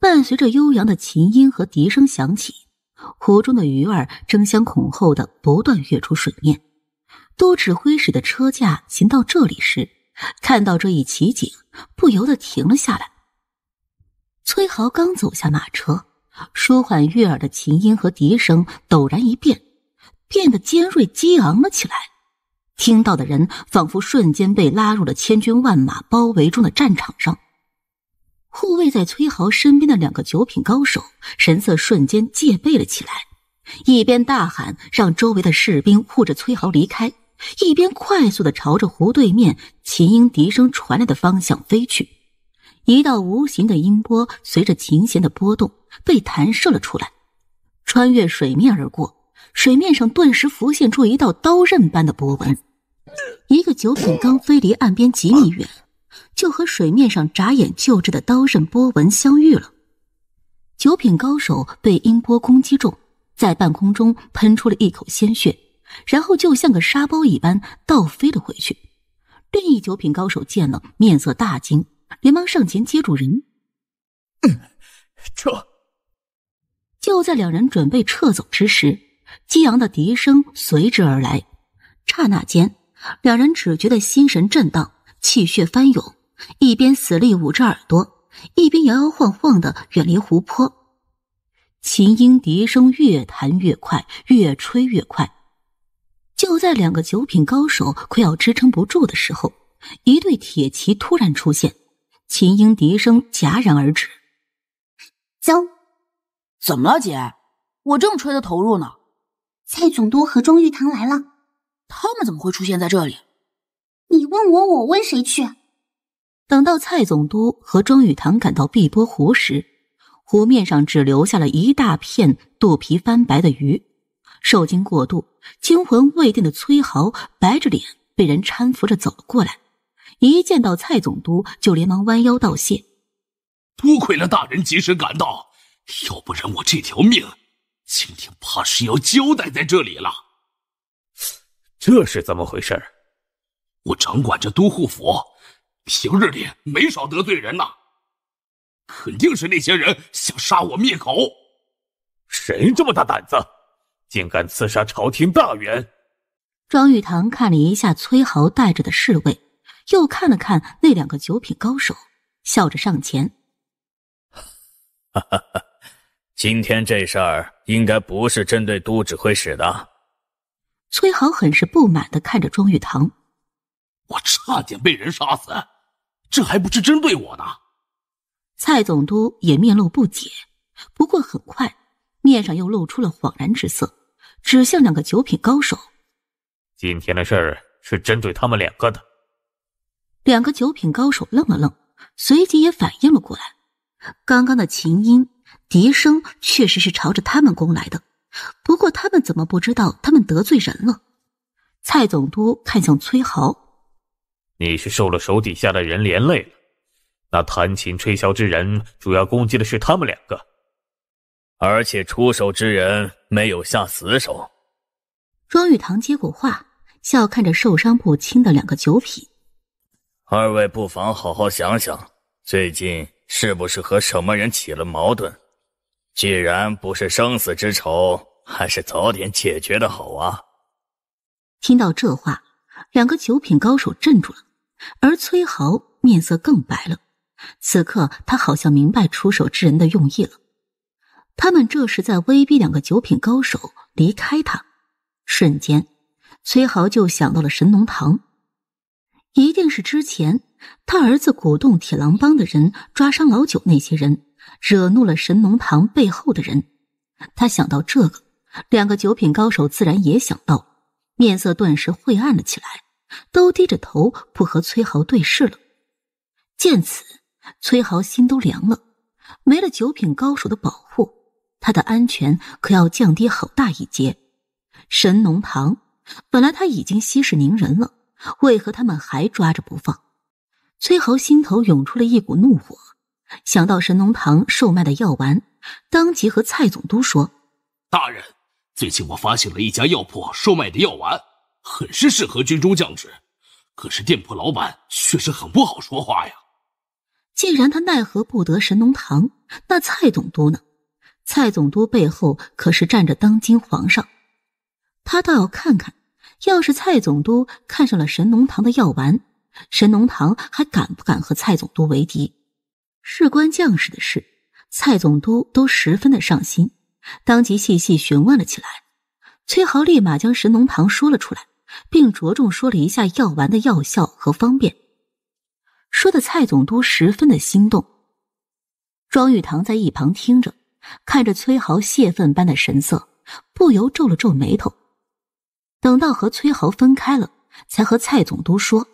Speaker 1: 伴随着悠扬的琴音和笛声响起，湖中的鱼儿争相恐后的不断跃出水面。都指挥使的车驾行到这里时。看到这一奇景，不由得停了下来。崔豪刚走下马车，舒缓悦耳的琴音和笛声陡然一变，变得尖锐激昂了起来。听到的人仿佛瞬间被拉入了千军万马包围中的战场上。护卫在崔豪身边的两个九品高手神色瞬间戒备了起来，一边大喊让周围的士兵护着崔豪离开。一边快速的朝着湖对面琴音笛声传来的方向飞去，一道无形的音波随着琴弦的波动被弹射了出来，穿越水面而过，水面上顿时浮现出一道刀刃般的波纹。一个九品刚飞离岸边几米远，就和水面上眨眼就至的刀刃波纹相遇了。九品高手被音波攻击中，在半空中喷出了一口鲜血。然后就像个沙包一般倒飞了回去。另一九品高手见了，面色大惊，连忙上前接住人。撤！就在两人准备撤走之时，激昂的笛声随之而来。刹那间，两人只觉得心神震荡，气血翻涌，一边死力捂着耳朵，一边摇摇晃晃的远离湖泊。琴音笛声越弹越快，越吹越快。就在两个九品高手快要支撑不住的时候，一对铁骑突然出现，琴音笛声戛然而止。走，怎么了，姐？我正吹得投入呢。蔡总督和庄玉堂来了。他们怎么会出现在这里？你问我，我问谁去？等到蔡总督和庄玉堂赶到碧波湖时，湖面上只留下了一大片肚皮翻白的鱼。受惊过度、惊魂未定的崔豪白着脸，被人搀扶着走了过来。一见到蔡总督，就连忙弯腰道谢：“
Speaker 6: 多亏了大人及时赶到，要
Speaker 3: 不然我这条命今天怕是要交代在这里了。”这是怎么回事我掌管着都护府，平
Speaker 6: 日里没少得罪人呐。肯定是那些人想杀我灭口。谁这么大胆子？竟敢刺杀朝廷大员！
Speaker 1: 庄玉堂看了一下崔豪带着的侍卫，又看了看那两个九品高手，笑着上前：“哈
Speaker 3: 哈哈，今天这事儿应该不是针对都指挥使的。”
Speaker 1: 崔豪很是不满的看着庄玉堂：“我
Speaker 4: 差点被人杀死，
Speaker 6: 这还不是针对我呢？”
Speaker 1: 蔡总督也面露不解，不过很快。面上又露出了恍然之色，指向两个九品高手。
Speaker 3: 今天的事儿是针对他们两个的。
Speaker 1: 两个九品高手愣了愣，随即也反应了过来。刚刚的琴音、笛声确实是朝着他们攻来的。不过他们怎么不知道他们得罪人了？蔡总督看向崔豪：“
Speaker 3: 你是受了手底下的人连累了。那弹琴吹箫之人，主要攻击的是他们两个。”而且出手之人没有下死手。
Speaker 1: 庄玉堂接过话，笑看着受伤不轻的两个九品，
Speaker 3: 二位不妨好好想想，最近是不是和什么人起了矛盾？既然不是生死之仇，还是早点解决的好啊！
Speaker 1: 听到这话，两个九品高手镇住了，而崔豪面色更白了。此刻他好像明白出手之人的用意了。他们这是在威逼两个九品高手离开他。瞬间，崔豪就想到了神农堂，一定是之前他儿子鼓动铁狼帮的人抓伤老九那些人，惹怒了神农堂背后的人。他想到这个，两个九品高手自然也想到，面色顿时晦暗了起来，都低着头不和崔豪对视了。见此，崔豪心都凉了，没了九品高手的保护。他的安全可要降低好大一截。神农堂本来他已经息事宁人了，为何他们还抓着不放？崔豪心头涌出了一股怒火，想到神农堂售卖的药丸，当即和蔡总都说：“
Speaker 3: 大人，最近我发现了一家药铺售卖的药丸，
Speaker 6: 很是适合军中将士，可是店铺老板确实很不好说话
Speaker 1: 呀。”既然他奈何不得神农堂，那蔡总督呢？蔡总督背后可是站着当今皇上，他倒要看看，要是蔡总督看上了神农堂的药丸，神农堂还敢不敢和蔡总督为敌？事关将士的事，蔡总督都十分的上心，当即细细询问了起来。崔豪立马将神农堂说了出来，并着重说了一下药丸的药效和方便，说的蔡总督十分的心动。庄玉堂在一旁听着。看着崔豪泄愤般的神色，不由皱了皱眉头。等到和崔豪分开了，才和蔡总督说：“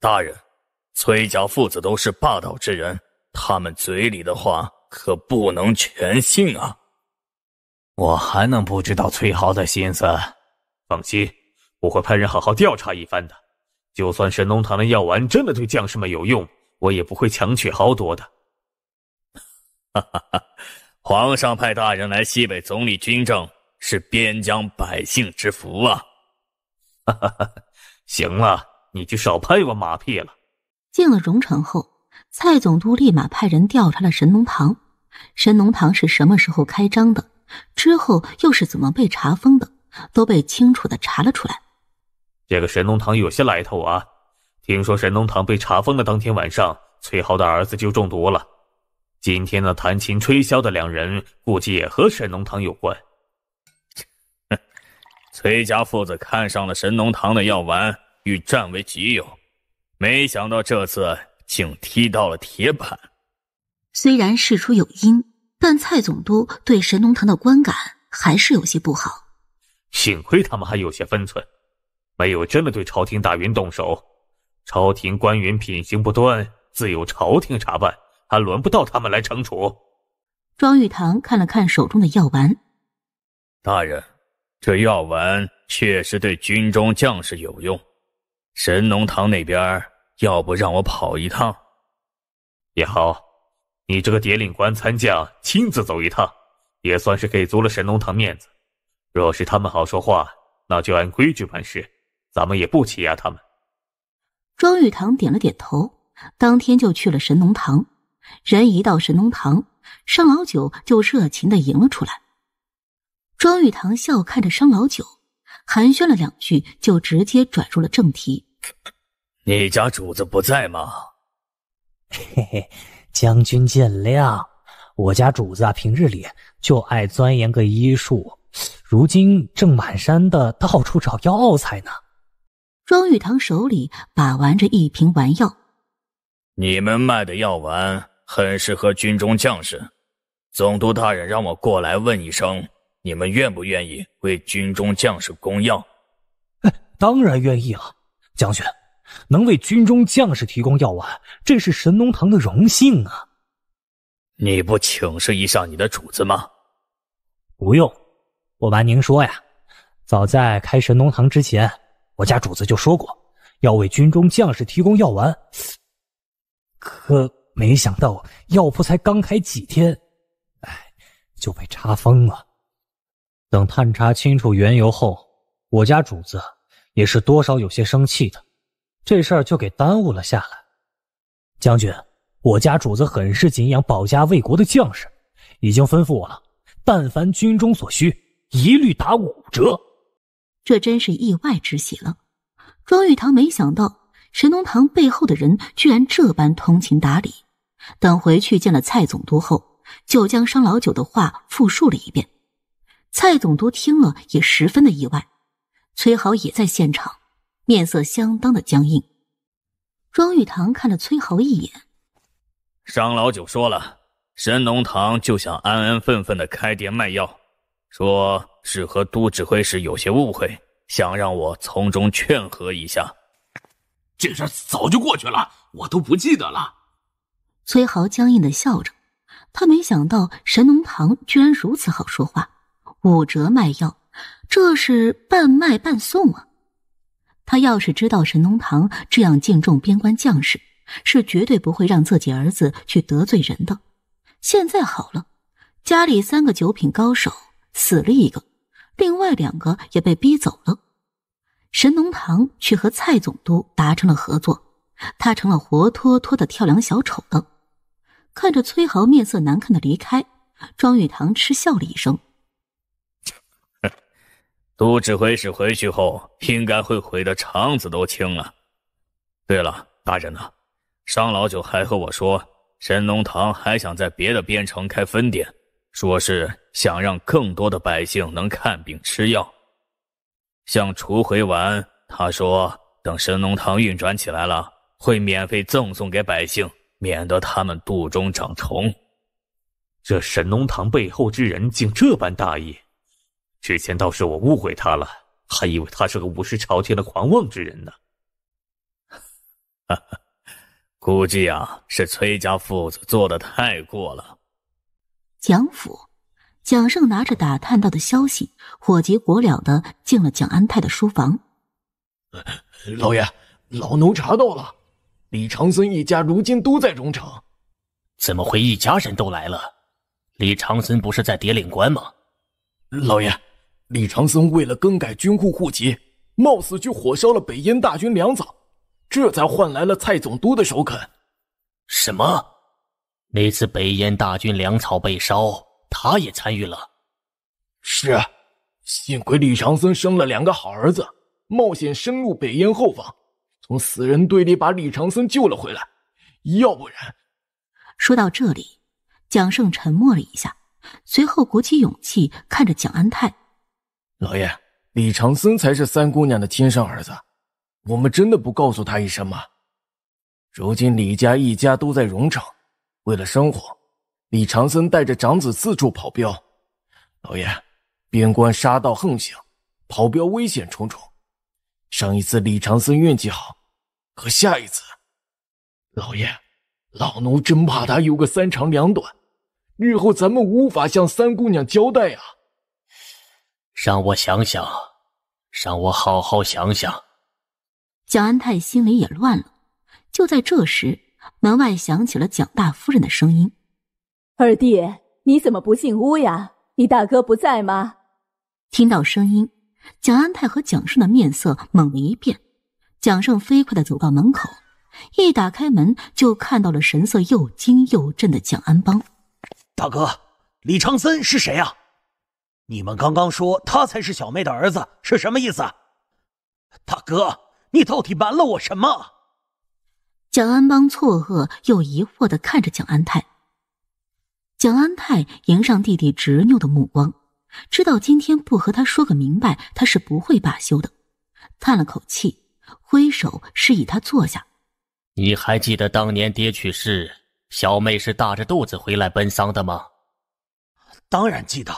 Speaker 6: 大人，
Speaker 3: 崔家父子都是霸道之人，他们嘴里的话可不能全信啊。我还能不知道崔豪的心思？放心，我会派人好好调查一番的。就算神农堂的药丸真的对将士们有用，我也不会强取豪夺的。”哈哈哈，皇上派大人来西北总理军政，是边疆百姓之福啊！哈哈哈，行了，你就少拍我马屁了。
Speaker 1: 进了荣城后，蔡总督立马派人调查了神农堂。神农堂是什么时候开张的？之后又是怎么被查封的？都被清楚的
Speaker 8: 查了出来。
Speaker 3: 这个神农堂有些来头啊！听说神农堂被查封的当天晚上，崔浩的儿子就中毒了。今天那弹琴吹箫的两人，估计也和神农堂有关。崔家父子看上了神农堂的药丸，欲占为己有，没想到这次竟踢到了铁板。
Speaker 1: 虽然事出有因，但蔡总督对神农堂的观感还是有些不好。
Speaker 3: 幸亏他们还有些分寸，没有真的对朝廷大员动手。朝廷官员品行不端，自有朝廷查办。还轮不到他们来惩处。
Speaker 1: 庄玉堂看了看手中的药丸，
Speaker 3: 大人，这药丸确实对军中将士有用。神农堂那边，要不让我跑一趟也好。你这个典领官参将亲自走一趟，也算是给足了神农堂面子。若是他们好说话，那就按规矩办事，咱们也不欺压他们。
Speaker 1: 庄玉堂点了点头，当天就去了神农堂。人一到神农堂，商老九就热情的迎了出来。庄玉堂笑看着商老九，寒暄了两句，就直接转入了正题：“
Speaker 3: 你家主子不在吗？”“ 嘿嘿，将军见谅，我家主子啊，平日里就爱钻研个医术，如今正满山的到处
Speaker 1: 找药材呢。”庄玉堂手里把玩着一瓶丸药：“
Speaker 3: 你们卖的药丸？”很适合军中将士。总督大人让我过来问一声，你们愿不愿意为军中将士供药？哎，当然愿意了。将军能为军中将士提供药丸，这是神农堂的荣幸啊！你不请示一下你的主子吗？不用，不瞒您说呀，早在开神农堂之前，我家主子就说过要为军中将士提供药丸，可。没想到药铺才刚开几天，哎，就被查封了。等探查清楚缘由后，我家主子也是多少有些生气的，这事儿就给耽误了下来。将军，我家主子很是敬仰保家卫国的将士，已经吩
Speaker 1: 咐我了，但凡军中所需，一律打五折。这真是意外之喜了。庄玉堂没想到神农堂背后的人居然这般通情达理。等回去见了蔡总督后，就将商老九的话复述了一遍。蔡总督听了也十分的意外。崔豪也在现场，面色相当的僵硬。庄玉堂看了崔豪一眼，
Speaker 3: 商老九说了：“神农堂就想安安分分的开店卖药，说是和都指挥使有些误会，想让我从中劝和一下。这事早就过去了，我都不记得了。”
Speaker 1: 崔豪僵硬的笑着，他没想到神农堂居然如此好说话，五折卖药，这是半卖半送啊！他要是知道神农堂这样敬重边关将士，是绝对不会让自己儿子去得罪人的。现在好了，家里三个九品高手死了一个，另外两个也被逼走了，神农堂却和蔡总督达成了合作，他成了活脱脱的跳梁小丑了。看着崔豪面色难看的离开，庄玉堂嗤笑了一声：“
Speaker 3: 哼，指挥使回去后，应该会悔得肠子都青了。对了，大人呢？商老九还和我说，神农堂还想在别的边城开分店，说是想让更多的百姓能看病吃药。像除回丸，他说等神农堂运转起来了，会免费赠送给百姓。”免得他们肚中长虫。这神农堂背后之人竟这般大意，之前倒是我误会他了，还以为他是个无视朝廷的狂妄之人呢。哈哈，估计啊，是崔家父子做的太过了。
Speaker 1: 蒋府，蒋胜拿着打探到的消息，火急火燎的进了蒋安泰的书
Speaker 8: 房。
Speaker 7: 老爷，老奴查到了。李长森一家如今都在荣城，
Speaker 3: 怎么会一家人都来了？李长森不是在叠岭关吗？老爷，李长森为了更改军户户籍，
Speaker 7: 冒死去火烧了北燕大军粮草，这才换来了蔡总督的首肯。
Speaker 3: 什么？那次北燕大军粮草被烧，他也参与了？
Speaker 7: 是，幸亏李长森生了两个好儿子，冒险深入北燕后方。从死人堆里把李长森救了回来，
Speaker 1: 要不然。说到这里，蒋胜沉默了一下，随后鼓起勇气看着蒋安泰，
Speaker 7: 老爷，李长森才是三姑娘的亲生儿子，我们真的不告诉他一声吗？如今李家一家都在荣城，为了生活，李长森带着长子四处跑镖。老爷，边关杀盗横行，跑镖危险重重。上一次李长森运气好，可下一次，老爷，老奴真怕他有个三长两短，日后咱们无法
Speaker 1: 向三姑娘交代啊！
Speaker 3: 让我想想，让我好好想想。
Speaker 1: 蒋安泰心里也乱了。就在这时，门外响起了蒋大夫人的声音：“
Speaker 8: 二弟，你怎么不进屋呀？你大哥不在吗？”听到声音。蒋安泰和蒋
Speaker 1: 胜的面色猛一变，蒋胜飞快的走到门口，一打开门就看到了神色又惊又震的蒋安邦。
Speaker 3: 大哥，李长森是谁呀？你们刚刚说他才是小妹的儿子是什么意思？大哥，你到底瞒了我什么？
Speaker 1: 蒋安邦错愕又疑惑的看着蒋安泰，蒋安泰迎上弟弟执拗的目光。知道今天不和他说个明白，他是不会罢休的。叹了口气，挥手示意他坐下。
Speaker 3: 你还记得当年爹去世，小妹是大着肚子回来奔丧的吗？当然记得。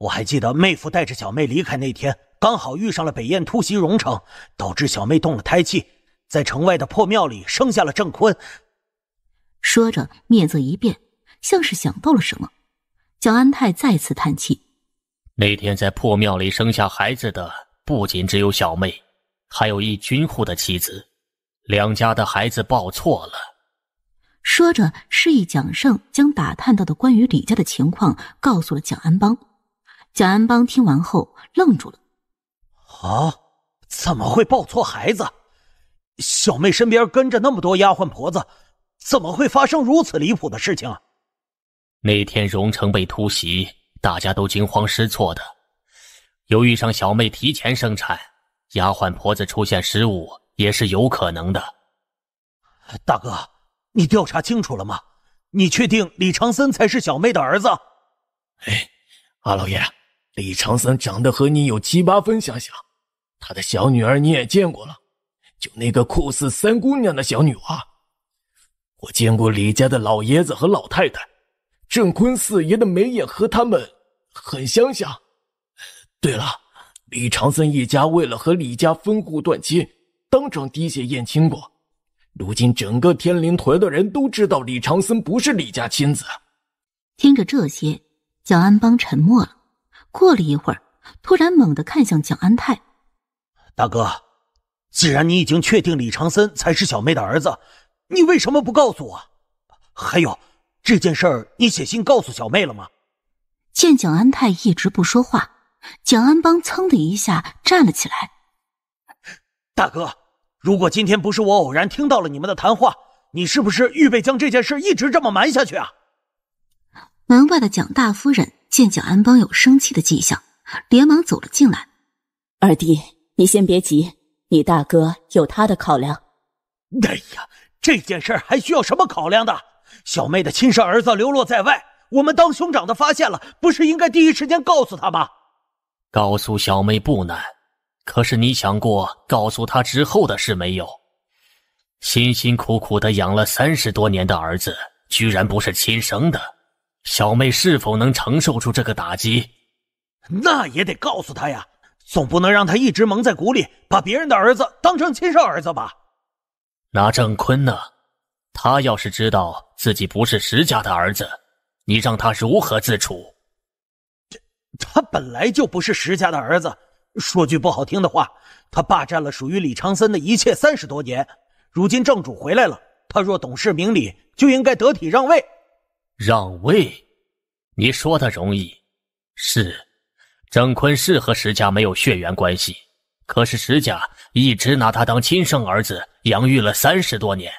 Speaker 3: 我还记得妹夫带着小妹离开那天，刚好遇上了北燕突袭荣城，导致小妹动了胎气，在城外的破庙里生下了郑坤。
Speaker 1: 说着，面色一变，像是想到了什么。蒋安泰再次叹气。
Speaker 3: 那天在破庙里生下孩子的，不仅只有小妹，还有一军户的妻子，两家的孩子抱错了。
Speaker 1: 说着，示意蒋胜将打探到的关于李家的情况告诉了蒋安邦。蒋安邦听完后愣住了：“
Speaker 5: 啊？
Speaker 3: 怎么会抱错孩子？小妹身边跟着那么多丫鬟婆子，怎么会发生如此离谱的事情？”那天荣城被突袭。大家都惊慌失措的，由于上小妹提前生产，丫鬟婆子出现失误也是有可能的。大哥，你调查清楚了吗？你确定李长森才是小妹的儿子？
Speaker 7: 哎，阿老爷，李长森长得和你有七八分相像，他的小女儿你也见过了，就那个酷似三姑娘的小女娃。我见过李家的老爷子和老太太。镇坤四爷的眉眼和他们很相像。对了，李长森一家为了和李家分户断亲，当场滴血验亲过。如今整个天灵屯的人都知道李长森不是李家亲子。
Speaker 1: 听着这些，蒋安邦沉默了。过了一会儿，突然猛地看向蒋安泰：“
Speaker 3: 大哥，既然你已经确定李长森才是小妹的儿子，你为什么不告诉我？还有。”这件事儿，你写信告诉小妹了吗？
Speaker 1: 见蒋安泰一直不说话，蒋安邦噌的一下站了起来。
Speaker 3: 大哥，如果今天不是我偶然听到了你们的谈话，你是不是预备将这件事一直这么瞒下去啊？
Speaker 1: 门外的蒋大夫人见蒋安邦有生气的迹象，连忙走了进来。二弟，你
Speaker 8: 先别急，你大哥有他的考量。
Speaker 1: 哎
Speaker 3: 呀，这件事还需要什么考量的？小妹的亲生儿子流落在外，我们当兄长的发现了，不是应该第一时间告诉他吗？告诉小妹不难，可是你想过告诉他之后的事没有？辛辛苦苦的养了三十多年的儿子，居然不是亲生的，小妹是否能承受住这个打击？那也得告诉他呀，总不能让他一直蒙在鼓里，把别人的儿子当成亲生儿子吧？那郑坤呢？他要是知道自己不是石家的儿子，你让他如何自处？他本来就不是石家的儿子。说句不好听的话，他霸占了属于李长森的一切三十多年。如今正主回来了，他若懂事明理，就应该得体让位。让位？你说的容易。是，郑坤是和石家没有血缘关系，可是石家一直拿他当亲生儿子，养育了三十多年。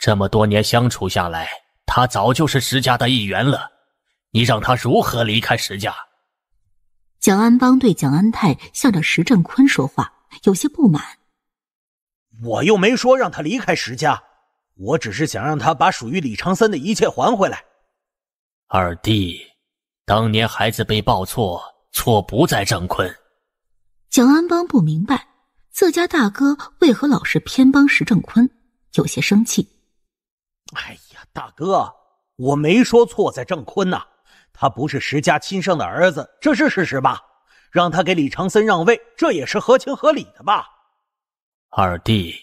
Speaker 3: 这么多年相处下来，他早就是石家的一员了。你让他如何离开石家？
Speaker 1: 蒋安邦对蒋安泰向着石正坤说话，有些不满。
Speaker 3: 我又没说让他离开石家，我只是想让他把属于李长森的一切还回来。二弟，当年孩子被抱错，错不在郑坤。
Speaker 1: 蒋安邦不明白自家大哥为何老是偏帮石正坤，有些生气。
Speaker 3: 哎呀，大哥，我没说错在郑坤呐，他不是石家亲生的儿子，这是事实吧？让他给李长森让位，这也是合
Speaker 4: 情合理的吧？
Speaker 3: 二弟，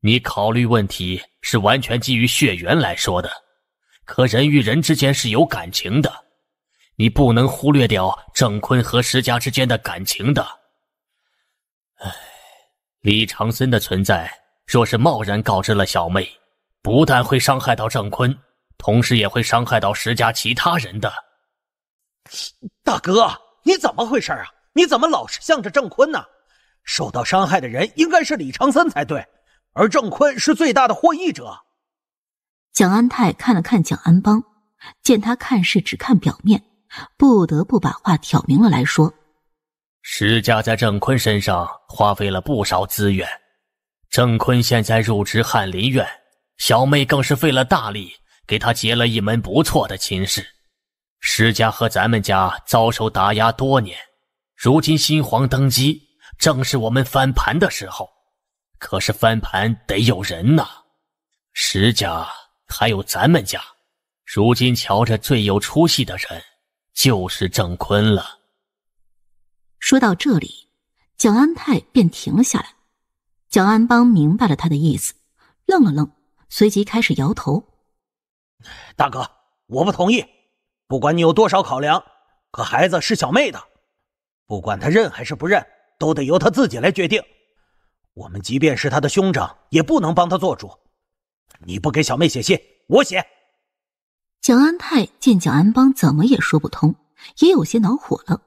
Speaker 3: 你考虑问题是完全基于血缘来说的，可人与人之间是有感情的，你不能忽略掉郑坤和石家之间的感情的。哎，李长森的存在，若是贸然告知了小妹。不但会伤害到郑坤，同时也会伤害到石家其他人的。大哥，你怎么回事啊？你怎么老是向着郑坤呢？受到伤害的人应该是李长森才对，而郑坤是最大的获益者。
Speaker 1: 蒋安泰看了看蒋安邦，见他看事只看表面，不得不把话挑明了来说：
Speaker 3: 石家在郑坤身上花费了不少资源，郑坤现在入职翰林院。小妹更是费了大力，给他结了一门不错的亲事。石家和咱们家遭受打压多年，如今新皇登基，正是我们翻盘的时候。可是翻盘得有人呐，石家还有咱们家，如今瞧着最有出息的人就是郑坤了。
Speaker 1: 说到这里，蒋安泰便停了下来。蒋安邦明白了他的意思，愣了愣。随即开始摇头，
Speaker 3: 大哥，我不同意。不管你有多少考量，可孩子是小妹的，不管他认还是不认，都得由他自己来决定。我们即便是他的兄长，也不能帮他做主。你不给小妹写信，我写。
Speaker 1: 蒋安泰见蒋安邦怎么也说不通，也有些恼火了。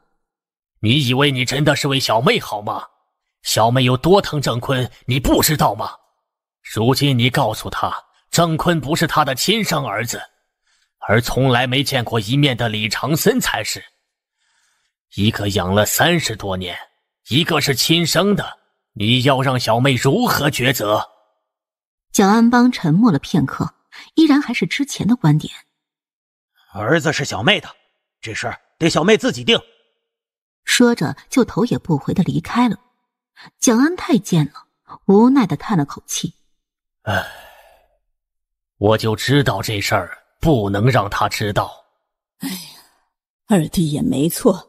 Speaker 3: 你以为你真的是为小妹好吗？小妹有多疼郑坤，你不知道吗？如今你告诉他，郑坤不是他的亲生儿子，而从来没见过一面的李长森才是。一个养了三十多年，一个是亲生的，你要让小妹如何抉择？
Speaker 1: 蒋安邦沉默了片刻，依然还是之前的观点。
Speaker 3: 儿子是小妹的，这事儿得小妹自己定。
Speaker 1: 说着，就头也不回的离开了。蒋安太见了，无奈的叹了口气。
Speaker 3: 哎，我就知道这事儿不能让他知道。哎呀，
Speaker 8: 二弟也没错，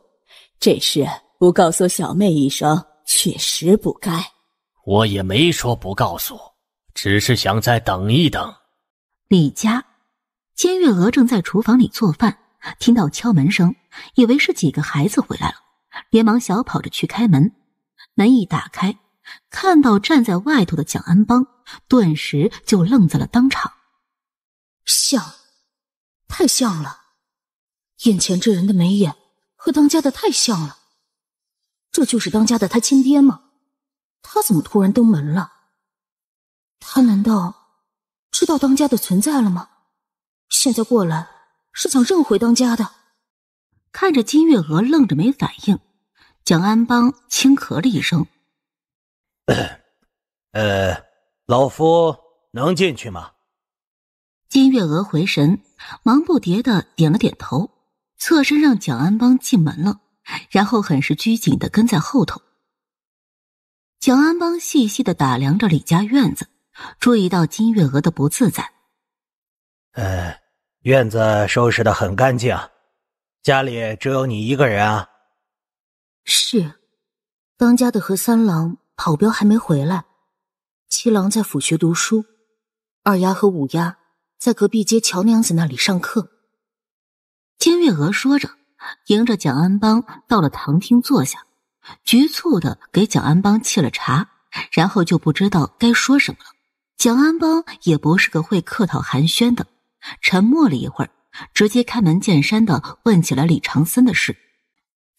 Speaker 8: 这事不告诉小妹一声确实不该。
Speaker 3: 我也没说不告诉，只是想再等一等。
Speaker 1: 李家，金月娥正在厨房里做饭，听到敲门声，以为是几个孩子回来了，连忙小跑着去开门。门一打开。看到站在外头的蒋安邦，顿时就愣在了当场。像，太像了！眼前这人的眉眼和当家的太像了。这就是当家的他亲爹吗？他怎么突然登门了？他难道知道当家的存在了吗？现在过来是想认回当家的？看着金月娥愣着没反应，蒋安邦轻咳了一声。
Speaker 3: 呃，老夫能进去吗？
Speaker 1: 金月娥回神，忙不迭的点了点头，侧身让蒋安邦进门了，然后很是拘谨的跟在后头。蒋安邦细细的打量着李家院子，注意到金月娥的不自在。
Speaker 3: 呃，院子收拾的很干净，家里只有你一个人啊？
Speaker 1: 是，当家的和三郎。跑镖还没回来，七郎在府学读书，二丫和五丫在隔壁街乔娘子那里上课。金月娥说着，迎着蒋安邦到了堂厅坐下，局促的给蒋安邦沏了茶，然后就不知道该说什么了。蒋安邦也不是个会客套寒暄的，沉默了一会儿，直接开门见山的问起了李长森的事。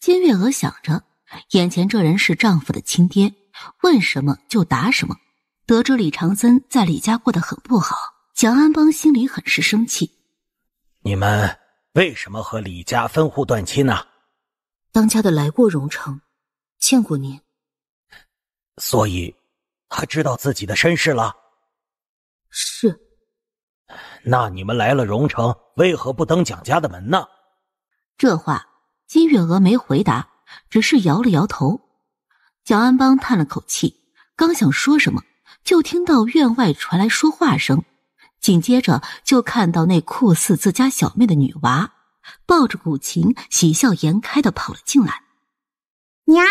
Speaker 1: 金月娥想着，眼前这人是丈夫的亲爹。问什么就答什么。得知李长森在李家过得很不好，蒋安邦心里很是生气。
Speaker 3: 你们为什么和李家分户断亲呢？
Speaker 1: 当家的来过荣城，见过您，
Speaker 3: 所以他知道自己的身世了。是。那你们来了荣城，为何不登蒋家的门呢？
Speaker 1: 这话，金月娥没回答，只是摇了摇头。蒋安邦叹了口气，刚想说什么，就听到院外传来说话声，紧接着就看到那酷似自家小妹的女娃抱着古琴，喜笑颜开的跑了进来。娘，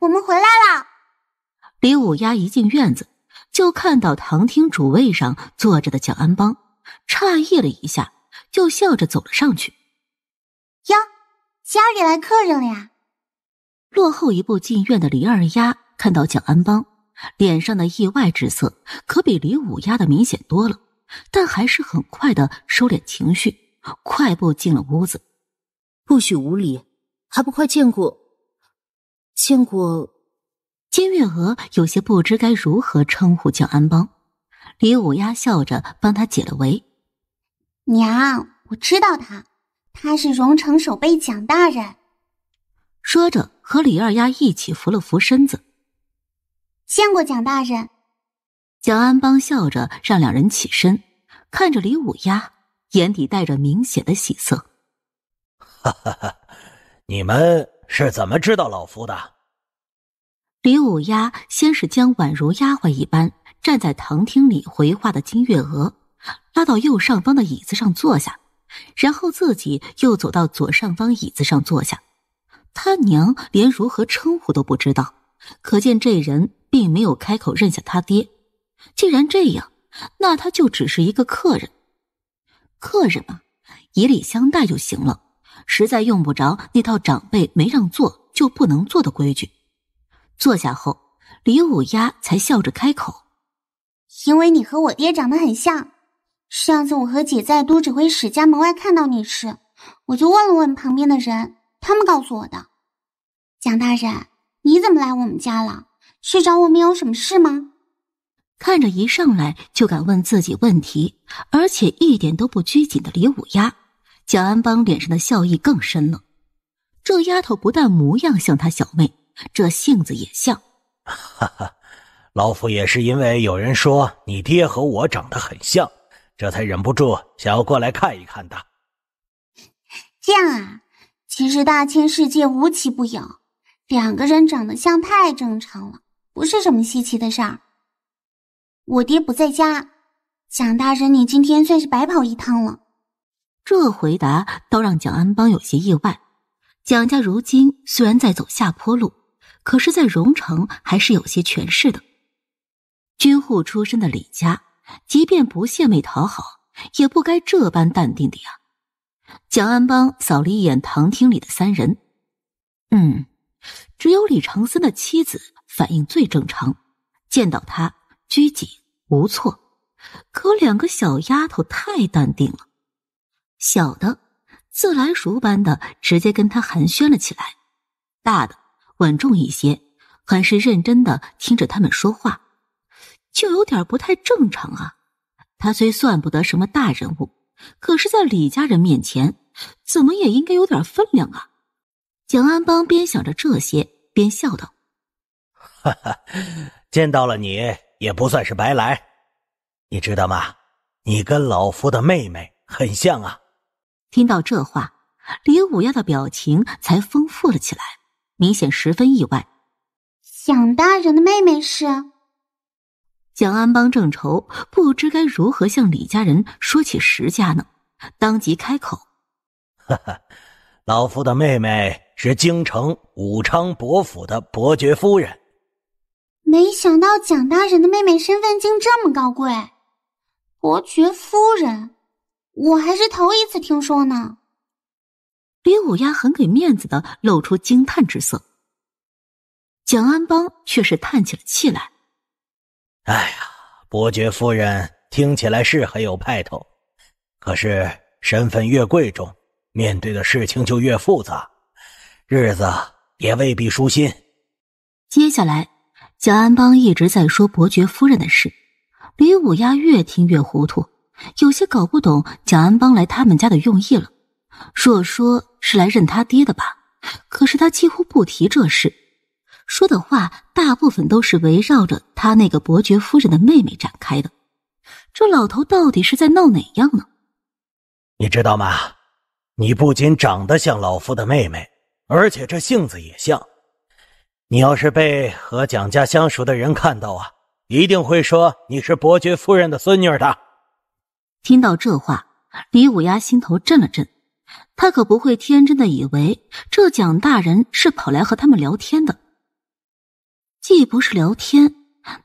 Speaker 1: 我们回来了。李五丫一进院子，就看到堂厅主位上坐着的蒋安邦，诧异了一下，就笑着走了上去。哟，家里来客人了呀？落后一步进院的李二丫看到蒋安邦脸上的意外之色，可比李五丫的明显多了，但还是很快的收敛情绪，快步进了屋子。不许无礼，还不快见过！见过！金月娥有些不知该如何称呼蒋安邦。李五丫笑着帮他解了围：“娘，我知道他，他是荣城守备蒋大人。”说着，和李二丫一起扶了扶身子，见过蒋大人。蒋安邦笑着让两人起身，看着李五丫，眼底带着明显的喜色。哈哈哈！
Speaker 3: 你们是怎么知道老夫的？
Speaker 1: 李五丫先是将宛如丫鬟一般站在堂厅里回话的金月娥拉到右上方的椅子上坐下，然后自己又走到左上方椅子上坐下。他娘连如何称呼都不知道，可见这人并没有开口认下他爹。既然这样，那他就只是一个客人。客人嘛，以礼相待就行了，实在用不着那套长辈没让坐就不能坐的规矩。坐下后，李五丫才笑着开口：“因为你和我爹长得很像，上次我和姐在都指挥使家门外看到你时，我就问了问旁边的人。”他们告诉我的，蒋大人，你怎么来我们家了？是找我们有什么事吗？看着一上来就敢问自己问题，而且一点都不拘谨的李五丫，蒋安邦脸上的笑意更深了。这丫头不但模样像他小妹，这性子也像。
Speaker 3: 哈哈，老夫也是因为有人说你爹和我长得很像，这才忍不住想要过来看一看的。
Speaker 1: 这样啊。其实大千世界无奇不有，两个人长得像太正常了，不是什么稀奇的事儿。我爹不在家，蒋大人，你今天算是白跑一趟了。这回答倒让蒋安邦有些意外。蒋家如今虽然在走下坡路，可是，在荣城还是有些权势的。军户出身的李家，即便不献媚讨好，也不该这般淡定的呀。蒋安邦扫了一眼堂厅里的三人，嗯，只有李长森的妻子反应最正常。见到他，拘谨无措；可两个小丫头太淡定了，小的自来熟般的直接跟他寒暄了起来，大的稳重一些，很是认真的听着他们说话，就有点不太正常啊。他虽算不得什么大人物。可是，在李家人面前，怎么也应该有点分量啊！蒋安邦边想着这些，边笑道：“哈哈，
Speaker 3: 见到了你也不算是白来。你知道吗？你跟
Speaker 1: 老夫的妹妹很像啊！”听到这话，李武丫的表情才丰富了起来，明显十分意外：“蒋大人的妹妹是……”蒋安邦正愁不知该如何向李家人说起石家呢，当即开口：“哈哈，
Speaker 3: 老夫的妹妹是京城武昌伯府的伯爵夫人。
Speaker 1: 没想到蒋大人的妹妹身份竟这么高贵，伯爵夫人，我还是头一次听说呢。”李五丫很给面子的露出惊叹之色，蒋安邦却是叹起了气来。
Speaker 3: 哎呀，伯爵夫人听起来是很有派头，可是身份越贵重，面对的事情就越复杂，日子也未必舒心。
Speaker 1: 接下来，蒋安邦一直在说伯爵夫人的事，李五丫越听越糊涂，有些搞不懂蒋安邦来他们家的用意了。若说是来认他爹的吧，可是他几乎不提这事。说的话大部分都是围绕着他那个伯爵夫人的妹妹展开的。这老头到底是在闹哪样呢？
Speaker 3: 你知道吗？你不仅长得像老夫的妹妹，而且这性子也像。你要是被和蒋家相熟的人看到啊，一定会说你是伯爵夫人的孙女的。
Speaker 1: 听到这话，李五丫心头震了震。她可不会天真的以为这蒋大人是跑来和他们聊天的。既不是聊天，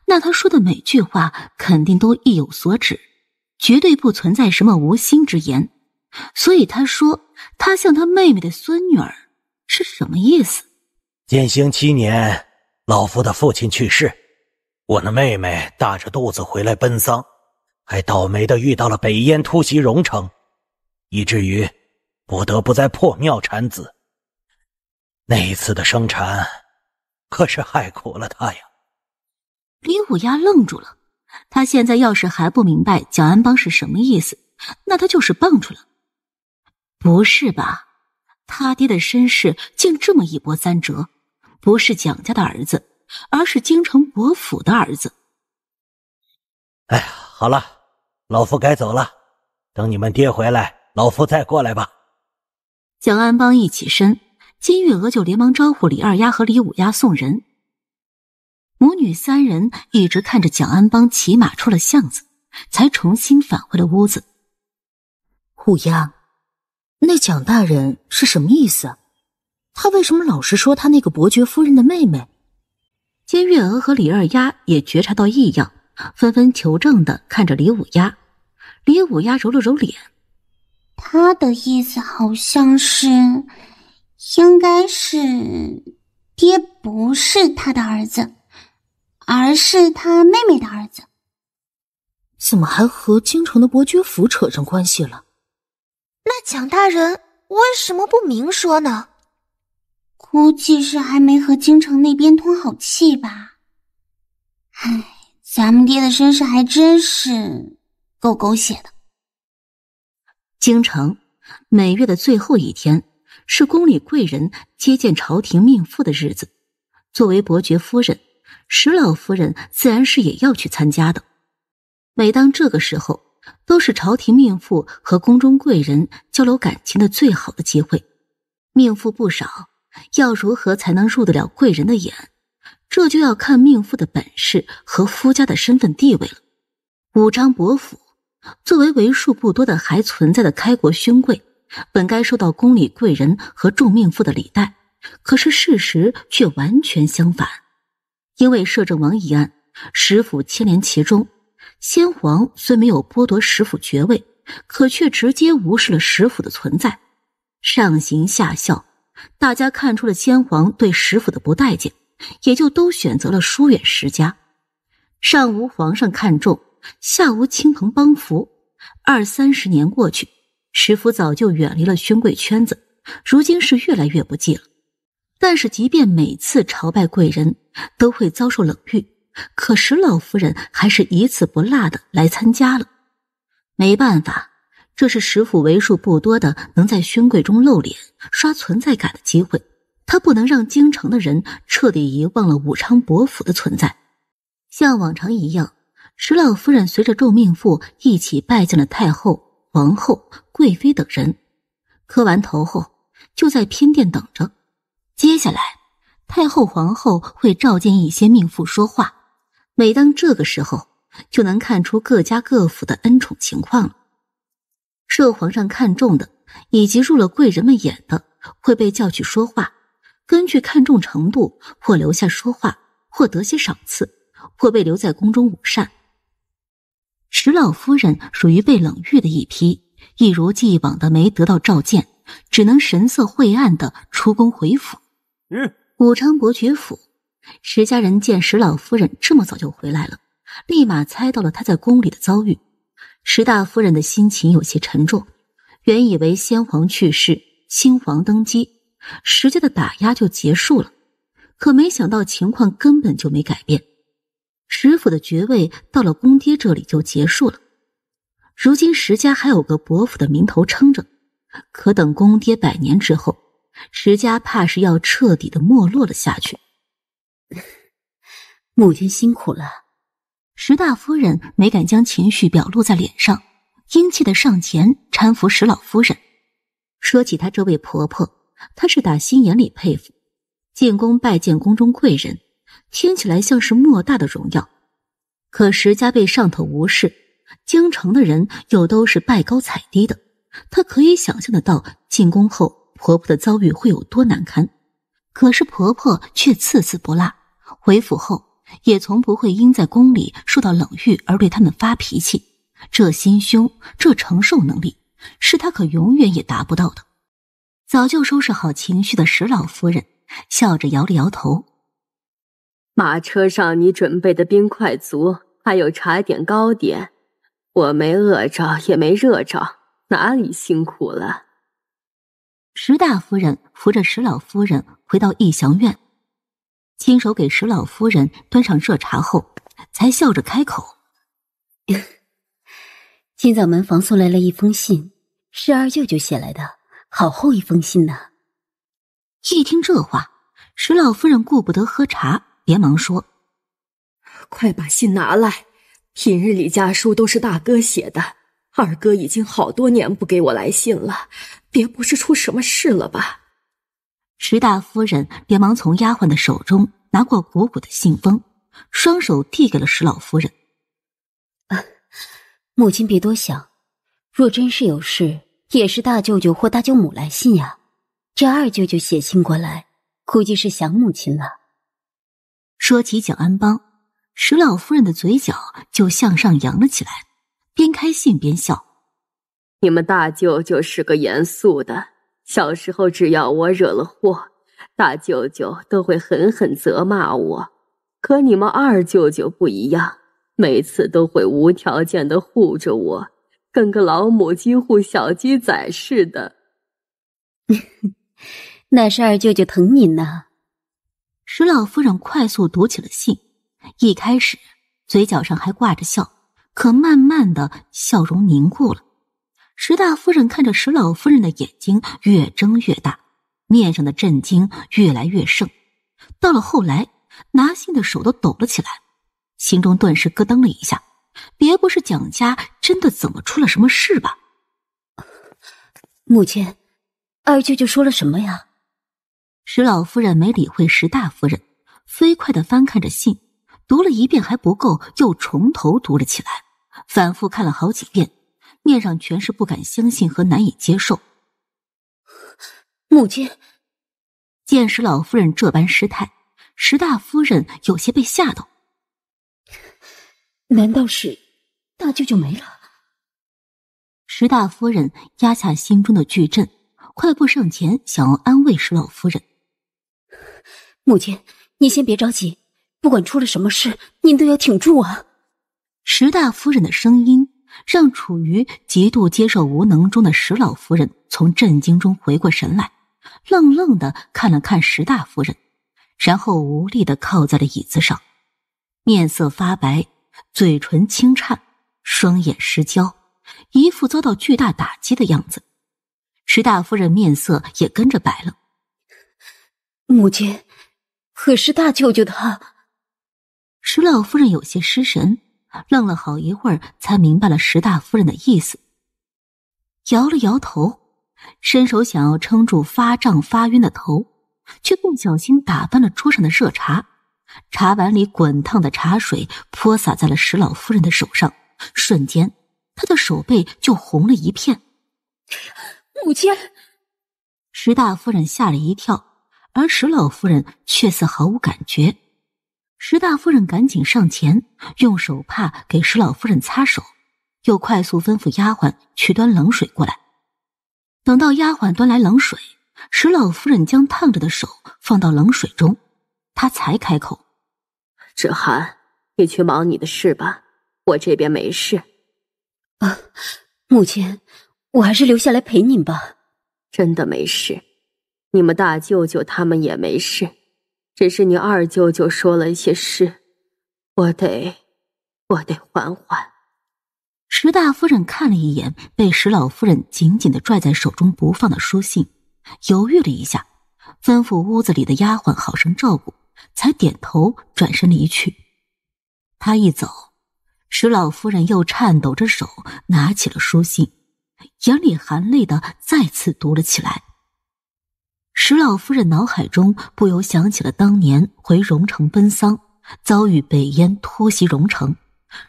Speaker 1: 那他说的每句话肯定都意有所指，绝对不存在什么无心之言。所以他说他像他妹妹的孙女儿是什么意思？
Speaker 3: 建兴七年，老夫的父亲去世，我那妹妹大着肚子回来奔丧，还倒霉的遇到了北燕突袭荣城，以至于不得不在破庙产子。那一次的生产。可是害苦了他呀！
Speaker 1: 李五丫愣住了。他现在要是还不明白蒋安邦是什么意思，那他就是蹦出了。不是吧？他爹的身世竟这么一波三折，不是蒋家的儿子，而是京城伯府的儿子。
Speaker 3: 哎呀，好了，老夫该走了。等你们爹回来，老夫再过来吧。
Speaker 1: 蒋安邦一起身。金月娥就连忙招呼李二丫和李五丫送人，母女三人一直看着蒋安邦骑马出了巷子，才重新返回了屋子。五丫，那蒋大人是什么意思？他为什么老是说他那个伯爵夫人的妹妹？金月娥和李二丫也觉察到异样，纷纷求证的看着李五丫。李五丫揉了揉脸，他的意思好像是。应该是爹不是他的儿子，而是他妹妹的儿子。怎么还和京城的伯爵府扯上关系了？那蒋大人为什么不明说呢？估计是还没和京城那边通好气吧。唉，咱们爹的身世还真是够狗血的。京城每月的最后一天。是宫里贵人接见朝廷命妇的日子，作为伯爵夫人，石老夫人自然是也要去参加的。每当这个时候，都是朝廷命妇和宫中贵人交流感情的最好的机会。命妇不少，要如何才能入得了贵人的眼？这就要看命妇的本事和夫家的身份地位了。武昌伯府作为为数不多的还存在的开国勋贵。本该受到宫里贵人和众命妇的礼待，可是事实却完全相反。因为摄政王一案，石府牵连其中。先皇虽没有剥夺石府爵位，可却直接无视了石府的存在。上行下效，大家看出了先皇对石府的不待见，也就都选择了疏远石家。上无皇上看重，下无亲朋帮扶，二三十年过去。石府早就远离了勋贵圈子，如今是越来越不济了。但是，即便每次朝拜贵人都会遭受冷遇，可石老夫人还是一次不落的来参加了。没办法，这是石府为数不多的能在勋贵中露脸、刷存在感的机会。他不能让京城的人彻底遗忘了武昌伯府的存在。像往常一样，石老夫人随着众命妇一起拜见了太后、王后。贵妃等人磕完头后，就在偏殿等着。接下来，太后、皇后会召见一些命妇说话。每当这个时候，就能看出各家各府的恩宠情况了。受皇上看中的，以及入了贵人们眼的，会被叫去说话。根据看重程度，或留下说话，或得些赏赐，或被留在宫中午膳。石老夫人属于被冷遇的一批。一如既往的没得到召见，只能神色晦暗的出宫回府。嗯，武昌伯爵府，石家人见石老夫人这么早就回来了，立马猜到了她在宫里的遭遇。石大夫人的心情有些沉重，原以为先皇去世，新皇登基，石家的打压就结束了，可没想到情况根本就没改变。石府的爵位到了公爹这里就结束了。如今石家还有个伯父的名头撑着，可等公爹百年之后，石家怕是要彻底的没落了下去。母亲辛苦了，石大夫人没敢将情绪表露在脸上，殷切的上前搀扶石老夫人。说起她这位婆婆，她是打心眼里佩服。进宫拜见宫中贵人，听起来像是莫大的荣耀，可石家被上头无视。京城的人又都是拜高踩低的，她可以想象得到进宫后婆婆的遭遇会有多难堪。可是婆婆却次次不落，回府后也从不会因在宫里受到冷遇而对他们发脾气。这心胸，这承受能力，是她可永远也达不到的。早就收拾好情绪的石老夫人笑着摇了摇头：“
Speaker 10: 马车上你准备的冰块足，还有茶点糕点。”我没饿着，也没热着，哪里辛苦了？
Speaker 1: 石大夫人扶着石老夫人回到逸祥院，亲手给石老夫人端上热茶后，才笑着开口：“今早门房送来了一封信，是二舅舅写来的，好厚一封信呢。”一听这话，石老夫人顾不得喝茶，连忙说：“
Speaker 10: 快把信拿来。”平日里家书都是大哥写的，二哥已
Speaker 1: 经好多年不给我来信了，别不是出什么事了吧？石大夫人连忙从丫鬟的手中拿过鼓鼓的信封，双手递给了石老夫人。啊，母亲别多想，若真是有事，也是大舅舅或大舅母来信呀。这二舅舅写信过来，估计是想母亲了。说起蒋安邦。石老夫人的嘴角就向上扬了起来，边开信边笑。
Speaker 10: 你们大舅舅是个严肃的，小时候只要我惹了祸，大舅舅都会狠狠责骂我。可你们二舅舅不一样，每次都会无条件的护着我，跟个老母鸡护小鸡仔似的。
Speaker 1: 那是二舅舅疼你呢。石老夫人快速读起了信。一开始，嘴角上还挂着笑，可慢慢的，笑容凝固了。石大夫人看着石老夫人的眼睛越睁越大，面上的震惊越来越盛。到了后来，拿信的手都抖了起来，心中顿时咯噔了一下。别不是蒋家真的怎么出了什么事吧？母亲，二舅舅说了什么呀？石老夫人没理会石大夫人，飞快的翻看着信。读了一遍还不够，又重头读了起来，反复看了好几遍，面上全是不敢相信和难以接受。母亲见石老夫人这般失态，石大夫人有些被吓到，难道是大舅舅没了？石大夫人压下心中的巨震，快步上前想要安慰石老夫人：“母亲，你先别着急。”不管出了什么事，您都要挺住啊！石大夫人的声音让处于极度接受无能中的石老夫人从震惊中回过神来，愣愣的看了看石大夫人，然后无力的靠在了椅子上，面色发白，嘴唇轻颤，双眼失焦，一副遭到巨大打击的样子。石大夫人面色也跟着白了，母亲，可是大舅舅他……石老夫人有些失神，愣了好一会儿，才明白了石大夫人的意思，摇了摇头，伸手想要撑住发胀发晕的头，却不小心打翻了桌上的热茶，茶碗里滚烫的茶水泼洒在了石老夫人的手上，瞬间，她的手背就红了一片。母亲，石大夫人吓了一跳，而石老夫人却似毫无感觉。石大夫人赶紧上前，用手帕给石老夫人擦手，又快速吩咐丫鬟去端冷水过来。等到丫鬟端来冷水，石老夫人将烫着的手放到冷水中，她才开口：“芷涵，
Speaker 10: 你去忙你的事吧，我这边没事。”啊，母亲，我还是留下来陪您吧。真的没事，你们大舅舅他们也没事。只是你二舅舅说了一些事，
Speaker 1: 我得，我得缓缓。石大夫人看了一眼被石老夫人紧紧的拽在手中不放的书信，犹豫了一下，吩咐屋子里的丫鬟好生照顾，才点头转身离去。她一走，石老夫人又颤抖着手拿起了书信，眼里含泪的再次读了起来。石老夫人脑海中不由想起了当年回荣城奔丧，遭遇北燕突袭荣城，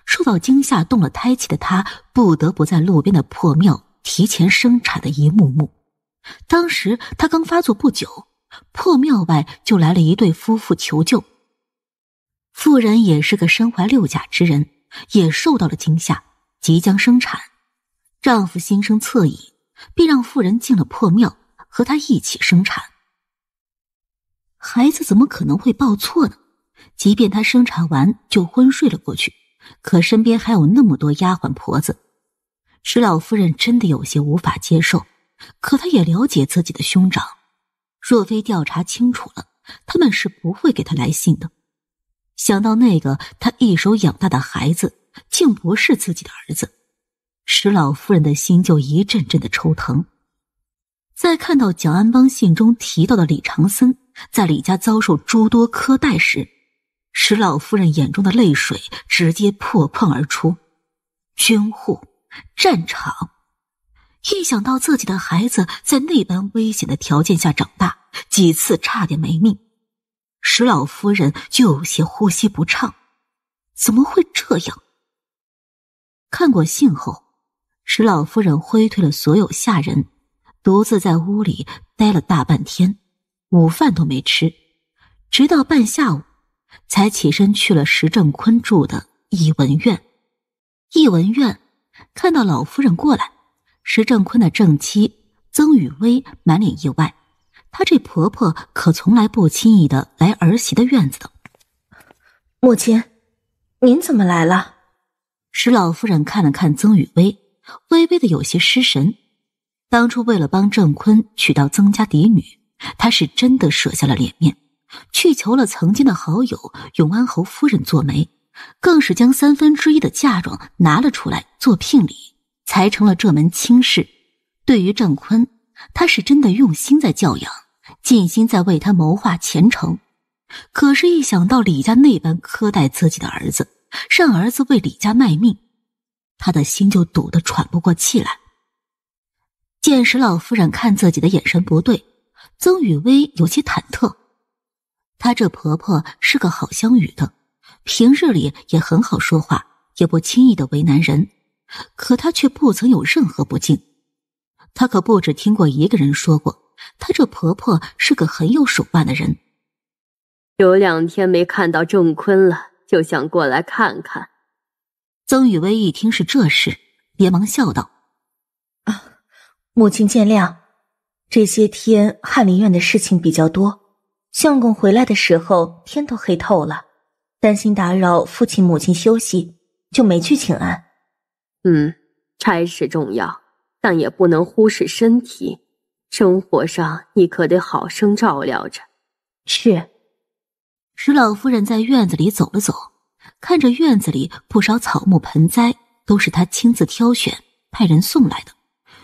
Speaker 1: 受到惊吓、动了胎气的她，不得不在路边的破庙提前生产的一幕幕。当时她刚发作不久，破庙外就来了一对夫妇求救。妇人也是个身怀六甲之人，也受到了惊吓，即将生产，丈夫心生恻隐，便让妇人进了破庙。和他一起生产，孩子怎么可能会报错呢？即便他生产完就昏睡了过去，可身边还有那么多丫鬟婆子，石老夫人真的有些无法接受。可她也了解自己的兄长，若非调查清楚了，他们是不会给他来信的。想到那个他一手养大的孩子竟不是自己的儿子，石老夫人的心就一阵阵的抽疼。在看到蒋安邦信中提到的李长森在李家遭受诸多苛待时，石老夫人眼中的泪水直接破眶而出。军户，战场，一想到自己的孩子在那般危险的条件下长大，几次差点没命，石老夫人就有些呼吸不畅。怎么会这样？看过信后，石老夫人挥退了所有下人。独自在屋里待了大半天，午饭都没吃，直到半下午才起身去了石正坤住的艺文院。艺文院看到老夫人过来，石正坤的正妻曾雨薇满脸意外，她这婆婆可从来不轻易的来儿媳的院子的。母亲，您怎么来了？石老夫人看了看曾雨薇，微微的有些失神。当初为了帮郑坤娶到曾家嫡女，他是真的舍下了脸面，去求了曾经的好友永安侯夫人做媒，更是将三分之一的嫁妆拿了出来做聘礼，才成了这门亲事。对于郑坤，他是真的用心在教养，尽心在为他谋划前程。可是，一想到李家那般苛待自己的儿子，让儿子为李家卖命，他的心就堵得喘不过气来。见石老夫人看自己的眼神不对，曾雨薇有些忐忑。她这婆婆是个好相与的，平日里也很好说话，也不轻易的为难人。可她却不曾有任何不敬。她可不止听过一个人说过，她这婆婆是个很有手腕的人。
Speaker 10: 有两天没看到郑坤了，就想过
Speaker 1: 来看看。曾雨薇一听是这事，连忙笑道：“啊。”母亲见谅，这些天翰林院的事情比较多，相公回来的时候天都黑透了，担心打扰父
Speaker 10: 亲母亲休息，就没去请安。嗯，差事重要，但也不能忽视身体。生活上你可得好生照
Speaker 1: 料着。是。石老夫人在院子里走了走，看着院子里不少草木盆栽都是她亲自挑选，派人送来的。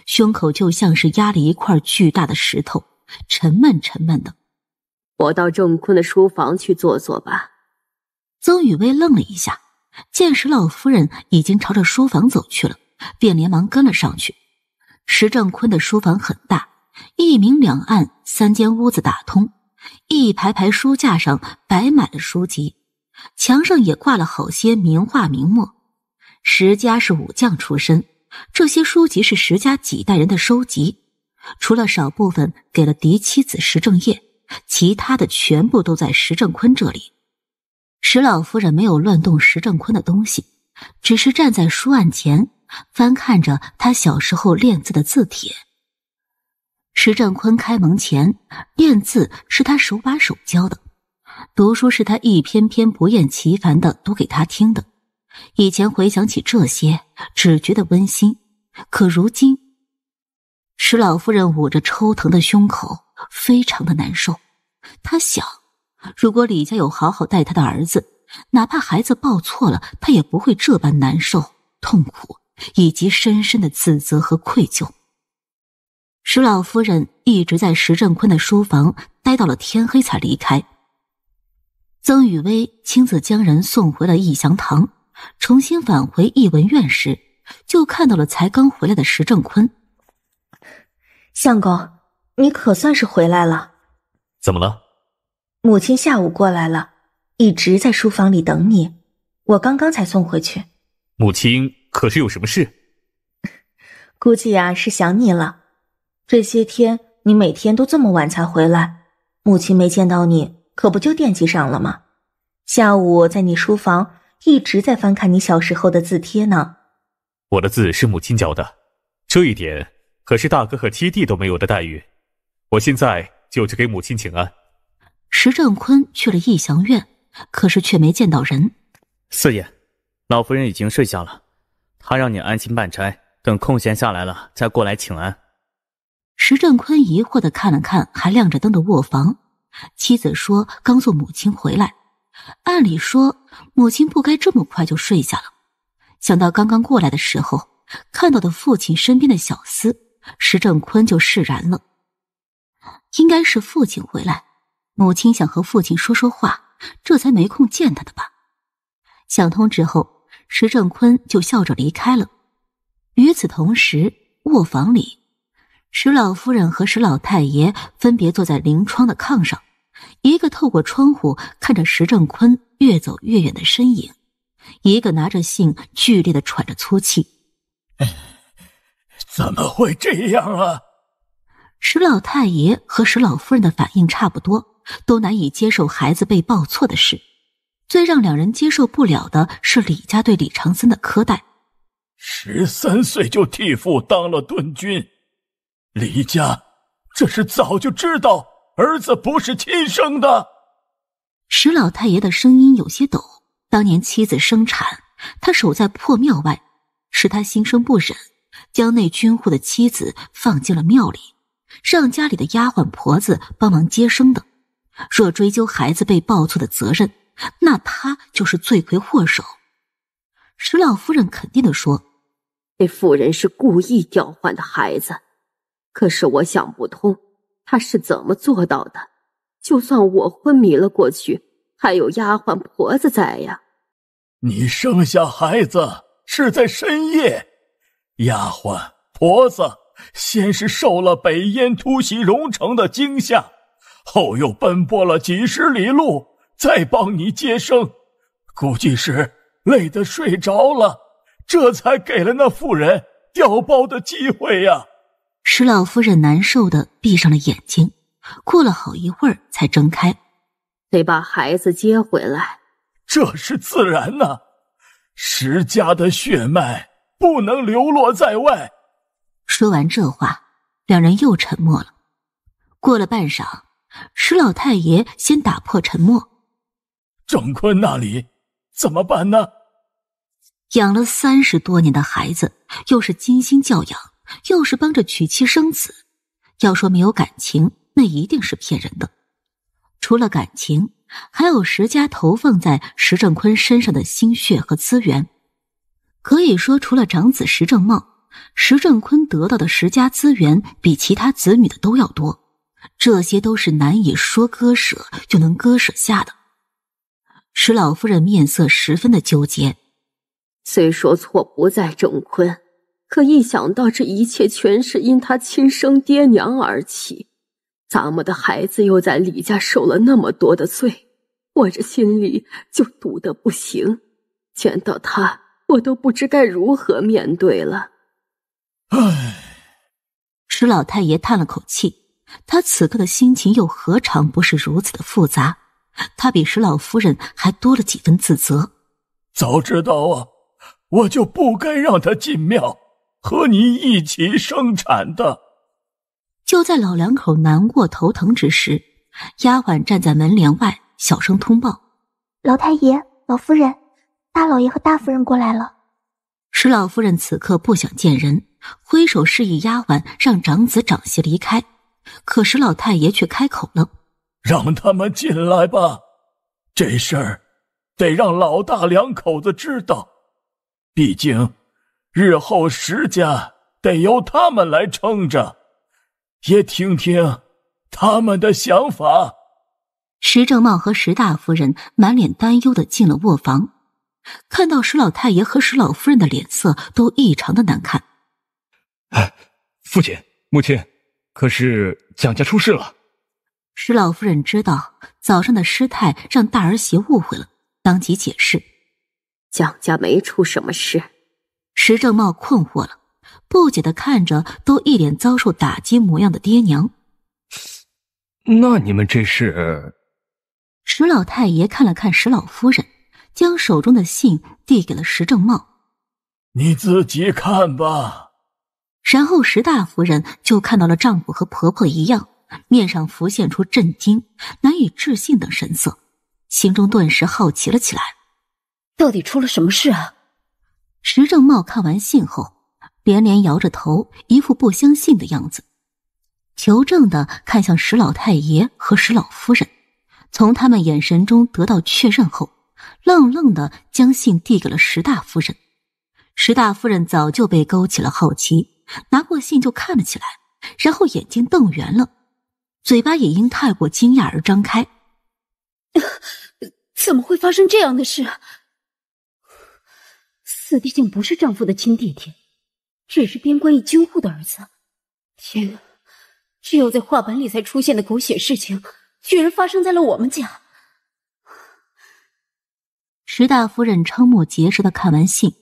Speaker 1: 胸口就像是压了一块巨大的石头，沉闷沉闷的。
Speaker 10: 我到郑坤的书房去坐坐吧。
Speaker 1: 曾雨薇愣了一下，见石老夫人已经朝着书房走去了，便连忙跟了上去。石正坤的书房很大，一明两暗，三间屋子打通，一排排书架上摆满了书籍，墙上也挂了好些名画名墨。石家是武将出身。这些书籍是石家几代人的收集，除了少部分给了嫡妻子石正业，其他的全部都在石正坤这里。石老夫人没有乱动石正坤的东西，只是站在书案前翻看着他小时候练字的字帖。石正坤开门前练字是他手把手教的，读书是他一篇篇不厌其烦的读给他听的。以前回想起这些，只觉得温馨；可如今，石老夫人捂着抽疼的胸口，非常的难受。她想，如果李家有好好待她的儿子，哪怕孩子抱错了，她也不会这般难受、痛苦，以及深深的自责和愧疚。石老夫人一直在石振坤的书房待到了天黑才离开。曾雨薇亲自将人送回了义祥堂。重新返回易文院时，就看到了才刚回来的石正坤。相公，你可算是回来了。怎么了？母亲下午过来了，一直在书房里等你，
Speaker 8: 我刚刚才送回去。
Speaker 3: 母亲可是有什么事？
Speaker 8: 估计呀是想你了。这些天你每天都这么晚才回来，
Speaker 1: 母亲没见到你，可不就惦记上了吗？下午在你书房。一直在翻看你小时候的字帖呢。
Speaker 3: 我的字是母亲教的，这一点可是大哥和七弟都没有的待遇。我现在就去给母亲请安。
Speaker 1: 石振坤去了逸祥院，可是却没见到人。四
Speaker 3: 爷，老夫人已经睡下了，她让你安心办差，等空闲下来了再过来请安。
Speaker 1: 石振坤疑惑的看了看还亮着灯的卧房，妻子说刚送母亲回来。按理说，母亲不该这么快就睡下了。想到刚刚过来的时候看到的父亲身边的小厮，石正坤就释然了。应该是父亲回来，母亲想和父亲说说话，这才没空见他的吧。想通之后，石正坤就笑着离开了。与此同时，卧房里，石老夫人和石老太爷分别坐在临窗的炕上。一个透过窗户看着石正坤越走越远的身影，一个拿着信剧烈的喘着粗气。怎么
Speaker 6: 会这样啊？
Speaker 1: 石老太爷和石老夫人的反应差不多，都难以接受孩子被抱错的事。最让两人接受不了的是李家对李长森的苛待。
Speaker 6: 十三岁就替父当了顿军，李家这是早就知道。儿子不
Speaker 1: 是亲生的。石老太爷的声音有些抖。当年妻子生产，他守在破庙外，使他心生不忍，将那军户的妻子放进了庙里，让家里的丫鬟婆子帮忙接生的。若追究孩子被抱错的责任，那他就是罪魁祸首。石老夫人肯定地说：“那妇人是故意调
Speaker 10: 换的孩子，可是我想不通。”他是怎么做到的？就算我昏迷了过去，还有丫鬟婆子在呀。
Speaker 6: 你生下孩子是在深夜，丫鬟婆子先是受了北燕突袭荣城的惊吓，后又奔波了几十里路，再帮你接生，估计是累得睡着了，这才给了那妇人调包的机会
Speaker 10: 呀。
Speaker 1: 石老夫人难受的闭上了眼睛，过了好一会儿才睁开。
Speaker 10: 得把孩子接回来，这是自然呐。
Speaker 6: 石家的血脉不能流落在外。
Speaker 1: 说完这话，两人又沉默了。过了半晌，石老太爷先打破沉默：“郑坤那里怎么办呢？”养了三十多年的孩子，又是精心教养。又是帮着娶妻生子，要说没有感情，那一定是骗人的。除了感情，还有石家投放在石正坤身上的心血和资源，可以说，除了长子石正茂，石正坤得到的石家资源比其他子女的都要多。这些都是难以说割舍就能割舍下的。石老夫人面色十分的纠结，
Speaker 10: 虽说错不在正坤。可一想到这一切全是因他亲生爹娘而起，咱们的孩子又在李家受了那么多的罪，我这心里就堵得不行，见到他我都不知该如何面对了。唉，
Speaker 1: 石老太爷叹了口气，他此刻的心情又何尝不是如此的复杂？他比石老夫人还多了几分自责。早知道啊，我就不该让他进庙。和你一起
Speaker 6: 生产的。
Speaker 1: 就在老两口难过头疼之时，丫鬟站在门帘外小声通报：“老太爷、老夫人，大老爷和大夫人过来了。”石老夫人此刻不想见人，挥手示意丫鬟让长子长媳离开。可石老太爷却开口了：“
Speaker 6: 让他们进来吧，这事儿得让老大两口子知道，毕竟……”日后石家得由他们来撑着，也听听他们的想法。
Speaker 1: 石正茂和石大夫人满脸担忧的进了卧房，看到石老太爷和石老夫人的脸色都异常的难看。父亲、
Speaker 6: 母亲，可是蒋家出事了。
Speaker 1: 石老夫人知道早上的失态让大儿媳误会了，当即解释：蒋家没出什么事。石正茂困惑了，不解的看着都一脸遭受打击模样的爹娘。
Speaker 7: 那你们这
Speaker 6: 是？
Speaker 1: 石老太爷看了看石老夫人，将手中的信递给了石正茂：“你
Speaker 6: 自己看吧。”
Speaker 1: 然后石大夫人就看到了丈夫和婆婆一样，面上浮现出震惊、难以置信的神色，心中顿时好奇了起来：到底出了什么事啊？石正茂看完信后，连连摇着头，一副不相信的样子，求证的看向石老太爷和石老夫人，从他们眼神中得到确认后，愣愣的将信递给了石大夫人。石大夫人早就被勾起了好奇，拿过信就看了起来，然后眼睛瞪圆了，嘴巴也因太过惊讶而张开。怎么会发生这样的事？四弟竟不是丈夫的亲弟弟，只是边关一军户的儿子。天啊！只有在画本里才出现的狗血事情，居然发生在了我们家。石大夫人瞠目结舌的看完信，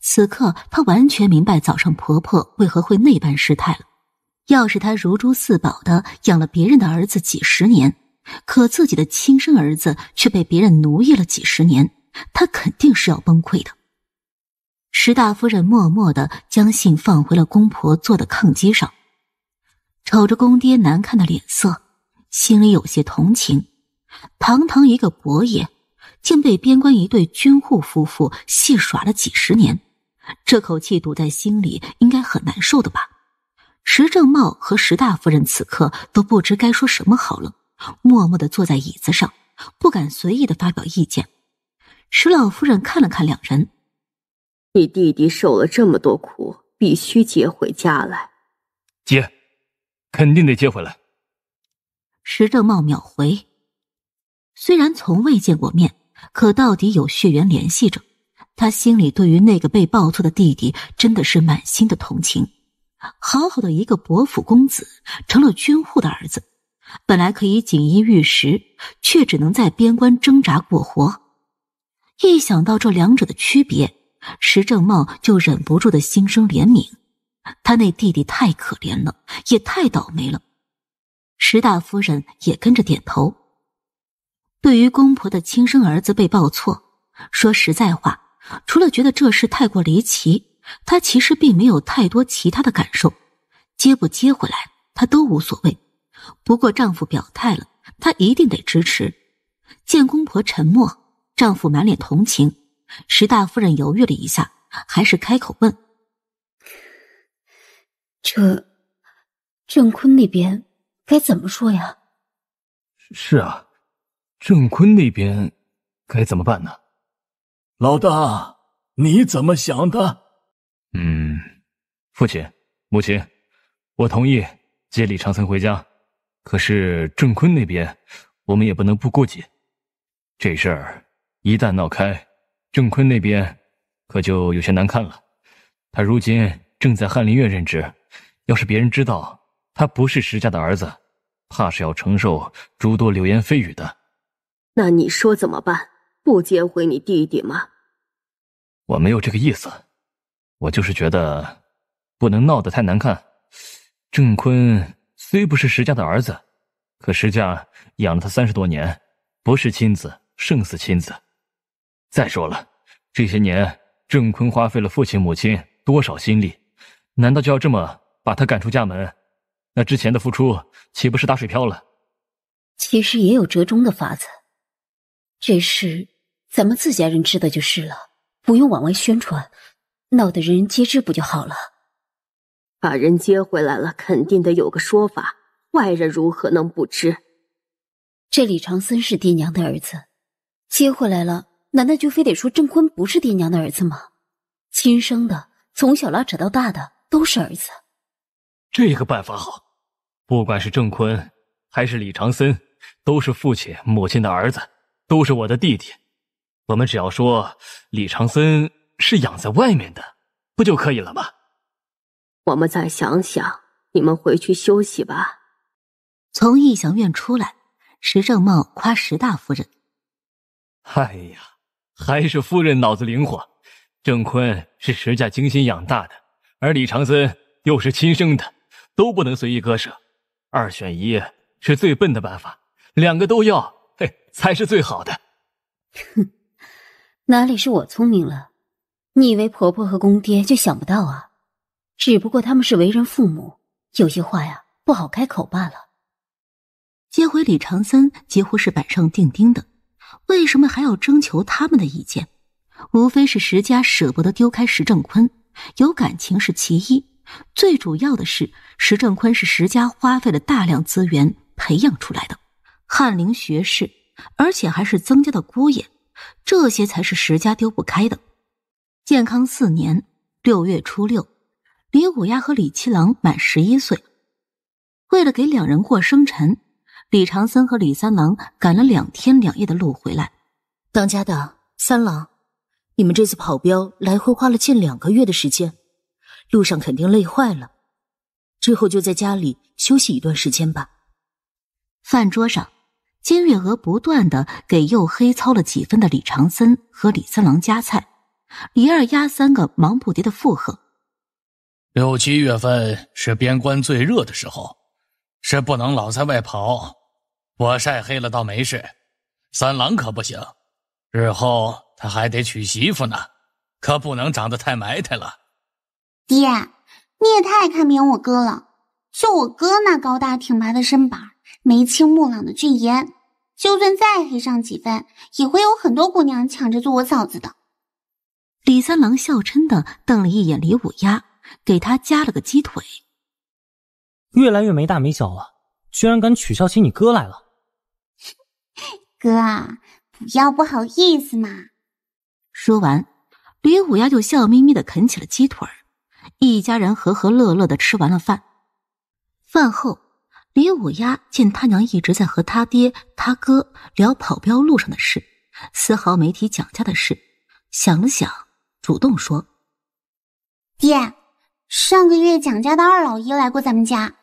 Speaker 1: 此刻她完全明白早上婆婆为何会那般失态了。要是她如珠似宝的养了别人的儿子几十年，可自己的亲生儿子却被别人奴役了几十年，她肯定是要崩溃的。石大夫人默默的将信放回了公婆坐的炕机上，瞅着公爹难看的脸色，心里有些同情。堂堂一个伯爷，竟被边关一对军户夫妇戏耍了几十年，这口气堵在心里，应该很难受的吧？石正茂和石大夫人此刻都不知该说什么好了，默默的坐在椅子上，不敢随意的发表意见。石老夫人看了看两
Speaker 10: 人。你弟弟受了这么多苦，必须接回家来。
Speaker 6: 接，肯定得接回来。
Speaker 1: 石正茂秒回：虽然从未见过面，可到底有血缘联系着，他心里对于那个被抱错的弟弟，真的是满心的同情。好好的一个伯府公子，成了军户的儿子，本来可以锦衣玉食，却只能在边关挣扎过活。一想到这两者的区别，石正茂就忍不住的心生怜悯，他那弟弟太可怜了，也太倒霉了。石大夫人也跟着点头。对于公婆的亲生儿子被报错，说实在话，除了觉得这事太过离奇，她其实并没有太多其他的感受。接不接回来，她都无所谓。不过丈夫表态了，她一定得支持。见公婆沉默，丈夫满脸同情。石大夫人犹豫了一下，还是开口问：“这，郑坤那边该怎么说呀？”“
Speaker 5: 是
Speaker 7: 啊，郑坤那边该怎么办呢？”“老大，
Speaker 6: 你怎么想的？”“
Speaker 4: 嗯，父亲，母亲，
Speaker 6: 我同意接李长森回家。可是郑坤那边，
Speaker 7: 我们也不能不顾忌，这事儿一旦闹开。”郑坤那边，
Speaker 3: 可就有些难看了。他如今正在翰林院任职，要是别人知道他不是石家的儿子，怕是要承受诸多流言蜚语的。
Speaker 10: 那你说怎么办？不接回你弟弟吗？
Speaker 3: 我没有这个意思，我就是觉得不能闹得太难看。郑坤虽不是石家的儿子，可石家养了他三十多年，不是亲子胜似亲子。再说了，这些年郑坤花费了父亲母亲多少心力，难道就要这么把他赶出家门？那之前的付出岂不是打水漂了？
Speaker 1: 其实也有折中的法子，这事咱们自家人知道就是了，不用往外宣传，闹得人人皆知不就好了？把人接
Speaker 10: 回来了，肯定得有个说法，外人如何能不知？这
Speaker 1: 李长森是爹娘的儿子，接回来了。难道就非得说郑坤不是爹娘的儿子吗？亲生的，从小拉扯到大的都是儿子。
Speaker 3: 这个办法好，不管是郑坤还是李长森，都是父亲母亲的儿子，都是我的弟弟。我们只要说李长森是养在外面的，不就可以了吗？
Speaker 10: 我们再想想，
Speaker 1: 你们回去休息吧。从义祥院出来，石正茂夸石大夫人。哎
Speaker 7: 呀！还是夫人脑子灵活，郑坤是石家精心养大的，而李长森又是亲生的，都不能随意割舍。二选一是最笨的办法，两个都要，嘿，才是最好的。
Speaker 1: 哼，哪里是我聪明了？你以为婆婆和公爹就想不到啊？只不过他们是为人父母，有些话呀不好开口罢了。接回李长森几乎是板上钉钉的。为什么还要征求他们的意见？无非是石家舍不得丢开石正坤，有感情是其一，最主要的是石正坤是石家花费了大量资源培养出来的翰林学士，而且还是曾家的姑爷，这些才是石家丢不开的。建康四年六月初六，李五丫和李七郎满十一岁，为了给两人过生辰。李长森和李三郎赶了两天两夜的路回来，当家的三郎，你们这次跑镖来回花了近两个月的时间，路上肯定累坏了，之后就在家里休息一段时间吧。饭桌上，金月娥不断的给又黑操了几分的李长森和李三郎夹菜，李二丫三个忙不迭的附和。
Speaker 4: 六七月份是
Speaker 3: 边关最热的时候，是不能老在外跑。我晒黑了倒没事，三郎可不行，日后他还得娶媳妇呢，可不能长得太埋汰了。
Speaker 1: 爹，你也太看扁我哥了。就我哥那高大挺拔的身板，眉清目朗的俊颜，就算再黑上几分，也会有很多姑娘抢着做我嫂子的。李三郎笑嗔的瞪了一眼李五丫，给他夹了个鸡腿。
Speaker 3: 越来越没大没小了，居然敢取笑起你哥来了。
Speaker 1: 哥，不要不好意思嘛！说完，李五丫就笑眯眯的啃起了鸡腿儿。一家人和和乐乐的吃完了饭。饭后，李五丫见他娘一直在和他爹、他哥聊跑镖路上的事，丝毫没提蒋家的事。想了想，主动说：“爹，上个月蒋家的二老爷来过咱们家。”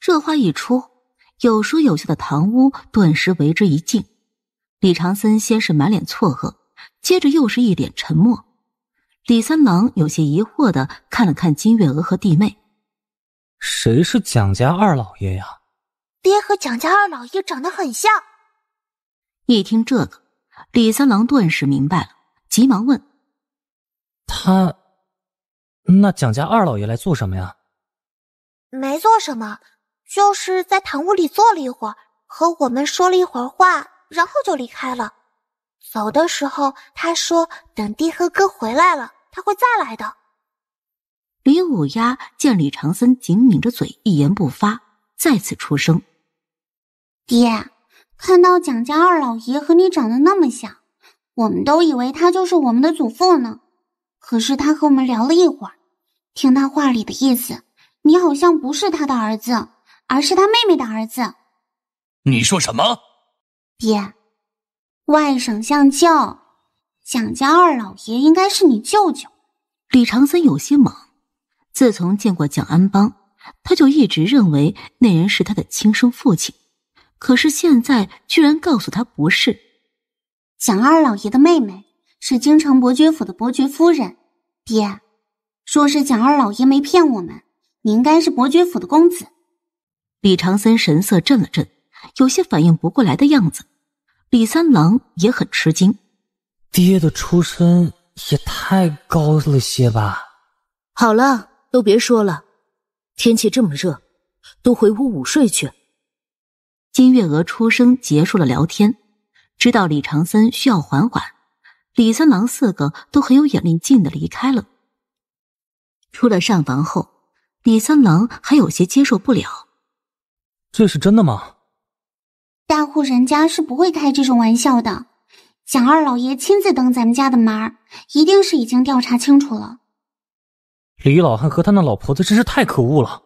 Speaker 1: 这话一出。有说有笑的堂屋顿时为之一静。李长森先是满脸错愕，接着又是一脸沉默。李三郎有些疑惑的看了看金月娥和弟妹：“
Speaker 3: 谁是蒋家二老爷
Speaker 1: 呀？”“爹和蒋家二老爷长得很像。”一听这个，李三郎顿时明白了，急忙问：“他，那蒋家二老爷来做什么呀？”“没做什么。”就是在堂屋里坐了一会儿，和我们说了一会儿话，然后就离开了。走的时候，他说等爹和哥回来了，他会再来。的李五丫见李长森紧抿着嘴，一言不发，再次出声：“爹，看到蒋家二老爷和你长得那么像，我们都以为他就是我们的祖父呢。可是他和我们聊了一会儿，听他话里的意思，你好像不是他的儿子。”而是他妹妹的儿子。
Speaker 3: 你说什么？
Speaker 1: 爹，外甥像舅，蒋家二老爷应该是你舅舅。李长森有些懵。自从见过蒋安邦，他就一直认为那人是他的亲生父亲。可是现在居然告诉他不是。蒋二老爷的妹妹是京城伯爵府的伯爵夫人。爹，若是蒋二老爷没骗我们，你应该是伯爵府的公子。李长森神色震了震，有些反应不过来的样子。李三郎也很吃惊，爹的出身也太高了些吧？好了，都别说了。天气这么热，都回屋午睡去。金月娥出声结束了聊天，知道李长森需要缓缓。李三郎四个都很有眼力劲的离开了。出了上房后，李三郎还有些接受不了。这是真的吗？大户人家是不会开这种玩笑的。蒋二老爷亲自登咱们家的门，一定是已经调查清楚了。
Speaker 3: 李老汉和他那老婆子真是太可恶了。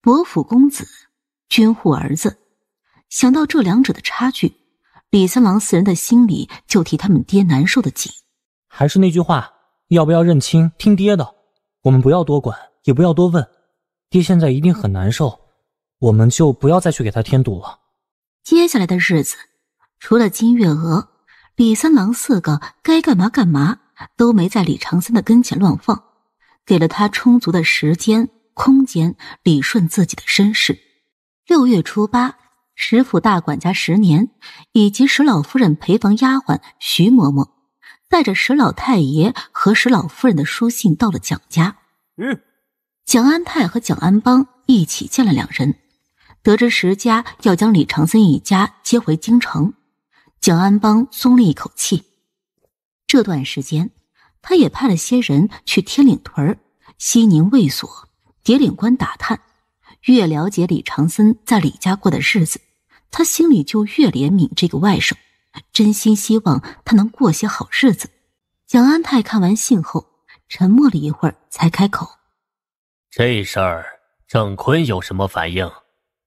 Speaker 1: 伯府公子，君户儿子，想到这两者的差距，李三郎四人的心里就替他们爹难受的紧。还
Speaker 3: 是那句话，要不要认亲，听爹的。我们不要多管，也不要多问。爹现在一定很难受。我们就不要再去给他添堵了。
Speaker 1: 接下来的日子，除了金月娥、李三郎四个该干嘛干嘛，都没在李长森的跟前乱放，给了他充足的时间、空间理顺自己的身世。六月初八，石府大管家石年以及石老夫人陪房丫鬟徐嬷嬷，带着石老太爷和石老夫人的书信到了蒋家。嗯，蒋安泰和蒋安邦一起见了两人。得知石家要将李长森一家接回京城，蒋安邦松了一口气。这段时间，他也派了些人去天岭屯、西宁卫所、叠岭关打探。越了解李长森在李家过的日子，他心里就越怜悯这个外甥，真心希望他能过些好日子。蒋安泰看完信后，沉默了一会儿，才开口：“
Speaker 4: 这事儿，郑坤有什么反应？”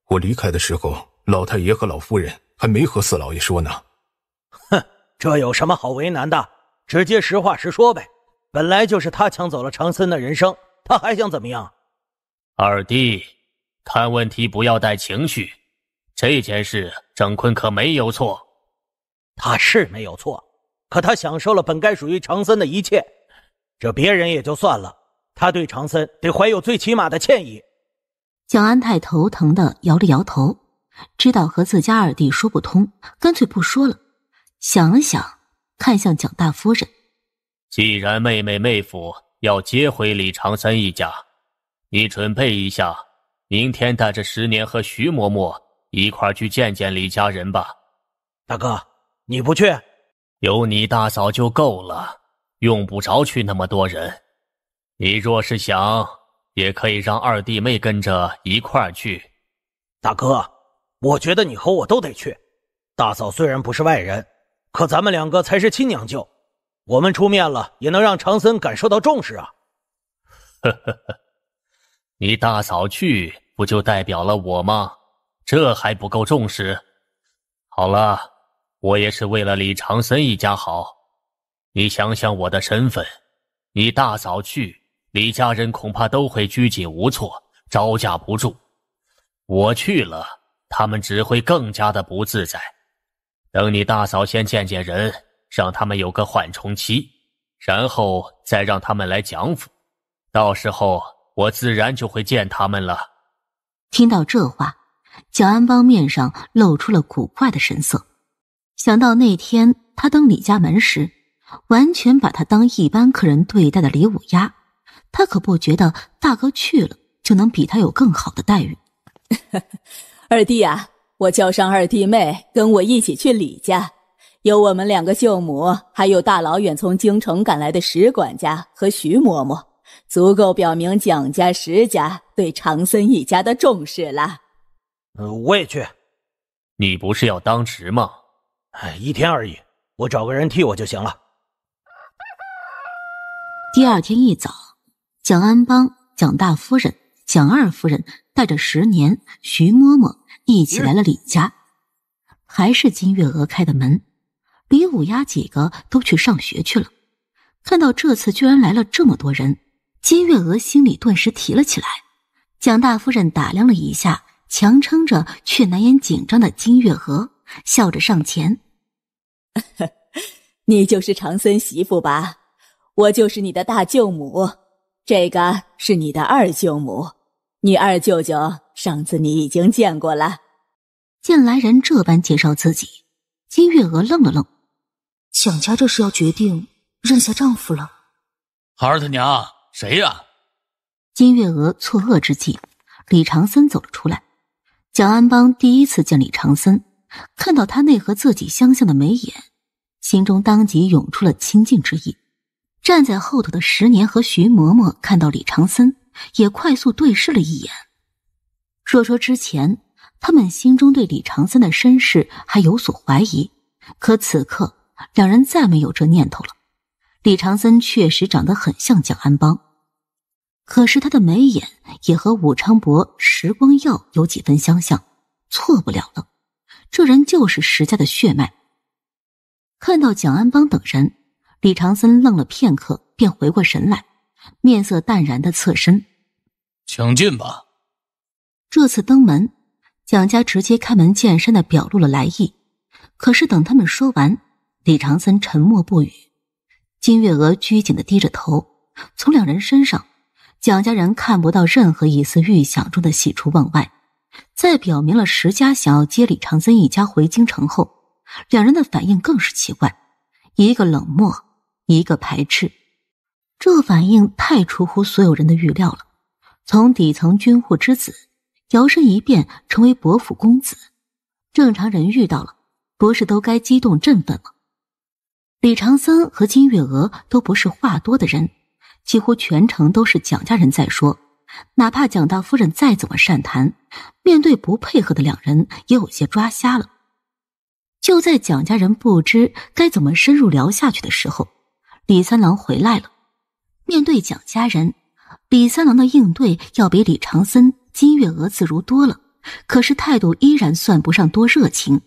Speaker 4: 我离开的时候，老太爷和老夫人
Speaker 3: 还没和四老爷说呢。哼，这有什么好为难的？直接实话实说呗。本来就是他抢走了长森的人生，他还想怎么样？二弟，看问题不要带情绪。这件事，郑坤可没有错。他是没有错，可他享受了本该属于长森的一切。这别人也就算了，他对长森得怀有最起码的歉意。
Speaker 1: 蒋安泰头疼的摇了摇头，知道和自家二弟说不通，干脆不说了。想了想，看向蒋大夫人：“
Speaker 3: 既然妹妹妹夫要接回李长森一家，你准备一下，明天带着十年和徐嬷嬷一块去见见李家人吧。”“大哥，你不去？有你大嫂就够了，用不着去那么多人。你若是想……”也可以让二弟妹跟着一块儿去，大哥，我觉得你和我都得去。大嫂虽然不是外人，可咱们两个才是亲娘舅，我们出面了也能让长森感受到重视啊。呵呵呵，你大嫂去不就代表了我吗？这还不够重视？好了，我也是为了李长森一家好。你想想我的身份，你大嫂去。李家人恐怕都会拘谨无措，招架不住。我去了，他们只会更加的不自在。等你大嫂先见见人，让他们有个缓冲期，然后再让他们来蒋府。到时候我自然就会见他们了。
Speaker 1: 听到这话，蒋安邦面上露出了古怪的神色。想到那天他登李家门时，完全把他当一般客人对待的李五丫。他可不觉得大哥去了就能比他有更好的待遇。
Speaker 8: 二弟啊，我叫上二弟妹，跟我一起去李家，有我们两个舅母，还有大老远从京城赶来的石管家和徐嬷嬷，足够表明蒋家石家对长森一家的重视了。
Speaker 3: 呃，我也去。你不是要当值吗？哎，一天而已，我找个人替我就行了。
Speaker 1: 第二天一早。蒋安邦、蒋大夫人、蒋二夫人带着十年、徐嬷嬷一起来了李家，还是金月娥开的门。李五丫几个都去上学去了。看到这次居然来了这么多人，金月娥心里顿时提了起来。蒋大夫人打量了一下，强撑着却难掩紧张的金月娥，笑着上前：
Speaker 8: “你就是长孙媳妇吧？我就是你的大舅母。”这个是你的二舅母，你二舅舅上次你已经见过了。
Speaker 1: 见来人这般介绍自己，金月娥愣了愣，蒋家这是要决定认下丈夫了。
Speaker 3: 孩儿他娘，谁呀？
Speaker 1: 金月娥错愕之际，李长森走了出来。蒋安邦第一次见李长森，看到他那和自己相像的眉眼，心中当即涌出了亲近之意。站在后头的十年和徐嬷嬷看到李长森，也快速对视了一眼。若说之前他们心中对李长森的身世还有所怀疑，可此刻两人再没有这念头了。李长森确实长得很像蒋安邦，可是他的眉眼也和武昌伯石光耀有几分相像，错不了了。这人就是石家的血脉。看到蒋安邦等人。李长森愣了片刻，便回过神来，面色淡然的侧身，
Speaker 3: 请进吧。
Speaker 1: 这次登门，蒋家直接开门见山的表露了来意。可是等他们说完，李长森沉默不语，金月娥拘谨的低着头。从两人身上，蒋家人看不到任何一丝预想中的喜出望外。在表明了石家想要接李长森一家回京城后，两人的反应更是奇怪，一个冷漠。一个排斥，这反应太出乎所有人的预料了。从底层军户之子，摇身一变成为伯府公子，正常人遇到了，不是都该激动振奋吗？李长森和金月娥都不是话多的人，几乎全程都是蒋家人在说。哪怕蒋大夫人再怎么善谈，面对不配合的两人，也有些抓瞎了。就在蒋家人不知该怎么深入聊下去的时候，李三郎回来了，面对蒋家人，李三郎的应对要比李长森、金月娥自如多了，可是态度依然算不上多热情。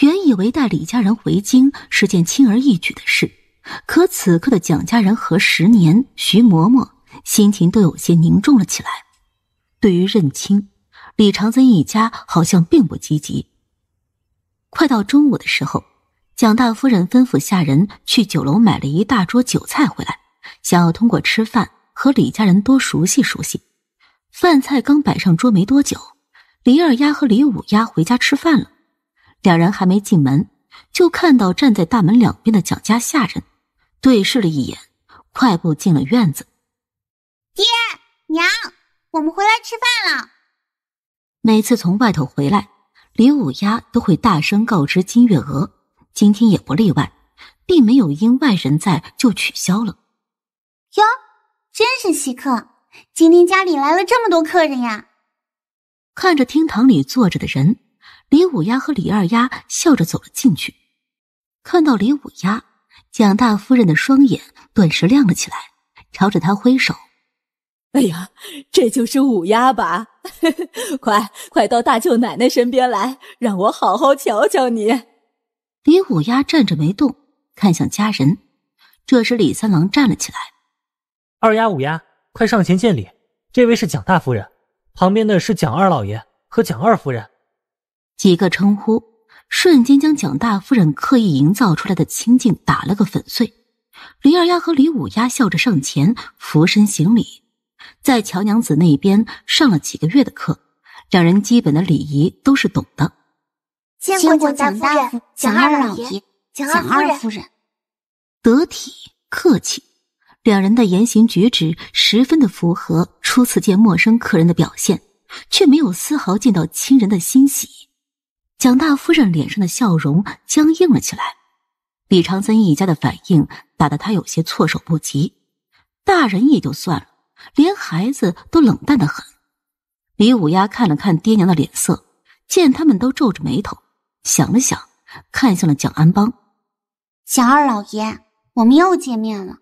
Speaker 1: 原以为带李家人回京是件轻而易举的事，可此刻的蒋家人和十年、徐嬷嬷心情都有些凝重了起来。对于认亲，李长森一家好像并不积极。快到中午的时候。蒋大夫人吩咐下人去酒楼买了一大桌酒菜回来，想要通过吃饭和李家人多熟悉熟悉。饭菜刚摆上桌没多久，李二丫和李五丫回家吃饭了。两人还没进门，就看到站在大门两边的蒋家下人，对视了一眼，快步进了院子。爹娘，我们回来吃饭了。每次从外头回来，李五丫都会大声告知金月娥。今天也不例外，并没有因外人在就取消了。哟，真是稀客！今天家里来了这么多客人呀！看着厅堂里坐着的人，李五丫和李二丫笑着走了进去。看到李五丫，蒋大夫人的双眼顿时亮了起来，朝着她挥手：“
Speaker 8: 哎呀，这就是五丫吧？快快到大舅奶奶身边来，让我好好瞧瞧你。”
Speaker 1: 李五丫站着没动，看向家人。这时，李三郎站了起来：“二丫、五丫，快上前见礼。这位是蒋大夫人，旁边的是蒋二老爷和蒋二夫人。”几个称呼瞬间将蒋大夫人刻意营造出来的清静打了个粉碎。李二丫和李五丫笑着上前，俯身行礼。在乔娘子那边上了几个月的课，两人基本的礼仪都是懂的。见过蒋大、蒋二老爷、蒋二夫人，得体客气，两人的言行举止十分的符合初次见陌生客人的表现，却没有丝毫见到亲人的欣喜。蒋大夫人脸上的笑容僵硬了起来。李长森一家的反应打得他有些措手不及。大人也就算了，连孩子都冷淡的很。李五丫看了看爹娘的脸色，见他们都皱着眉头。想了想，看向了蒋安邦，蒋二老爷，我们又见面了。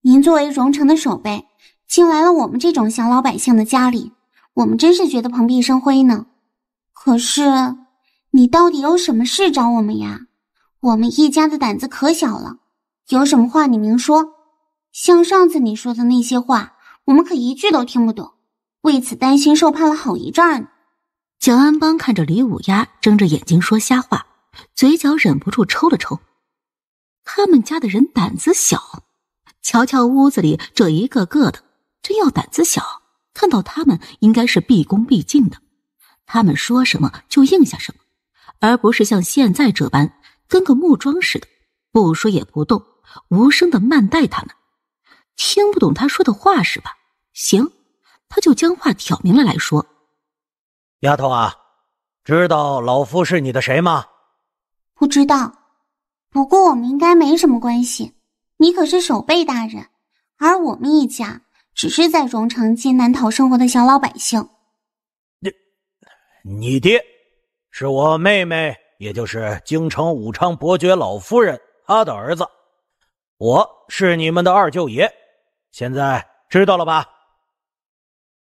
Speaker 1: 您作为荣城的守备，竟来了我们这种小老百姓的家里，我们真是觉得蓬荜生辉呢。可是，你到底有什么事找我们呀？我们一家子胆子可小了，有什么话你明说。像上次你说的那些话，我们可一句都听不懂，为此担心受怕了好一阵儿呢。小安邦看着李五丫睁着眼睛说瞎话，嘴角忍不住抽了抽。他们家的人胆子小，瞧瞧屋子里这一个个的，真要胆子小，看到他们应该是毕恭毕敬的，他们说什么就应下什么，而不是像现在这般跟个木桩似的，不说也不动，无声的慢待他们。听不懂他说的话是吧？行，他就将话挑明了来说。
Speaker 3: 丫头啊，知道老夫是你的谁吗？
Speaker 1: 不知道，不过我们应该没什么关系。你可是守备大人，而我们一家只是在荣城艰难讨生活的小老百姓。你，
Speaker 3: 你爹，是我妹妹，也就是京城武昌伯爵老夫人，她的儿子。我是你们的二舅爷，现在知道了吧？